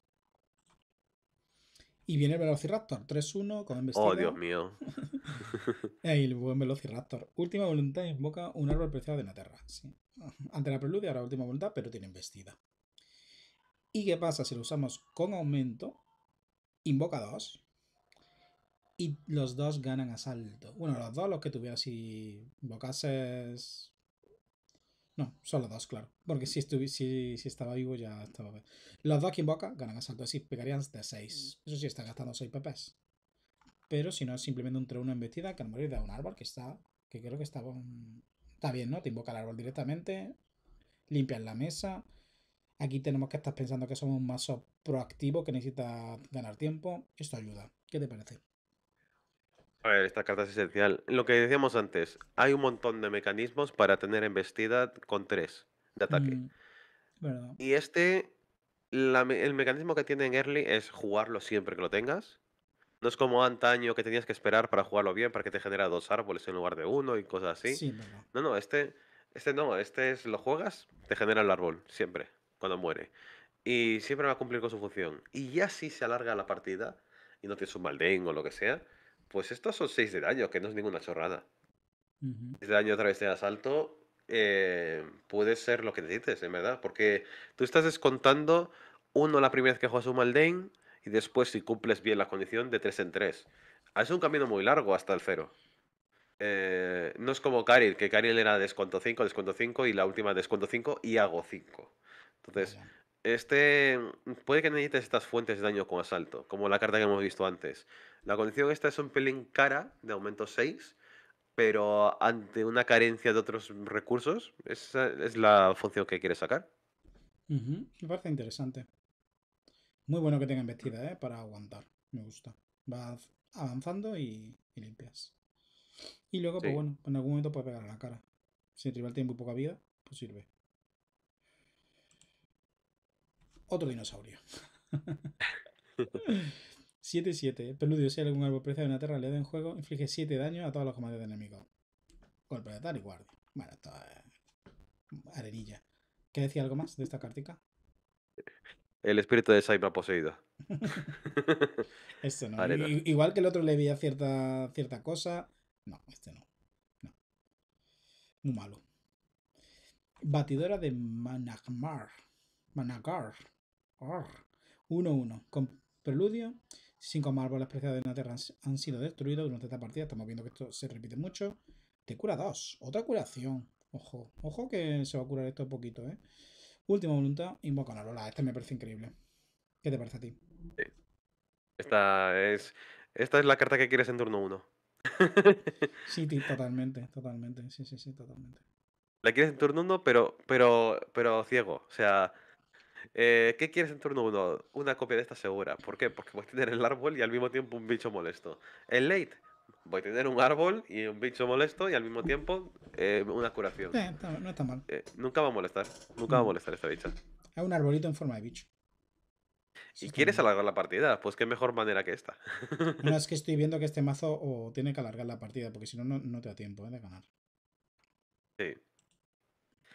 Y viene el Velociraptor. 3-1 con embestida. Oh, Dios mío. el buen Velociraptor. Última voluntad invoca un árbol preciado de la tierra. Ante la preludia, ahora última voluntad, pero tiene investida. ¿Y qué pasa si lo usamos con aumento? Invoca dos Y los dos ganan asalto. Bueno, los dos, los que tuvieras. y invocases no, solo dos, claro. Porque si, si, si, estaba vivo ya estaba. Los dos que invoca ganan asalto, así pegarían de 6. Mm. Eso sí, está gastando 6 pepes. Pero si no, es simplemente un 3-1 embestida que al morir da un árbol que está. Que creo que está, está bien, ¿no? Te invoca el árbol directamente. Limpias la mesa. Aquí tenemos que estar pensando que somos un mazo proactivo que necesita ganar tiempo. Esto ayuda. ¿Qué te parece? A esta carta es esencial. Lo que decíamos antes, hay un montón de mecanismos para tener embestida con tres de ataque. Mm, y este, el mecanismo que tiene en early es jugarlo siempre que lo tengas. No es como antaño que tenías que esperar para jugarlo bien, para que te genera dos árboles en lugar de uno y cosas así. No, no, este, este no, este es lo juegas, te genera el árbol, siempre, cuando muere. Y siempre va a cumplir con su función. Y ya si se alarga la partida y no tienes un maldén o lo que sea, pues estos son 6 de daño, que no es ninguna chorrada. 6 de daño a través de asalto eh, puede ser lo que necesites, en verdad, porque tú estás descontando uno la primera vez que juegas un maldein y después si cumples bien la condición de 3 en 3. Ah, es un camino muy largo hasta el 0. Eh, no es como Karil, que Karil era descuento 5, descuento 5 y la última descuento 5 y hago 5. Entonces, este puede que necesites estas fuentes de daño con asalto, como la carta que hemos visto antes. La condición esta es un pelín cara, de aumento 6, pero ante una carencia de otros recursos, esa es la función que quiere sacar. Me parece interesante. Muy bueno que tenga vestida, ¿eh? Para aguantar. Me gusta. Va avanzando y, limpias. Y luego, pues bueno, en algún momento puede pegar a la cara. Si el rival tiene muy poca vida, pues sirve. Otro dinosaurio. 7-7. Eh, preludio, si algún árbol preciado de una tierra da en juego, inflige 7 daño a todos los comandos enemigos. Golpe de tal y guardia. Bueno, esto arenilla. ¿Qué decía algo más de esta cartica? El espíritu de Saibra poseído. Esto no. igual que el otro le veía cierta, cosa. No, este no. no. Muy malo. Batidora de Managmar. Managar. 1-1. Con preludio. Cinco árboles preciados de la han sido destruidos durante esta partida. Estamos viendo que esto se repite mucho. Te cura dos. Otra curación. Ojo. Ojo que se va a curar esto un poquito, ¿eh? Última voluntad. Invoca a Lola. Este me parece increíble. ¿Qué te parece a ti? Sí. Esta es, esta es la carta que quieres en turno 1. sí, totalmente, totalmente. Sí, sí, sí, totalmente. La quieres en turno 1, pero, pero, pero ciego. O sea, eh, ¿Qué quieres en turno 1? Una copia de esta segura. ¿Por qué? Porque voy a tener el árbol y al mismo tiempo un bicho molesto. El late, voy a tener un árbol y un bicho molesto y al mismo tiempo eh, una curación. no, está mal. Eh, nunca va a molestar. Nunca va a mm. molestar esta bicha. Es un arbolito en forma de bicho. ¿Y quieres alargar la partida? Pues qué mejor manera que esta. no, es que estoy viendo que este mazo tiene que alargar la partida, porque si no, no te da tiempo de ganar. Sí.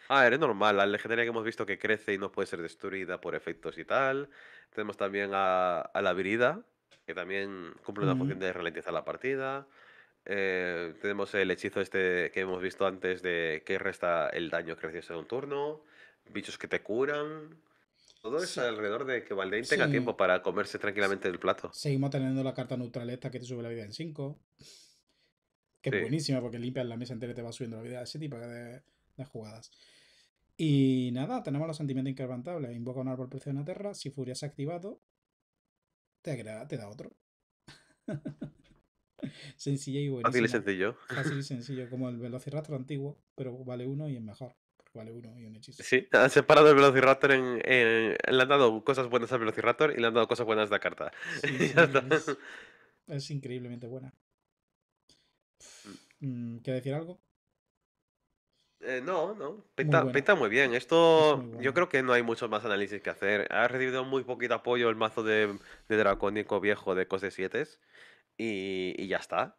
Ah, eres normal. La legendaria que hemos visto que crece y no puede ser destruida por efectos y tal. Tenemos también a, la virida, que también cumple una función de ralentizar la partida. Eh, tenemos el hechizo este que hemos visto antes de que resta el daño crecido en un turno. Bichos que te curan. Todo eso alrededor de que Valdein tenga tiempo para comerse tranquilamente el plato. Seguimos teniendo la carta neutral esta que te sube la vida en 5. Que es buenísima porque limpias la mesa entera y te va subiendo la vida. Ese tipo de, de jugadas. Y nada, tenemos los sentimientos incrementables. Invoca un árbol precio en la tierra. Si Furia se ha activado, te, te da otro. Sencilla y buena. Fácil y sencillo. Fácil y sencillo, como el velociraptor antiguo, pero vale uno y es mejor. vale uno y un hechizo. Sí, han separado el velociraptor en, Le han dado cosas buenas al velociraptor y le han dado cosas buenas a la carta. es, increíblemente buena. Mm. Mm, ¿Quieres decir algo? Eh, no, no. Pinta muy, bien. Esto, yo creo que no hay mucho más análisis que hacer. Ha recibido muy poquito apoyo el mazo de, Dracónico viejo de Cos de 7 y, ya está.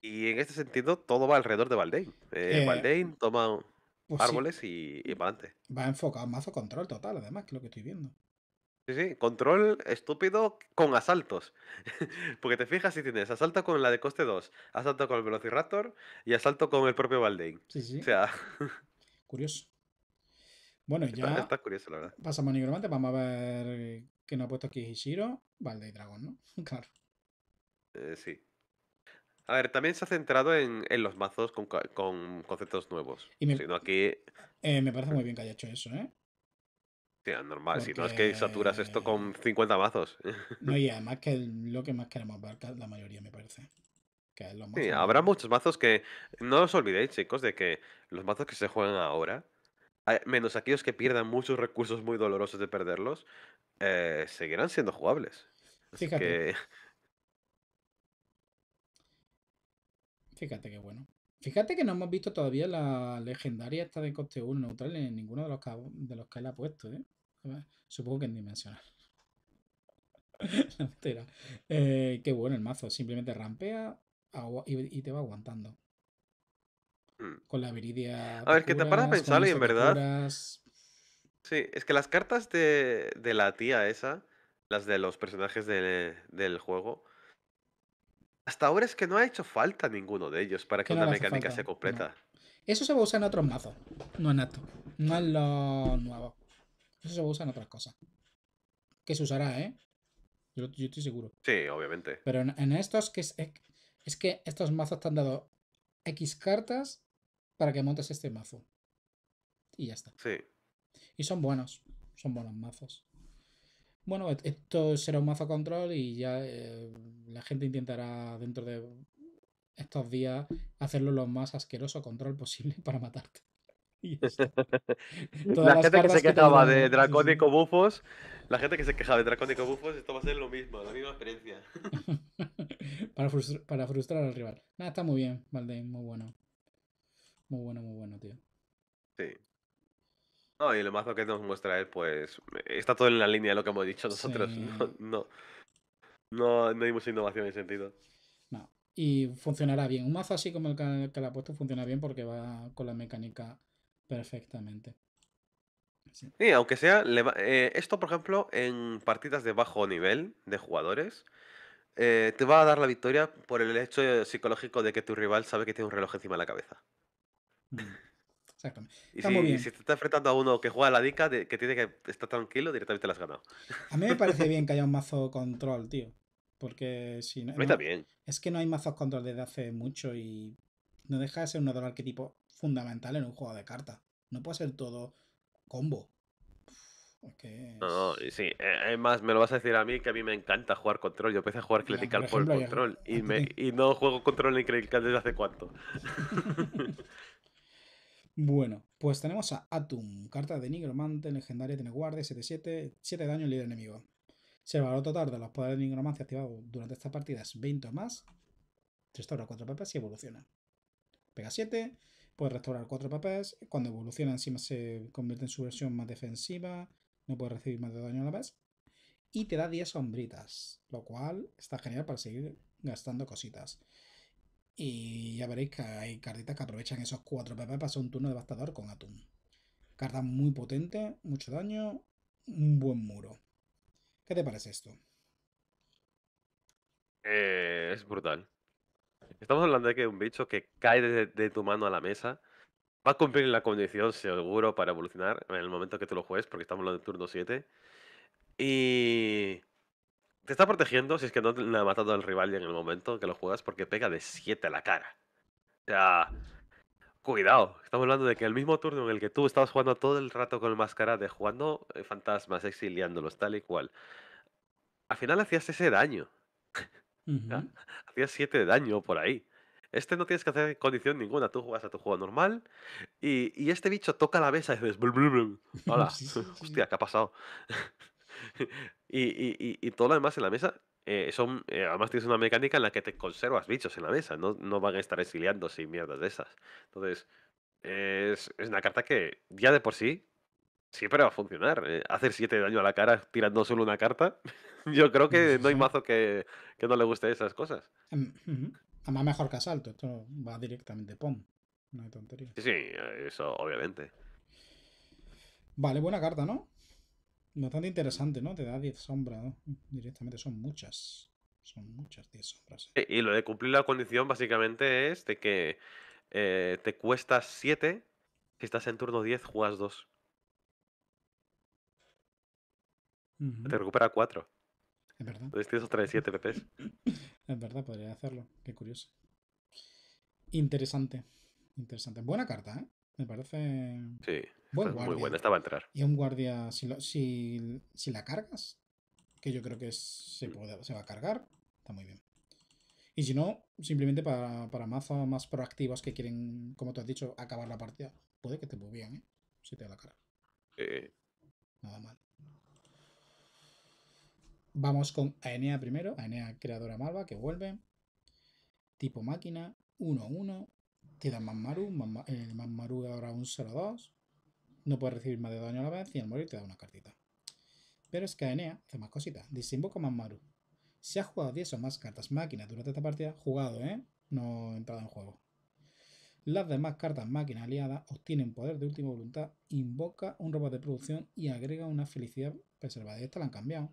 Y en este sentido, todo va alrededor de Valdein. Eh, eh toma pues árboles y, va mm. antes. adelante. Va enfocado mazo control total, además, que es lo que estoy viendo. Sí, sí, control estúpido con asaltos. Porque te fijas si tienes asalto con la de coste 2, asalto con el Velociraptor y asalto con el propio baldein Sí, sí. O sea. Curioso. Bueno, ya. Está curioso, la verdad. Pasamos a Nigromante, vamos a ver qué nos ha puesto aquí Hishiro, Valdein Dragón, ¿no? Claro. Eh, sí. A ver, también se ha centrado en, los mazos con, conceptos nuevos. Y me... Eh, me parece muy bien que haya hecho eso, ¿eh? normal. Si no es que saturas esto con 50 mazos. No, y además que lo que más queremos la mayoría me parece. Que habrá muchos mazos que. No os olvidéis, chicos, de que los mazos que se juegan ahora, menos aquellos que pierdan muchos recursos muy dolorosos de perderlos, eh, seguirán siendo jugables. Fíjate. Que... Fíjate qué bueno. Fíjate que no hemos visto todavía la legendaria esta de coste 1 neutral en ninguno de los que, de los que él ha puesto, ¿eh? supongo que en dimensional. Eh, qué bueno el mazo. Simplemente rampea y, te va aguantando. Hmm. Con la viridia. A ver, que te paras a pensar y en verdad. Sí, es que las cartas de, de, la tía esa, las de los personajes del juego, hasta ahora es que no ha hecho falta ninguno de ellos para que, la una mecánica se completa. Eso se va a usar en otros mazos, no en esto, no en lo nuevo. Eso se va a usar en otras cosas. Que se usará, ¿eh? Yo, estoy seguro. Sí, obviamente. Pero en, estos, que es, es, que estos mazos te han dado X cartas para que montes este mazo. Y ya está. Sí. Y son buenos, son buenos mazos. Bueno, e-, esto será un mazo control y ya eh, la gente intentará dentro de estos días hacerlo lo más asqueroso control posible para matarte. la gente que se quejaba de dracónico bufos, la gente que se quejaba de dracónico bufos, esto va a ser lo mismo, la misma experiencia. para, frustrar, al rival. Nada, está muy bien, Valdén, muy bueno. Muy bueno, muy bueno, tío. Sí. No, y el mazo que nos muestra él, pues está todo en la línea de lo que hemos dicho nosotros. No, no, no, innovación en ese sentido. No. Y funcionará bien. Un mazo así como el que, le ha puesto funciona bien porque va con la mecánica perfectamente. Y aunque sea. Eh, esto, por ejemplo, en partidas de bajo nivel de jugadores, eh, te va a dar la victoria por el hecho psicológico de que tu rival sabe que tiene un reloj encima de la cabeza. Mm. Exactamente. Y Está si, te estás enfrentando a uno que juega la dica, que tiene que estar tranquilo, directamente la has ganado. A mí me parece bien que haya un mazo control, tío. Porque si no. está bien. Es que no hay mazos control desde hace mucho y no deja de ser uno de los arquetipos fundamental en un juego de cartas. No puede ser todo combo. No, no, sí. Además, eh, me lo vas a decir a mí que a mí me encanta jugar control. Yo empecé a jugar Critical por, control. Y, y no juego control ni Critical desde hace cuánto. Bueno, pues tenemos a Atum, carta de Nigromante, legendaria, tiene guardia, 7-7, 7 daño, líder enemigo. Si el valor total de los poderes de Nigromancia activados durante esta partida es 20 o más, restaura 4 papés y evoluciona. Pega 7, puede restaurar 4 papeles. cuando evoluciona encima se convierte en su versión más defensiva, no puede recibir más de daño a la vez, y te da 10 sombritas, lo cual está genial para seguir gastando cositas. Y ya veréis que hay cartitas que aprovechan esos 4 PP para un turno devastador con atún Carta muy potente, mucho daño, un buen muro. ¿Qué te parece esto? Eh, es brutal. Estamos hablando de que un bicho que cae de, de, tu mano a la mesa va a cumplir la condición seguro para evolucionar en el momento que tú lo juegues, porque estamos hablando de turno 7. Y te está protegiendo si es que no le ha matado al rival ya en el momento que lo juegas porque pega de 7 a la cara. O sea, cuidado. Estamos hablando de que el mismo turno en el que tú estabas jugando todo el rato con el máscara de jugando eh, fantasmas, exiliándolos, tal y cual. Al final hacías ese daño. Hacías 7 de daño por ahí. Este no tienes que hacer condición ninguna, tú juegas a tu juego normal y, este bicho toca la mesa y dices, hola, hostia, ¿qué ha pasado? y, y, y todo lo demás en la mesa, eh, eh, además tienes una mecánica en la que te conservas bichos en la mesa, no, van a estar exiliando Sin mierdas de esas. Entonces, es, una carta que ya de por sí siempre va a funcionar. Eh, hacer 7 daño a la cara tirando solo una carta, yo creo que no hay mazo que, no le guste esas cosas. Además, mejor que asalto, esto va directamente POM. No hay tontería. sí, eso obviamente. Vale, buena carta, ¿no? tan interesante, ¿no? Te da 10 sombras, ¿no? Directamente son muchas. Son muchas 10 sombras. ¿eh? Y lo de cumplir la condición básicamente es de que eh, te cuesta 7. Si estás en turno 10, juegas 2. Te recupera 4. Es verdad. Entonces tienes otra de 7 PPs. es verdad, podría hacerlo. Qué curioso. Interesante. Interesante. Buena carta, ¿eh? Me parece. Sí. Pues muy buena, estaba a entrar. Y un guardia, si, la cargas, que yo creo que se, mm. se va a cargar, está muy bien. Y si no, simplemente para, para mazas más proactivas que quieren, como tú has dicho, acabar la partida, puede que te movían ¿eh? Si te da la cara. Eh. Nada mal. Vamos con Aenea primero, Aenea creadora malva, que vuelve. Tipo máquina, 1-1. queda da Mammaru, Mammaru eh, ahora un 0-2. No puedes recibir más de daño a la vez y al morir te da una cartita. Pero es que Aenea hace más cositas. Desinvoca más Maru. Si has jugado 10 o más cartas máquinas durante esta partida, jugado, ¿eh? No entrado en juego. Las demás cartas máquina aliadas obtienen poder de última voluntad, invoca un robot de producción y agrega una felicidad preservada. Y esta la han cambiado.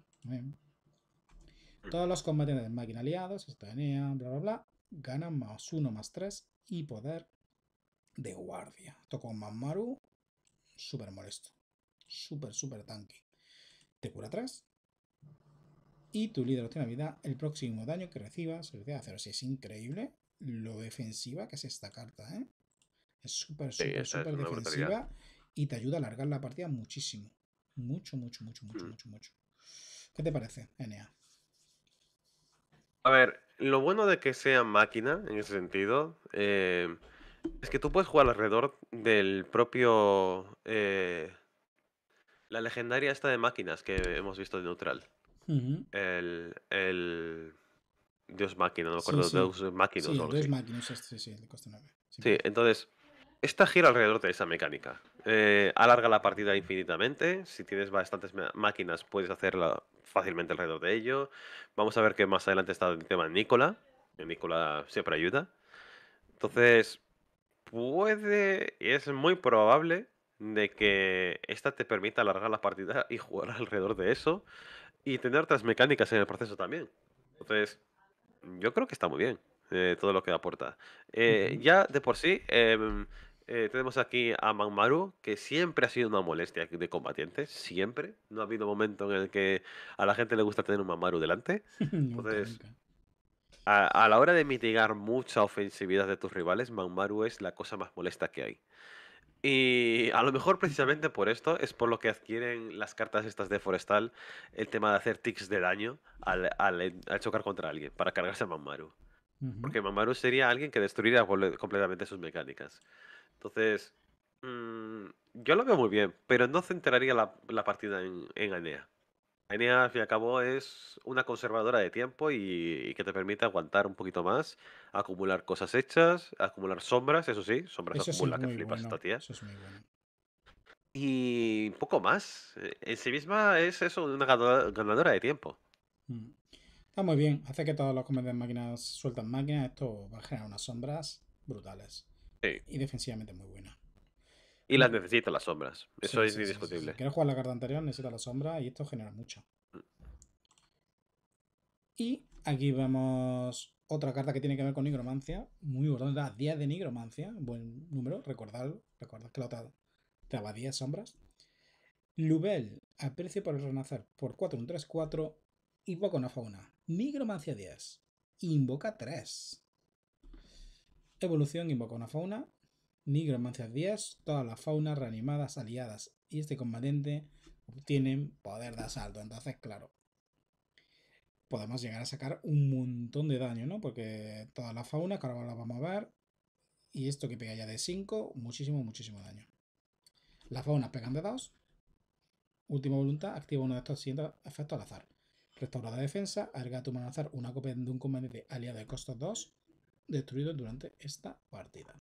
Todos los combatientes de máquina aliados, Aenea, bla bla bla, ganan más 1, más 3 y poder de guardia. Esto con Maru súper molesto. Súper, súper tanque. Te cura atrás Y tu líder tiene vida. El próximo daño que recibas se reduce es increíble lo defensiva que es esta carta, ¿eh? Es súper, súper, defensiva. Y te ayuda a alargar la partida muchísimo. Mucho, mucho, mucho, mucho, mm. mucho, mucho. ¿Qué te parece, Enea? A ver, lo bueno de que sea máquina, en ese sentido, eh, es que tú puedes jugar alrededor del propio. Eh, la legendaria esta de máquinas que hemos visto de neutral. el, el, Dios máquina, no me acuerdo. Sí, sí. o máquinas. Sí, Deus máquinas, sí, sí, 9. Sí, entonces. Esta gira alrededor de esa mecánica. Eh, alarga la partida infinitamente. Si tienes bastantes máquinas, puedes hacerla fácilmente alrededor de ello. Vamos a ver que más adelante está el tema de Nicola. Nicola siempre ayuda. Entonces, puede, y es muy probable de que esta te permita alargar la partida y jugar alrededor de eso y tener otras mecánicas en el proceso también. Entonces, yo creo que está muy bien eh, todo lo que aporta. Eh, ya de por sí, em, eh, tenemos aquí a Manmaru, que siempre ha sido una molestia de combatientes, siempre. No ha habido momento en el que a la gente le gusta tener un Manmaru delante. Entonces, a, la hora de mitigar mucha ofensividad de tus rivales, Manmaru es la cosa más molesta que hay. Y a lo mejor precisamente por esto es por lo que adquieren las cartas estas de Forestal el tema de hacer tics de daño al, chocar contra alguien, para cargarse a Manmaru. Porque Manmaru sería alguien que destruiría completamente sus mecánicas. Entonces, mm, yo lo veo muy bien, pero no centraría la, partida en, en Anea. Genia, al fin y al cabo, es una conservadora de tiempo y, que te permite aguantar un poquito más, acumular cosas hechas, acumular sombras, eso sí, sombras eso acumula, que flipas esta tía. Eso es muy bueno. Y poco más. Eh, en sí misma es eso, una ganadora de tiempo. Mm. Está muy bien. Hace que todos los de máquinas sueltan máquinas. Esto va a generar unas sombras brutales. Y defensivamente muy buenas. Y las necesita las sombras. Eso es indiscutible. Si quieres jugar la carta anterior, necesita la sombra y esto genera mucho. Mm. Y aquí vemos otra carta que tiene que ver con nigromancia. Muy importante, 10 de nigromancia. Buen número, recordadlo. Recordad que la otra daba 10 sombras. Lubel, aprecio por el renacer por 4, un 3, 4. Invoca una fauna. Nigromancia 10. Invoca 3. Evolución, invoca una fauna. Nigromancia 10. todas las faunas reanimadas aliadas y este combatiente obtienen poder de asalto. Entonces, claro, podemos llegar a sacar un montón de daño, ¿no? Porque toda la fauna, que ahora la vamos a ver, y esto que pega ya de 5, muchísimo, muchísimo daño. Las faunas pegan de 2. Última voluntad, activa uno de estos siguientes efectos al azar. Restaura la defensa, a tu mano al azar una copia de un combatiente aliado de costo 2, destruido durante esta partida.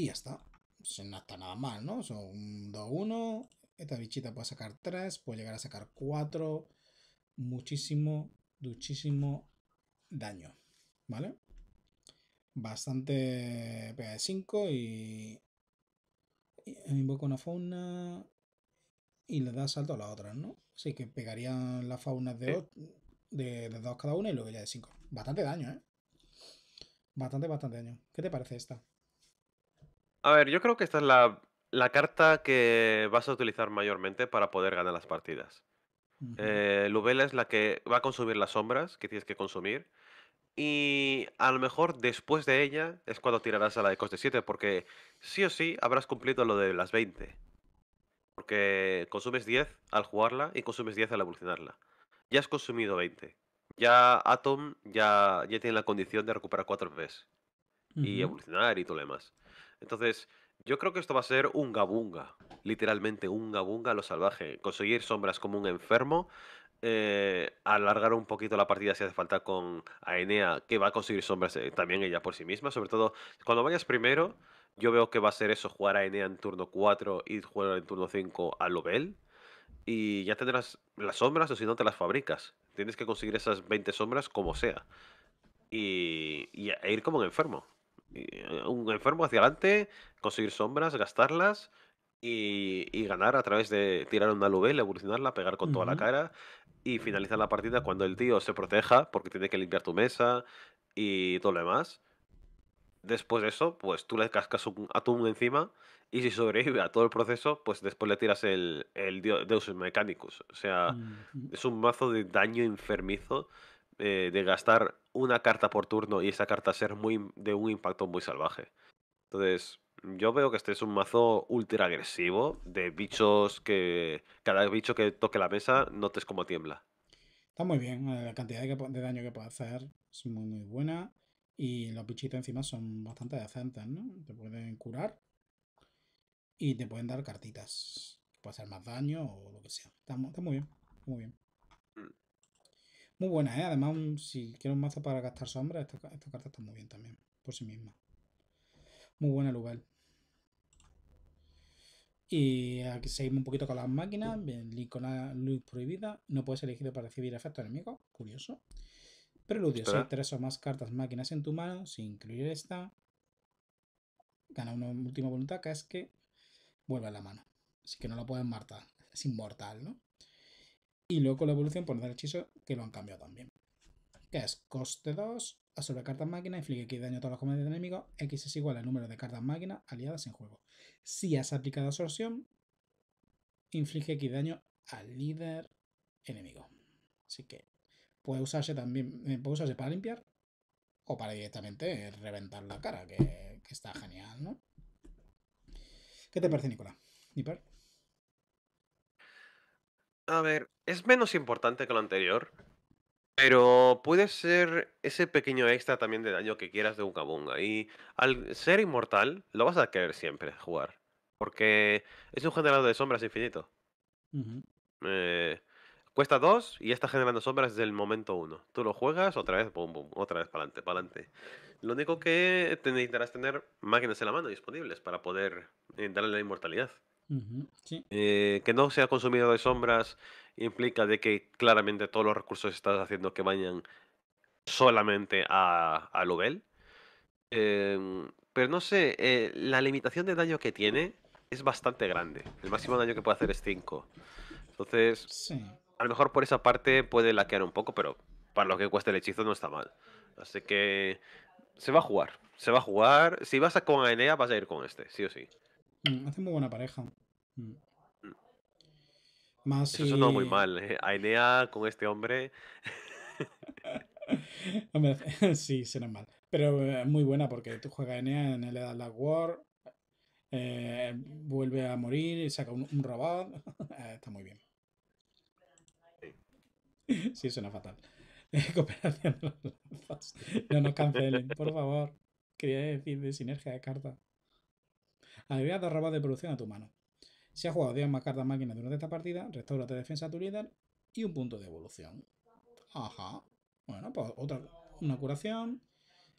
Y ya está. se no está nada mal, ¿no? Son 2-1. Esta bichita puede sacar 3, puede llegar a sacar 4. Muchísimo, muchísimo daño. ¿Vale? Bastante pega de 5 y... y invoca una fauna y le da salto a la otra, ¿no? Así que pegarían las faunas de, 2 de, dos cada una y luego ya de 5. Bastante daño, ¿eh? Bastante, bastante daño. ¿Qué te parece esta? A ver, yo creo que esta es la, carta que vas a utilizar mayormente para poder ganar las partidas. Lubela eh, es la que va a consumir las sombras que tienes que consumir. Y a lo mejor después de ella es cuando tirarás a la de coste 7, porque sí o sí habrás cumplido lo de las 20. Porque consumes 10 al jugarla y consumes 10 al evolucionarla. Ya has consumido 20. Ya Atom ya, ya tiene la condición de recuperar 4 veces Y evolucionar y todo lo demás. Entonces, yo creo que esto va a ser un gabunga, literalmente un gabunga a lo salvaje. Conseguir sombras como un enfermo, eh, alargar un poquito la partida si hace falta con Aenea, que va a conseguir sombras eh, también ella por sí misma, sobre todo cuando vayas primero. Yo veo que va a ser eso, jugar a Aenea en turno 4 y jugar en turno 5 a Lobel. Y ya tendrás las sombras o si no te las fabricas. Tienes que conseguir esas 20 sombras como sea. Y, e ir como un enfermo. Eh, un enfermo hacia adelante, conseguir sombras, gastarlas y, ganar a través de tirar una lubel, evolucionarla, pegar con toda la cara y finalizar la partida cuando el tío se proteja porque tiene que limpiar tu mesa y todo lo demás. Después de eso, pues tú le cascas un atún encima y si sobrevive a todo el proceso, pues después le tiras el, el Deus Mechanicus. O sea, es un mazo de daño enfermizo eh, de gastar una carta por turno y esa carta ser muy de un impacto muy salvaje. Entonces, yo veo que este es un mazo ultra agresivo de bichos que cada bicho que toque la mesa notes como tiembla. Está muy bien, eh, la cantidad de, daño que puede hacer es muy, muy buena y los bichitos encima son bastante decentes, ¿no? Te pueden curar y te pueden dar cartitas. Puede hacer más daño o lo que sea. Está, muy bien, muy bien. Mm. Muy buena, ¿eh? Además, si quiero un mazo para gastar sombra, esta, esta, carta está muy bien también, por sí misma. Muy buena lugar. Y aquí seguimos un poquito con las máquinas. Bien, Licona luz prohibida. No puedes elegir para recibir efectos enemigos. Curioso. Preludio. Si hay tres o más cartas máquinas en tu mano, sin incluir esta, gana una última voluntad, que es que vuelve a la mano. Así que no la puedes matar. Es inmortal, ¿no? Y luego con la evolución por dar hechizo que lo han cambiado también. Que es coste 2, absorbe cartas máquina, inflige X daño a todos los comandos de enemigos, X es igual al número de cartas máquina aliadas en juego. Si has aplicado absorción, inflige X daño al líder enemigo. Así que puede usarse también, eh, puede usarse para limpiar o para directamente reventar la cara, que, está genial, ¿no? ¿Qué te parece, Nicolás? ¿Nipper? A ver, es menos importante que lo anterior, pero puede ser ese pequeño extra también de daño que quieras de un Bunga. Y al ser inmortal, lo vas a querer siempre jugar. Porque es un generador de sombras infinito. Eh, cuesta dos y está generando sombras desde el momento uno. Tú lo juegas, otra vez, boom, boom, otra vez para adelante, para adelante. Lo único que te necesitarás tener máquinas en la mano disponibles para poder eh, darle la inmortalidad. Eh, que no sea consumido de sombras implica de que claramente todos los recursos estás haciendo que vayan solamente a, a em, pero no sé, eh, la limitación de daño que tiene es bastante grande. El máximo daño que puede hacer es 5. Entonces, a lo mejor por esa parte puede laquear un poco, pero para lo que cueste el hechizo no está mal. Así que se va a jugar, se va a jugar. Si vas a con Aenea, vas a ir con este, sí o sí. Mm, hace muy buena pareja. Mm. Más Eso suena muy mal. ¿eh? con este hombre. sí, suena mal. Pero es eh, muy buena porque tú juegas Aenea en el Edad Lag War. Eh, vuelve a morir y saca un, robot. Eh, está muy bien. Sí, suena fatal. Cooperación No nos cancelen, por favor. Quería decir de sinergia de carta. Habilidad de robo de producción a tu mano. Si has jugado 10 más cartas máquinas durante esta partida, restaura tu defensa a tu líder y un punto de evolución. Ajá. Bueno, pues otra una curación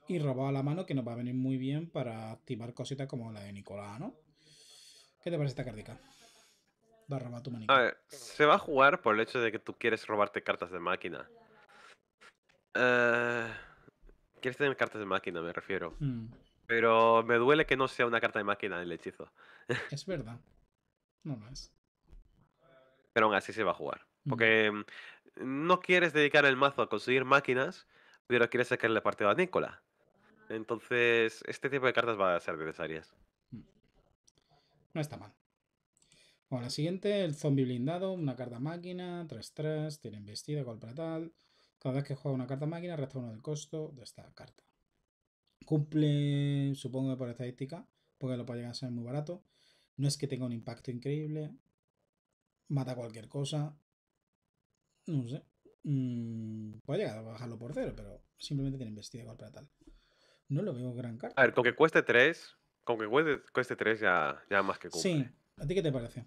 y robado a la mano que nos va a venir muy bien para activar cositas como la de Nicolás, ¿no? ¿Qué te parece esta cartica? Va a robar tu mano. A ver, se va a jugar por el hecho de que tú quieres robarte cartas de máquina. Eh, quieres tener cartas de máquina, me refiero. Mm. Pero me duele que no sea una carta de máquina el hechizo. Es verdad. No lo es. Pero aún así se va a jugar. Porque mm, no quieres dedicar el mazo a conseguir máquinas, pero quieres sacarle partido a Nicola. Entonces, este tipo de cartas va a ser necesarias. Mm. No está mal. Bueno, la siguiente, el zombie blindado, una carta máquina, 3-3, tiene cual golpe tal. Cada vez que juega una carta máquina, resta uno del costo de esta carta. Cumple, supongo, por estadística, porque lo puede llegar a ser muy barato. No es que tenga un impacto increíble. Mata cualquier cosa. No sé. Mm, puede llegar a bajarlo por cero, pero simplemente tiene igual para tal. No lo veo gran carta. A ver, con que cueste 3, con que cueste, cueste 3 ya, más que cumple. Sí. ¿A ti qué te parece?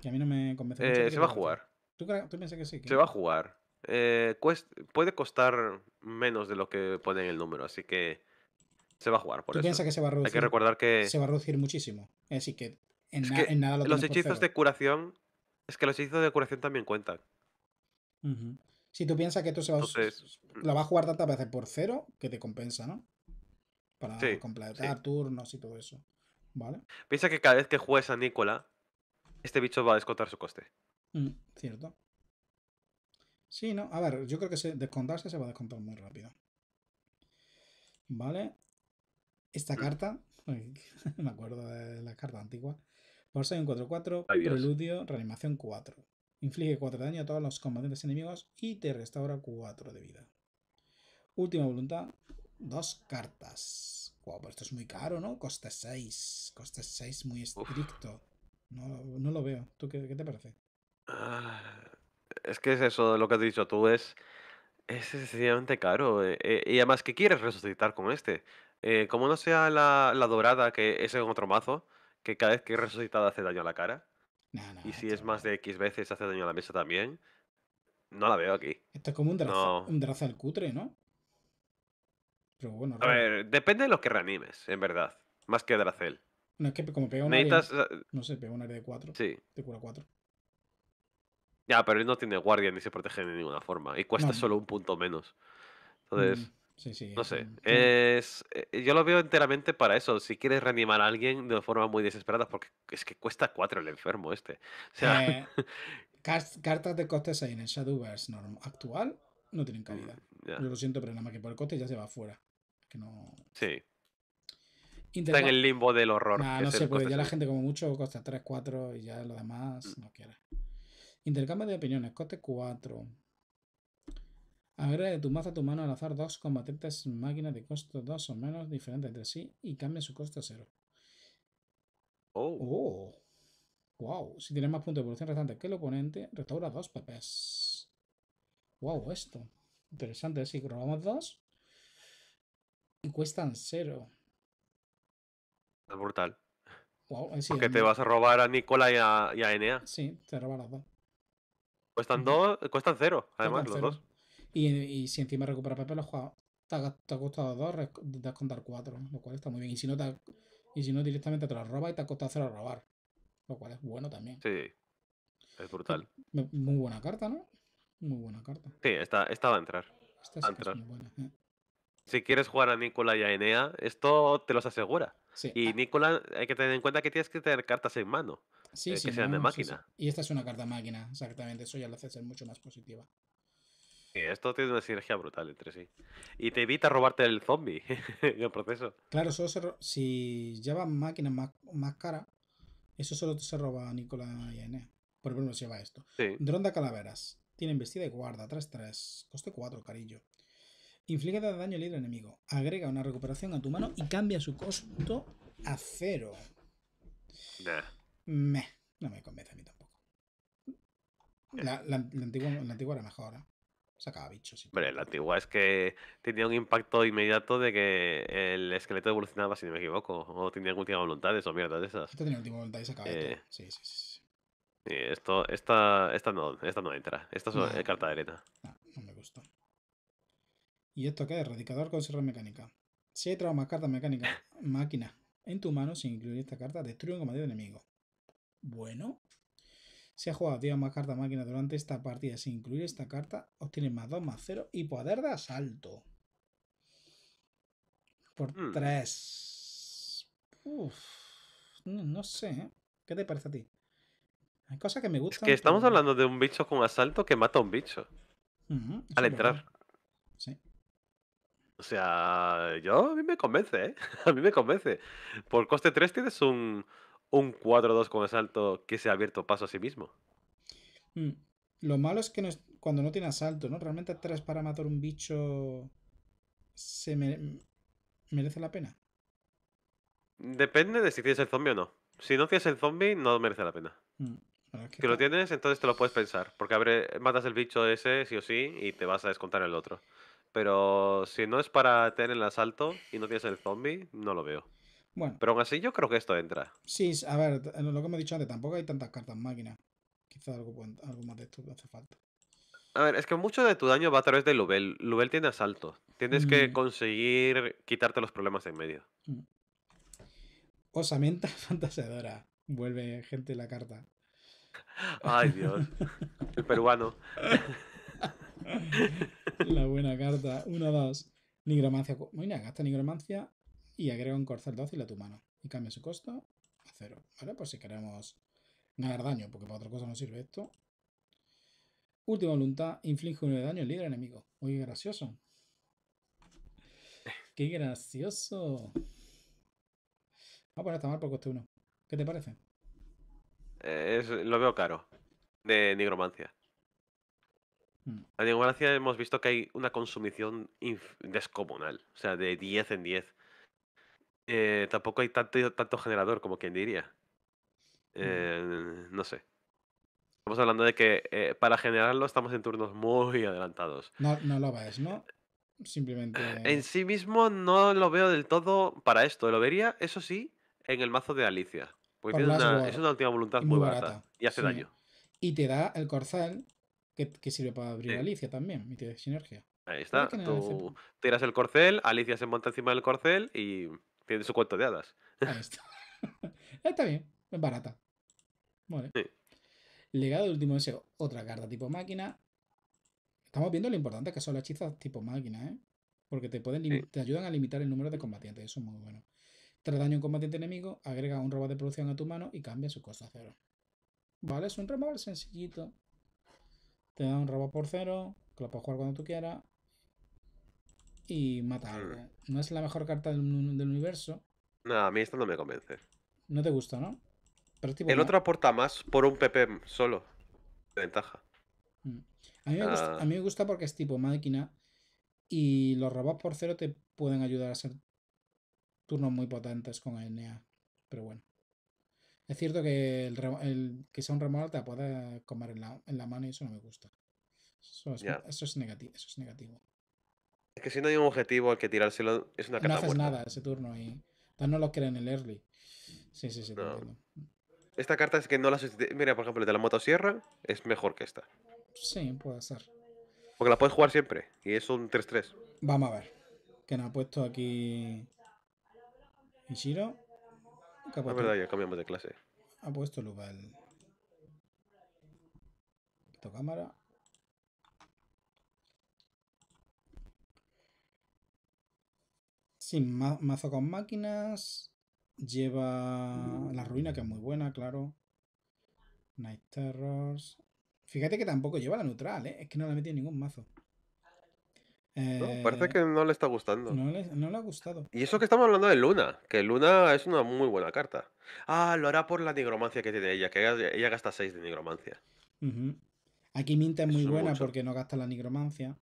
Que a mí no me convence. se va a jugar. ¿Tú, piensas que sí? Se va a jugar. puede costar menos de lo que pone en el número, así que se va a jugar, por ¿Tú que se va a reducir? Hay que recordar que. Se va a reducir muchísimo. Así que en, que nada Los hechizos de curación. Es que los hechizos de curación también cuentan. Si tú piensas que tú se va Entonces... Mm. la vas a jugar tantas veces por cero que te compensa, ¿no? Para completar turnos y todo eso. ¿Vale? Piensa que cada vez que juegues a Nicola, este bicho va a descontar su coste. Mm, cierto. Sí, no. A ver, yo creo que descontarse se va a descontar muy rápido. ¿Vale? Esta carta, me acuerdo de la carta antigua. Por 6 un 4-4, preludio, reanimación 4. Inflige 4 de daño a todos los combatientes enemigos y te restaura 4 de vida. Última voluntad, dos cartas. Wow, pero esto es muy caro, ¿no? Coste 6. Coste 6 muy estricto. No, lo veo. ¿Tú qué, te parece? Ah, es que es eso, lo que has dicho tú es... Es excesivamente caro. Eh, eh, y además, ¿qué quieres resucitar con este? Eh, como no sea la, la dorada, que es en otro mazo, que cada vez que es resucitada hace daño a la cara. y si es más de X veces hace daño a la mesa también. No la veo aquí. Esto es como un draza, cutre, ¿no? Pero bueno. A ver, depende de lo que reanimes, en verdad. Más que dracel No, es que como pega una No sé, pega un área de 4. Sí. Te cura 4. Ya, pero él no tiene guardia ni se protege de ninguna forma. Y cuesta solo un punto menos. Mm. Entonces no sé, mm, mm. Eh, eh, yo lo veo enteramente para eso. Si quieres reanimar a alguien de forma muy desesperada, porque es que cuesta 4 el enfermo este. Eh, cartas de costes 6 en el Shadowverse actual no tienen mm, calidad. Yo lo siento, pero nada más que por el coste ya se va fuera. Está en el limbo del horror. no sé, porque ya la gente como mucho costa 3, 4 y ya lo demás no quiere. Intercambio de opiniones, coste 4. Agrega eh, de tu mazo a tu mano al azar dos combatientes máquinas de costo 2 o menos diferentes entre sí y cambia su costo a cero. Oh. Wow. Oh. Si tienes más puntos de evolución restantes que el oponente, restaura dos papés. Wow, esto. Interesante. ¿eh? Si robamos dos y cuestan cero. Es brutal. Wow, eh, Porque te vas a robar a Nicola y a, Enea. Sí, te roban las dos. Cuestan dos, cuestan cero, además, los dos. Y, si encima recupera papel, te ha, costado dos, te cuatro, lo cual está muy bien. Y si no, y si no directamente te lo roba y te ha costado hacerlo robar, lo cual es bueno también. Sí, es brutal. Muy buena carta, ¿no? Muy buena carta. Sí, esta, va a entrar. Esta a entrar. Eh. Si quieres jugar a Nicola y a Enea, esto te los asegura. Sí. Y Nicola, hay que tener en cuenta que tienes que tener cartas en mano. Sí, eh, sí, que sean de máquina. Y esta es una carta máquina, exactamente. Eso ya lo hace ser mucho más positiva. Sí, esto tiene una sinergia brutal entre sí. Y te evita robarte el zombie en el proceso. Claro, solo si llevas máquinas más, más caras, eso solo se roba a Nicolás y a Por ejemplo, se lleva esto. drona calaveras. tiene vestida y guarda. 3-3. Coste 4, carillo. Inflige daño libre enemigo. Agrega una recuperación a tu mano y cambia su costo a cero. no me convence a mí tampoco. La, la, antigua, la antigua, era mejor. ¿eh? Sacaba la antigua es que tenía un impacto inmediato de que el esqueleto evolucionaba, si no me equivoco. O tenía última voluntad, eso, mierda de esas. Esto tenía última voluntad y se eh... Sí, sí, sí. sí esta, no, esta no entra. Esta es carta de arena. No, me gusta. ¿Y esto qué es? Radicador con sierra mecánica. Si hay más carta mecánica, máquina, en tu mano sin incluir esta carta, destruye un comandante enemigo. Bueno, si ha jugado 10 más carta máquina durante esta partida sin incluir esta carta, obtienes más 2, más 0 y poder de asalto. Por 3. Hmm. No, sé, ¿eh? ¿Qué te parece a ti? Hay cosas que me gustan. Es que estamos hablando de un bicho con asalto que mata a un bicho. al entrar. Sí. O sea, yo a mí me convence, ¿eh? A mí me convence. Por coste 3 tienes un, un 4-2 con asalto que se ha abierto paso a sí mismo. Hmm. Lo malo es que cuando no tiene asalto, ¿no? Realmente tres para matar un bicho se merece la pena. Depende de si tienes el zombie o no. Si no tienes el zombie, no merece la pena. Hmm. que, lo tienes, entonces te lo puedes pensar. Porque abre, matas el bicho ese, sí o sí, y te vas a descontar el otro. Pero si no es para tener el asalto y no tienes el zombie, no lo veo. Pero aún así yo creo que esto entra. Sí, a ver, lo que hemos dicho antes, tampoco hay tantas cartas máquinas. Quizás algo, más de esto hace falta. A ver, es que mucho de tu daño va a través de Lubel. Lubel tiene asalto. Tienes que mm. conseguir quitarte los problemas en medio. Mm. Osamenta fantaseadora. Vuelve gente la carta. Ay, Dios. El peruano. la buena carta. Uno, dos. Nigromancia. Mira, gasta nigromancia y agrega un corcel dócil a tu mano y cambia su costo a cero, ¿vale? Por pues si queremos ganar daño, porque para otra cosa no sirve esto. Última voluntad, inflige un de daño al líder enemigo. muy gracioso. Qué gracioso. Vamos a poner mal por coste uno ¿Qué te parece? Eh, lo veo caro. De nigromancia. Hmm. La nigromancia hemos visto que hay una consumición descomunal. O sea, de 10 en 10. Eh, tampoco hay tanto, tanto generador como quien diría. Eh, no sé. Estamos hablando de que eh, para generarlo estamos en turnos muy adelantados. No, lo ves, ¿no? Simplemente. En sí mismo no lo veo del todo para esto. Lo vería, eso sí, en el mazo de Alicia. Porque es una última voluntad muy, barata, y hace daño. Y te da el corcel que, sirve para abrir Alicia también, y te sinergia. Ahí está. Tú tiras el corcel, Alicia se monta encima del corcel y tiene su cuento de hadas. está. bien, es barata. Vale. Legado del último deseo, otra carta tipo máquina. Estamos viendo lo importante que son las hechizas tipo máquina, ¿eh? Porque te, pueden te ayudan a limitar el número de combatientes, eso es muy bueno. Tras daño a un combatiente enemigo, agrega un robot de producción a tu mano y cambia su costo a cero. Vale, es un remover sencillito. Te da un robot por cero, que lo puedes jugar cuando tú quieras y mata algo. Mm. No es la mejor carta del, universo. No, a mí esta no me convence. No te gusta, ¿no? el otro aporta más por un PP solo. De ventaja. Mm. Ah. A mí, me gusta, porque es tipo máquina y los robots por cero te pueden ayudar a hacer turnos muy potentes con enea Pero bueno. Es cierto que el, que sea un te puede comer en la, mano y eso no me gusta. eso es negativo, eso es negativo que si no hay un objetivo al que tirárselo, es una carta No haces nada ese turno y no lo creen el early. Sí, sí, sí. Esta carta es que no la Mira, por ejemplo, de la motosierra es mejor que esta. Sí, puede ser. Porque la puedes jugar siempre y es un 3-3. Vamos a ver. Que nos ha puesto aquí Ishiro. No, ya cambiamos de clase. Ha puesto lugar Quito cámara. Sí, mazo con máquinas. Lleva la ruina, que es muy buena, claro. Night Terrors. Fíjate que tampoco lleva la neutral, ¿eh? Es que no la ha ningún mazo. Eh, parece que no le está gustando. No le, ha gustado. Y eso que estamos hablando de Luna, que Luna es una muy buena carta. Ah, lo hará por la nigromancia que tiene ella, que ella, gasta 6 de nigromancia. Aquí Minta es muy buena porque no gasta la nigromancia.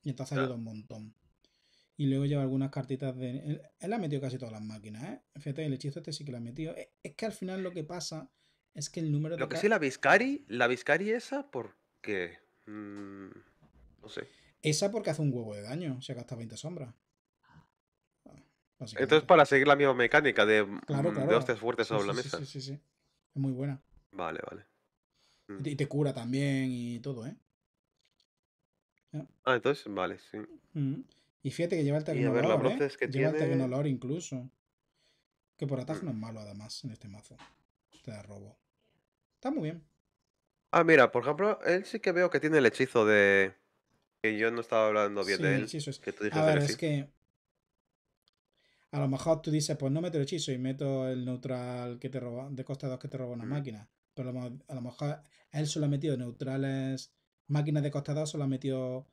Y entonces ha salido un montón. Y luego lleva algunas cartitas de. Él, la ha metido casi todas las máquinas, ¿eh? Fíjate, el hechizo este sí que la ha metido. E, es, que al final lo que pasa es que el número de. Lo que sí, la Viscari. La Viscari esa, porque. Mm, no sé. Esa porque hace un huevo de daño. Se hasta 20 sombras. Entonces, para seguir la misma mecánica de, mm, claro, de hostias fuertes sobre la mesa. Sí, sí, sí. Es muy buena. Vale, vale. Mm. Y te cura también y todo, ¿eh? Ah, entonces, vale, sí. Y fíjate que lleva el Tecnolor, ¿eh? Lleva el Tecnolor incluso. Que por atajo mm. no es malo, además, en este mazo. Te este da robo. Está muy bien. Ah, mira, por ejemplo, él sí que veo que tiene el hechizo de... Que yo no estaba hablando bien de él. a ver, es que... A lo mejor tú dices, pues no meto el hechizo y meto el neutral que te roba, de costa 2 que te roba una mm. máquina. Pero a lo, mejor él solo ha metido neutrales... Máquinas de costa 2 solo ha metido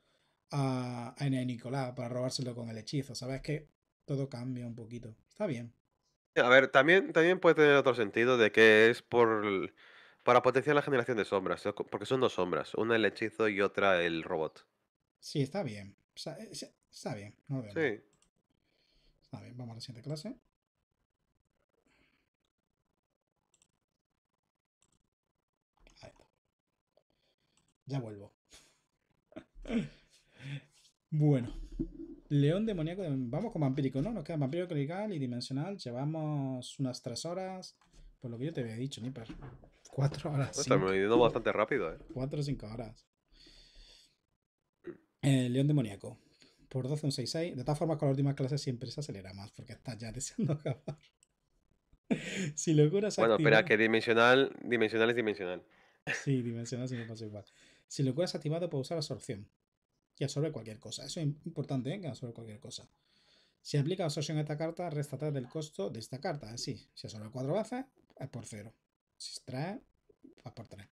a, N.E. Nicolás para robárselo con el hechizo, ¿sabes? Que todo cambia un poquito. Está bien. A ver, también, también puede tener otro sentido de que es por para potenciar la generación de sombras, porque son dos sombras, una el hechizo y otra el robot. Sí, está bien. Eh, está bien, Sí. Está bien, vamos a la siguiente clase. Ya vuelvo. Bueno, León demoníaco, vamos con vampírico, ¿no? Nos queda vampiro clerical y dimensional. Llevamos unas 3 horas. Por lo que yo te había dicho, Nipper. 4 horas. Pues estamos bastante rápido, ¿eh? 4 o 5 horas. Eh, león demoníaco. Por 12, un 6-6. De todas formas, con la última clase siempre se acelera más porque estás ya deseando acabar. si lo activado. Bueno, espera, que dimensional, dimensional es dimensional. Sí, dimensional me pasa igual. Si lo curas activado, puedes usar absorción y absorbe cualquier cosa. Eso es importante, ¿eh? que absorbe cualquier cosa. Si aplica absorción a esta carta, resta 3 del costo de esta carta. Así, si absorbe 4 bases es por 0. Si extrae, es por 3.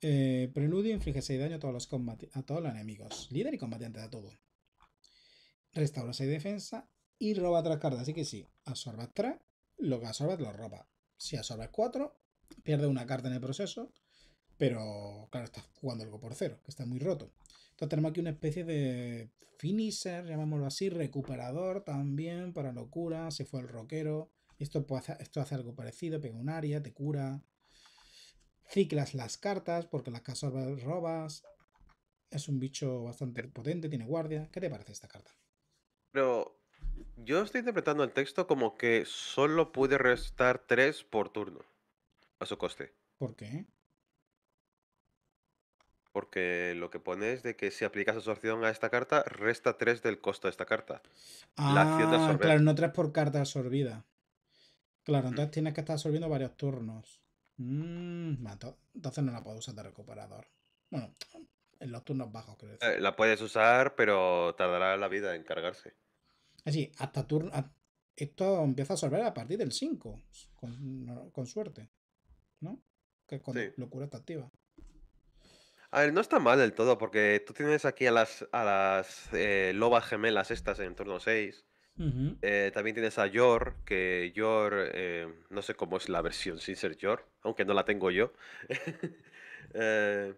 Eh, preludio inflige 6 daño a todos, los a todos los enemigos. Líder y combatiente de todo. Restaura 6 defensa y roba 3 cartas. Así que si absorbas 3, lo que absorbes lo roba. Si absorbes 4, pierde una carta en el proceso. Pero claro, estás jugando algo por 0, que está muy roto. Entonces tenemos aquí una especie de finisher, llamémoslo así, recuperador también para locura, se fue el roquero Esto, esto hace algo parecido, pega un área, te cura. Ciclas las cartas porque las casas robas. Es un bicho bastante potente, tiene guardia. ¿Qué te parece esta carta? Pero yo estoy interpretando el texto como que solo puede restar 3 por turno a su coste. ¿Por qué? Porque lo que pone es de que si aplicas absorción a esta carta, resta 3 del costo de esta carta. Ah, claro, no 3 por carta absorbida. Claro, mm. entonces tienes que estar absorbiendo varios turnos. Mm, entonces no la puedo usar de recuperador. Bueno, en los turnos bajos, creo. Eh, la puedes usar, pero tardará la vida en cargarse. Así, hasta turno. Esto empieza a absorber a partir del 5, con, suerte. ¿No? Que con locura está activa. A ver, no está mal del todo, porque tú tienes aquí a las, eh, lobas gemelas estas en turno 6. Eh, también tienes a Yor, que Yor, eh, no sé cómo es la versión sin ser Yor, aunque no la tengo yo.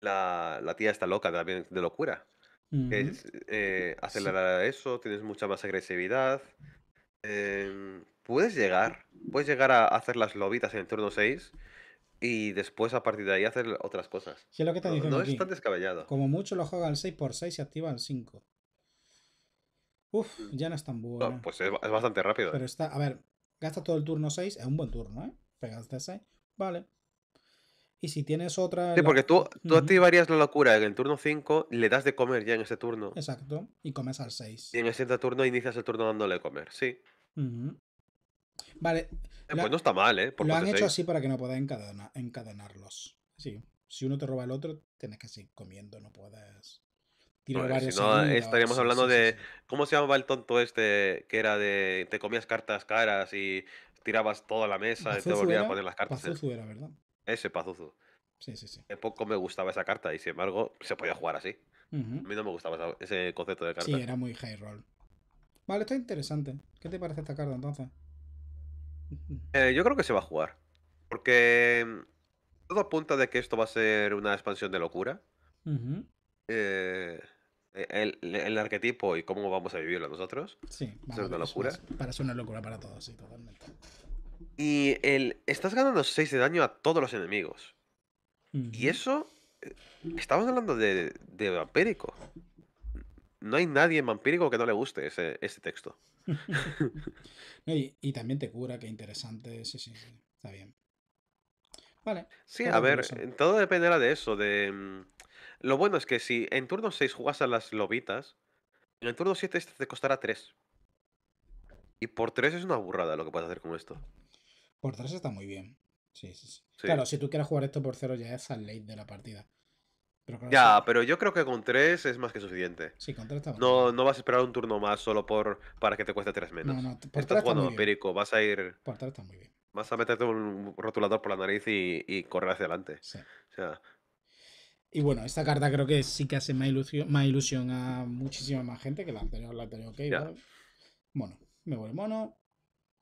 la, tía está loca también de locura. Acelera eso, tienes mucha más agresividad. Em, puedes llegar, puedes llegar a hacer las lobitas en el turno 6 y después a partir de ahí hacer otras cosas. es lo que te No, es tan descabellado. Como mucho lo juega al 6x6 y activa el 5. Uf, mm. ya no es tan bueno. pues es, bastante rápido. Pero está, a ver, gasta todo el turno 6, es un buen turno, ¿eh? Pegaste 6, vale. Y si tienes otra. Sí, porque tú, activarías la locura en el turno 5, le das de comer ya en ese turno. Exacto, y comes al 6. Y en el siguiente turno inicias el turno dándole de comer, sí. Vale. Eh, pues no está mal, ¿eh? lo han hecho así para que no puedas encadenar, encadenarlos. Sí. Si uno te roba el otro, tienes que seguir comiendo, no puedes. si no, estaríamos hablando de. ¿Cómo se llamaba el tonto este que era de. Te comías cartas caras y tirabas toda la mesa y te volvías a poner las cartas? ¿eh? Pazuzu era, ¿verdad? Ese Pazuzu. Sí, sí, sí. Poco me gustaba esa carta y sin embargo se podía jugar así. A mí no me gustaba ese concepto de carta. Sí, era muy high roll. Vale, está interesante. ¿Qué te parece esta carta entonces? Eh, yo creo que se va a jugar. Porque mm, todo apunta de que esto va a ser una expansión de locura. Eh, e, el, arquetipo y cómo vamos a vivirlo nosotros. Sí, es una locura. Es una locura para todos, sí, totalmente. Y el, estás ganando 6 de daño a todos los enemigos. Y eso. Eh, estamos hablando de, vampírico. No hay nadie vampírico que no le guste ese, ese texto. y, también te cura, que interesante. Sí, sí, Está bien. Vale. Sí, a ver, eh, todo dependerá de eso. De... Mm, lo bueno es que si en turno 6 jugas a las lobitas, en el turno 7 este te costará 3. Y por 3 es una burrada lo que puedes hacer con esto. Por 3 está muy bien. Claro, si tú quieres jugar esto por 0 ya es al late de la partida ya, pero yo creo que con 3 es más que suficiente. Sí, con 3 está No, no vas a esperar un turno más solo por para que te cueste 3 menos. No, no, por Estás jugando empírico, vas a ir. Por 3 está muy bien. Vas a meterte un rotulador por la nariz y, correr hacia adelante. Sí. y bueno, esta carta creo que sí que hace más ilusión, más ilusión a muchísima más gente que la anterior, la anterior Bueno, me vuelve mono.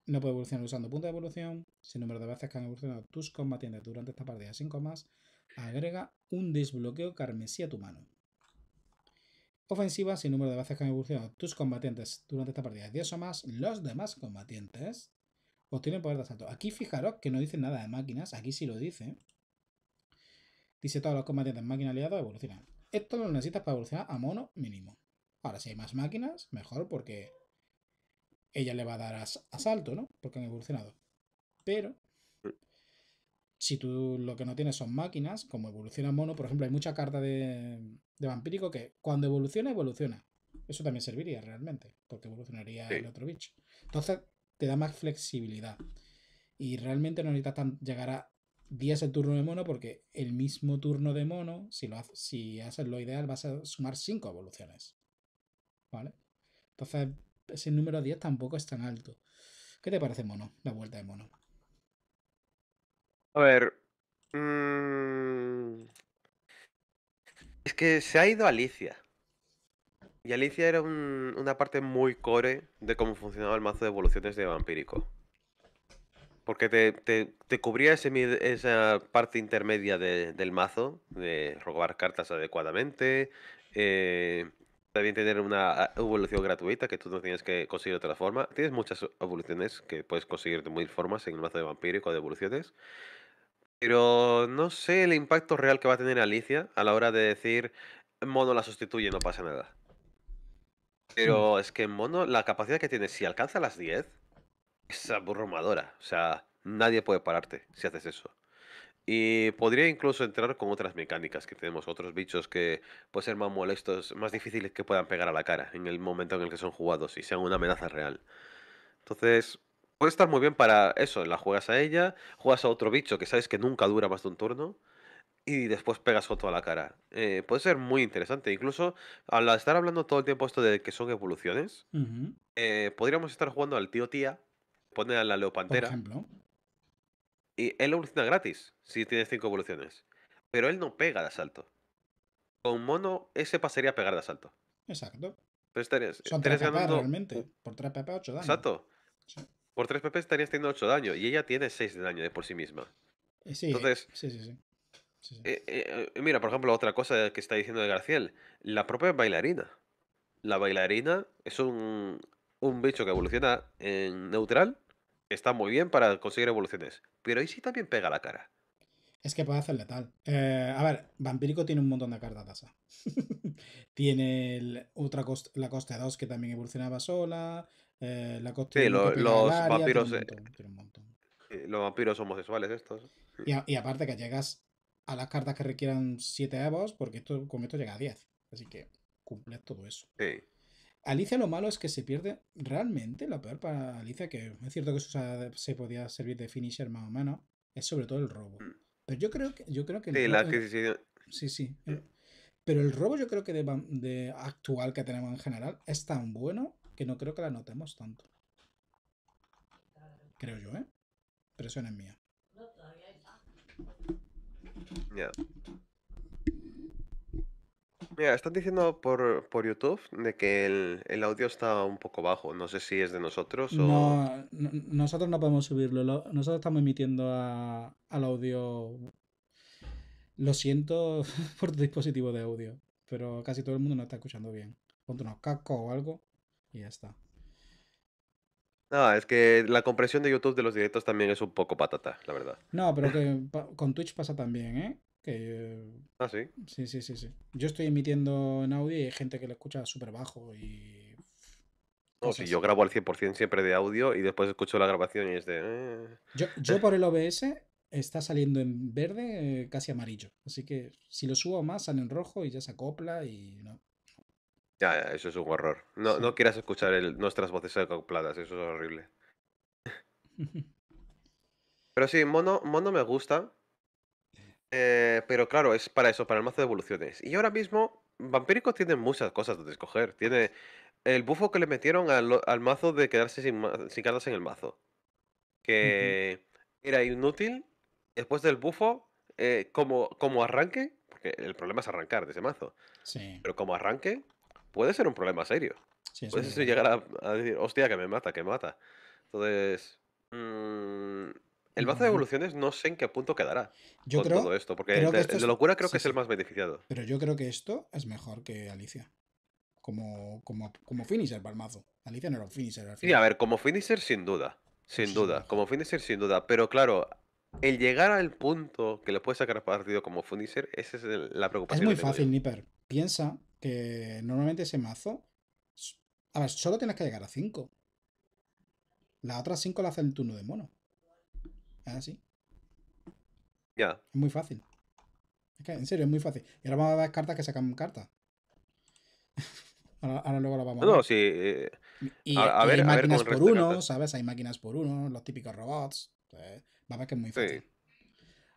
No puedo evolucionar usando punto de evolución. Sin número de veces que han evolucionado tus combatientes durante esta partida, 5 más. Agrega un desbloqueo carmesí a tu mano. Ofensiva sin número de veces que han evolucionado tus combatientes durante esta partida de 10 o más, los demás combatientes obtienen poder de asalto. Aquí fijaros que no dice nada de máquinas, aquí sí lo dice. Dice todos los combatientes máquina aliado evolucionan. Esto lo necesitas para evolucionar a mono mínimo. Ahora, si hay más máquinas, mejor porque ella le va a dar asalto, ¿no? Porque han evolucionado. Pero si tú lo que no tienes son máquinas, como evoluciona mono, por ejemplo, hay mucha carta de, vampírico que cuando evoluciona, evoluciona. Eso también serviría realmente, porque evolucionaría el otro bicho. Entonces, te da más flexibilidad. Y realmente no necesitas llegar a 10 el turno de mono, porque el mismo turno de mono, si, lo haces, si haces lo ideal, vas a sumar 5 evoluciones. ¿Vale? Entonces, ese número 10 tampoco es tan alto. ¿Qué te parece mono? La vuelta de mono. A ver. Mm, es que se ha ido Alicia. Y Alicia era una parte muy core de cómo funcionaba el mazo de evoluciones de vampírico. Porque te, cubría ese, esa parte intermedia del mazo, de robar cartas adecuadamente. Eh, también tener una evolución gratuita que tú no tienes que conseguir de otra forma. Tienes muchas evoluciones que puedes conseguir de muchas formas en el mazo de vampírico de evoluciones. Pero no sé el impacto real que va a tener Alicia a la hora de decir Mono la sustituye, no pasa nada. Mm. Pero es que Mono, la capacidad que tiene, si alcanza las 10, es abrumadora. O sea, nadie puede pararte si haces eso. Y podría incluso entrar con otras mecánicas que tenemos, otros bichos que pueden ser más molestos, más difíciles que puedan pegar a la cara en el momento en el que son jugados y sean una amenaza real. Entonces, puede estar muy bien para eso, la juegas a ella, juegas a otro bicho que sabes que nunca dura más de un turno y después pegas con a la cara. Eh, puede ser muy interesante. Incluso al estar hablando todo el tiempo esto de que son evoluciones, eh, podríamos estar jugando al tío tía, poner a la leopantera. Por ejemplo. Y él evoluciona gratis si tienes cinco evoluciones. Pero él no pega de asalto. Con mono, ese pasaría a pegar de asalto. Exacto. Pero estarías, son ganando... realmente. Por 3 PP, 8 daño. Exacto. Sí. Por 3 PP estarías teniendo 8 daño y ella tiene 6 de daño de por sí misma. Eh, sí, Entonces, sí, sí, sí. Eh, eh, mira, por ejemplo, otra cosa que está diciendo de Garciel, la propia bailarina. La bailarina es un, bicho que evoluciona en neutral, está muy bien para conseguir evoluciones, pero ahí sí también pega la cara. Es que puede hacer tal. a ver, Vampírico tiene un montón de cartas tasa. tiene otra la costa 2 que también evolucionaba sola la los vampiros. Los vampiros homosexuales estos. Y, aparte que llegas a las cartas que requieran 7 avos, porque esto, con esto llega a 10. Así que cumple todo eso. Alicia lo malo es que se pierde realmente la peor para Alicia, que es cierto que se podía servir de finisher más o menos, es sobre todo el robo. Mm. Pero yo creo que... Yo creo que sí, la sí, pero el robo yo creo que de, actual que tenemos en general es tan bueno que no creo que la notemos tanto. Creo yo, ¿eh? Presión es mía. Ya. Mira, están diciendo por, YouTube de que el, audio está un poco bajo. No sé si es de nosotros o... No, nosotros no podemos subirlo. nosotros estamos emitiendo al audio... Lo siento por tu dispositivo de audio, pero casi todo el mundo no está escuchando bien. Ponte unos cascos o algo y ya está. No, es que la compresión de YouTube de los directos también es un poco patata, la verdad. No, pero que con Twitch pasa también, ¿eh? Que... Ah, sí. Sí, sí, sí, sí. Yo estoy emitiendo en audio y hay gente que lo escucha súper bajo y... No, si yo grabo al 100% siempre de audio y después escucho la grabación y es de... Ah". Yo, yo por el OBS está saliendo en verde, eh, casi amarillo. Así que si lo subo más, sale en rojo y ya se acopla y no. Ya, eso es un horror. No, quieras escuchar nuestras voces acopladas, eso es horrible. pero sí, mono, mono me gusta. Eh, pero claro, es para eso, para el mazo de evoluciones. Y ahora mismo, Vampírico tiene muchas cosas donde escoger. Tiene el bufo que le metieron al, mazo de quedarse sin, cartas en el mazo. Que era inútil. Después del bufo, eh, como, como arranque, porque el problema es arrancar de ese mazo. Sí. Pero como arranque, puede ser un problema serio. puede ser ¿eh? llegar a, decir, hostia, que me mata, que mata. Entonces, mm, el mazo de evoluciones no sé en qué punto quedará yo con creo, todo esto, porque de, locura creo que es el más beneficiado. Pero yo creo que esto es mejor que Alicia. Como, como, como finisher para el mazo. Alicia no era un finisher. Al sí, a ver, como finisher sin duda. Sin duda, como finisher sin duda. Pero claro, el llegar al punto que le puedes sacar partido como finisher, esa es la preocupación. Es muy fácil, Nipper. Piensa que normalmente ese mazo. A ver, solo tienes que llegar a 5. Las otras 5 las hace el turno de mono. Es así. Ya. Es muy fácil. Es que, en serio, es muy fácil. Y ahora vamos a ver cartas que sacan cartas. ahora, luego las vamos a ver. No, sí. Eh, y, ver, hay máquinas por uno, ¿sabes? Hay máquinas por uno, los típicos robots. Entonces, va a ver que es muy fácil.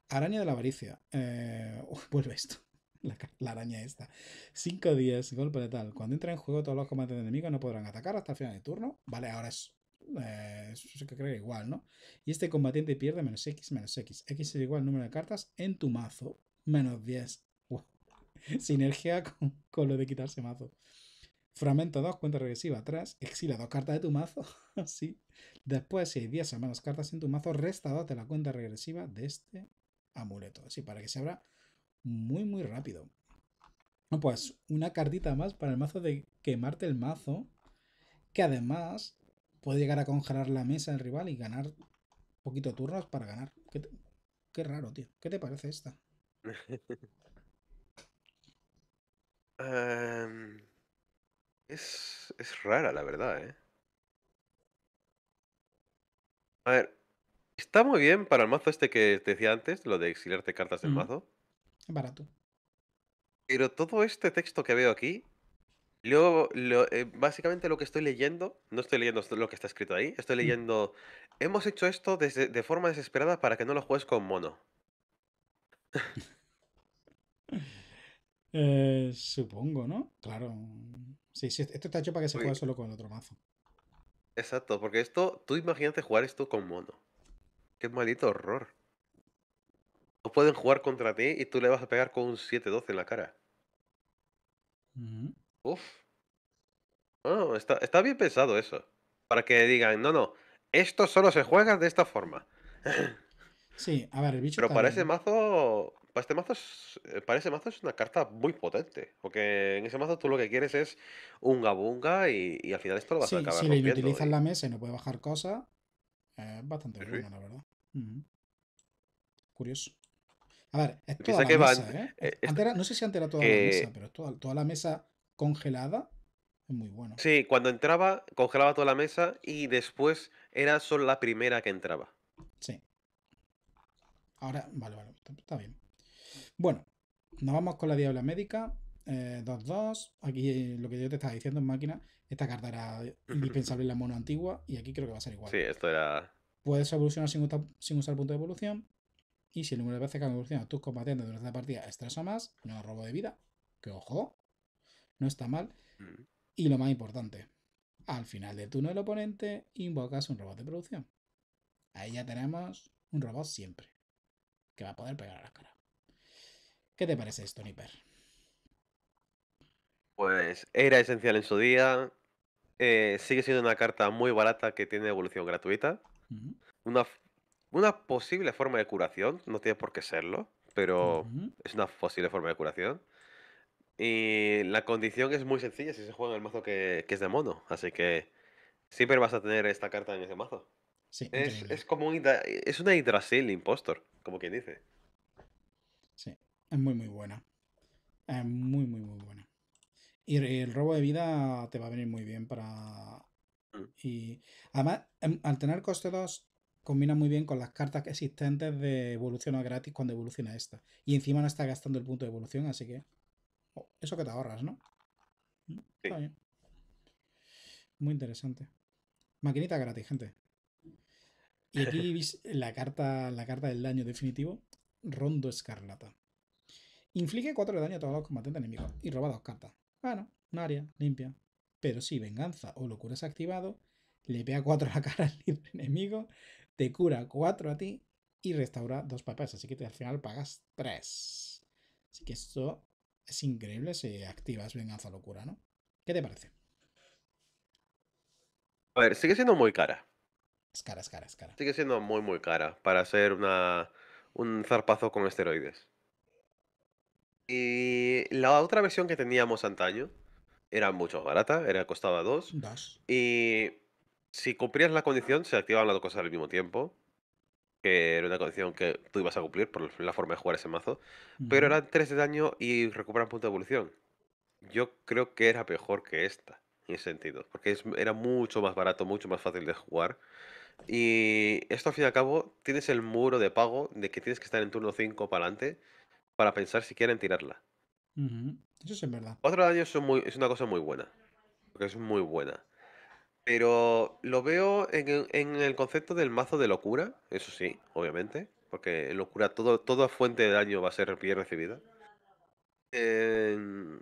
Araña de la avaricia. Eh, vuelve esto. La, araña esta. 5 días, golpe de tal. Cuando entra en juego todos los combates enemigos no podrán atacar hasta el final de turno. Vale, ahora es... se eh, eso que igual, ¿no? Y este combatiente pierde menos X, menos X. X es igual número de cartas en tu mazo. Menos 10. Sinergia con, lo de quitarse mazo. Fragmento 2, cuenta regresiva atrás exila dos cartas de tu mazo, así. Después, si hay 10 o menos cartas en tu mazo, resta 2 de la cuenta regresiva de este amuleto. Así, para que se abra muy, muy rápido. no Pues una cartita más para el mazo de quemarte el mazo, que además puede llegar a congelar la mesa del rival y ganar poquito turnos para ganar. Qué, raro, tío. ¿Qué te parece esta? Em, es, rara, la verdad, ¿eh? A ver, está muy bien para el mazo este que te decía antes, lo de exiliarte cartas del mm. mazo barato. Pero todo este texto que veo aquí, yo, eh, básicamente lo que estoy leyendo, no estoy leyendo lo que está escrito ahí, estoy mm. leyendo, hemos hecho esto de forma desesperada para que no lo juegues con mono. Eh, supongo, ¿no? Claro. Sí, sí, esto está hecho para que se juegue solo con otro mazo. Exacto, porque esto, tú imagínate jugar esto con mono. Qué maldito horror pueden jugar contra ti y tú le vas a pegar con un 7-12 en la cara. Uf. Oh, está, bien pensado eso. Para que digan, no, no, esto solo se juega de esta forma. Sí, a ver, el bicho. Pero para ese mazo. Para este mazo es, eh, para ese mazo es una carta muy potente. Porque en ese mazo tú lo que quieres es un gabunga y, al final esto lo vas a acabar. Si le utilizas ¿eh? la mesa y no puede bajar cosa es bastante bueno, la verdad. Curioso. A ver, es no sé si antes toda la mesa, pero toda, la mesa congelada es muy bueno. Sí, cuando entraba, congelaba toda la mesa y después era solo la primera que entraba. Sí. Ahora, vale, vale, está bien. Bueno, nos vamos con la Diabla Médica. 2-2. Eh, aquí eh, lo que yo te estaba diciendo en máquina. Esta carta era indispensable en la mono antigua. Y aquí creo que va a ser igual. Sí, esto era. Puedes evolucionar sin, sin usar punto de evolución. Y si el número de veces que han evolucionado tus combatientes durante la partida es o más, no robo de vida. Que ojo, no está mal. Mm. Y lo más importante, al final del turno del oponente invocas un robot de producción. Ahí ya tenemos un robot siempre, que va a poder pegar a la cara. ¿Qué te parece esto, Nipper? Pues era esencial en su día. Eh, sigue siendo una carta muy barata que tiene evolución gratuita. Una una posible forma de curación, no tiene por qué serlo, pero es una posible forma de curación. Y la condición es muy sencilla si se juega en el mazo que, es de mono, así que siempre vas a tener esta carta en ese mazo. es, como es una Hydrasil Impostor, como quien dice. Sí, es muy muy buena. Es muy muy muy buena. Y el robo de vida te va a venir muy bien para. Mm. Y además, em, al tener coste 2, combina muy bien con las cartas existentes de evoluciona gratis cuando evoluciona esta. Y encima no está gastando el punto de evolución, así que. eso que te ahorras, ¿no? Mm, muy interesante. Maquinita gratis, gente. Y aquí la carta, la carta del daño definitivo. Rondo Escarlata. Inflige 4 de daño a todos los combatientes enemigos y roba dos cartas. Bueno, un área, limpia. Pero si venganza o locura es activado, le pega 4 a la cara al líder enemigo, te cura cuatro a ti y restaura dos papás. así que al final pagas 3. Así que esto es increíble si activas Venganza Locura, ¿no? ¿Qué te parece? A ver, sigue siendo muy cara. Es cara, es cara, es cara. Sigue siendo muy, muy cara para hacer una, un zarpazo con esteroides. Y la otra versión que teníamos antaño era mucho barata, era costaba 2. Y si cumplías la condición, se activaban las dos cosas al mismo tiempo. Que era una condición que tú ibas a cumplir por la forma de jugar ese mazo. Pero eran 3 de daño y recuperan punto de evolución. Yo creo que era mejor que esta, en ese sentido. Porque era mucho más barato, mucho más fácil de jugar. Y esto al fin y al cabo, tienes el muro de pago de que tienes que estar en turno 5 para adelante para pensar si quieren tirarla. Eso es en verdad. 4 de daño es una cosa muy buena. Porque es muy buena. Pero lo veo en, el- concepto del mazo de locura, eso sí, obviamente, porque en locura todo, toda fuente de daño va a ser bien recibida. Em,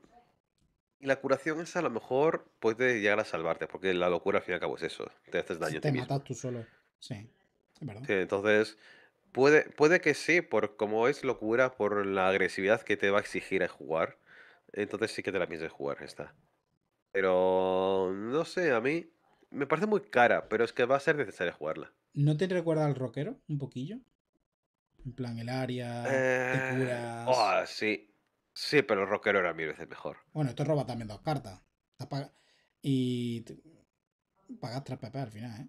y la curación esa a lo mejor puede llegar a salvarte, porque la locura al fin y al cabo es eso, te haces daño ti te matas tú solo. Sí, entonces, puede, puede que sí, por como es locura, por la agresividad que te va a exigir en jugar, entonces sí que te la piensas jugar esta. Pero no sé, a mí me parece muy cara, pero es que va a ser necesario jugarla. ¿No te recuerda al rockero un poquillo? En plan, el área, te eh, oh, curas. sí. Sí, pero el rockero era mil veces mejor. Bueno, esto roba también dos cartas. Y pagas tres PP al final, ¿eh?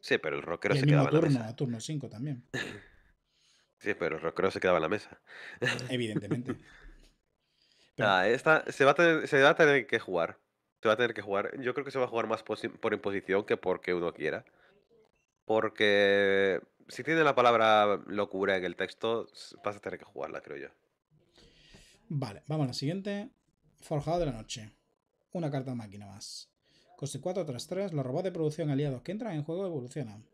Sí, pero el rockero se quedaba en la mesa. A turno 5 también. sí, pero el rockero se quedaba en la mesa. Evidentemente. Ah, esta se va, se va a tener que jugar se va a tener que jugar. Yo creo que se va a jugar más por imposición que porque uno quiera. Porque si tiene la palabra locura en el texto, vas a tener que jugarla, creo yo. Vale, vamos a la siguiente. Forjado de la noche. Una carta de máquina más. Coste 4 tras 3, los robots de producción aliados que entran en juego evolucionan.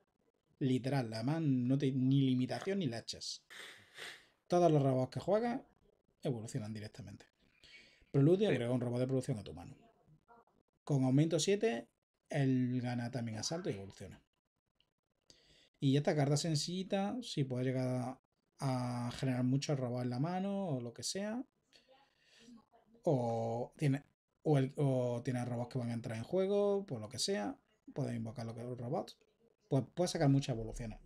Literal, la no tiene ni limitación ni lachas. Todos los robots que juegas evolucionan directamente. Preludio agrega un robot de producción a tu mano. Con aumento 7, él gana también asalto y evoluciona. Y esta carta sencillita, si puede llegar a generar muchos robots en la mano o lo que sea. O tiene, o, tiene robots que van a entrar en juego, por lo que sea. puede invocar lo que los robots. Pues puede sacar muchas evoluciones.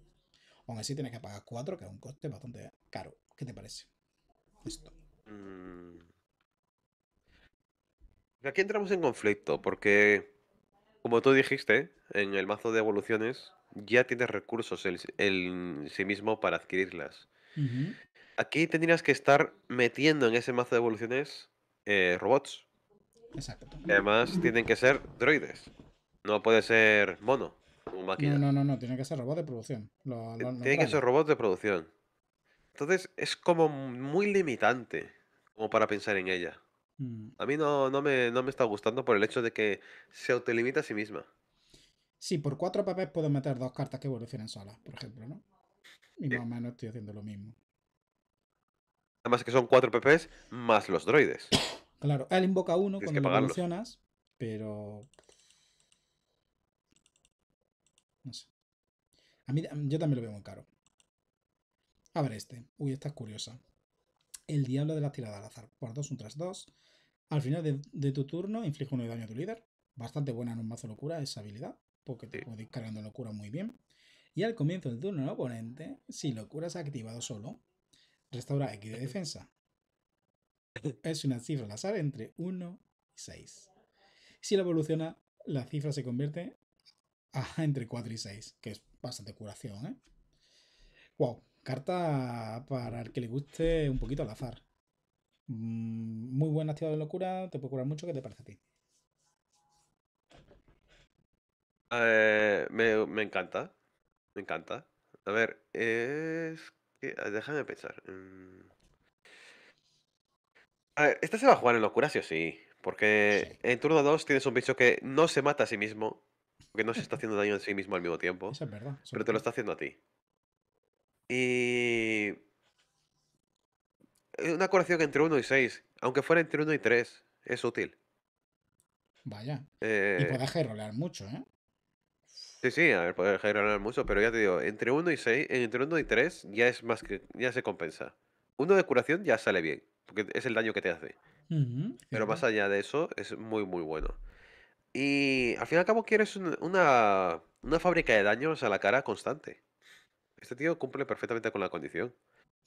Aún así tienes que pagar 4, que es un coste bastante caro. ¿Qué te parece? Esto. Mm. Aquí entramos en conflicto, porque, como tú dijiste, en el mazo de evoluciones ya tienes recursos en, sí mismo para adquirirlas. Aquí tendrías que estar metiendo en ese mazo de evoluciones eh, robots. Exacto. Además, tienen que ser droides. No puede ser mono. Máquina. No, no, no, no, tienen que ser robots de producción. tienen que ser robots de producción. Entonces, es como muy limitante como para pensar en ella. Mm. A mí no, me, está gustando por el hecho de que se autolimita a sí misma. Sí, por cuatro pp puedo meter dos cartas que evolucionan solas, por ejemplo, ¿no? Y más o menos estoy haciendo lo mismo. Además que son cuatro pp más los droides. Claro, él invoca uno cuando evolucionas, pero. No sé. A mí, yo también lo veo muy caro. A ver este. Uy, esta es curiosa el diablo de la tirada al azar. Por 2, un 3-2. Al final de, tu turno, inflige uno de daño a tu líder. Bastante buena en un mazo locura esa habilidad, porque te sí. puedes ir cargando locura muy bien. Y al comienzo del turno del oponente, si locura se ha activado solo, restaura X de defensa. Es una cifra al azar entre 1 y 6. Si la evoluciona, la cifra se convierte a entre 4 y 6, que es bastante curación, ¿eh? Wow, Carta para el que le guste un poquito al azar. Mm, muy buena actividad de locura, te puede curar mucho. ¿Qué te parece a ti? Eh, me, encanta. Me encanta. A ver, es que. Déjame pensar. Mm. esta se va a jugar en locura, sí o sí. Porque en turno 2 tienes un bicho que no se mata a sí mismo. que no se está haciendo daño a sí mismo al mismo tiempo. es verdad. pero te lo está haciendo a ti. Y. Eh, una curación entre 1 y 6, aunque fuera entre 1 y 3, es útil. Vaya. Eh... Y puedes rolear mucho, ¿eh? Sí, sí, a ver, puedes rolear mucho, pero ya te digo, entre 1 y 6, entre 1 y 3 ya es más que. ya se compensa. Uno de curación ya sale bien, porque es el daño que te hace. pero más allá de eso, es muy, muy bueno. Y al fin y al cabo quieres una fábrica de daños a la cara constante este tío cumple perfectamente con la condición.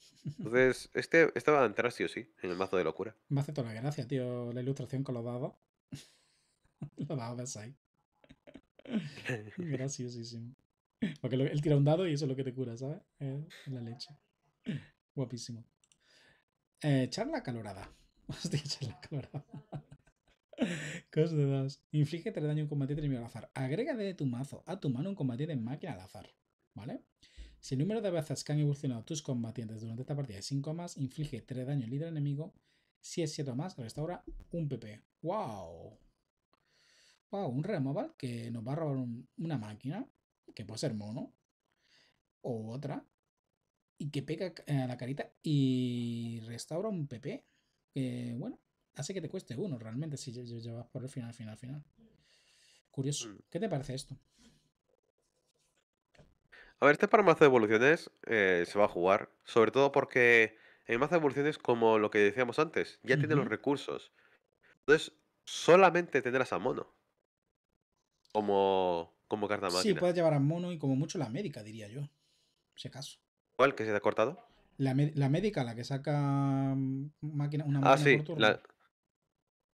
Entonces, este, va a entrar sí o sí en el mazo de locura. Me hace toda la gracia, tío, la ilustración con los dados. los dados ahí. Graciosísimo. Porque él tira un dado y eso es lo que te cura, ¿sabes? Eh, la leche. Guapísimo. Eh, charla calorada. Hostia, charla calorada. Cos de dos. Inflige daño en un combatiente enemigo al azar. Agrega de tu mazo a tu mano un combate de máquina al azar. ¿Vale? Si el número de veces que han evolucionado tus combatientes durante esta partida es 5 más, inflige 3 daño al líder enemigo. Si es 7 más, restaura un PP. ¡Wow! ¡Wow! Un removal que nos va a robar una máquina, que puede ser mono, o otra, y que pega a la carita y restaura un PP. Que, bueno, hace que te cueste uno realmente si llevas por el final, final, final. Curioso. Mm. ¿Qué te parece esto? A ver, este para mazo de evoluciones eh, se va a jugar, sobre todo porque en mazo de evoluciones, como lo que decíamos antes, ya tiene los recursos. Entonces, solamente tendrás a mono como, como carta máquina. Sí, puedes llevar a mono y como mucho la médica, diría yo, si acaso. ¿Cuál? ¿Que se te ha cortado? La, médica, la que saca mm, máquina, una ah, máquina ah, sí,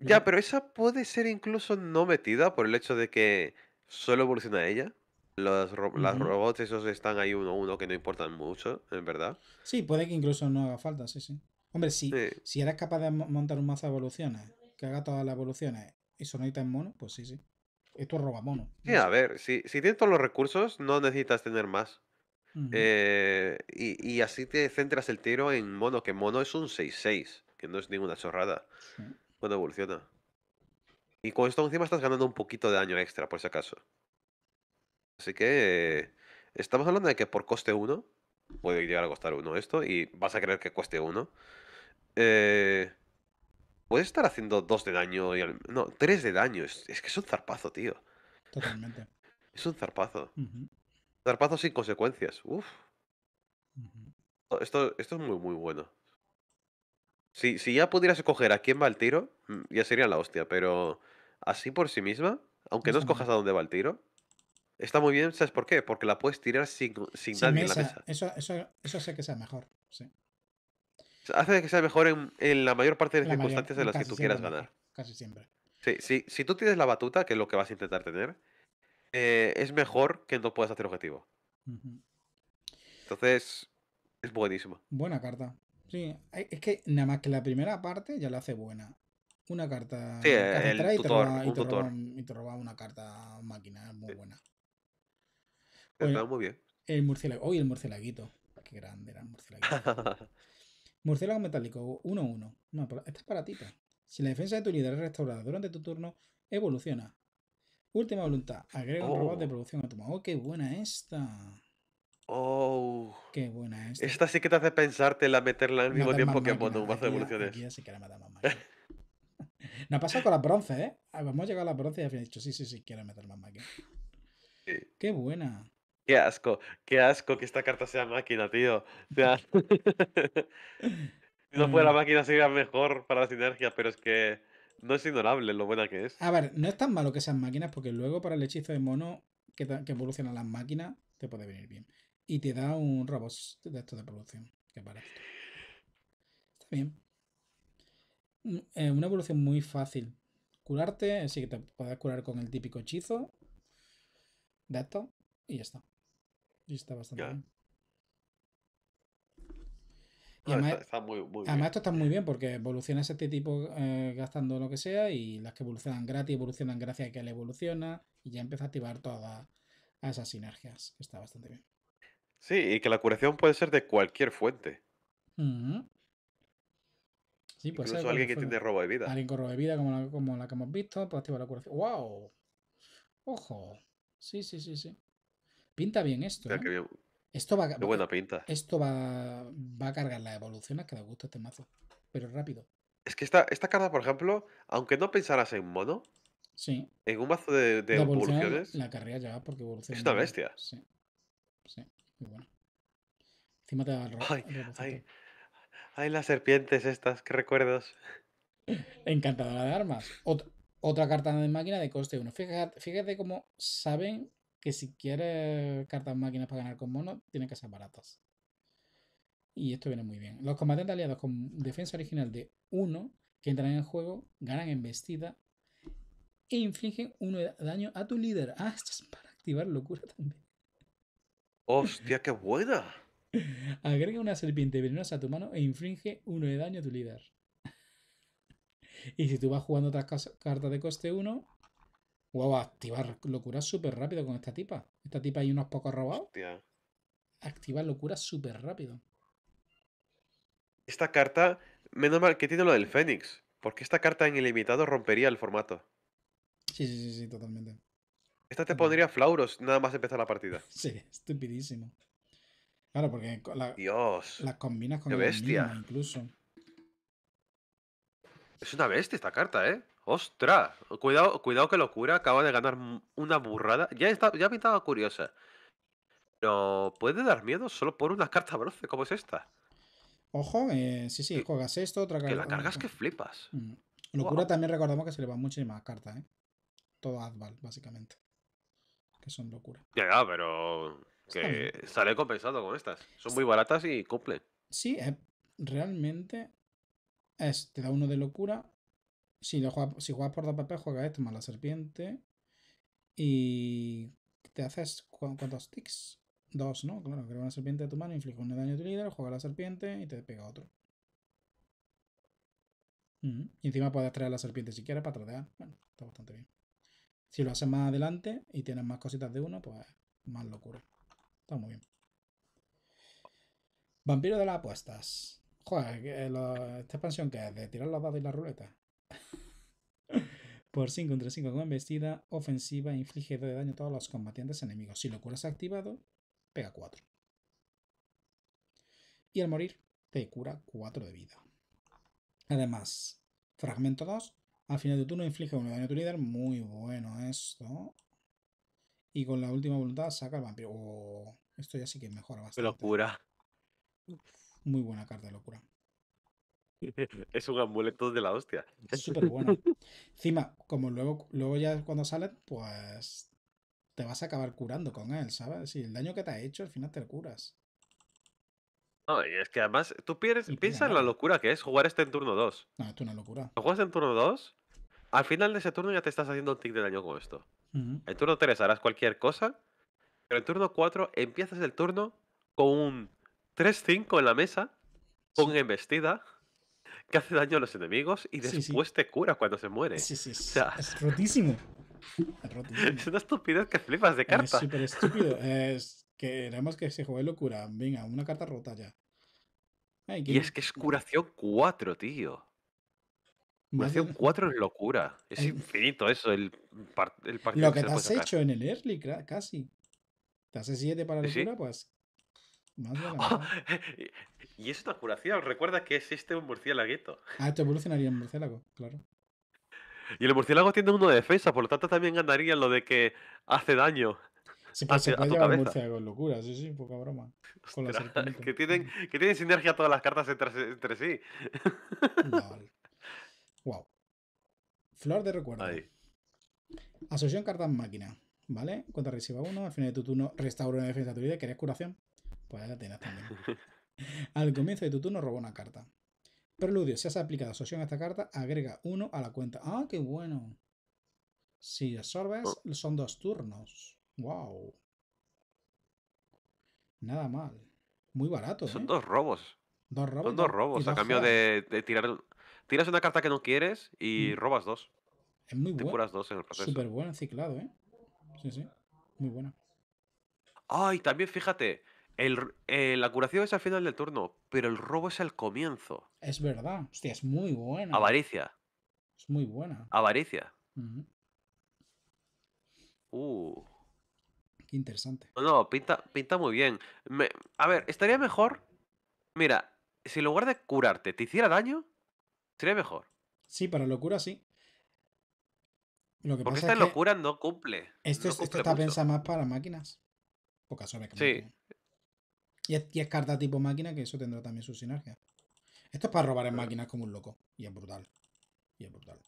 Ya, pero esa puede ser incluso no metida por el hecho de que solo evoluciona ella. Los robots esos están ahí uno a uno que no importan mucho, en verdad. Sí, puede que incluso no haga falta, sí, sí. Hombre, si, sí. si eres capaz de montar un mazo de evoluciones, que haga todas las evoluciones y solo en mono, pues sí, sí. Esto roba mono Sí, a ver, si, tienes todos los recursos, no necesitas tener más. Eh, y, así te centras el tiro en mono, que mono es un 6-6, que no es ninguna chorrada cuando evoluciona. Y con esto encima estás ganando un poquito de daño extra, por si acaso. Así que eh, estamos hablando de que por coste 1, puede llegar a costar 1 esto, y vas a creer que cueste 1. Eh, puedes estar haciendo 2 de daño, y no, 3 de daño. Es, que es un zarpazo, tío. Totalmente. Es un zarpazo. Zarpazo sin consecuencias. Uf. Oh, esto, esto es muy, muy bueno. Si, si ya pudieras escoger a quién va el tiro, mm, ya sería la hostia, pero así por sí misma, aunque no escojas a dónde va el tiro, Está muy bien, ¿sabes por qué? Porque la puedes tirar sin, sin, nadie en la mesa. Eso, eso, sé que sea mejor, sí. hace que sea mejor en, la mayor parte de las circunstancias de las que tú quieras ganar. casi siempre. Sí, si tú tienes la batuta, que es lo que vas a intentar tener, eh, es mejor que no puedas hacer objetivo. Entonces, es buenísimo. Buena carta. Sí, es que nada más que la primera parte ya la hace buena. Una carta. Sí, el tutor, y, te roba, Roba, una carta máquina, muy buena. Estaba muy bien. El murciélago. Uy, el murciélaguito. Qué grande era el murciélaguito. murciélago metálico 1-1. No, esta es para ti. Pues. Si la defensa de tu líder es restaurada durante tu turno, evoluciona. Última voluntad. Agrega un robot de oh. producción A tu ¡Oh, qué buena esta! ¡Oh! ¡Qué buena esta! Esta sí que te hace pensarte la meterla al mismo tiempo que a Un mazo de evoluciones. la Nos ha pasado con la bronce ¿eh? Ah, pues hemos llegado a la bronce y al final dicho, sí, sí, sí, quiero meter más máquinas. ¡Qué buena! Qué asco, qué asco que esta carta sea máquina, tío. si no fuera mm. máquina sería mejor para la sinergia, pero es que no es ignorable lo buena que es. A ver, no es tan malo que sean máquinas, porque luego para el hechizo de mono que, evoluciona evolucionan las máquinas, te puede venir bien. Y te da un robot de esto de producción, que parece. Está bien. Mm, eh, una evolución muy fácil. Curarte, así que te puedes curar con el típico hechizo de esto y ya está. Y está bastante bien. además, esto está muy bien porque evoluciona este tipo eh, gastando lo que sea y las que evolucionan gratis evolucionan gracias a que él evoluciona y ya empieza a activar todas esas sinergias, está bastante bien. Sí, y que la curación puede ser de cualquier fuente. Sí, Incluso alguien que tiene robo de vida. Alguien con robo de vida, como la, como la que hemos visto, puede activar la curación. ¡Wow! ¡Ojo! Sí, sí, sí, sí. Pinta bien esto. ¿eh? Esto va, pinta. Esto va, a cargar las evoluciones que da gusto este mazo. Pero rápido. Es que esta, esta carta, por ejemplo, aunque no pensaras en mono, sí. en un mazo de, de, evoluciones. La carrera ya porque evoluciona. Es una bestia. Sí. Sí, muy bueno. Encima te da el ay, ay, ay, las serpientes estas, qué recuerdos. Encantadora de armas. Otra, carta de máquina de coste 1. fíjate cómo saben que si quieres cartas máquinas para ganar con monos, tienen que ser baratas. Y esto viene muy bien. Los combatientes aliados con defensa original de 1 que entran en juego ganan embestida e infligen 1 de daño a tu líder. Ah, esto es para activar locura también. ¡Hostia, qué buena! Agrega una serpiente venenosa a tu mano e infringe 1 de daño a tu líder. y si tú vas jugando otras cartas de coste 1, Wow, activar locura súper rápido con esta tipa. Esta tipa hay unos pocos robados. Activar locura súper rápido. Esta carta, menos mal que tiene lo del Fénix. Porque esta carta en ilimitado rompería el formato. Sí, sí, sí, totalmente. Esta te pondría flauros nada más empezar la partida. Sí, estupidísimo. Claro, porque Dios, las combinas con la bestia. incluso. Es una bestia esta carta, ¿eh? ¡Ostras! Cuidado, cuidado que locura. Acaba de ganar una burrada. Ya, está, ya me estaba curiosa. ¿No puede dar miedo solo por una carta bronce como es esta. Ojo, eh, sí, sí, juegas esto, otra carta. Que la cargas que flipas. Mm. Locura también recordamos que se le va muchísimas cartas, ¿eh? Todo Adval, básicamente. Que son locura. Ya, pero. Que sale compensado con estas. Son muy baratas y cumplen. Sí, eh, realmente. Es, te da uno de locura, si, lo juegas, por dos PP, juega esto más la serpiente. Y te haces cuántos ticks? Dos, ¿no? Claro, crea una serpiente de tu mano, inflige un daño a tu líder, juega la serpiente y te pega otro. Y encima puedes traer la serpiente si quieres para tradear. Bueno, está bastante bien. Si lo haces más adelante y tienes más cositas de uno, pues más locura. Está muy bien. Vampiro de las apuestas. Joder, eh, ¿esta expansión que es? ¿De tirar los dados y la ruleta? Por 5 contra 5 con embestida ofensiva inflige 2 de daño a todos los combatientes enemigos. Si lo curas activado, pega 4. Y al morir, te cura 4 de vida. Además, fragmento 2. Al final de turno inflige 1 de daño a tu líder. Muy bueno esto. Y con la última voluntad saca al vampiro. Oh, esto ya sí que mejora bastante. Locura. Muy buena carta de locura. es un amuleto de la hostia. Es súper bueno. Encima, como luego, luego ya cuando salen pues te vas a acabar curando con él, ¿sabes? Y el daño que te ha hecho, al final te lo curas. No, y es que además, tú piensas la locura que es jugar este en turno 2. No, esto es una locura. Lo juegas en turno 2, al final de ese turno ya te estás haciendo un tick de daño con esto. En turno 3 harás cualquier cosa, pero en turno 4 empiezas el turno con un 3-5 en la mesa, con embestida, que hace daño a los enemigos y después te cura cuando se muere. Sí, sí, o es rotísimo. Es, rotísimo. una estupidez que flipas de carta. Es súper estúpido. es queremos que se juegue locura Venga, una carta rota ya. y es que es curación 4, tío. Curación 4 es locura. Es infinito eso, el, partido. Lo que, te has hecho en el early, casi. Te hace 7 para locura, cura pues. Más de la oh, y es una curación, recuerda que existe un murciélago Ah, te este evolucionaría un murciélago, claro. Y el murciélago tiene uno de defensa, por lo tanto también ganaría lo de que hace daño. a, se cabeza. murciélago locura, sí, sí, poca broma. Con que, tienen, que tienen sinergia todas las cartas entre, sí. Vale. Wow. Flor de recuerdo. Ahí. Asociación cartas máquina. ¿Vale? Cuando reciba uno, al final de tu turno restaura una defensa tu vida. querés curación? Pues la tienes también. Al comienzo de tu turno roba una carta. Preludio, si has aplicado asociación a esta carta, agrega uno a la cuenta. ¡Ah, qué bueno! Si absorbes, oh. son dos turnos. ¡Wow! Nada mal. Muy barato. Son ¿eh? dos robos. Dos robos. Son dos robos. A cambio de, tirar. Tiras una carta que no quieres y mm. robas dos. Es muy bueno. Te curas dos el proceso. Súper buen ciclado, ¿eh? Sí, sí. Muy bueno. Ay, también fíjate. Eh, la curación es al final del turno, pero el robo es al comienzo. Es verdad. Hostia, es muy buena. Avaricia. Es muy buena. Avaricia. Uh. Qué interesante. No, no, pinta, pinta muy bien. a ver, estaría mejor. Mira, si en lugar de curarte te hiciera daño, sería mejor. Sí, para locura sí. Lo que Porque pasa es que locura no cumple. Esto, está pensado más para máquinas. Pocas horas Sí, y es, carta tipo máquina, que eso tendrá también su sinergia. Esto es para robar en máquinas como un loco. Y es brutal. Y es brutal.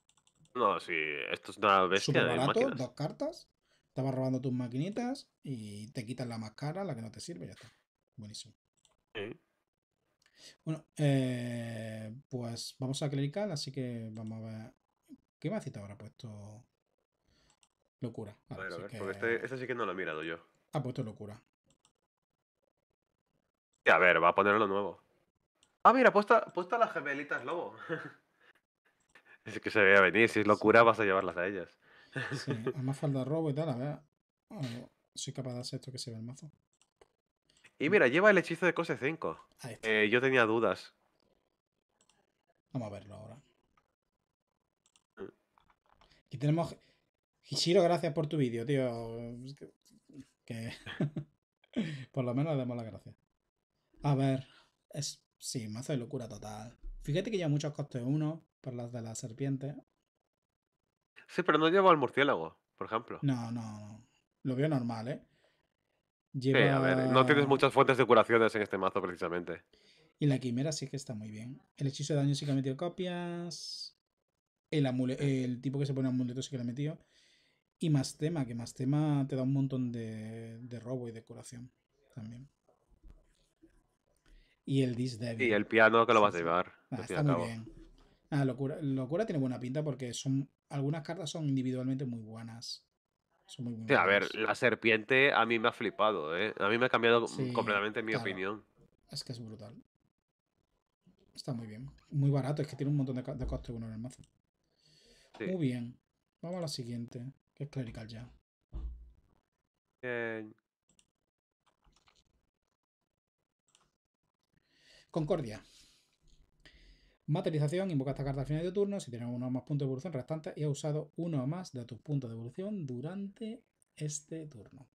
No, sí, esto es una bestia Super barato, dos cartas. Estabas robando tus maquinitas y te quitas la más cara, la que no te sirve, y ya está. Buenísimo. ¿Sí? Bueno, eh, pues vamos a clerical, así que vamos a ver. ¿Qué me cita ahora puesto? Locura. a ver, a ver, porque este, este, sí que no lo he mirado yo. Ha puesto locura. A ver, va a ponerlo nuevo. Ah, mira, puesta, puesta las gemelitas lobo. es que se veía venir, si es locura vas a llevarlas a ellas. sí, además falda robo y tal, a ver. soy capaz de hacer esto que se ve el mazo. Y mira, lleva el hechizo de cose 5. Eh, yo tenía dudas. Vamos a verlo ahora. Aquí tenemos. Hishiro, gracias por tu vídeo, tío. Que. por lo menos le damos las gracias. A ver, es, sí, mazo de locura total. Fíjate que lleva muchos costes uno por las de la serpiente. Sí, pero no lleva al murciélago, por ejemplo. No, no, Lo veo normal, ¿eh? a ver, no tienes muchas fuentes de curaciones en este mazo precisamente. Y la quimera sí que está muy bien. El hechizo de daño sí que ha metido copias. El, el tipo que se pone amuleto sí que lo ha metido. Y más tema, que más tema te da un montón de, de robo y de curación también y el This Y el piano que lo vas a llevar. Ah, está muy bien. Ah, locura, tiene buena pinta porque son algunas cartas son individualmente muy buenas. Son muy, a ver, la serpiente a mí me ha flipado, ¿eh? A mí me ha cambiado completamente mi opinión. Es que es brutal. Está muy bien. Muy barato, es que tiene un montón de, de coste uno en el mazo. Muy bien. Vamos a la siguiente, que es clerical ya. Bien. Concordia. Materialización, invoca esta carta al final de tu turno si tienes uno o más puntos de evolución restantes y has usado uno o más de tus puntos de evolución durante este turno.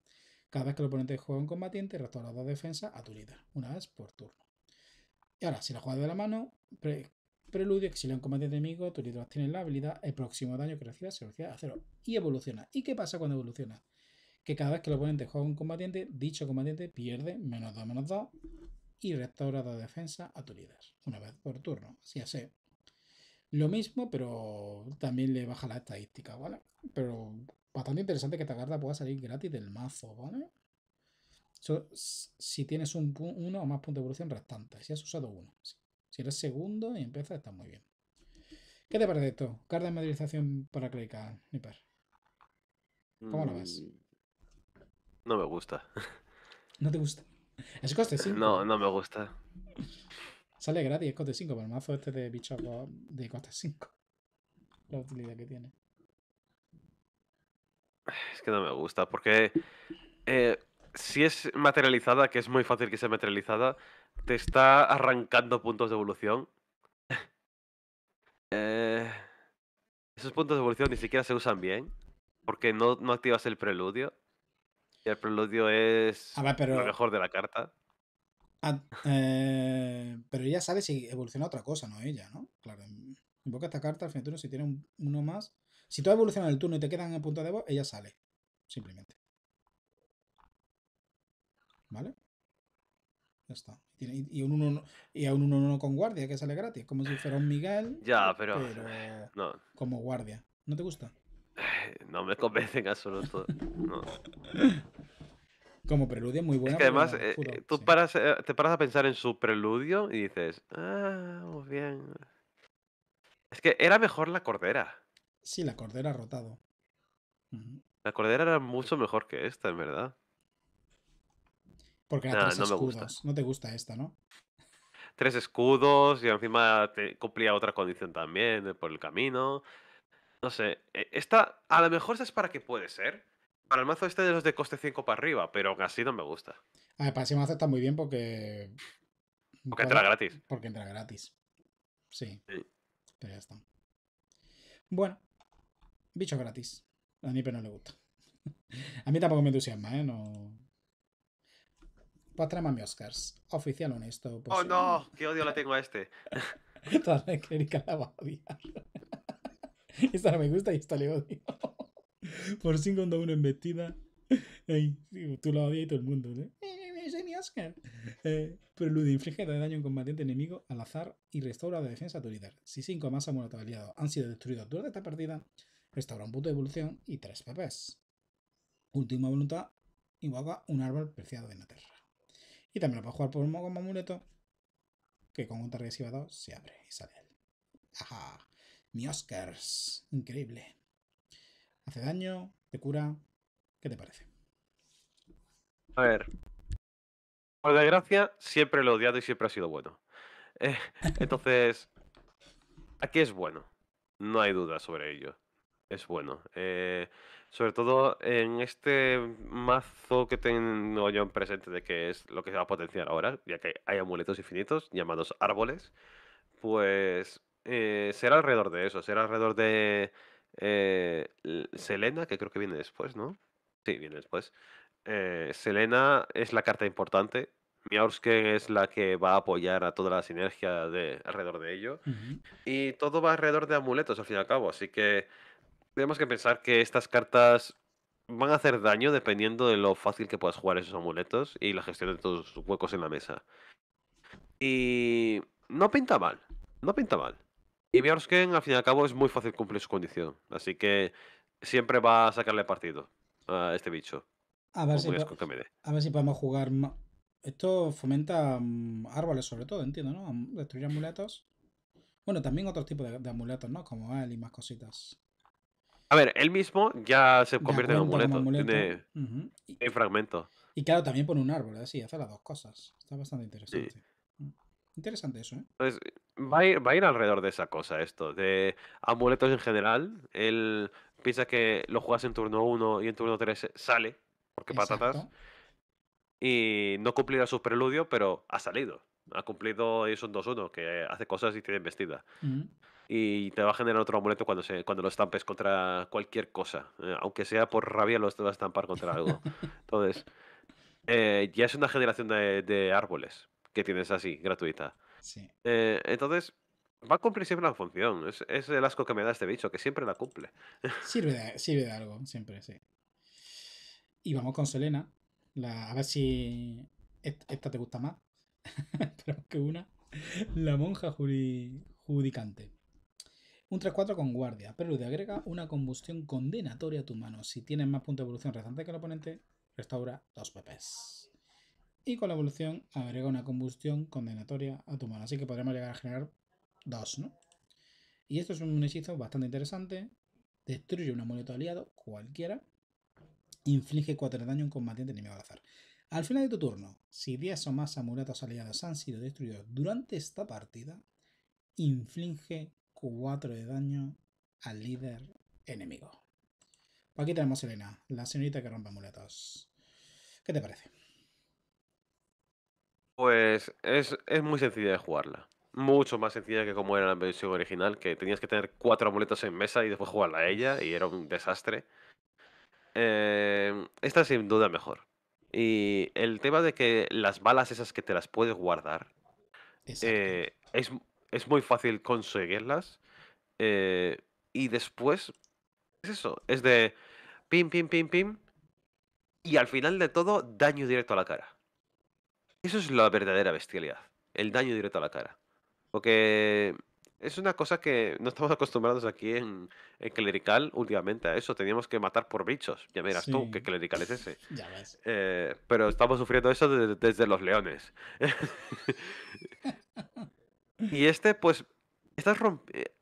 Cada vez que el oponente juega un combatiente, restaura las dos defensas a tu líder, una vez por turno. Y ahora, si la juegas de la mano, preludio, exilia un combatiente enemigo, tu líder obtiene la habilidad, el próximo daño que recibas se velocidad a cero y evoluciona. ¿Y qué pasa cuando evoluciona? Que cada vez que el oponente juega un combatiente, dicho combatiente pierde menos 2, menos 2 y restaura de defensa a tu líder, una vez por turno, si hace lo mismo, pero también le baja la estadística, ¿vale? Pero bastante interesante que esta carta pueda salir gratis del mazo, ¿vale? si tienes un, uno o más puntos de evolución restantes, si has usado uno. Si eres segundo y empiezas, está muy bien. ¿Qué te parece esto? Carta de materialización para mi par? ¿Cómo lo ves? Mm, no me gusta. ¿No te gusta? Es coste 5. No, no me gusta. Sale gratis, es coste 5, pero el mazo este de bichos de coste 5. La utilidad que tiene. Es que no me gusta, porque eh, si es materializada, que es muy fácil que sea materializada, te está arrancando puntos de evolución. eh, esos puntos de evolución ni siquiera se usan bien, porque no, no activas el preludio. Y el preludio es lo mejor de la carta. Eh, pero ella sabe si evoluciona otra cosa, no ella, ¿no? Claro, invoca esta carta al final turno si tiene uno más. Si tú evolucionas el turno y te quedan en punto de voz, ella sale. Simplemente. ¿Vale? Ya está. Y, un uno, y a un 1-1 con guardia que sale gratis, como si fuera un Miguel. Ya, pero. Como guardia. ¿No te gusta? No me convence en Como preludio muy bueno. Es que además eh, tú eh, te paras a pensar en su preludio y dices, ah, muy bien. Es que era mejor la cordera. Sí, la cordera ha rotado. La cordera era mucho mejor que esta, en verdad. Porque era tres no escudos. No te gusta esta, ¿no? Tres escudos y encima te cumplía otra condición también eh, por el camino. No sé, eh, esta a lo mejor esta es para que puede ser. Para el mazo este de los de coste 5 para arriba, pero casi no me gusta. A ver, para ese mazo está muy bien porque... Porque entra gratis. Porque entra gratis. Sí. Pero ya está. Bueno, bicho gratis. A Nipe no le gusta. A mí tampoco me entusiasma, ¿eh? No... más pues mi Oscars. Oficial honesto. Pues oh, no, qué odio le tengo a este. Toda la clínica la va a odiar. Esta no me gusta y esta le odio. Por 5 onda 1 embestida. vestida. tú lo odias y todo el mundo, ¿eh? Soy mi Oscar. Eh, prelude inflige daño a un combatiente enemigo al azar y restaura la defensa a tu líder. Si 5 más amuletos aliados han sido destruidos durante esta partida, restaura un punto de evolución y 3 PPs. Última voluntad, invoca un árbol preciado de Inglaterra. Y también lo puedes jugar por un como amuleto, que con un tarjeta 2 se abre y sale él. Ajá mi Oscars. Increíble. ¿Hace daño? ¿Te cura? ¿Qué te parece? A ver. Por desgracia, siempre lo he odiado y siempre ha sido bueno. Eh, entonces, aquí es bueno. No hay duda sobre ello. Es bueno. Eh, sobre todo en este mazo que tengo yo en presente de que es lo que se va a potenciar ahora, ya que hay amuletos infinitos llamados árboles, pues eh, será alrededor de eso, será alrededor de eh, Selena, que creo que viene después, ¿no? Sí, viene después. Eh, Selena es la carta importante. Miaursken es la que va a apoyar a toda la sinergia de, alrededor de ello. Y todo va alrededor de amuletos, al fin y al cabo. Así que tenemos que pensar que estas cartas van a hacer daño dependiendo de lo fácil que puedas jugar esos amuletos y la gestión de todos huecos en la mesa. Y no pinta mal. No pinta mal. Y que al fin y al cabo, es muy fácil cumplir su condición. Así que siempre va a sacarle partido a este bicho. A ver, si, podemos jugar. Esto fomenta mm, árboles, sobre todo, entiendo, ¿no? Destruir amuletos. Bueno, también otros tipos de, amuletos, ¿no? Como él y más cositas. A ver, él mismo ya se convierte en amuleto. amuleto. Tiene, y, fragmentos. Y claro, también pone un árbol, así, ¿eh? hace las dos cosas. Está bastante interesante. Interesante eso, ¿eh? Entonces, va a, ir, va a ir alrededor de esa cosa esto, de amuletos en general. Él piensa que lo juegas en turno 1 y en turno 3 sale, porque patatas. Y no cumplirá su preludio, pero ha salido. Ha cumplido y son 2-1, que hace cosas y tiene vestida. Y te va a generar otro amuleto cuando, se, cuando lo estampes contra cualquier cosa. Eh, aunque sea por rabia, lo vas a estampar contra algo. Entonces, eh, ya es una generación de árboles que tienes así, gratuita. Eh, entonces, va a cumplir siempre la función. Es, el asco que me da este bicho, que siempre la cumple. Sirve de, algo, siempre, sí. Y vamos con Selena. a ver si esta te gusta más. pero que una. La monja judicante. Un 3-4 con guardia. Pero agrega una combustión condenatoria a tu mano. Si tienes más punto de evolución restante que el oponente, restaura dos pepes y con la evolución agrega una combustión condenatoria a tu mano, así que podremos llegar a generar dos, ¿no? Y esto es un hechizo bastante interesante, destruye un amuleto aliado, cualquiera, inflige 4 de daño a un combatiente enemigo al azar. Al final de tu turno, si 10 o más amuletos aliados han sido destruidos durante esta partida, inflige 4 de daño al líder enemigo. Pues aquí tenemos Elena, la señorita que rompe amuletos. ¿Qué te parece? Pues es, muy sencilla de jugarla. Mucho más sencilla que como era la versión original, que tenías que tener cuatro amuletos en mesa y después jugarla a ella, y era un desastre. Eh, esta sin duda mejor. Y el tema de que las balas esas que te las puedes guardar eh, es, muy fácil conseguirlas. Eh, y después es eso, es de pim, pim, pim, pim. Y al final de todo, daño directo a la cara. Eso es la verdadera bestialidad, el daño directo a la cara. Porque es una cosa que no estamos acostumbrados aquí en, Clerical últimamente a eso. Teníamos que matar por bichos. Ya verás tú qué Clerical es ese. Ya ves. Eh, pero estamos sufriendo eso desde, los leones. y este, pues, estás,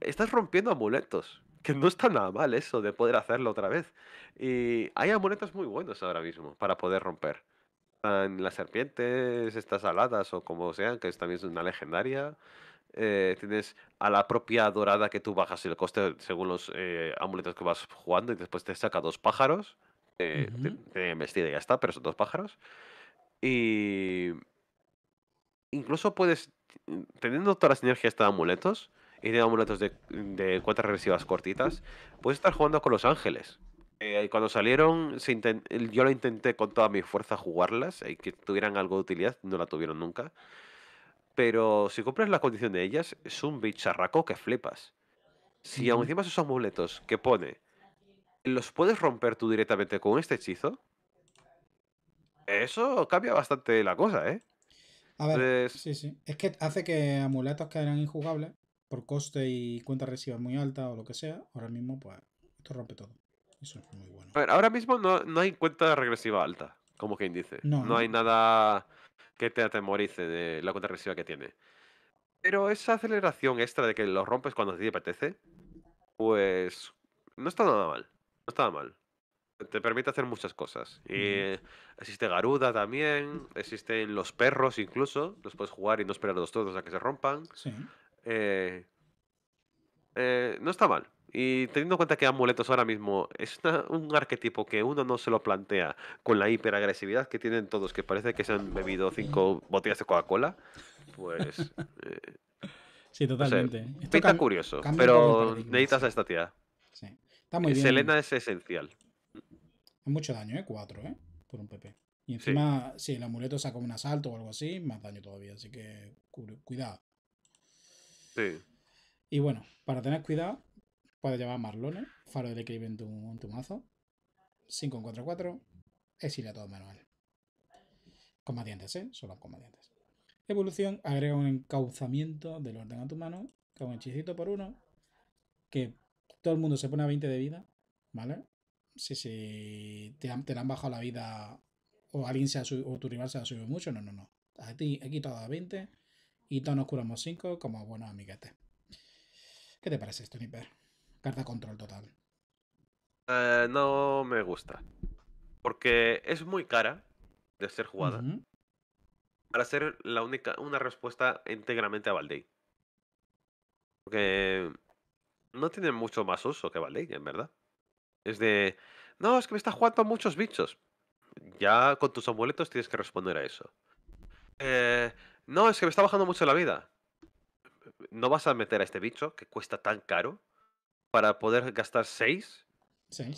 estás rompiendo amuletos. Que no está nada mal eso de poder hacerlo otra vez. Y hay amuletos muy buenos ahora mismo para poder romper las serpientes, estas aladas o como sean, que también es una legendaria. Eh, tienes a la propia dorada que tú bajas el coste según los eh, amuletos que vas jugando y después te saca dos pájaros. Eh, vestida y ya está, pero son dos pájaros. Y incluso puedes, teniendo todas las sinergias de amuletos y de amuletos de, Cuatro regresivas cortitas, puedes estar jugando con los ángeles. Eh, cuando salieron, yo lo intenté con toda mi fuerza jugarlas y eh, que tuvieran algo de utilidad, no la tuvieron nunca. Pero si compras la condición de ellas, es un bicharraco que flipas. Si aún encima esos amuletos que pone, los puedes romper tú directamente con este hechizo, eso cambia bastante la cosa, ¿eh? A ver, sí, sí. Es que hace que amuletos que eran injugables por coste y cuenta reciba muy alta o lo que sea, ahora mismo, pues, esto rompe todo. Eso ahora mismo no, hay cuenta regresiva alta, como quien dice. No, hay nada que te atemorice de la cuenta regresiva que tiene. Pero esa aceleración extra de que lo rompes cuando te apetece, pues no está nada mal. No está mal. Te permite hacer muchas cosas. Y existe Garuda también, existen los perros incluso, los puedes jugar y no esperar los todos a que se rompan. Eh, eh, no está mal, y teniendo en cuenta que Amuletos ahora mismo es un arquetipo que uno no se lo plantea con la hiperagresividad que tienen todos, que parece que se han bebido cinco botellas de Coca-Cola, pues... Eh, sí, totalmente. curioso, pero necesitas a esta tía. Sí. Está muy bien. Selena es esencial. Es mucho daño, ¿eh? Cuatro, ¿eh? Por un PP. Y encima, si el amuleto saca un asalto o algo así, más daño todavía. Así que cuidado. Sí. Y bueno, para tener cuidado, Puedes llevar Marlone, Faro de Equilibrio en tu, mazo. 5 en 4 4. Exilia todo manual. Combatientes, ¿eh? Solo combatientes. Evolución, agrega un encauzamiento del orden a tu mano, con un hechicito por uno, que todo el mundo se pone a 20 de vida, ¿vale? Si, si te, han, bajado la vida o alguien se ha o tu rival se ha subido mucho, no, no, no. ti he quitado a 20 y todos nos curamos 5 como buenos amiguetes. ¿Qué te parece esto, Niper? carta control total. Eh, no me gusta. Porque es muy cara de ser jugada. Para ser la única, una respuesta íntegramente a Valdey. Porque no tiene mucho más uso que Valdey, en verdad. Es de. No, es que me está jugando a muchos bichos. Ya con tus amuletos tienes que responder a eso. Eh, no, es que me está bajando mucho la vida. No vas a meter a este bicho que cuesta tan caro para poder gastar 6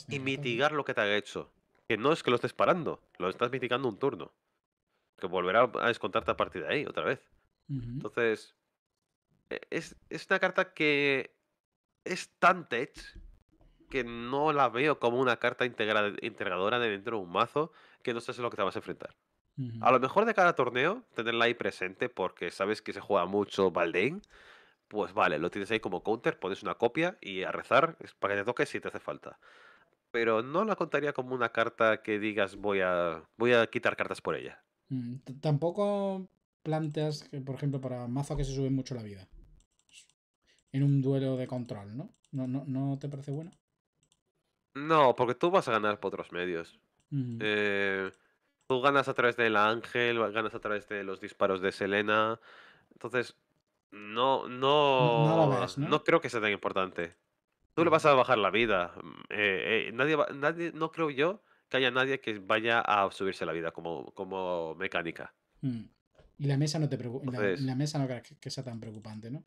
y mitigar lo que te ha hecho. Que no es que lo estés parando, lo estás mitigando un turno. Que volverá a descontarte a partir de ahí otra vez. Entonces, e, es, es, una carta que es tan tech que no la veo como una carta integradora de dentro de un mazo que no sé lo que te vas a enfrentar. A lo mejor de cada torneo, tenerla ahí presente porque sabes que se juega mucho Baldain pues vale, lo tienes ahí como counter, pones una copia y a rezar para que te toque si te hace falta. Pero no la contaría como una carta que digas voy a, voy a quitar cartas por ella. Mm, tampoco planteas, que, por ejemplo, para mazo que se sube mucho la vida. En un duelo de control, ¿no? ¿No, no, no te parece bueno? No, porque tú vas a ganar por otros medios. Mm. Eh, tú ganas a través de la Ángel, ganas a través de los disparos de Selena. Entonces, no, no, no, creo que sea tan importante. Tú le vas a bajar la vida. Mm, eh, eh, nadie, nadie, no creo yo que haya nadie que vaya a subirse la vida como, como mecánica. Mm. Y la mesa no te preocupa. La, mesa no crees que sea tan preocupante, ¿no?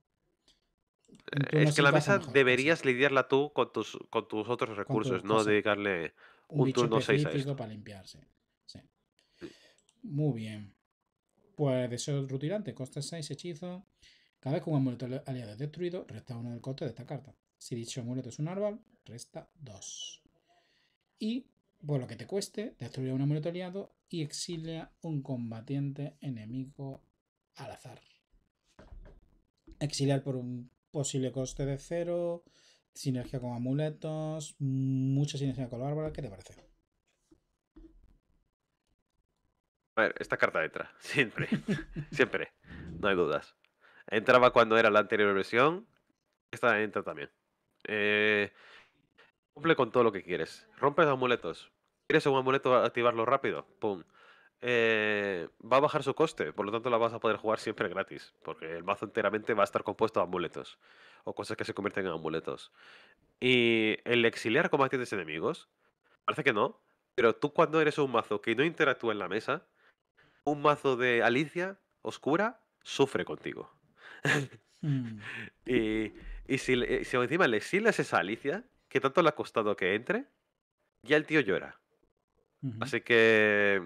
Eh, es que la mesa pues deberías lidiarla tú con tus, con tus otros recursos, no dedicarle un, turno seis a esto. para limpiarse. Muy bien. Pues deseo rutilante, costa 6, hechizo. Cada vez que un amuleto aliado es destruido, resta uno del coste de esta carta. Si dicho amuleto es un árbol, resta dos. Y por pues, lo que te cueste, destruye un amuleto aliado y exilia un combatiente enemigo al azar. Exiliar por un posible coste de cero, sinergia con amuletos, mucha sinergia con los árboles, ¿qué te parece? A ver, esta carta entra, siempre, siempre, no hay dudas. Entraba cuando era la anterior versión. Esta entra también. Eh, cumple con todo lo que quieres. Rompes amuletos. ¿Quieres un amuleto activarlo rápido? Pum. Eh, va a bajar su coste, por lo tanto la vas a poder jugar siempre gratis, porque el mazo enteramente va a estar compuesto de amuletos o cosas que se convierten en amuletos. Y el exiliar combatientes enemigos, parece que no, pero tú cuando eres un mazo que no interactúa en la mesa, un mazo de Alicia oscura sufre contigo. Mm. y, si, encima le exilas esa Alicia, que tanto le ha costado que entre, ya el tío llora. Así que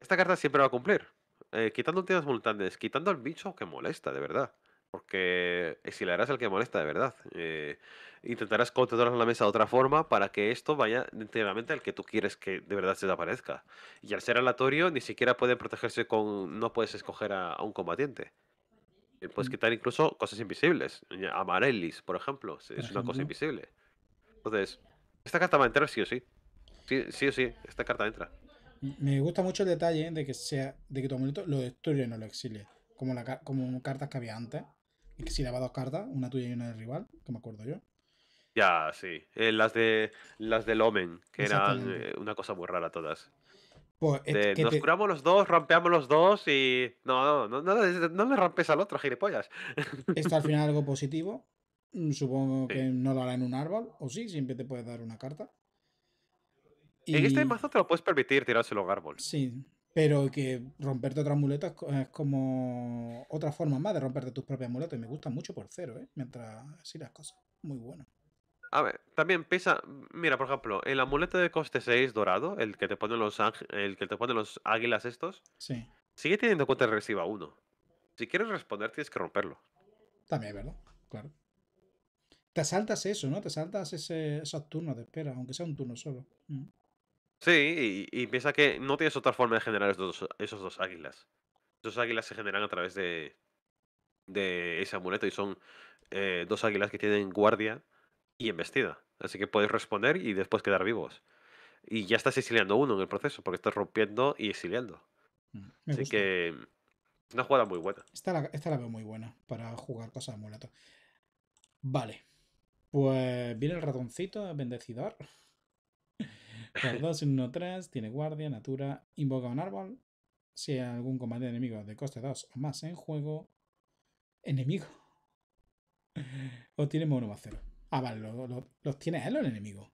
esta carta siempre va a cumplir. Eh, quitando tiendas multantes, quitando al bicho que molesta, de verdad. Porque exilarás eh, al que molesta, de verdad. intentarás eh, intentarás controlar la mesa de otra forma para que esto vaya enteramente al que tú quieres que de verdad se desaparezca. Y al ser aleatorio, ni siquiera puede protegerse con. No puedes escoger a un combatiente. Eh, puedes quitar incluso cosas invisibles. Eh, Amarellis, por ejemplo, es una cosa invisible. Entonces, esta carta va a entrar sí o sí. Sí, sí o sí, esta carta entra. Me gusta mucho el detalle ¿eh? de que sea de que tu amuleto lo destruye, no lo exile. Como, la, como cartas que había antes. Y que si le dos cartas, una tuya y una del rival, que me acuerdo yo. Ya, sí. las de las del Omen, que eran una cosa muy rara todas. Pues, nos curamos los dos, rampeamos los dos y. No, no, no, no, me rompes al otro, gilipollas. Esto al final algo positivo. Mm, supongo que no lo hará en un árbol, o sí, siempre te puedes dar una carta. Y... En este mazo te lo puedes permitir tirárselo a árbol. Sí, pero que romperte otras muletas es como otra forma más de romperte tus propias muletas Y me gusta mucho por cero, ¿eh? Mientras así las cosas. Muy bueno. A ver, también pesa. Mira, por ejemplo, el amuleto de coste 6 dorado, el que te ponen los, el que te pone los águilas estos, Sí, sigue teniendo cuenta reciba 1. Si quieres responder, tienes que romperlo. también, ¿verdad? Claro. Te saltas eso, ¿no? Te saltas ese, esos turnos de espera, aunque sea un turno solo. Mm. Sí, y, piensa que no tienes otra forma de generar esos dos, esos dos águilas. Esos águilas se generan a través de, de ese amuleto y son eh, dos águilas que tienen guardia y embestida. Así que podéis responder y después quedar vivos. Y ya estás exiliando uno en el proceso, porque estás rompiendo y exiliando. Mm, Así que una jugada muy buena. Esta la, veo muy buena para jugar cosas de mulato. Vale. Pues viene el ratoncito, bendecidor. 2, 1, 3, tiene guardia, natura, invoca un árbol. Si hay algún combate enemigo de coste 2 o más en juego, enemigo. O tiene mono Ah, vale, los tiene él o el enemigo.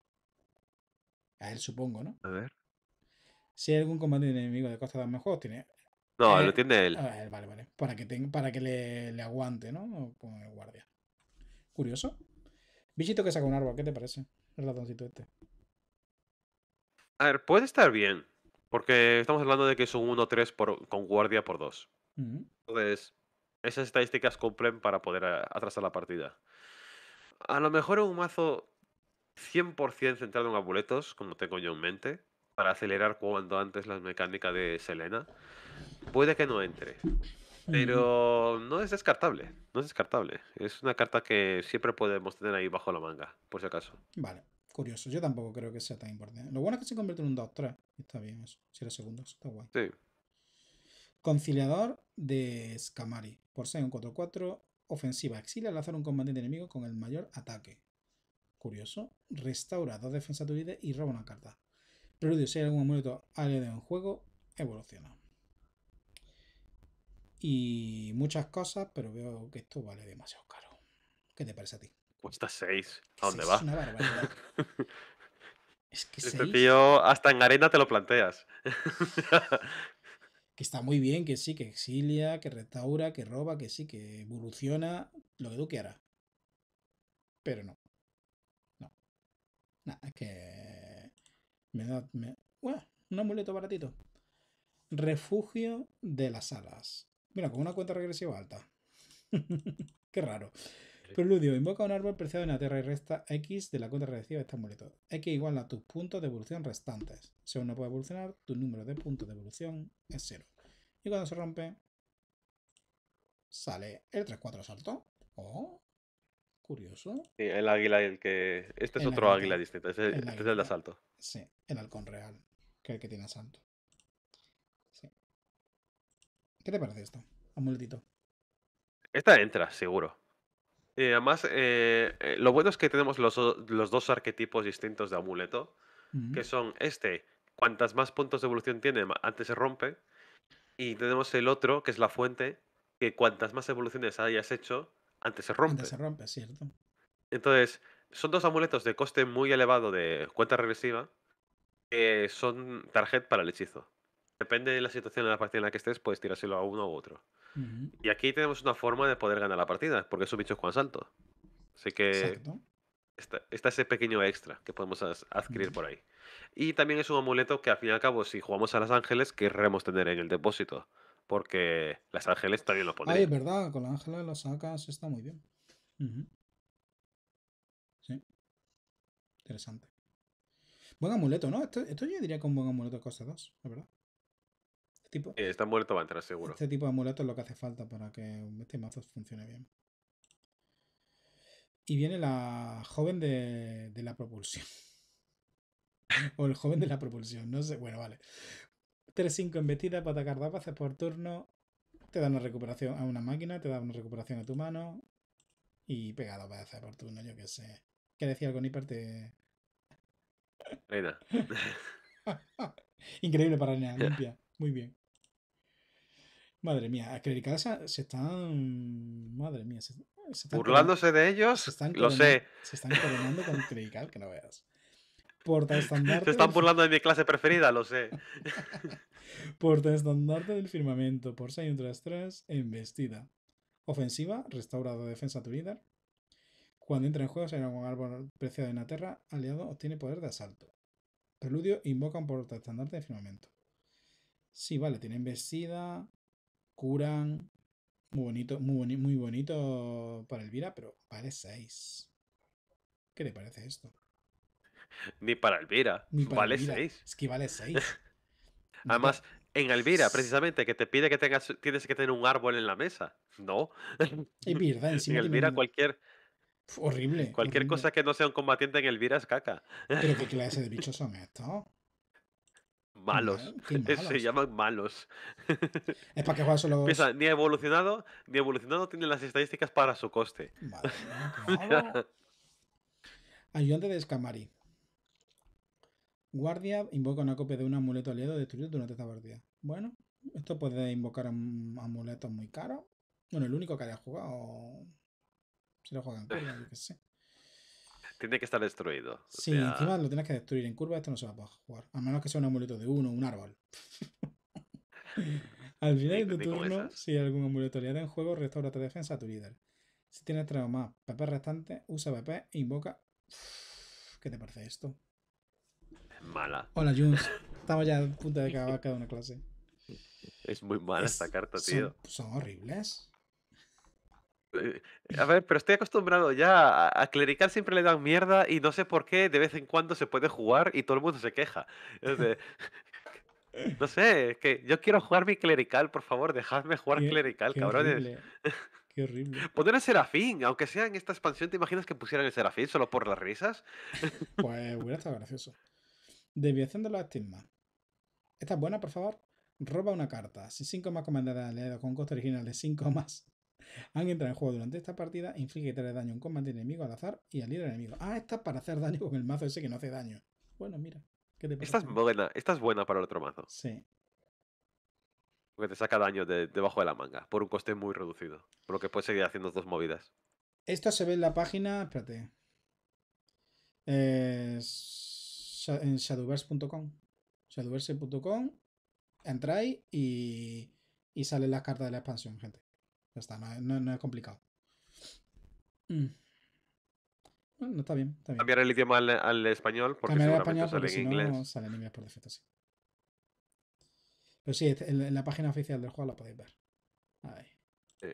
A él supongo, ¿no? A ver. Si hay algún de enemigo de costa de ambos juegos, tiene. No, lo tiene él. A él. Vale, vale. Para que, para que le, aguante, ¿no? Con el guardia. Curioso. Bichito que saca un árbol, ¿qué te parece? El ratoncito este. A ver, puede estar bien. Porque estamos hablando de que es un 1-3 con guardia por 2. Entonces, esas estadísticas cumplen para poder atrasar la partida a lo mejor un mazo 100% centrado en abuletos, como tengo yo en mente, para acelerar cuanto antes las mecánicas de Selena, puede que no entre. Pero no es descartable, no es descartable. Es una carta que siempre podemos tener ahí bajo la manga, por si acaso. Vale, curioso. Yo tampoco creo que sea tan importante. Lo bueno es que se convierte en un 2-3. Está bien eso. Si era segundo, está guay. Sí. Conciliador de Scamari. Por 6, un 4-4 ofensiva. Exilia al lanzar un combatiente enemigo con el mayor ataque. Curioso. Restaura dos defensas tu y roba una carta. pero si hay algún amuleto de en juego, evoluciona. Y muchas cosas, pero veo que esto vale demasiado caro. ¿Qué te parece a ti? Cuesta 6. ¿A dónde va? Es una Este hasta en arena te lo planteas. que está muy bien, que sí, que exilia, que restaura, que roba, que sí, que evoluciona, lo que tú Pero no. No. Nada, es que. Me da. Bueno, un amuleto baratito. Refugio de las alas. Mira, con una cuenta regresiva alta. Qué raro. Preludio. Invoca un árbol preciado en la tierra y resta X de la cuenta regresiva de este amuleto. X igual a tus puntos de evolución restantes. Si uno no puede evolucionar, tu número de puntos de evolución es 0 Y cuando se rompe, sale el 3-4 asalto Oh, curioso. Sí, el águila, el que. Este es otro águila, distinta. distinto. Este, es el de asalto. Sí, el halcón real, que es el que tiene asalto. ¿Qué te parece esto? Amuletito. Esta entra, seguro. Y eh, además, eh, eh, lo bueno es que tenemos los, dos arquetipos distintos de amuleto, que son este, cuantas más puntos de evolución tiene, antes se rompe, y tenemos el otro, que es la fuente, que cuantas más evoluciones hayas hecho, antes se rompe. se rompe, cierto. Entonces, son dos amuletos de coste muy elevado de cuenta regresiva, que son target para el hechizo. Depende de la situación de la partida en la que estés, puedes tirárselo a uno u otro. Y aquí tenemos una forma de poder ganar la partida, porque esos bichos Juan salto. Así que está, ese pequeño extra que podemos adquirir por ahí. Y también es un amuleto que al fin y al cabo, si jugamos a Las Ángeles, querremos tener en el depósito. Porque Las Ángeles también lo ah, ponemos. Ay, es verdad, con Las Ángeles lo sacas, está muy bien. Sí. Interesante. Buen amuleto, ¿no? Esto, yo diría que un buen amuleto coste 2, la verdad. Eh, está muerto, a entrar seguro. Este tipo de amuleto es lo que hace falta para que este mazo funcione bien. Y viene la joven de, la propulsión. o el joven de la propulsión, no sé. Bueno, vale. 3-5 vestida para atacar dos veces por turno. Te da una recuperación a una máquina, te da una recuperación a tu mano. Y pegado para hacer por turno, yo qué sé. ¿Qué decía algo Nipper? Te... Increíble para Reina, limpia. Muy bien. Madre mía, a se, se están. Madre mía, se, están burlándose de ellos. lo sé. Se están coronando con critical, que no veas. Porta estandarte. Se están burlando de mi clase preferida, lo sé. Porta estandarte del firmamento, por 6 tras 3, embestida. Ofensiva, restaurado defensa tu líder. Cuando entra en juego, se será un árbol preciado de tierra, aliado obtiene poder de asalto. Preludio, invoca un porta estandarte del firmamento. Sí, vale, tiene embestida curan. Muy bonito, muy, muy bonito para Elvira, pero vale 6. ¿Qué te parece esto? Ni para Elvira. vale 6. Es que vale 6. Además, en Elvira, precisamente, que te pide que tengas, tienes que tener un árbol en la mesa. No. Es verdad, En Elvira, cualquier. Horrible. Cualquier cosa que no sea un combatiente en Elvira es caca. Pero qué clase de bichos son estos. Malos. Se llaman malos. Es para que juegues solo. ni evolucionado, ni evolucionado tiene las estadísticas para su coste. Vale. Ayudante de Escamari. Guardia invoca una copia de un amuleto aliado destruido durante esta partida. Bueno, esto puede invocar un amuleto muy caro. Bueno, el único que haya jugado. si lo juegan, yo qué sé tiene que estar destruido. encima lo tienes que destruir. En curva esto no se va a poder jugar. A menos que sea un amuleto de uno, un árbol. Al final de tu turno, si algún amuleto aliado en juego, restaura tu defensa a tu líder. Si tienes tres o más PP restantes, usa PP e invoca. ¿Qué te parece esto? Mala. Hola, Junes. Estamos ya a punto de acabar cada una clase. Es muy mala esta carta, tío. son horribles. Eh, a ver, pero estoy acostumbrado ya. A, Clerical siempre le dan mierda y no sé por qué de vez en cuando se puede jugar y todo el mundo se queja. no sé, que yo quiero jugar mi Clerical, por favor, dejadme jugar Clerical, cabrones. Qué horrible. Poner el Serafín, aunque sea en esta expansión, ¿te imaginas que pusieran el Serafín solo por las risas? Pues hubiera estado gracioso. Desviación de los estigmas. Esta buena, por favor. Roba una carta. Si 5 más comandadas le con coste original de cinco más han entrado en juego durante esta partida inflige 3 daño un combate enemigo al azar y al líder enemigo. Ah, esta es para hacer daño con el mazo ese que no hace daño. Bueno, mira. ¿qué te esta es buena, esta es buena para el otro mazo. Sí. Porque te saca daño de, debajo de la manga, por un coste muy reducido. Por lo que puedes seguir haciendo dos movidas. Esto se ve en la página. Espérate. en shadowverse.com. Shadowverse.com. Entráis y, y salen las cartas de la expansión, gente. Ya está, no, es complicado. Mm. No, está bien, Cambiar el idioma al, español porque Cambiar seguramente español porque sale en inglés. No, sale en inglés por defecto, sí. Pero sí, en, la página oficial del juego la podéis ver. Ahí. Sí.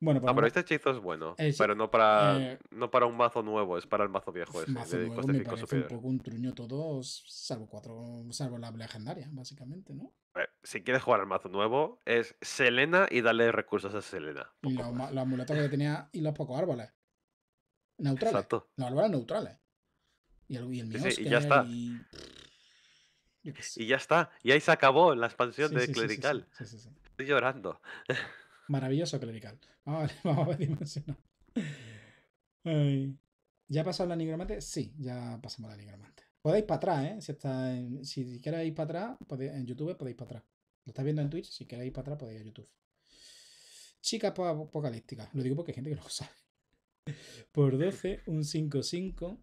Bueno, no, ah, pero este hechizo es bueno, eh, pero no para, eh, no para un mazo nuevo, es para el mazo viejo ese. Mazo nuevo, me un poco un truño todo, salvo cuatro, salvo la legendaria, básicamente, ¿no? Eh, si quieres jugar al mazo nuevo, es Selena y darle recursos a Selena. y los amuletos que tenía y los pocos árboles. Neutrales. Exacto. Los árboles neutrales. Y el, mismo. y ya está. Y... ya está. Y ahí se acabó la expansión de Clerical. Estoy llorando. Maravilloso Clerical. Vamos a ver, vamos a ver ¿Ya pasó la nigromante? Sí, ya pasamos la nigromante. Podéis para atrás, ¿eh? Si, está si queréis ir para atrás, en YouTube podéis para atrás. Lo estáis viendo en Twitch, si queréis ir para atrás, podéis ir a YouTube. Chica apocalíptica. Lo digo porque hay gente que no lo sabe. Por 12, un 5-5,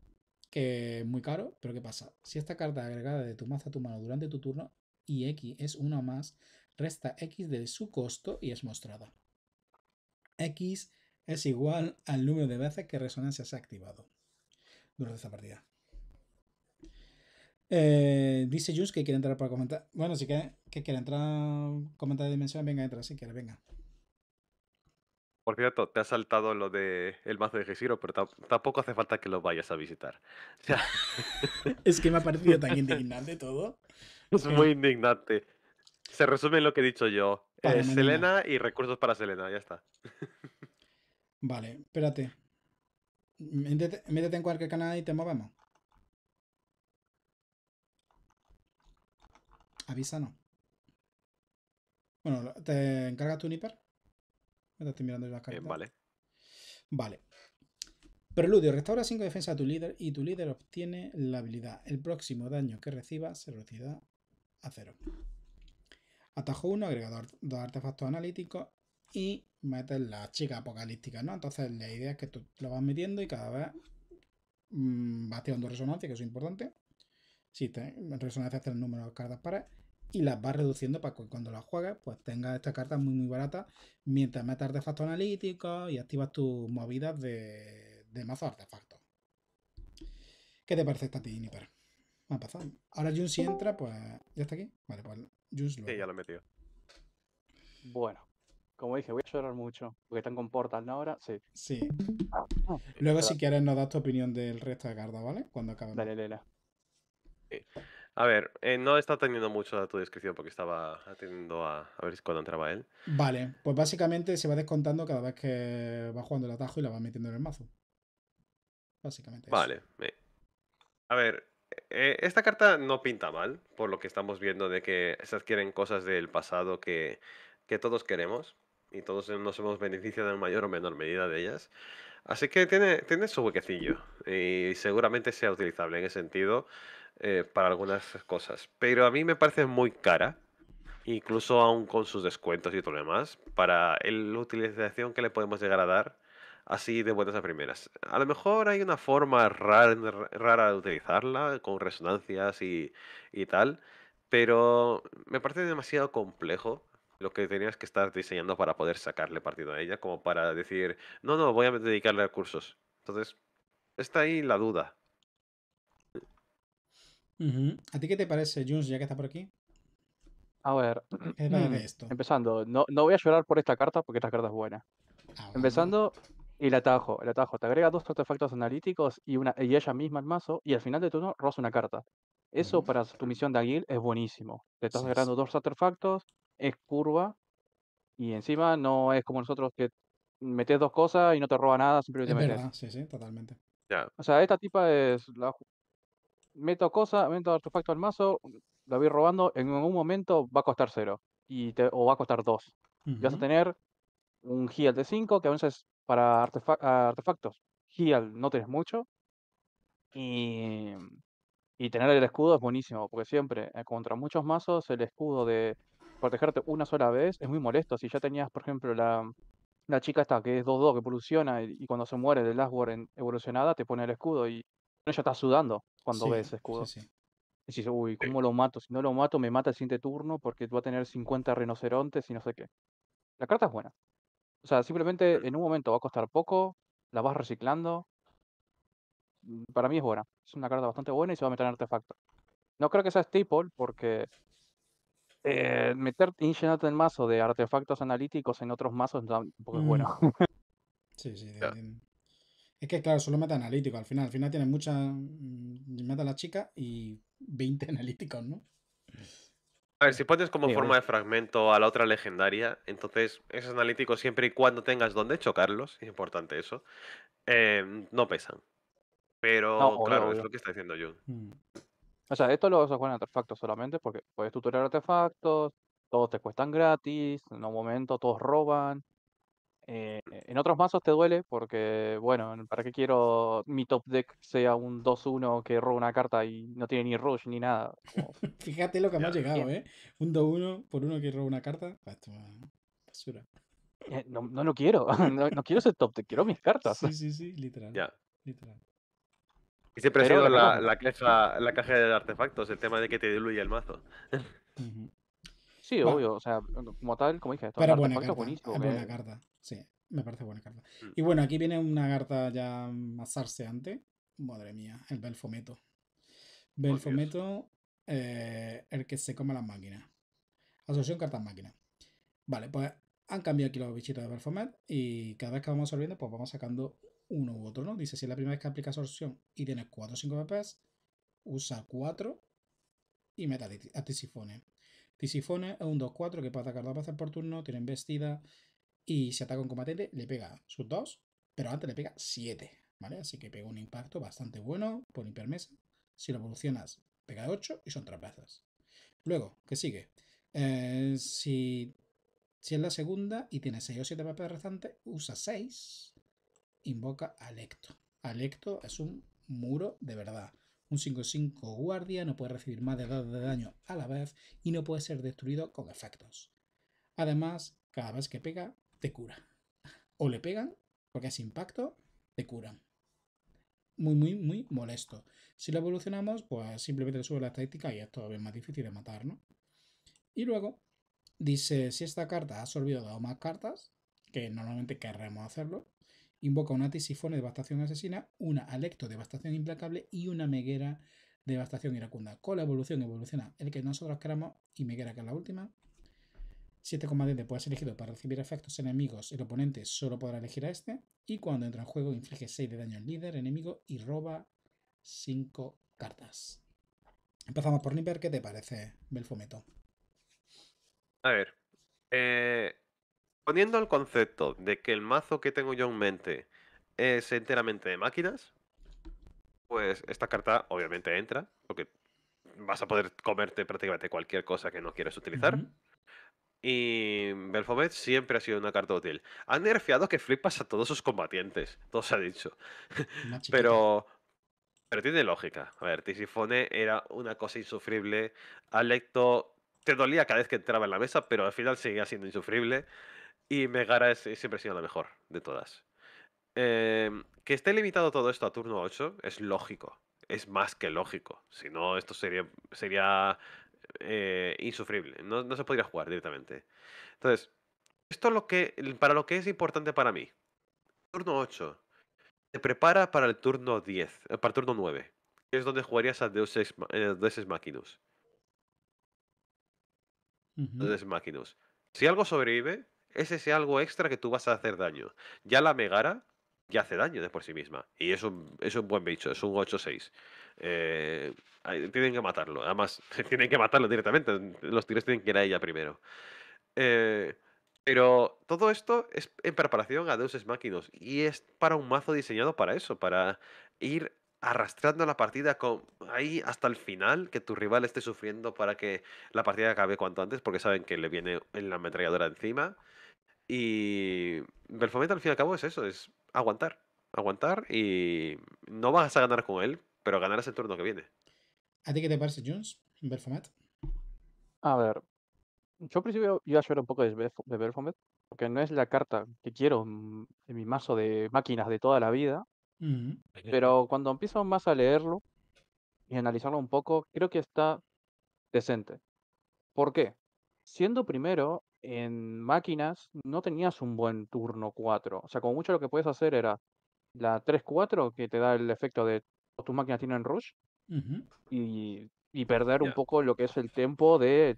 que es muy caro, pero ¿qué pasa? Si esta carta agregada de tu mazo a tu mano durante tu turno y X es una más, resta X de su costo y es mostrada. X es igual al número de veces que resonancia se ha activado durante esta partida. Eh, dice Jus que quiere entrar para comentar. Bueno, si quiere, que quiere entrar comentar de dimensión, venga, entra si quiere, venga. Por cierto, te ha saltado lo de mazo de Gesiro, pero tampoco hace falta que lo vayas a visitar. es que me ha parecido tan indignante todo. Es muy indignante. Se resume lo que he dicho yo. Eh, Selena y recursos para Selena, ya está. vale, espérate. métete en cualquier canal y te movemos. avísanos. Bueno, ¿te encargas tu Nipper? Me mirando las eh, vale. Vale. Preludio. Restaura 5 defensa a tu líder y tu líder obtiene la habilidad. El próximo daño que reciba se reducirá a cero. Atajo 1, agregador 2 artefactos analíticos y metes la chica apocalíptica, ¿no? Entonces la idea es que tú lo vas metiendo y cada vez mm, vas tirando resonancia, que eso es importante. Si te, resonancia hace el número de cartas para y las vas reduciendo para que cuando las juegues, pues tengas esta carta muy, muy barata. mientras metas artefactos analíticos y activas tus movidas de, de mazo artefacto ¿Qué te parece esta Tiniper? Va a Ahora Jun si entra, pues ya está aquí. Vale, pues Jun Sí, ya lo he metido. Bueno, como dije, voy a llorar mucho. Porque están con Portal, ¿no? Ahora sí. Sí. Ah, luego, si quieres, nos das tu opinión del resto de cartas, ¿vale? Cuando acabemos. Dale, Lela. Sí. A ver, eh, no estado atendiendo mucho a tu descripción porque estaba atendiendo a, ver cuándo entraba él. Vale, pues básicamente se va descontando cada vez que va jugando el atajo y la va metiendo en el mazo. Básicamente. Eso. Vale. A ver, eh, esta carta no pinta mal, por lo que estamos viendo de que se adquieren cosas del pasado que, que todos queremos y todos nos hemos beneficiado en mayor o menor medida de ellas. Así que tiene, tiene su huequecillo y seguramente sea utilizable en ese sentido. Eh, para algunas cosas. Pero a mí me parece muy cara, incluso aún con sus descuentos y todo lo demás, para la utilización que le podemos llegar a dar así de buenas a primeras. A lo mejor hay una forma rara, de utilizarla, con resonancias y, y tal, pero me parece demasiado complejo lo que tenías que estar diseñando para poder sacarle partido a ella, como para decir, no, no, voy a dedicarle recursos. Entonces, está ahí la duda. ¿A ti qué te parece, Juns, ya que está por aquí? A ver, empezando, no, voy a llorar por esta carta porque esta carta es buena. Ah, empezando, el atajo, el atajo. Te agrega dos artefactos analíticos y, una, y ella misma al el mazo y al final de turno roza una carta. Eso para tu misión de Aguil es buenísimo. Te estás agregando dos artefactos, es curva y encima no es como nosotros que metes dos cosas y no te roba nada, simplemente Sí, sí, totalmente. O sea, esta tipa es la, meto cosa meto artefacto al mazo, lo voy robando, en algún momento va a costar cero. Y te, o va a costar dos. y vas a tener un heal de 5, que a veces para artefactos heal no tenés mucho. Y, y tener el escudo es buenísimo, porque siempre eh, contra muchos mazos el escudo de protegerte una sola vez es muy molesto. Si ya tenías, por ejemplo, la, la chica esta que es 2-2, que evoluciona y, cuando se muere de Last War evolucionada, te pone el escudo y ya está sudando cuando ves ve ese escudo. Sí, Y uy, eh ¿cómo lo mato? Si no lo mato, me mata el siguiente turno porque va a tener 50 rinocerontes y no sé qué. La carta es buena. O sea, simplemente en un momento va a costar poco, la vas reciclando. Mm, para mí es buena. Es una carta bastante buena y se va a meter en artefacto. No creo que sea staple porque eh, meter en el mazo de artefactos analíticos en otros mazos es mm. bueno. Sí, sí, Es que, claro, solo meta analítico. Al final, al final tiene mucha mm, Meta la chica y 20 analíticos, ¿no? A ver, si pones como forma de fragmento a la otra legendaria, entonces esos analíticos siempre y cuando tengas donde chocarlos, es importante eso, em, no pesan. Pero claro, es lo que está diciendo yo. Mm. O sea, esto lo vas a jugar en artefactos solamente porque puedes tutoriar artefactos, todos te cuestan gratis, en un momento todos roban, eh, en otros mazos te duele porque, bueno, ¿para qué quiero mi top deck sea un 2-1 que roba una carta y no tiene ni rush ni nada? Fíjate lo que hemos llegado, ¿eh? Un 2-1 por uno que roba una carta. Ah, basura. Eh, no, no, lo quiero. No, quiero ese top deck, quiero mis cartas. Sí, sí, sí, literal. Ya. Literal. Y siempre la, caja, de artefactos, el tema de que te diluye el mazo. Sí, obvio. O sea, como tal, como dije, esto es buena Buenísimo, es buena eh. carta. Sí, me parece buena carta. Mm. Y bueno, aquí viene una carta ya más antes. Madre mía, el Belfometo. Oh, Belfometo, eh, el que se come las máquinas. Asociación cartas máquinas. Vale, pues han cambiado aquí los bichitos de Belfomet y cada vez que vamos absorbiendo, pues vamos sacando uno u otro, ¿no? Dice, si es la primera vez que aplica absorción y tienes 4 o 5 PPs, usa 4 y meta a ti Tisifone es un 2-4 que puede atacar dos veces por turno, tiene vestida y si ataca un combatiente le pega sus dos, pero antes le pega 7, ¿vale? Así que pega un impacto bastante bueno por hipermesa. Si lo evolucionas, pega 8 y son tres veces. Luego, ¿qué sigue? Eh, si, es la segunda y tiene 6 o 7 papeles restantes, usa 6, invoca a Alecto. Alecto es un muro de verdad. Un 5-5 guardia no puede recibir más de 2 de daño a la vez y no puede ser destruido con efectos. Además, cada vez que pega, te cura. O le pegan, porque es impacto, te curan. Muy, muy, muy molesto. Si lo evolucionamos, pues simplemente sube la estadística y es todavía más difícil de matar, ¿no? Y luego dice, si esta carta ha absorbido dos más cartas, que normalmente querremos hacerlo, Invoca una tisifone de devastación asesina, una alecto devastación implacable y una meguera devastación iracunda. Con la evolución evoluciona el que nosotros queramos y meguera que es la última. 7,10 puede ser elegido para recibir efectos enemigos. El oponente solo podrá elegir a este. Y cuando entra en juego, inflige 6 de daño al líder enemigo y roba 5 cartas. Empezamos por Nipper. ¿Qué te parece, Belfometo? A ver. Eh, Poniendo el concepto de que el mazo que tengo yo en mente es enteramente de máquinas, pues esta carta obviamente entra, porque vas a poder comerte prácticamente cualquier cosa que no quieres utilizar. Y Belfomet siempre ha sido una carta útil. Han nerfeado que flipas a todos sus combatientes, todo se ha dicho. Pero, pero tiene lógica. A ver, Tisifone era una cosa insufrible. Alecto te dolía cada vez que entraba en la mesa, pero al final seguía siendo insufrible. Y Megara siempre ha sido la mejor de todas. Em, que esté limitado todo esto a turno 8 es lógico. Es más que lógico. Si no, esto sería, eh, insufrible. No, se podría jugar directamente. Entonces, esto es lo que, para lo que es importante para mí. Turno 8 te prepara para el turno 10, eh, para el turno 9, es donde jugarías a Deus Ex, eh, Machinus. Si algo sobrevive, es ese algo extra que tú vas a hacer daño. Ya la Megara ya hace daño de por sí misma. Y es un, es un buen bicho, es un 8-6. Eh, tienen que matarlo. Además, tienen que matarlo directamente. Los tiros tienen que ir a ella primero. Eh, pero todo esto es en preparación a Deus Máquinos. Y es para un mazo diseñado para eso, para ir arrastrando la partida ahí hasta el final, que tu rival esté sufriendo para que la partida acabe cuanto antes, porque saben que le viene la ametralladora encima. Y Belfomet al fin y al cabo es eso, es aguantar. Aguantar y no vas a ganar con él, pero ganarás el turno que viene. ¿A ti qué te parece, Jones, Belfomet? A ver, yo al principio iba a llorar un poco de, Belfomet, porque no es la carta que quiero en mi mazo de máquinas de toda la vida. Pero cuando empiezo más a leerlo y analizarlo un poco, creo que está decente. ¿Por qué? Siendo primero, en máquinas no tenías un buen turno 4. O sea, como mucho lo que puedes hacer era la 3-4 que te da el efecto de tus máquinas tienen rush y, perder un poco lo que es el tiempo de,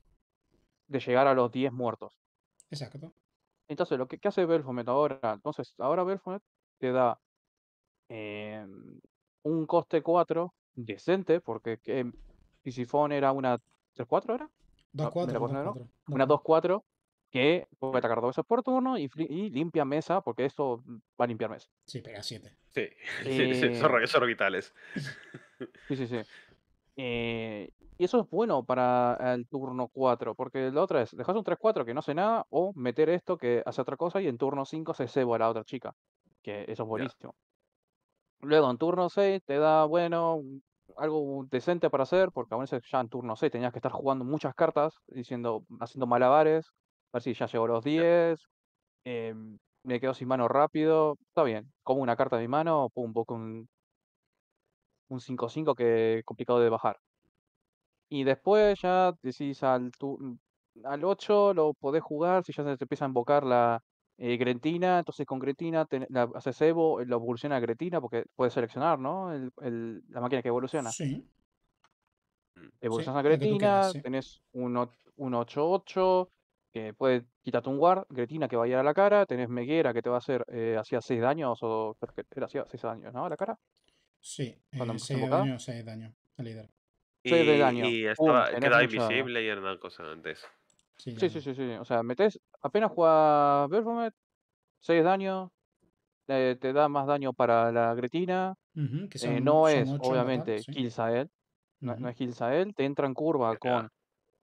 llegar a los 10 muertos. Exacto. Entonces, lo que, ¿qué hace Belfomet ahora? Entonces, ahora Belfomet te da em, un coste 4 decente, porque eh, era una 3-4, ¿era? 2-4. Ah, una 2-4 que puede atacar dos veces por turno y, limpia mesa, porque eso va a limpiar mesa. Sí, pega siete. Sí, son, orbitales. Sí, sí, sí. Eh, y eso es bueno para el turno 4, porque la otra es, dejas un 3-4 que no hace nada, o meter esto que hace otra cosa y en turno 5 se cebo a la otra chica, que eso es buenísimo. Luego en turno 6 te da, bueno, algo decente para hacer, porque a veces ya en turno 6 tenías que estar jugando muchas cartas, diciendo, haciendo malabares, a ver si ya llegó los 10. Em, me quedo sin mano rápido. Está bien. Como una carta de mi mano, pum, poco un 5-5 que es complicado de bajar. Y después ya decís al, mm, al 8 lo podés jugar si ya se te empieza a invocar la Gretina. Eh, entonces con Gretina haces Evo, lo evoluciona a Gretina porque puedes seleccionar, ¿no? la máquina que evoluciona. Sí. Evolucionas a Gretina, tenés un 8-8 que puede quitarte un guard, Gretina que va a ir a la cara, tenés Meguera que te va a hacer eh, hacía 6 daños o hacía 6 daños, ¿no? A la cara. Sí, 6 eh, daños, 6 daños al líder. 6 de daño. Y estaba, queda invisible y eran cosas antes. Sí, sí, sí, sí, O sea, metes apenas juega Belfomet, 6 daños, eh, te da más daño para la Gretina. que eh, no es, obviamente, matar, kills a él. no, es kills a él, te entra en curva con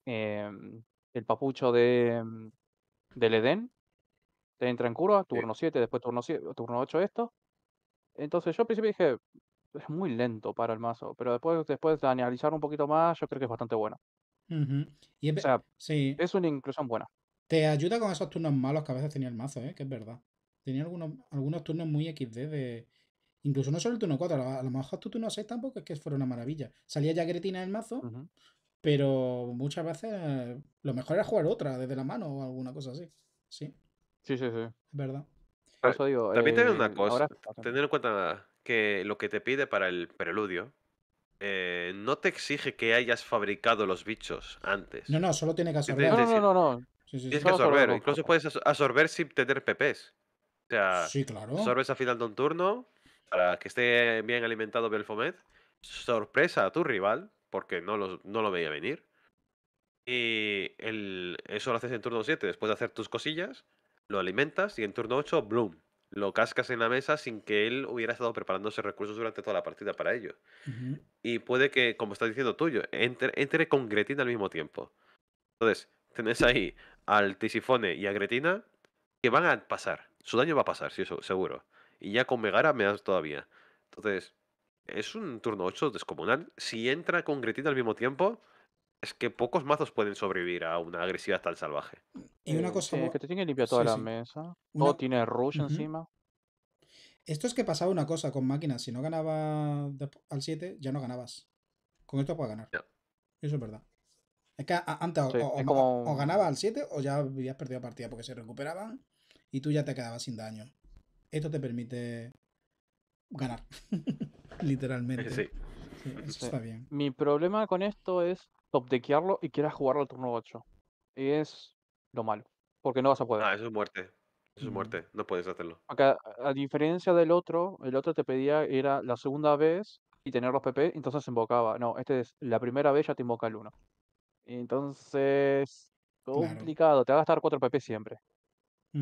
em, el papucho de, mm, del Edén. Te entra en curva, turno 7, después turno, 7, turno 8 esto. Entonces yo al principio dije, es muy lento para el mazo, pero después, después de analizar un poquito más, yo creo que es bastante bueno. y o sea, es una inclusión buena. Te ayuda con esos turnos malos que a veces tenía el mazo, ¿eh? que es verdad. Tenía algunos, algunos turnos muy XD de... Incluso no solo el turno 4, a lo mejor tu turno 6 tampoco es que fuera una maravilla. Salía ya Gretina en el mazo, pero muchas veces lo mejor es jugar otra desde la mano o alguna cosa así. Sí. Sí, sí, sí. Es verdad. Ah, eso digo, También te tener eh, una cosa, en cuenta que lo que te pide para el preludio eh, no te exige que hayas fabricado los bichos antes. No, no, solo tiene que absorber. No, no, no, Tienes que absorber. Incluso puedes absorber sin tener PPs. O sea, absorbes al final de un turno para que esté bien alimentado Belfomet. Sorpresa a tu rival porque no lo, no lo veía venir. Y el, eso lo haces en turno 7, después de hacer tus cosillas, lo alimentas y en turno 8, bloom, lo cascas en la mesa sin que él hubiera estado preparándose recursos durante toda la partida para ello. Y puede que, como estás diciendo tuyo, entre, entre con Gretina al mismo tiempo. Entonces, tenés ahí al Tisifone y a Gretina que van a pasar. Su daño va a pasar, sí, seguro. Y ya con Megara me das todavía. Entonces, es un turno 8 descomunal. Si entra con Gretina al mismo tiempo, es que pocos mazos pueden sobrevivir a una agresividad tan salvaje. Y una eh, cosa. que te tiene limpia toda la mesa. no tiene Rush encima. Esto es que pasaba una cosa con máquinas. Si no ganaba al 7, ya no ganabas. Con esto puedes ganar. Eso es verdad. Es que antes o, ganabas al 7 o ya habías perdido partida porque se recuperaban y tú ya te quedabas sin daño. Esto te permite ganar. literalmente. Sí. está bien. Mi problema con esto es top y quieras jugarlo al turno 8. Y es lo malo, porque no vas a poder. Ah, eso es muerte. Eso es mm. muerte, no puedes hacerlo. Acá, a diferencia del otro, el otro te pedía era la segunda vez y tener los PP, entonces se invocaba. No, este es la primera vez ya te invoca el 1. Entonces, complicado, te va a gastar 4 PP siempre.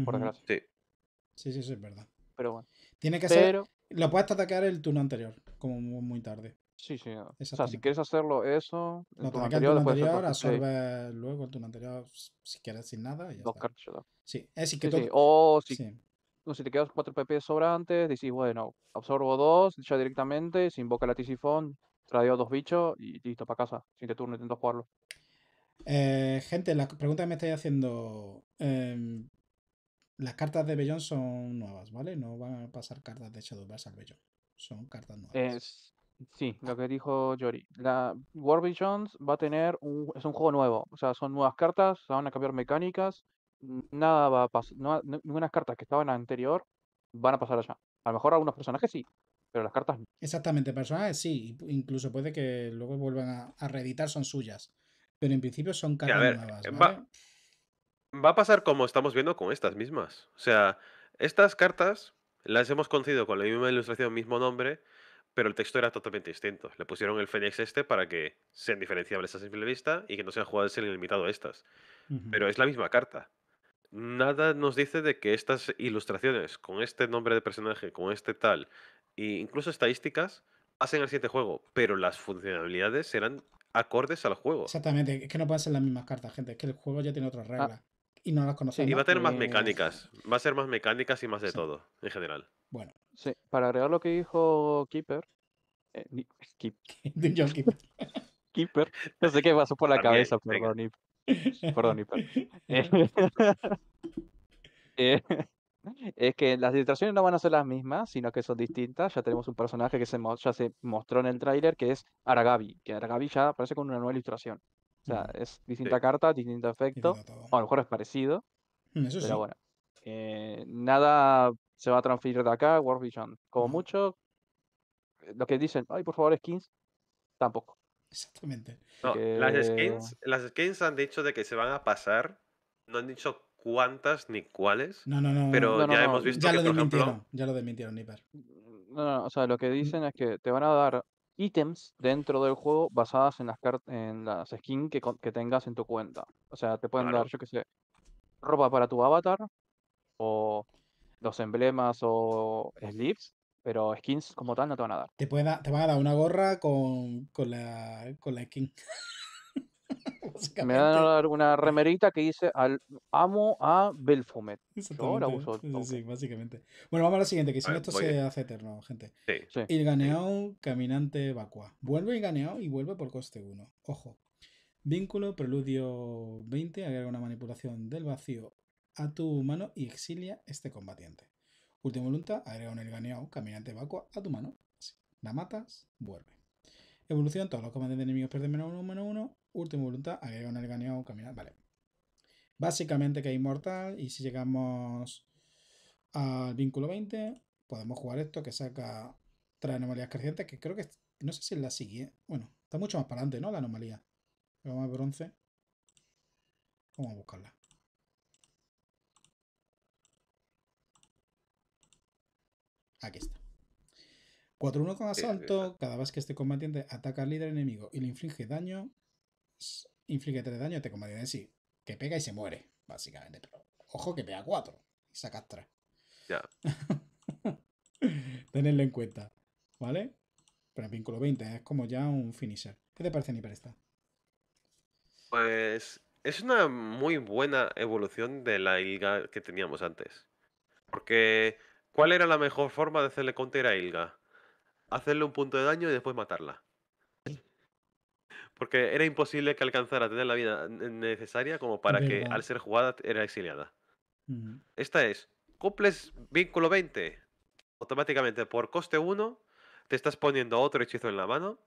Por desgracia. Sí. Sí, sí, es verdad. Pero bueno. Tiene que ser lo puedes atacar el turno anterior, como muy tarde. Sí, sí. Ah. O sea, si quieres hacerlo eso, el no, turno anterior, el turno anterior absorbes luego el turno anterior, si quieres, sin nada. Y Dos cartas. Sí, es que O si, sí. si te quedas 4 PP sobrantes, dices, bueno, absorbo dos ya directamente, se invoca la Tisifón, trae dos bichos y listo, para casa. Siguiente turno intento jugarlo. Eh, gente, la pregunta que me estáis haciendo, em, las cartas de Bellón son nuevas, ¿vale? No van a pasar cartas de Shadowverse al Bellón. Son cartas nuevas. Es... Sí, lo que dijo Jory. La War Visions va a tener un, es un juego nuevo. O sea, son nuevas cartas, van a cambiar mecánicas. Nada va a pasar. No, cartas que estaban anterior van a pasar allá. A lo mejor algunos personajes sí, pero las cartas no. Exactamente, personajes sí. Incluso puede que luego vuelvan a, reeditar, son suyas. Pero en principio son cartas nuevas. Eh, ¿vale? Va a pasar como estamos viendo con estas mismas. O sea, estas cartas las hemos conocido con la misma ilustración, mismo nombre, pero el texto era totalmente distinto. Le pusieron el Fénix este para que sean diferenciables a simple vista y que no sean jugadas en limitado estas. Pero es la misma carta. Nada nos dice de que estas ilustraciones, con este nombre de personaje, con este tal, e incluso estadísticas, pasen al siguiente juego, pero las funcionalidades serán acordes al juego. Exactamente, es que no pueden ser las mismas cartas, gente, es que el juego ya tiene otras ah, reglas y no las conocemos. y va a tener más pues mecánicas, va a ser más mecánicas y más de todo, en general. Bueno. Sí, para agregar lo que dijo Keeper. Eh, Keeper. Keeper. No sé qué pasó por la cabeza, perdón, Perdón, eh, es que las ilustraciones no van a ser las mismas, sino que son distintas. Ya tenemos un personaje que se, ya se mostró en el tráiler, que es Aragabi, que Aragabi ya aparece con una nueva ilustración sea, es distinta carta, distinto efecto. O a lo mejor es parecido. Mm, eso pero bueno. Eh, nada se va a transferir de acá World Vision. Como mucho, eh, lo que dicen, ay, por favor, skins, tampoco. Exactamente. las, skins, las skins han dicho de que se van a pasar. No han dicho cuántas ni cuáles. No, no, no. Pero ya hemos visto que, por ejemplo... Ya lo desmintieron, Niper. Mm, no, no, o sea, lo que dicen es que te van a dar ítems dentro del juego basadas en las, en las skins que, tengas en tu cuenta. O sea, te pueden dar, yo que sé, ropa para tu avatar o los emblemas o slips, pero skins como tal no te van a dar. Te, pueden te van a dar una gorra con, con, la, con la skin. Me dan alguna remerita que dice al, amo a Belfomet. Yo uso. Sí, básicamente. Bueno, vamos a la siguiente, que si no esto se hace eterno, gente. Sí. El ganeado caminante vacua. Vuelve el ganeado y vuelve por coste 1. Ojo. Vínculo, preludio 20, agrega una manipulación del vacío a tu mano y exilia este combatiente. Última voluntad, agrega un ganeado caminante vacua a tu mano. La matas, vuelve. Evolución, todos los comandantes enemigos pierden menos 1, menos 1 Última voluntad, agrega un ganado caminar. Vale. Básicamente que hay inmortal. Y si llegamos al vínculo 20, podemos jugar esto que saca tres anomalías crecientes. Que creo que no sé si es la siguiente. ¿eh? Bueno, está mucho más para adelante, ¿no? La anomalía. Vamos a bronce. Vamos a buscarla. Aquí está. 4-1 con asalto. Cada vez que este combatiente ataca al líder enemigo y le inflige daño, inflige 3 daño, te como en sí. Que pega y se muere, básicamente. Pero ojo que pega 4 y sacas 3. Ya. Tenerlo en cuenta, ¿vale? Pero el vínculo 20 es como ya un finisher. ¿Qué te parece, esta? Pues es una muy buena evolución de la Ilga que teníamos antes. Porque, ¿cuál era la mejor forma de hacerle counter a Ilga? Hacerle un punto de daño y después matarla. Porque era imposible que alcanzara a tener la vida necesaria como para que al ser jugada era exiliada. Esta es, cumples vínculo 20, automáticamente por coste 1 te estás poniendo otro hechizo en la mano,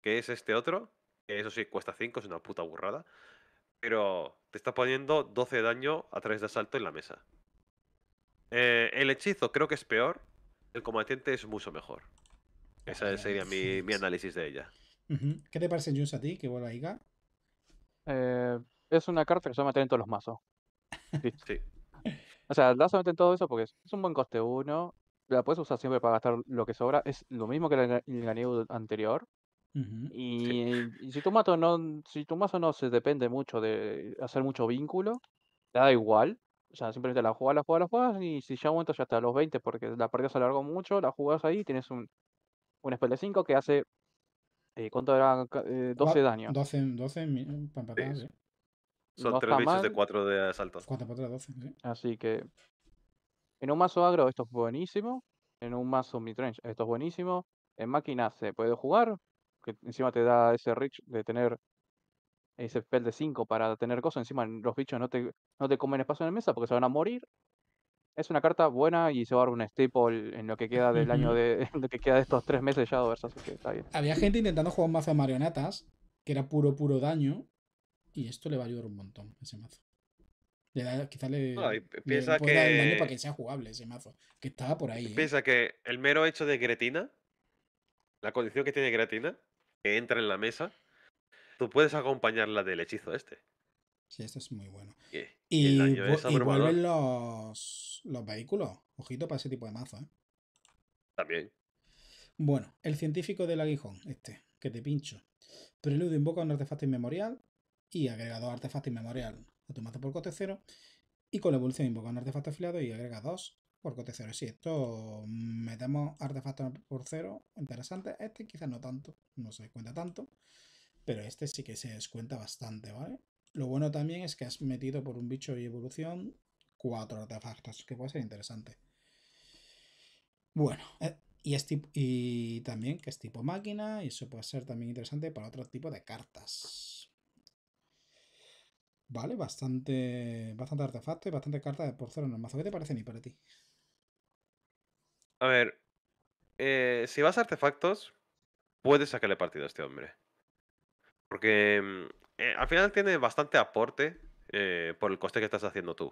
que es este otro, que eso sí cuesta 5, es una puta burrada, pero te está poniendo 12 daño a través de asalto en la mesa. Eh, el hechizo creo que es peor, el combatiente es mucho mejor. Ese sería mi análisis de ella. ¿Qué te parece Junes a ti que vuelva ahí Eh, es una carta que se va a meter en todos los mazos. Sí. O sea, la vas a en todo eso porque es un buen coste uno. La puedes usar siempre para gastar lo que sobra. Es lo mismo que el la anterior. y, si tu mazo no, si tu mazo no se depende mucho de hacer mucho vínculo, te da igual. O sea, simplemente la juegas la juegas, la juegas y si ya aguantas ya hasta los 20 porque la partida se alargó mucho, la jugas ahí tienes un, un spell de 5 que hace eh, ¿Cuánto era? 12 daños. 12, 12 para Son 3 bichos de 4 de asalto. 4 para 12. Sí. Así que. En un mazo agro, esto es buenísimo. En un mazo midrange, esto es buenísimo. En máquina se puede jugar. Que encima te da ese reach de tener ese spell de 5 para tener cosas. Encima los bichos no te comen espacio en la mesa porque se van a morir es una carta buena y se va a dar un staple en lo que queda del año de lo que queda de estos tres meses ya así que está bien. Había gente intentando jugar un mazo de marionetas, que era puro, puro daño, y esto le va a ayudar un montón ese mazo. Le quizá le, piensa que... dar el daño para que sea jugable ese mazo, que estaba por ahí. ¿eh? Piensa que el mero hecho de Gretina, la condición que tiene Gretina, que entra en la mesa, tú puedes acompañarla del hechizo este. Sí, esto es muy bueno. Y, y, y los los, vehículos. Ojito para ese tipo de mazo, ¿eh? También. Bueno, el científico del aguijón, este, que te pincho. preludio invoca un artefacto inmemorial y agrega dos artefactos inmemorial a tu por coste cero. Y con la evolución invoca un artefacto afiliado y agrega dos por coste cero. Si esto mm, metemos artefacto por cero, interesante. Este quizás no tanto, no se cuenta tanto. Pero este sí que se descuenta bastante, ¿vale? Lo bueno también es que has metido por un bicho y evolución cuatro artefactos, que puede ser interesante. Bueno, eh, y, y también que es tipo máquina, y eso puede ser también interesante para otro tipo de cartas. Vale, bastante, bastante artefactos y bastante cartas de por cero en el mazo. ¿Qué te parece ni para ti? A ver, eh, si vas a artefactos, puedes sacarle partido a este hombre. Porque mm, eh, al final tiene bastante aporte por el coste que estás haciendo tú.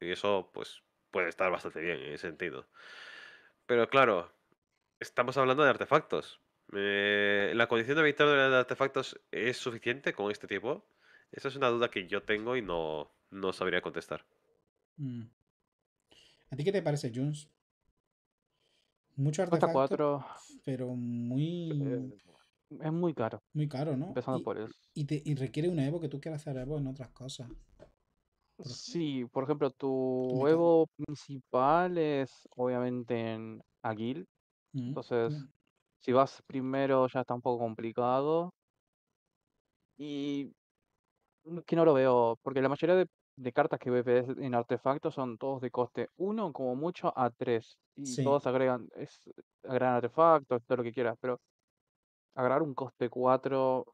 Y eso, pues, puede estar bastante bien en ese sentido. Pero claro, estamos hablando de artefactos. Eh, ¿La condición de victoria de artefactos es suficiente con este tipo? Esa es una duda que yo tengo y no, no sabría contestar. Mm. ¿A ti qué te parece, Jones? Mucho artefacto, pero muy... Es muy caro. Muy caro, ¿no? Empezando y, por Y, requiere una Evo que tú quieras hacer Evo en otras cosas. Sí, por ejemplo, tu juego principal es obviamente en Aguil. Mm, Entonces, mm. si vas primero ya está un poco complicado. Y que no lo veo, porque la mayoría de, cartas que ves en artefactos son todos de coste 1 como mucho a 3. Y todos agregan, es, agregan artefactos, todo lo que quieras, pero agarrar un coste 4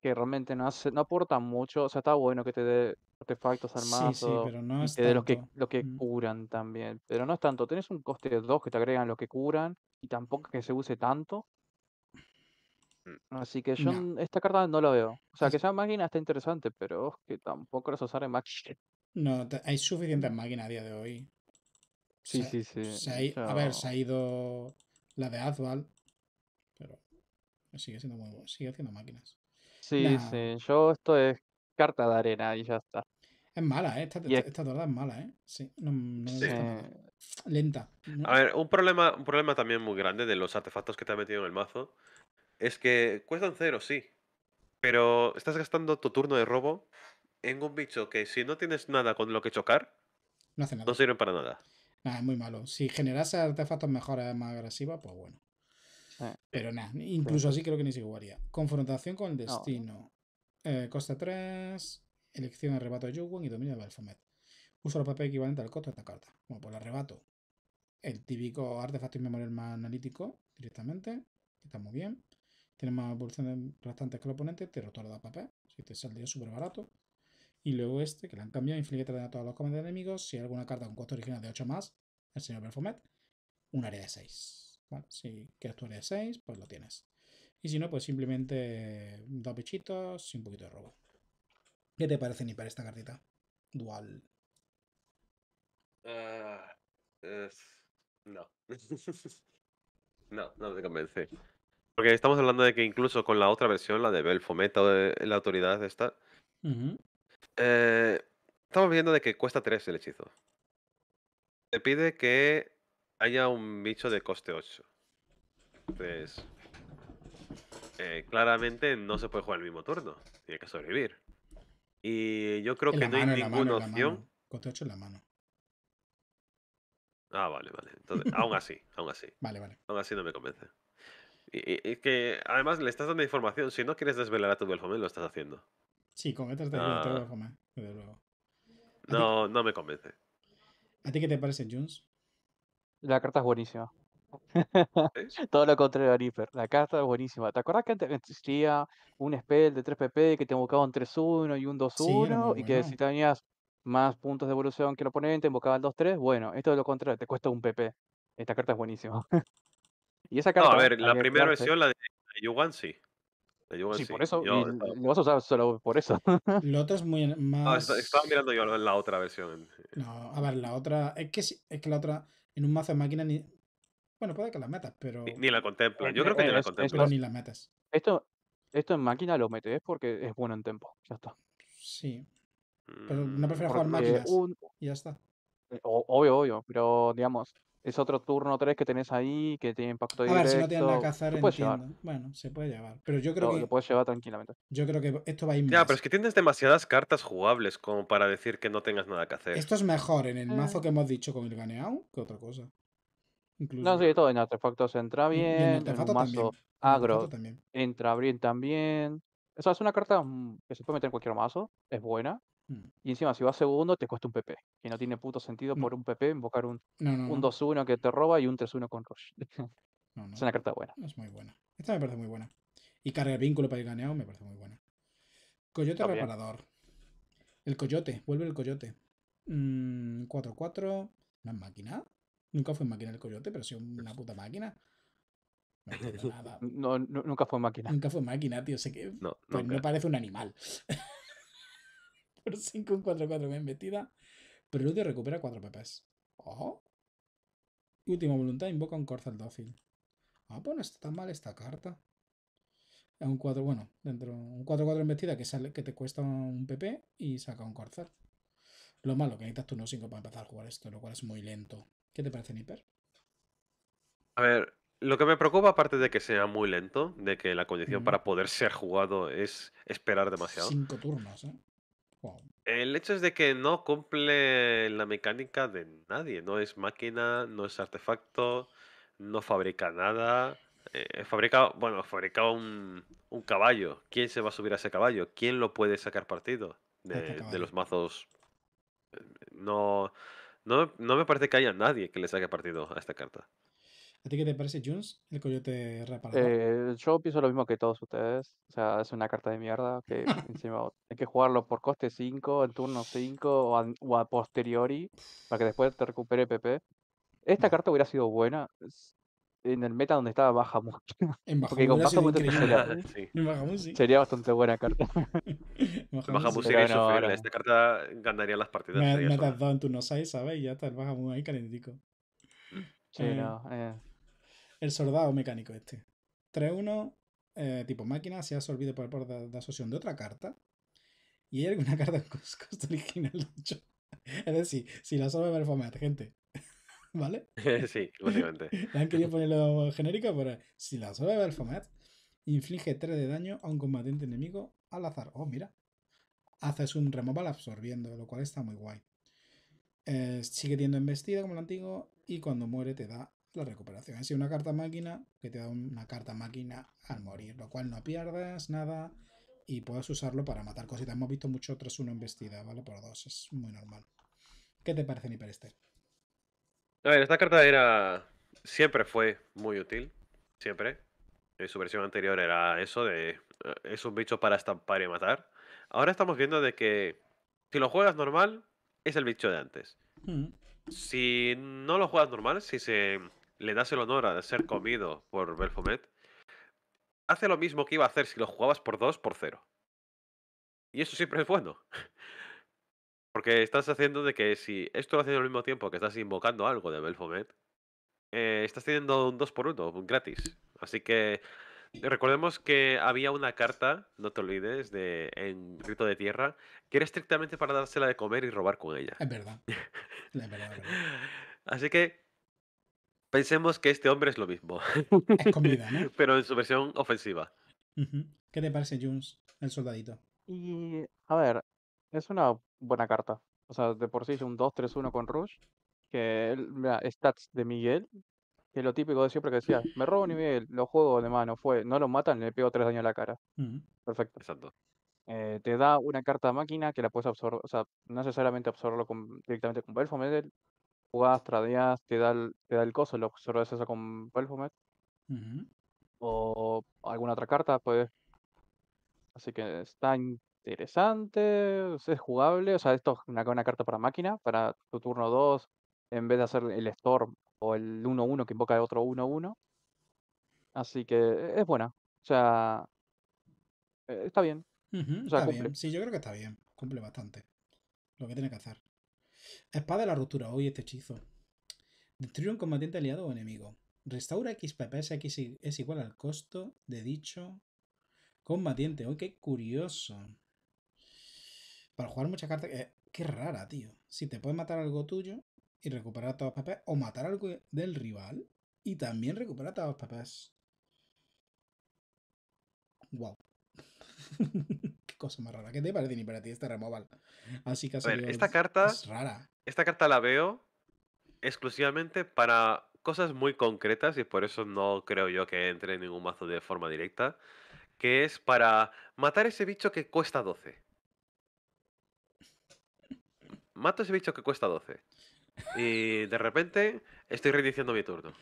que realmente no hace, no aporta mucho. O sea, está bueno que te dé artefactos armados. Sí, sí, de los que, lo que curan también. Pero no es tanto. Tienes un coste de dos que te agregan lo que curan. Y tampoco que se use tanto. Así que yo esta carta no la veo. O sea, que sea máquina está interesante, pero es que tampoco las usar en máquina. No, hay suficientes máquinas a día de hoy. Sí, sí, sí. A ver, se ha ido la de Azval, pero sigue siendo muy, sigue haciendo máquinas. Sí, sí. Yo esto es carta de arena y ya está. Es mala, ¿eh? Esta, esta, es mala, ¿eh? Sí. No, Lenta. A ver, un problema, un problema también muy grande de los artefactos que te ha metido en el mazo es que cuestan cero, sí. Pero estás gastando tu turno de robo en un bicho que si no tienes nada con lo que chocar, no, hace sirven para nada. Nada, es muy malo. Si generas artefactos mejores más agresivas, pues bueno. Pero nada, incluso así creo que ni siquiera jugaría. Confrontación con el destino. Eh, costa 3, elección arrebato de Yugon y dominio de Belfomet. Uso el papel equivalente al costo de esta carta. Bueno, pues el arrebato. El típico artefacto y memoria más analítico directamente, que está muy bien. Tiene más evoluciones restantes que el oponente, te rotora de papel, si te saldría súper barato. Y luego este, que le han cambiado, inflige a todos los comandos enemigos. Si hay alguna carta con costo original de 8 más, el señor Belfomet, un área de 6 si quieres tú 6, pues lo tienes. Y si no, pues simplemente dos bichitos y un poquito de robo. ¿Qué te parece, ni para esta cartita? Dual. Ah, no. no, no te convence. Porque estamos hablando de que incluso con la otra versión, la de Belfometa, la autoridad esta, eh, estamos viendo de que cuesta 3 el hechizo. Te pide que haya un bicho de coste 8. Entonces, eh, claramente no se puede jugar el mismo turno. Tiene que sobrevivir. Y yo creo que no hay ninguna opción. Coste 8 en la mano. Ah, vale, vale. Entonces, aún así, aún así. Vale, vale. Aún así no me convence. Y, es que además le estás dando información. Si no quieres desvelar a tu Belfomel, lo estás haciendo. Sí, con estas de ah. desde luego. No, no me convence. ¿A ti qué te parece, Jones? La carta es buenísima. Todo lo contrario a La carta es buenísima. ¿Te acuerdas que antes existía un spell de 3 PP que te invocaba un 3-1 y un 2-1? y que si tenías más puntos de evolución que el oponente, invocaba el 2-3. Bueno, esto es lo contrario, te cuesta un PP. Esta carta es buenísima. y esa carta. No, a ver, la primera versión, la de Yuan, sí. Sí, sí, por eso. Yo, y vas a usar solo por eso. Lo otro es muy más. estaba mirando yo la otra versión. Eh. No, a ver, la otra. Es que, es que la otra en un mazo de máquina ni. Bueno, puede que la metas, pero. Ni, la contemplas. Yo eh, creo que ni la contemplas. ni la Esto, esto en máquina lo metes porque es bueno en tempo. Ya está. Sí. Pero no mm, prefiero jugar máquinas. Y ya está. Eh, obvio, obvio. Pero digamos, es otro turno 3 que tenés ahí, que tiene impacto directo. A ver, si no tienes nada que hacer, entiendo. Bueno, se puede llevar. Pero yo creo que. Lo puedes llevar tranquilamente. Yo creo que esto va a ir Ya, pero es que tienes demasiadas cartas jugables como para decir que no tengas nada que hacer. Esto es mejor en el mazo ah. que hemos dicho con el ganeado que otra cosa. Incluso. No, sí, todo en artefactos entra bien. En, artefactos mazo agro también. entra bien también. O es una carta mm, que se puede meter en cualquier mazo. Es buena. Mm. Y encima, si vas segundo, te cuesta un PP. Que no tiene puto sentido mm. por un PP invocar un, 2-1 que te roba y un 3-1 con Rush. es una carta buena. Es muy buena. Esta me parece muy buena. Y carga el vínculo para el ganeo me parece muy buena. Coyote reparador. El coyote. Vuelve el coyote. 4-4. Mm, una máquina. Nunca fue máquina el coyote, pero sí una puta máquina. No, nunca fue máquina. Nunca fue máquina, tío. Sé que. pues parece un animal. 5, un 4-4 bien metida. Preludio recupera 4 PPs. Ojo. Última voluntad, invoca un corcel dócil. Ah, pues no está tan mal esta carta. Es un 4, bueno, dentro un 4-4 embestida que sale, que te cuesta un PP y saca un corcel. Lo malo que necesitas turno 5 para empezar a jugar esto, lo cual es muy lento. ¿Qué te parece, Nipper? A ver, lo que me preocupa, aparte de que sea muy lento, de que la condición para poder ser jugado es esperar demasiado. 5 turnos, ¿eh? El hecho es de que no cumple la mecánica de nadie. No es máquina, no es artefacto, no fabrica nada. Eh, fabrica, bueno, fabrica un, un, caballo. ¿Quién se va a subir a ese caballo? ¿Quién lo puede sacar partido este de, los mazos? Eh, no, no, no me parece que haya nadie que le saque partido a esta carta. ¿A ti qué te parece, Jones, el coyote reparado? Eh, yo pienso lo mismo que todos ustedes. O sea, es una carta de mierda que encima hay que jugarlo por coste 5, en turno 5 o a, posteriori para que después te recupere PP. Esta carta hubiera sido buena en el meta donde estaba baja mucho. En baja sería, sí. sería bastante buena carta. baja, baja no, Esta carta ganaría las partidas. Me, has dado en turno 6, ¿sabes? ya está el baja ahí calentico. Sí, eh, no, eh. El soldado mecánico este. 3-1, eh, tipo máquina, se ha absorbido por el asociación de, de, de otra carta. Y hay alguna carta con costo original 8. Es decir, si la absorbe Belfomad, gente. ¿Vale? sí, básicamente. Le han querido ponerlo genérico, pero si la absorbe Belfomet, inflige 3 de daño a un combatiente enemigo al azar. Oh, mira. Haces un removal absorbiendo, lo cual está muy guay. Eh, sigue teniendo embestida como el antiguo y cuando muere te da la recuperación. Es una carta máquina que te da una carta máquina al morir, lo cual no pierdas nada y puedes usarlo para matar cositas. Hemos visto mucho 3-1 en vestida, ¿vale? Por dos, es muy normal. ¿Qué te parece, este? A ver, esta carta era. Siempre fue muy útil. Siempre. En su versión anterior era eso de. Eh, es un bicho para estampar y matar. Ahora estamos viendo de que. Si lo juegas normal, es el bicho de antes. Mm. Si no lo juegas normal, si se le das el honor a ser comido por Belfomet, hace lo mismo que iba a hacer si lo jugabas por 2 por 0. Y eso siempre es bueno. Porque estás haciendo de que si esto lo haces al mismo tiempo que estás invocando algo de Belfomet, eh, estás teniendo un 2 por 1 un gratis. Así que eh, recordemos que había una carta, no te olvides, de, en Rito de Tierra, que era estrictamente para dársela de comer y robar con ella. Es verdad, es verdad. Así que Pensemos que este hombre es lo mismo. Es comida, Pero en su versión ofensiva. ¿Qué te parece, Junes, el soldadito? Y, a ver, es una buena carta. O sea, de por sí es un 2-3-1 con Rush. Que, stats de Miguel. Que lo típico de siempre que decía, me robo ni Miguel, lo juego de mano, fue, no lo matan, le pego tres daños a la cara. Perfecto. Exacto. Eh, te da una carta máquina que la puedes absorber, o sea, no necesariamente absorberlo directamente con Belfomedel, jugás, tradeas, te da el, te da el coso, lo observas eso con Belfomet. O alguna otra carta, pues. Así que está interesante, es jugable. O sea, esto es una, carta para máquina, para tu turno 2, en vez de hacer el Storm o el 1-1 que invoca otro 1-1. Así que es buena. O sea, eh, está bien. bien. Sí, yo creo que está bien. Cumple bastante lo que tiene que hacer. Espada de la ruptura. Hoy este hechizo. destruye un combatiente aliado o enemigo. Restaura XPP si X es igual al costo de dicho combatiente. ¡Uy, oh, qué curioso! Para jugar muchas cartas... Eh, ¡Qué rara, tío! Si te puedes matar algo tuyo y recuperar todos los O matar algo del rival y también recuperar todos los papés. ¡Wow! qué cosa más rara. ¿Qué te parece ni para ti este removal? Así que... A esta carta... Es rara esta carta la veo exclusivamente para cosas muy concretas y por eso no creo yo que entre en ningún mazo de forma directa, que es para matar ese bicho que cuesta 12. Mato ese bicho que cuesta 12. Y de repente estoy reiniciando mi turno.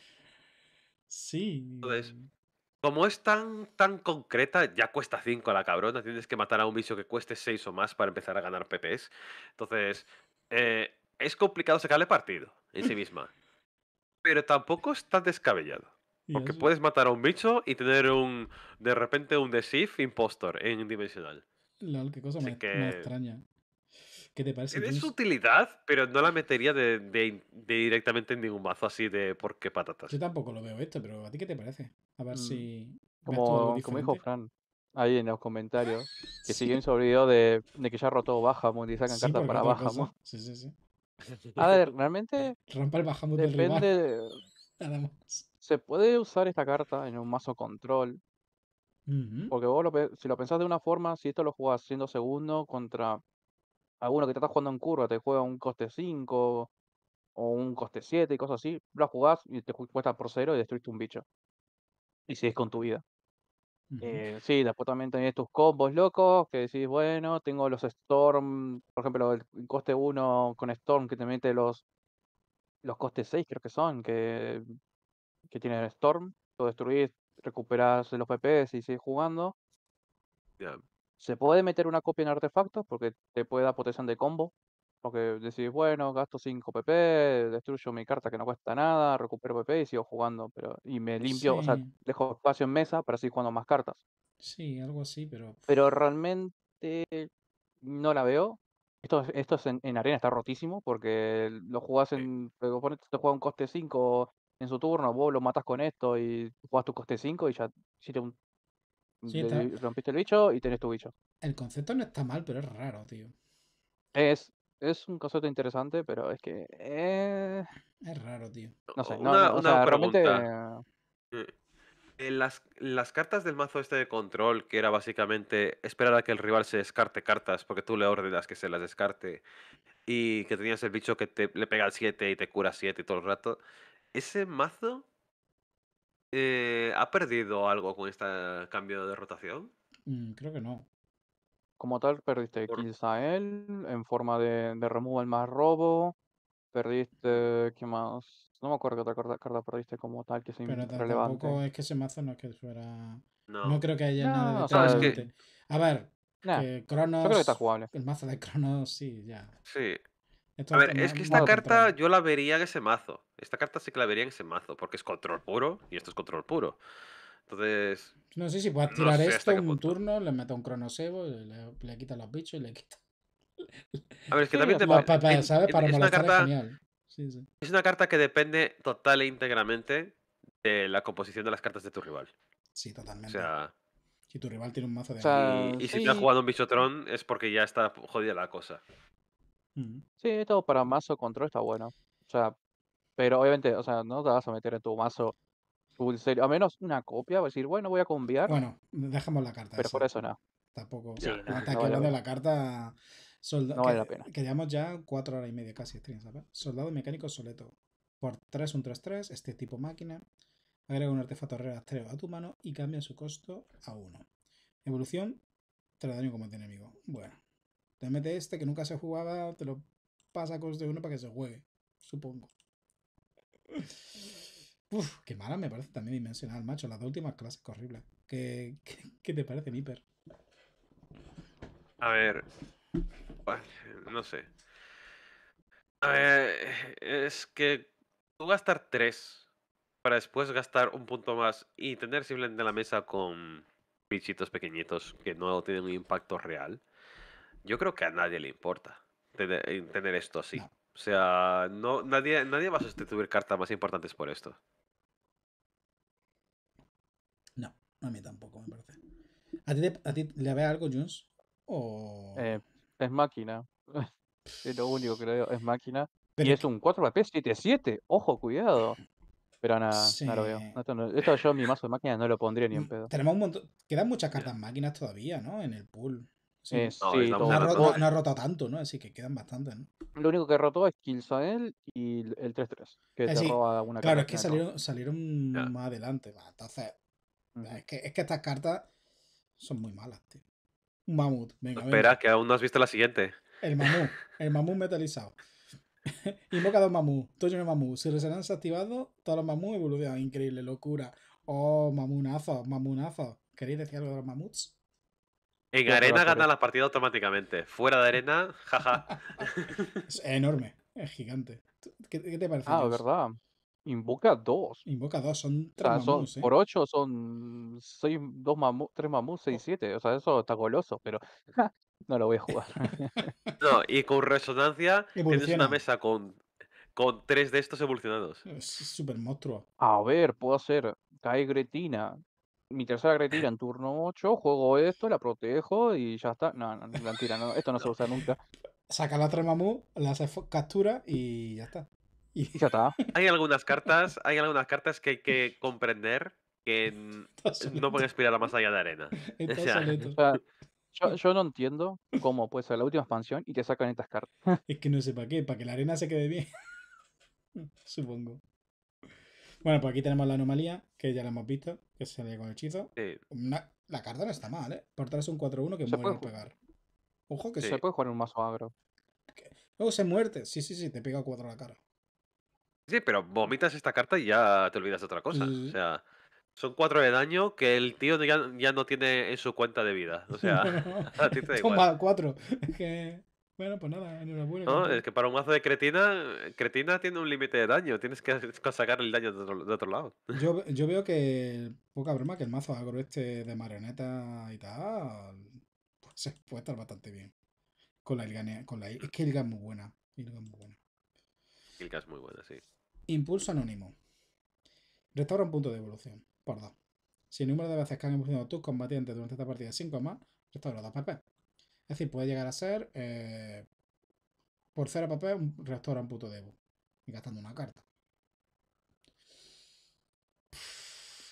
Sí. Entonces, como es tan, tan concreta, ya cuesta 5 a la cabrona, tienes que matar a un bicho que cueste 6 o más para empezar a ganar PPs. Entonces, eh, es complicado sacarle partido en sí misma. pero tampoco es tan descabellado. Porque puedes matar a un bicho y tener un. De repente un Desif impostor en dimensional. Lol, qué cosa me, extraña. ¿Qué te parece? Tiene su utilidad, pero no la metería de, directamente en ningún mazo así de por qué patatas. Yo tampoco lo veo esto, pero ¿a ti qué te parece? A ver mm, si. Como, como dijo Fran ahí en los comentarios que sigue siguen sobre de, que ya roto Bajamo y sacan sí, cartas para Bajamo. Sí, sí, sí. A ver, realmente. Rampar bajamos del rival. Se puede usar esta carta en un mazo control. Porque vos, si lo pensás de una forma, si esto lo jugás siendo segundo contra alguno que te está jugando en curva, te juega un coste 5 o un coste 7 y cosas así, lo jugás y te cuesta por cero y destruiste un bicho. Y sigues con tu vida. Eh, sí, después también tenés tus combos locos que decís, bueno, tengo los Storm, por ejemplo, el coste 1 con Storm que te mete los, los costes 6 creo que son, que, que tiene Storm, lo destruís, recuperás los PPs y sigues jugando. Se puede meter una copia en artefactos porque te puede dar potencia de combo, porque decís, bueno, gasto 5 PP, destruyo mi carta que no cuesta nada, recupero PP y sigo jugando. pero Y me limpio, o sea, dejo espacio en mesa para seguir jugando más cartas. Sí, algo así, pero. Pero realmente no la veo. Esto, esto es en, arena, está rotísimo, porque lo jugás en. Te juega un coste 5 en su turno, vos lo matas con esto y jugás tu coste 5 y ya un Rompiste el bicho y tenés tu bicho. El concepto no está mal, pero es raro, tío. Es es un caso interesante, pero es que. Eh, es raro, tío. No una, pregunta. Eh, mm, en las, las, cartas del mazo este de control, que era básicamente esperar a que el rival se descarte cartas, porque tú le ordenas que se las descarte, y que tenías el bicho que te, le pega el 7 y te cura 7 todo el rato, ese mazo eh, ha perdido algo con este cambio de rotación. Mm, creo que no como tal, perdiste a él, en forma de, de removal más robo. Perdiste, ¿qué más? No me acuerdo qué otra carta, perdiste como tal que sea Pero tampoco es que ese mazo no es que fuera. No, creo que haya nada de que... A ver, Cronos. creo que está jugable. El mazo de Cronos, sí, ya. Sí. a ver, es que esta carta yo la vería en ese mazo. Esta carta sí que la vería en ese mazo, porque es control puro y esto es control puro. Entonces. No sé si puedo tirar esto en esto un turno, le meto un cronosebo, le, le quita los bichos y le quita. A ver, es que también te ¿sabes? Para es, una carta, es una carta que depende total e íntegramente de la composición de las cartas de tu rival. Sí, totalmente. O sea. Si tu rival tiene un mazo de. y, si te ha jugado un bichotron es porque ya está jodida la cosa. Mm. Sí, todo para mazo control está bueno. O sea, pero obviamente, o sea, no te vas a meter en tu mazo a menos una copia, voy a decir, bueno, voy a cambiar. Bueno, dejamos la carta. Pero por eso no. Tampoco. no, hasta que lo de la carta. soldado. No vale la pena. queríamos ya cuatro horas y media casi, Soldado mecánico soleto. Por 3, un 3-3, este tipo máquina. Agrega un artefacto rastreo a tu mano y cambia su costo a 1. Evolución, te lo daño como este enemigo. Bueno, te mete este que nunca se jugaba, te lo pasa a coste 1 para que se juegue, supongo. Uf, qué mala me parece también dimensional, macho. Las dos últimas clases, horribles. ¿Qué, qué, te parece, Miper? A ver. no sé. A ver, es que tú gastar tres para después gastar un punto más y tener simplemente la mesa con bichitos pequeñitos que no tienen un impacto real. Yo creo que a nadie le importa tener, esto así. O sea, no, nadie, nadie va a sustituir cartas más importantes por esto. A mí tampoco, me parece. ¿A ti, le ve algo, Jones? ¿O... Eh, es máquina. es lo único que le veo, es máquina. Y es un 4 7x7. 7 Ojo, cuidado. Pero nada, lo veo. Esto, yo mi mazo de máquinas no lo pondría ni en mm, pedo. Tenemos un montón. Quedan muchas cartas máquinas todavía, ¿no? En el pool. Sí. Eh, no, sí, no, ha roto, tanto, ¿no? Así que quedan bastantes, ¿no? Lo único que rotó es él y el 3-3, que te roba una Claro, es que salieron, salieron más adelante. Entonces, es que, es que estas cartas son muy malas, tío. Un mamut, venga. espera, que aún no has visto la siguiente. El mamut, el mamut metalizado. Invoca dos mamú, toyo mamú. Si resonancia activado, todos los mamú evolucionan. Increíble, locura. Oh, mamunazo, mamunazo. ¿Queréis decir algo de los mamuts? En arena gana las partidas automáticamente. Fuera de arena, jaja. es enorme, es gigante. ¿Qué, qué te parece? Ah, es verdad. Invoca dos. Invoca dos, son tres o ¿eh? Por ocho son seis, dos tres mamus, seis, oh. siete. O sea, eso está goloso, pero no lo voy a jugar. no, y con resonancia tienes una mesa con, con tres de estos evolucionados. Es súper monstruo. A ver, puedo hacer cae Gretina. Mi tercera Gretina en turno 8, juego esto, la protejo y ya está. No, no, mentira, no, esto no, se usa nunca. Saca la tres mamu, la captura y ya está. Hay algunas cartas, hay algunas cartas que hay que comprender que no pueden aspirar a más allá de arena. yo, no entiendo cómo puede ser la última expansión y te sacan estas cartas. Es que no sé para qué, para que la arena se quede bien. Supongo. Bueno, pues aquí tenemos la anomalía, que ya la hemos visto, que se salía con el hechizo. la carta no está mal, ¿eh? Portar es un 4-1 que se muere pegar. Ojo que se puede jugar en un mazo agro. Luego se muerte. Sí, sí, sí, te pega 4 a la cara. Sí, pero vomitas esta carta y ya te olvidas de otra cosa. O sea, son cuatro de daño que el tío ya, no tiene en su cuenta de vida. O sea, a ti cuatro. que... Bueno, pues nada, enhorabuena. No, es que para un mazo de cretina, cretina tiene un límite de daño. Tienes que sacar el daño de otro, lado. Yo, yo, veo que, poca broma, que el mazo agro este de marioneta y tal, pues se puede estar bastante bien. Con la con la Es que Ilga es muy buena. Ilga es muy buena. Ilga es muy buena, sí. Impulso anónimo. Restaura un punto de evolución. Por 2. Si el número de veces que han evolucionado tus combatientes durante esta partida es 5 o más, restaura 2 PP. Es decir, puede llegar a ser eh, por 0 PP restaura un punto de evo. Y gastando una carta.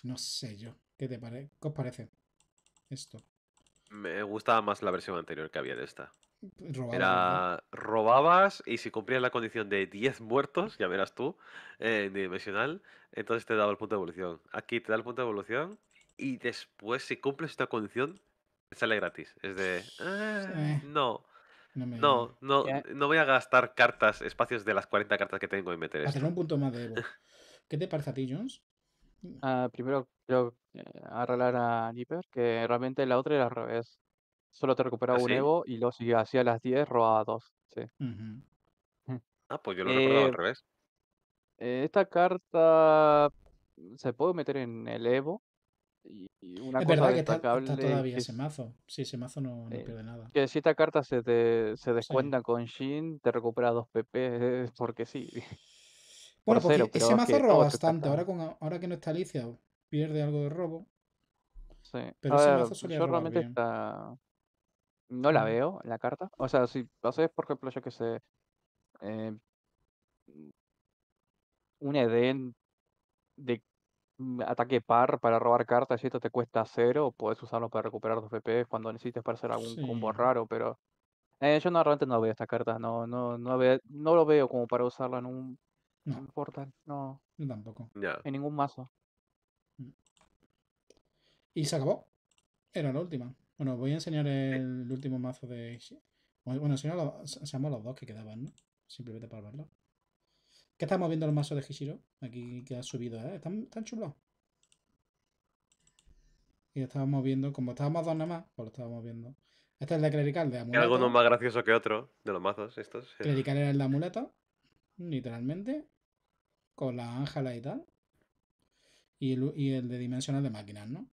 no sé yo. ¿Qué, te ¿Qué os parece esto? Me gustaba más la versión anterior que había de esta. Era, robabas y si cumplías la condición de 10 muertos, ya verás tú, en eh, dimensional, entonces te daba el punto de evolución. Aquí te da el punto de evolución y después, si cumples esta condición, sale gratis. Es de... Ah, no. No, no, no, voy a gastar cartas, espacios de las 40 cartas que tengo en meter. Hacer un punto más de ¿Qué te parece a ti, Jones? Ah, primero quiero eh, arreglar a Nipper, que realmente la otra era al revés solo te recuperaba un Evo y luego si hacía las 10 robaba 2. Sí. Ah, pues yo lo eh, al revés. Eh, esta carta se puede meter en el Evo. Y, una es verdad que está, todavía ese mazo. Sí, ese mazo no, eh, pierde nada. Que si esta carta se, te, se descuenta con Shin, te recupera dos PP, porque sí. Bueno, porque ese mazo roba bastante. Ahora, con, ahora que no está Alicia, pierde algo de robo. Sí. Pero ese mazo solía Está... No la veo, en la carta. O sea, si haces, por ejemplo, yo que sé, eh, mm, un Eden de mm, ataque par para robar cartas y esto te cuesta cero, puedes usarlo para recuperar dos PP cuando necesites para hacer algún combo raro, pero eh, yo no, realmente no veo esta carta, no, no, no, no lo veo como para usarla en un, no. portal, no. Yo tampoco. En ningún mazo. Mm. Y se acabó. Era la última. Bueno, voy a enseñar el, último mazo de... Bueno, si seamos los dos que quedaban, ¿no? Simplemente para verlo. ¿Qué estamos viendo el mazo de Hishiro? Aquí que ha subido, ¿eh? Están, chulos. Y estábamos viendo, como estábamos dos nada más, pues lo estábamos viendo. Este es el de Clerical, de amuleto. Algunos más gracioso que otro de los mazos estos. Clerical era el de amuleto, literalmente. Con la ángela y tal. Y el, y el de dimensiones de máquinas, ¿no?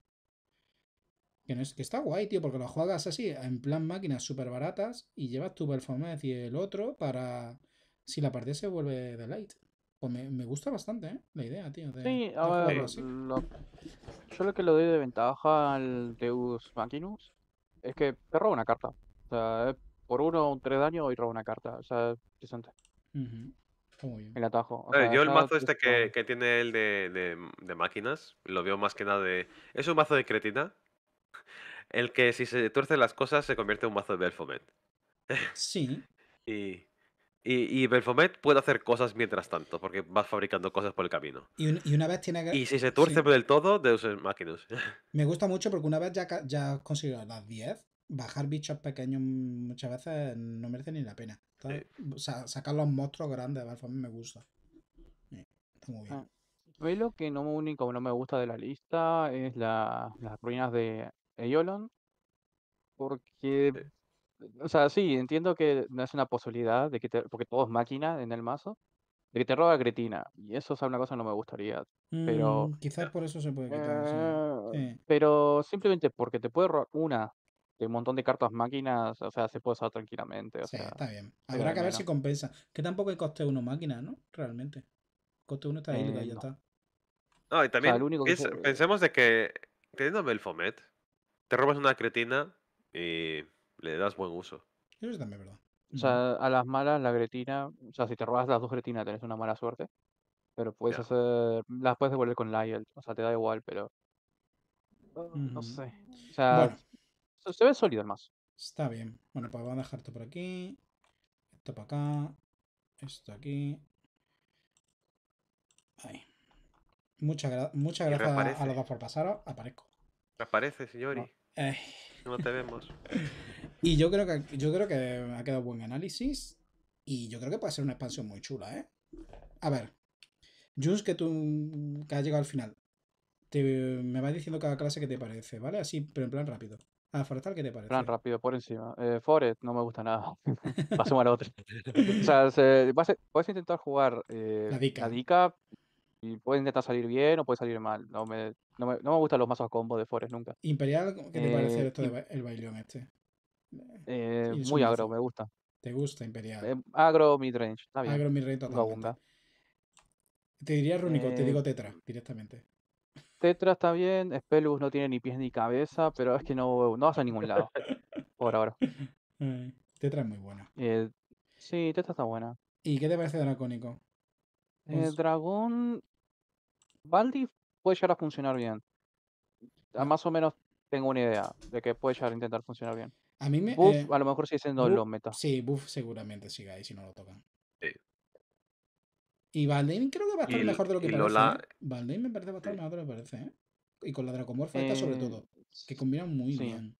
Que, está guay, tío, porque lo juegas así, en plan máquinas súper baratas y llevas tu performance y el otro para si la partida se vuelve de light. Pues me, gusta bastante, ¿eh? La idea, tío. sí, a ver, yo lo que le doy de ventaja al Deus Machinus es que te roba una carta. O sea, por uno o tres daño y roba una carta. O sea, interesante Uh bien. El atajo. yo el mazo este que, tiene el de, de, máquinas, lo veo más que nada de... Es un mazo de cretina el que si se tuerce las cosas se convierte en un mazo de Belfomet. Sí. y, y, Belfomet puede hacer cosas mientras tanto, porque va fabricando cosas por el camino. Y, una vez tiene que... Y si se tuerce del todo, Deus usar máquinas. Me gusta mucho porque una vez ya, ya las 10, bajar bichos pequeños muchas veces no merece ni la pena. sacar los monstruos grandes de Belfomet me gusta. Está muy bien. Ah, lo que no único no me gusta de la lista es las ruinas de Eolon, eh, porque, o sea, sí, entiendo que no es una posibilidad de que porque todo es máquina en el mazo, de que te roba Cretina, y eso es una cosa que no me gustaría, pero... Mm, quizás por eso se puede quitar, eh, Pero simplemente porque te puede robar una de un montón de cartas máquinas, o sea, se puede usar tranquilamente. O sí, está bien. Habrá que ver si compensa. Que tampoco hay coste uno máquina, ¿no? Realmente. Coste uno está ahí, eh, ya está. No, y también pensemos de que, teniendo Fomet te robas una cretina y eh, le das buen uso. Eso también es verdad. O sea, a las malas, la cretina, o sea, si te robas las dos cretinas tenés una mala suerte, pero puedes hacer, las puedes devolver con Lyle. o sea, te da igual, pero... Ah, no, sé. O sea, se, ve sólido además. Está bien. Bueno, pues vamos a dejar esto por aquí, esto para acá, esto aquí. Ahí. Muchas, muchas gracias a los dos por pasaros. Aparezco. Aparece, señores. No te vemos. Y yo creo que yo creo que ha quedado buen análisis. Y yo creo que puede ser una expansión muy chula, ¿eh? A ver. Jus, que tú has llegado al final. me vas diciendo cada clase que te parece, ¿vale? Así, pero en plan rápido. a Forestal, ¿qué te parece? Plan rápido, por encima. Eh, Forest, no me gusta nada. Pasemos a la otra. o sea, puedes intentar jugar eh, la Dica, y puede intentar salir bien o puede salir mal. No me, no me, no gustan los mazos combo de Forest nunca. ¿Imperial? ¿Qué te parece eh, esto del este? Eh, eh, muy agro, me gusta. ¿Te gusta Imperial? agro midrange, está bien. Agro midrange totalmente. Te diría Rúnico, te digo Tetra directamente. Tetra está bien, Spellus no tiene ni pies ni cabeza, pero es que no, no vas a ningún lado. por ahora. Tetra es muy buena. sí, Tetra está buena. ¿Y qué te parece Dracónico? dragón Baldi puede llegar a funcionar bien. Ah, ah. más o menos tengo una idea de que puede llegar a intentar funcionar bien. A mí me. Buff, eh, a lo mejor sigue siendo los metas. meta. Sí, Buff seguramente sigue ahí si no lo tocan. Sí. Y Valdin creo que va a estar ¿eh? mejor de lo que parece. Lola... me parece bastante mejor de parece, ¿eh? Y con la Dracomorfa esta sobre eh, todo. Que combinan muy bien.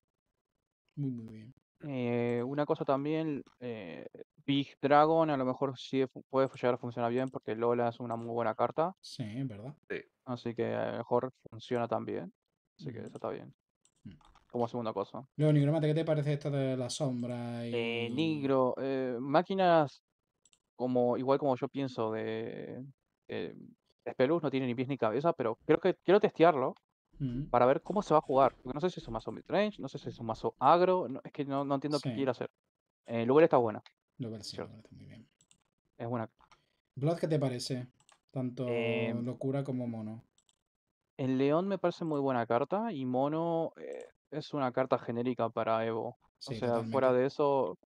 Muy, muy bien. Eh, una cosa también, eh, Big Dragon a lo mejor sí puede llegar a funcionar bien porque Lola es una muy buena carta. Sí, verdad. Así que a lo mejor funciona también. Así que eso está bien. Mm. Como segunda cosa. Luego, Nigromate, ¿qué te parece esto de la sombra? Eh, y... Nigro, máquinas como igual como yo pienso de, Spelus no tiene ni pies ni cabeza, pero creo que quiero testearlo para ver cómo se va a jugar. Porque no sé si es un mazo midrange, no sé si es un mazo agro, es que no, entiendo qué quiere hacer. Eh, Lugar está buena. Lugar sí, está muy bien. Es buena. Blood, ¿qué te parece? Tanto em. locura como mono. El león me parece muy buena carta y mono eh, es una carta genérica para Evo. o sea, fuera de eso,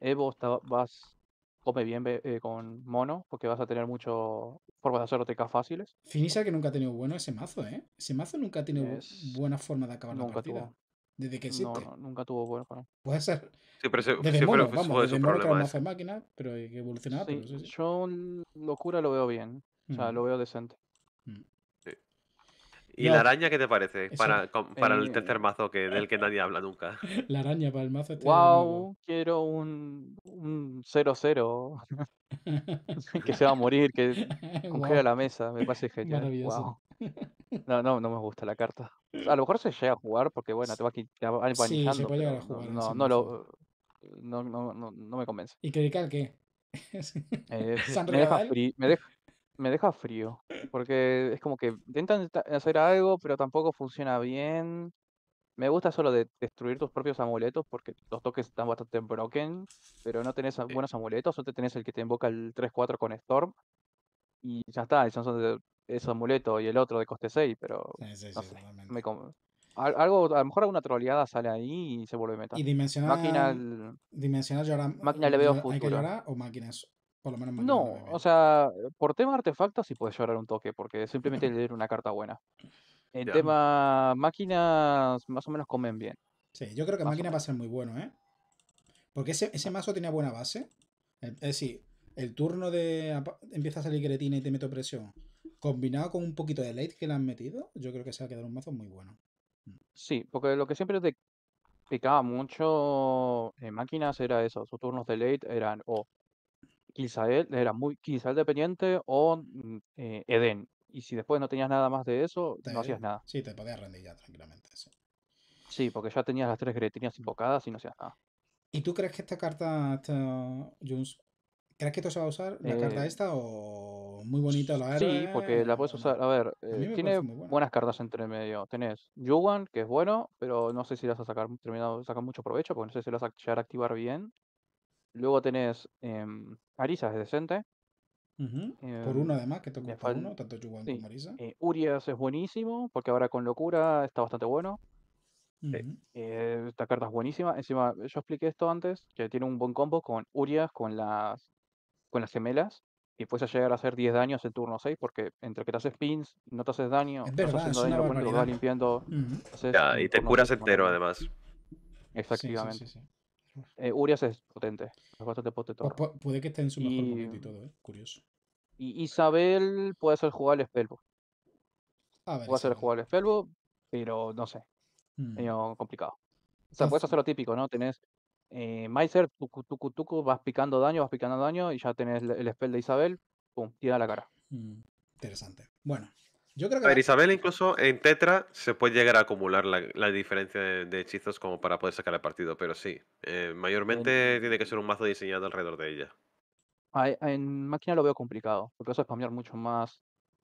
Evo está, vas, come bien eh, con mono, porque vas a tener muchas formas de hacer OTK fáciles. Finisa que nunca ha tenido bueno ese mazo, ¿eh? Ese mazo nunca ha tenido buena forma de acabar nunca la partida. Tuvo. Desde que existe. No, nunca tuvo bueno. Puede ser. Sí, pero se, desde mono, vamos, desde mono máquina, pero que evolucionar Yo locura lo veo bien. O sea, mm. lo veo decente. Mm. ¿Y la araña qué te parece? para, para el tercer mazo que, del que nadie habla nunca. La araña para el mazo. Este wow, quiero un 0-0. que se va a morir, que congela la mesa. Me parece genial. Wow. No, no, no me gusta la carta. A lo mejor se llega a jugar porque, bueno, te vas a sí, se puede llegar a jugar. No, no, lo, no, no, me convence. ¿Y qué? eh, me, deja me, deja, me deja frío, porque es como que intentan hacer algo, pero tampoco funciona bien. Me gusta solo de destruir tus propios amuletos, porque los toques están bastante broken, pero no tenés buenos amuletos, solo tenés el que te invoca el 3-4 con Storm, y ya está, esos son de y el otro de coste 6, pero sí, sí, algo, a lo mejor alguna troleada sale ahí y se vuelve metal. Y dimensional. Máquina, Máquina eh, le veo futuro. o no, o sea, por tema artefactos sí puedes llorar un toque, porque simplemente leer una carta buena. En tema máquinas, más o menos comen bien. Sí, yo creo que máquina va a ser muy bueno, ¿eh? Porque ese, ah. mazo tenía buena base. Es decir, el turno de empieza a salir Gretina y te meto presión, combinado con un poquito de late que le han metido, yo creo que se va a quedar un mazo muy bueno. Mm. Sí, porque lo que siempre te picaba mucho en máquinas era eso, sus turnos de late eran o Israel era muy dependiente o mm, eh, Eden. Y si después no tenías nada más de eso, no hacías nada. Sí, te podías rendir ya tranquilamente. Sí, porque ya tenías las tres gretinas mm. invocadas y no hacías nada. ¿Y tú crees que esta carta, esta, crees que esto se va a usar, la carta eh, esta, o muy bonita la Sí, porque la puedes usar, a ver, eh, tiene buenas cartas entre medio. Tenés Yuan, que es bueno, pero no sé si las vas a sacar, terminado, mucho provecho, porque no sé si las vas a llegar a activar bien. Luego tenés eh, es decente. por uno em, además, que toca por uno, tanto Yuan como Arisa. Eh, Urias es buenísimo, porque ahora con locura está bastante bueno. Eh, eh, esta carta es buenísima. Encima, yo expliqué esto antes, que tiene un buen combo con Urias, con las, con las gemelas. Y puedes llegar a hacer 10 daños en turno 6, porque entre que te haces pins, no te haces daño, es limpiando. y te curas entero además. Exactamente. sí, eh, Urias es potente, es bastante potente. puede que esté en su mejor y... momento y todo, ¿eh? Curioso. Y Isabel puede ser jugable Spellbook. puede ser el Spellbook, pero no sé. Mm. complicado. O sea, puedes hacer lo típico, ¿no? Tenés eh, tu vas picando daño, vas picando daño y ya tenés el, spell de Isabel, pum, tira la cara. Mm, interesante. Bueno, a Isabel, incluso en Tetra se puede llegar a acumular la, diferencia de, hechizos como para poder sacar el partido, pero sí. Eh, mayormente tiene que ser un mazo diseñado alrededor de ella. en máquina lo veo complicado, porque eso es cambiar mucho más.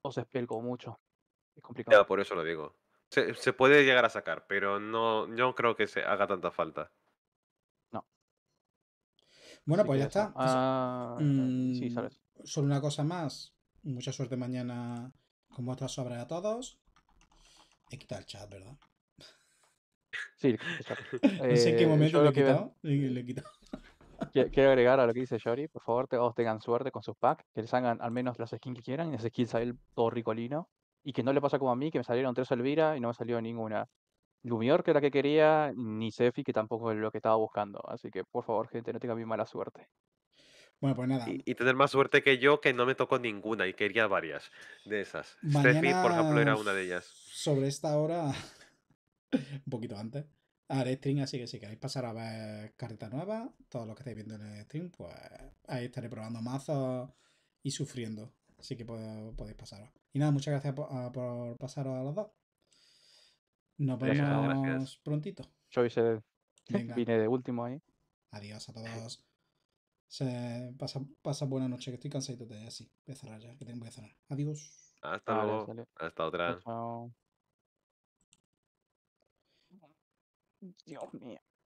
O se spell mucho. Es complicado. Ya, por eso lo digo. Se, puede llegar a sacar, pero no, yo creo que se haga tanta falta. No. Bueno, pues ya está. Ah, sí, mm, sabes. Solo una cosa más. Mucha suerte mañana con vuestras sobres a todos. He quitado el chat, ¿verdad? Sí, no sé en qué eh, momento lo he, quitado, le he quitado. Quiero agregar a lo que dice Shori, por favor, todos tengan suerte con sus packs, que les hagan al menos las skins que quieran, y las skin sale todo ricolino, y que no le pasa como a mí, que me salieron tres Elvira y no me salió ninguna Lumior, que era la que quería, ni Sefi, que tampoco es lo que estaba buscando. Así que, por favor, gente, no tengan mi mala suerte. Bueno, pues nada. Y, tener más suerte que yo, que no me tocó ninguna y quería varias de esas. Mañana, por ejemplo, era una de ellas. Sobre esta hora, un poquito antes, haré stream, así que si queréis pasar a ver carta nueva, todos los que estáis viendo en el stream, pues ahí estaré probando mazos y sufriendo. Así que podéis pasaros. Y nada, muchas gracias ah, por, pasaros a los dos. Nos vemos prontito. Soy Vine de último ahí. Adiós a todos. Se pasa, pasa buena noche, que estoy cansadito de así. Voy a cerrar ya, que tengo que cerrar Adiós. Hasta luego. Hasta otra. Chao. Dios mío.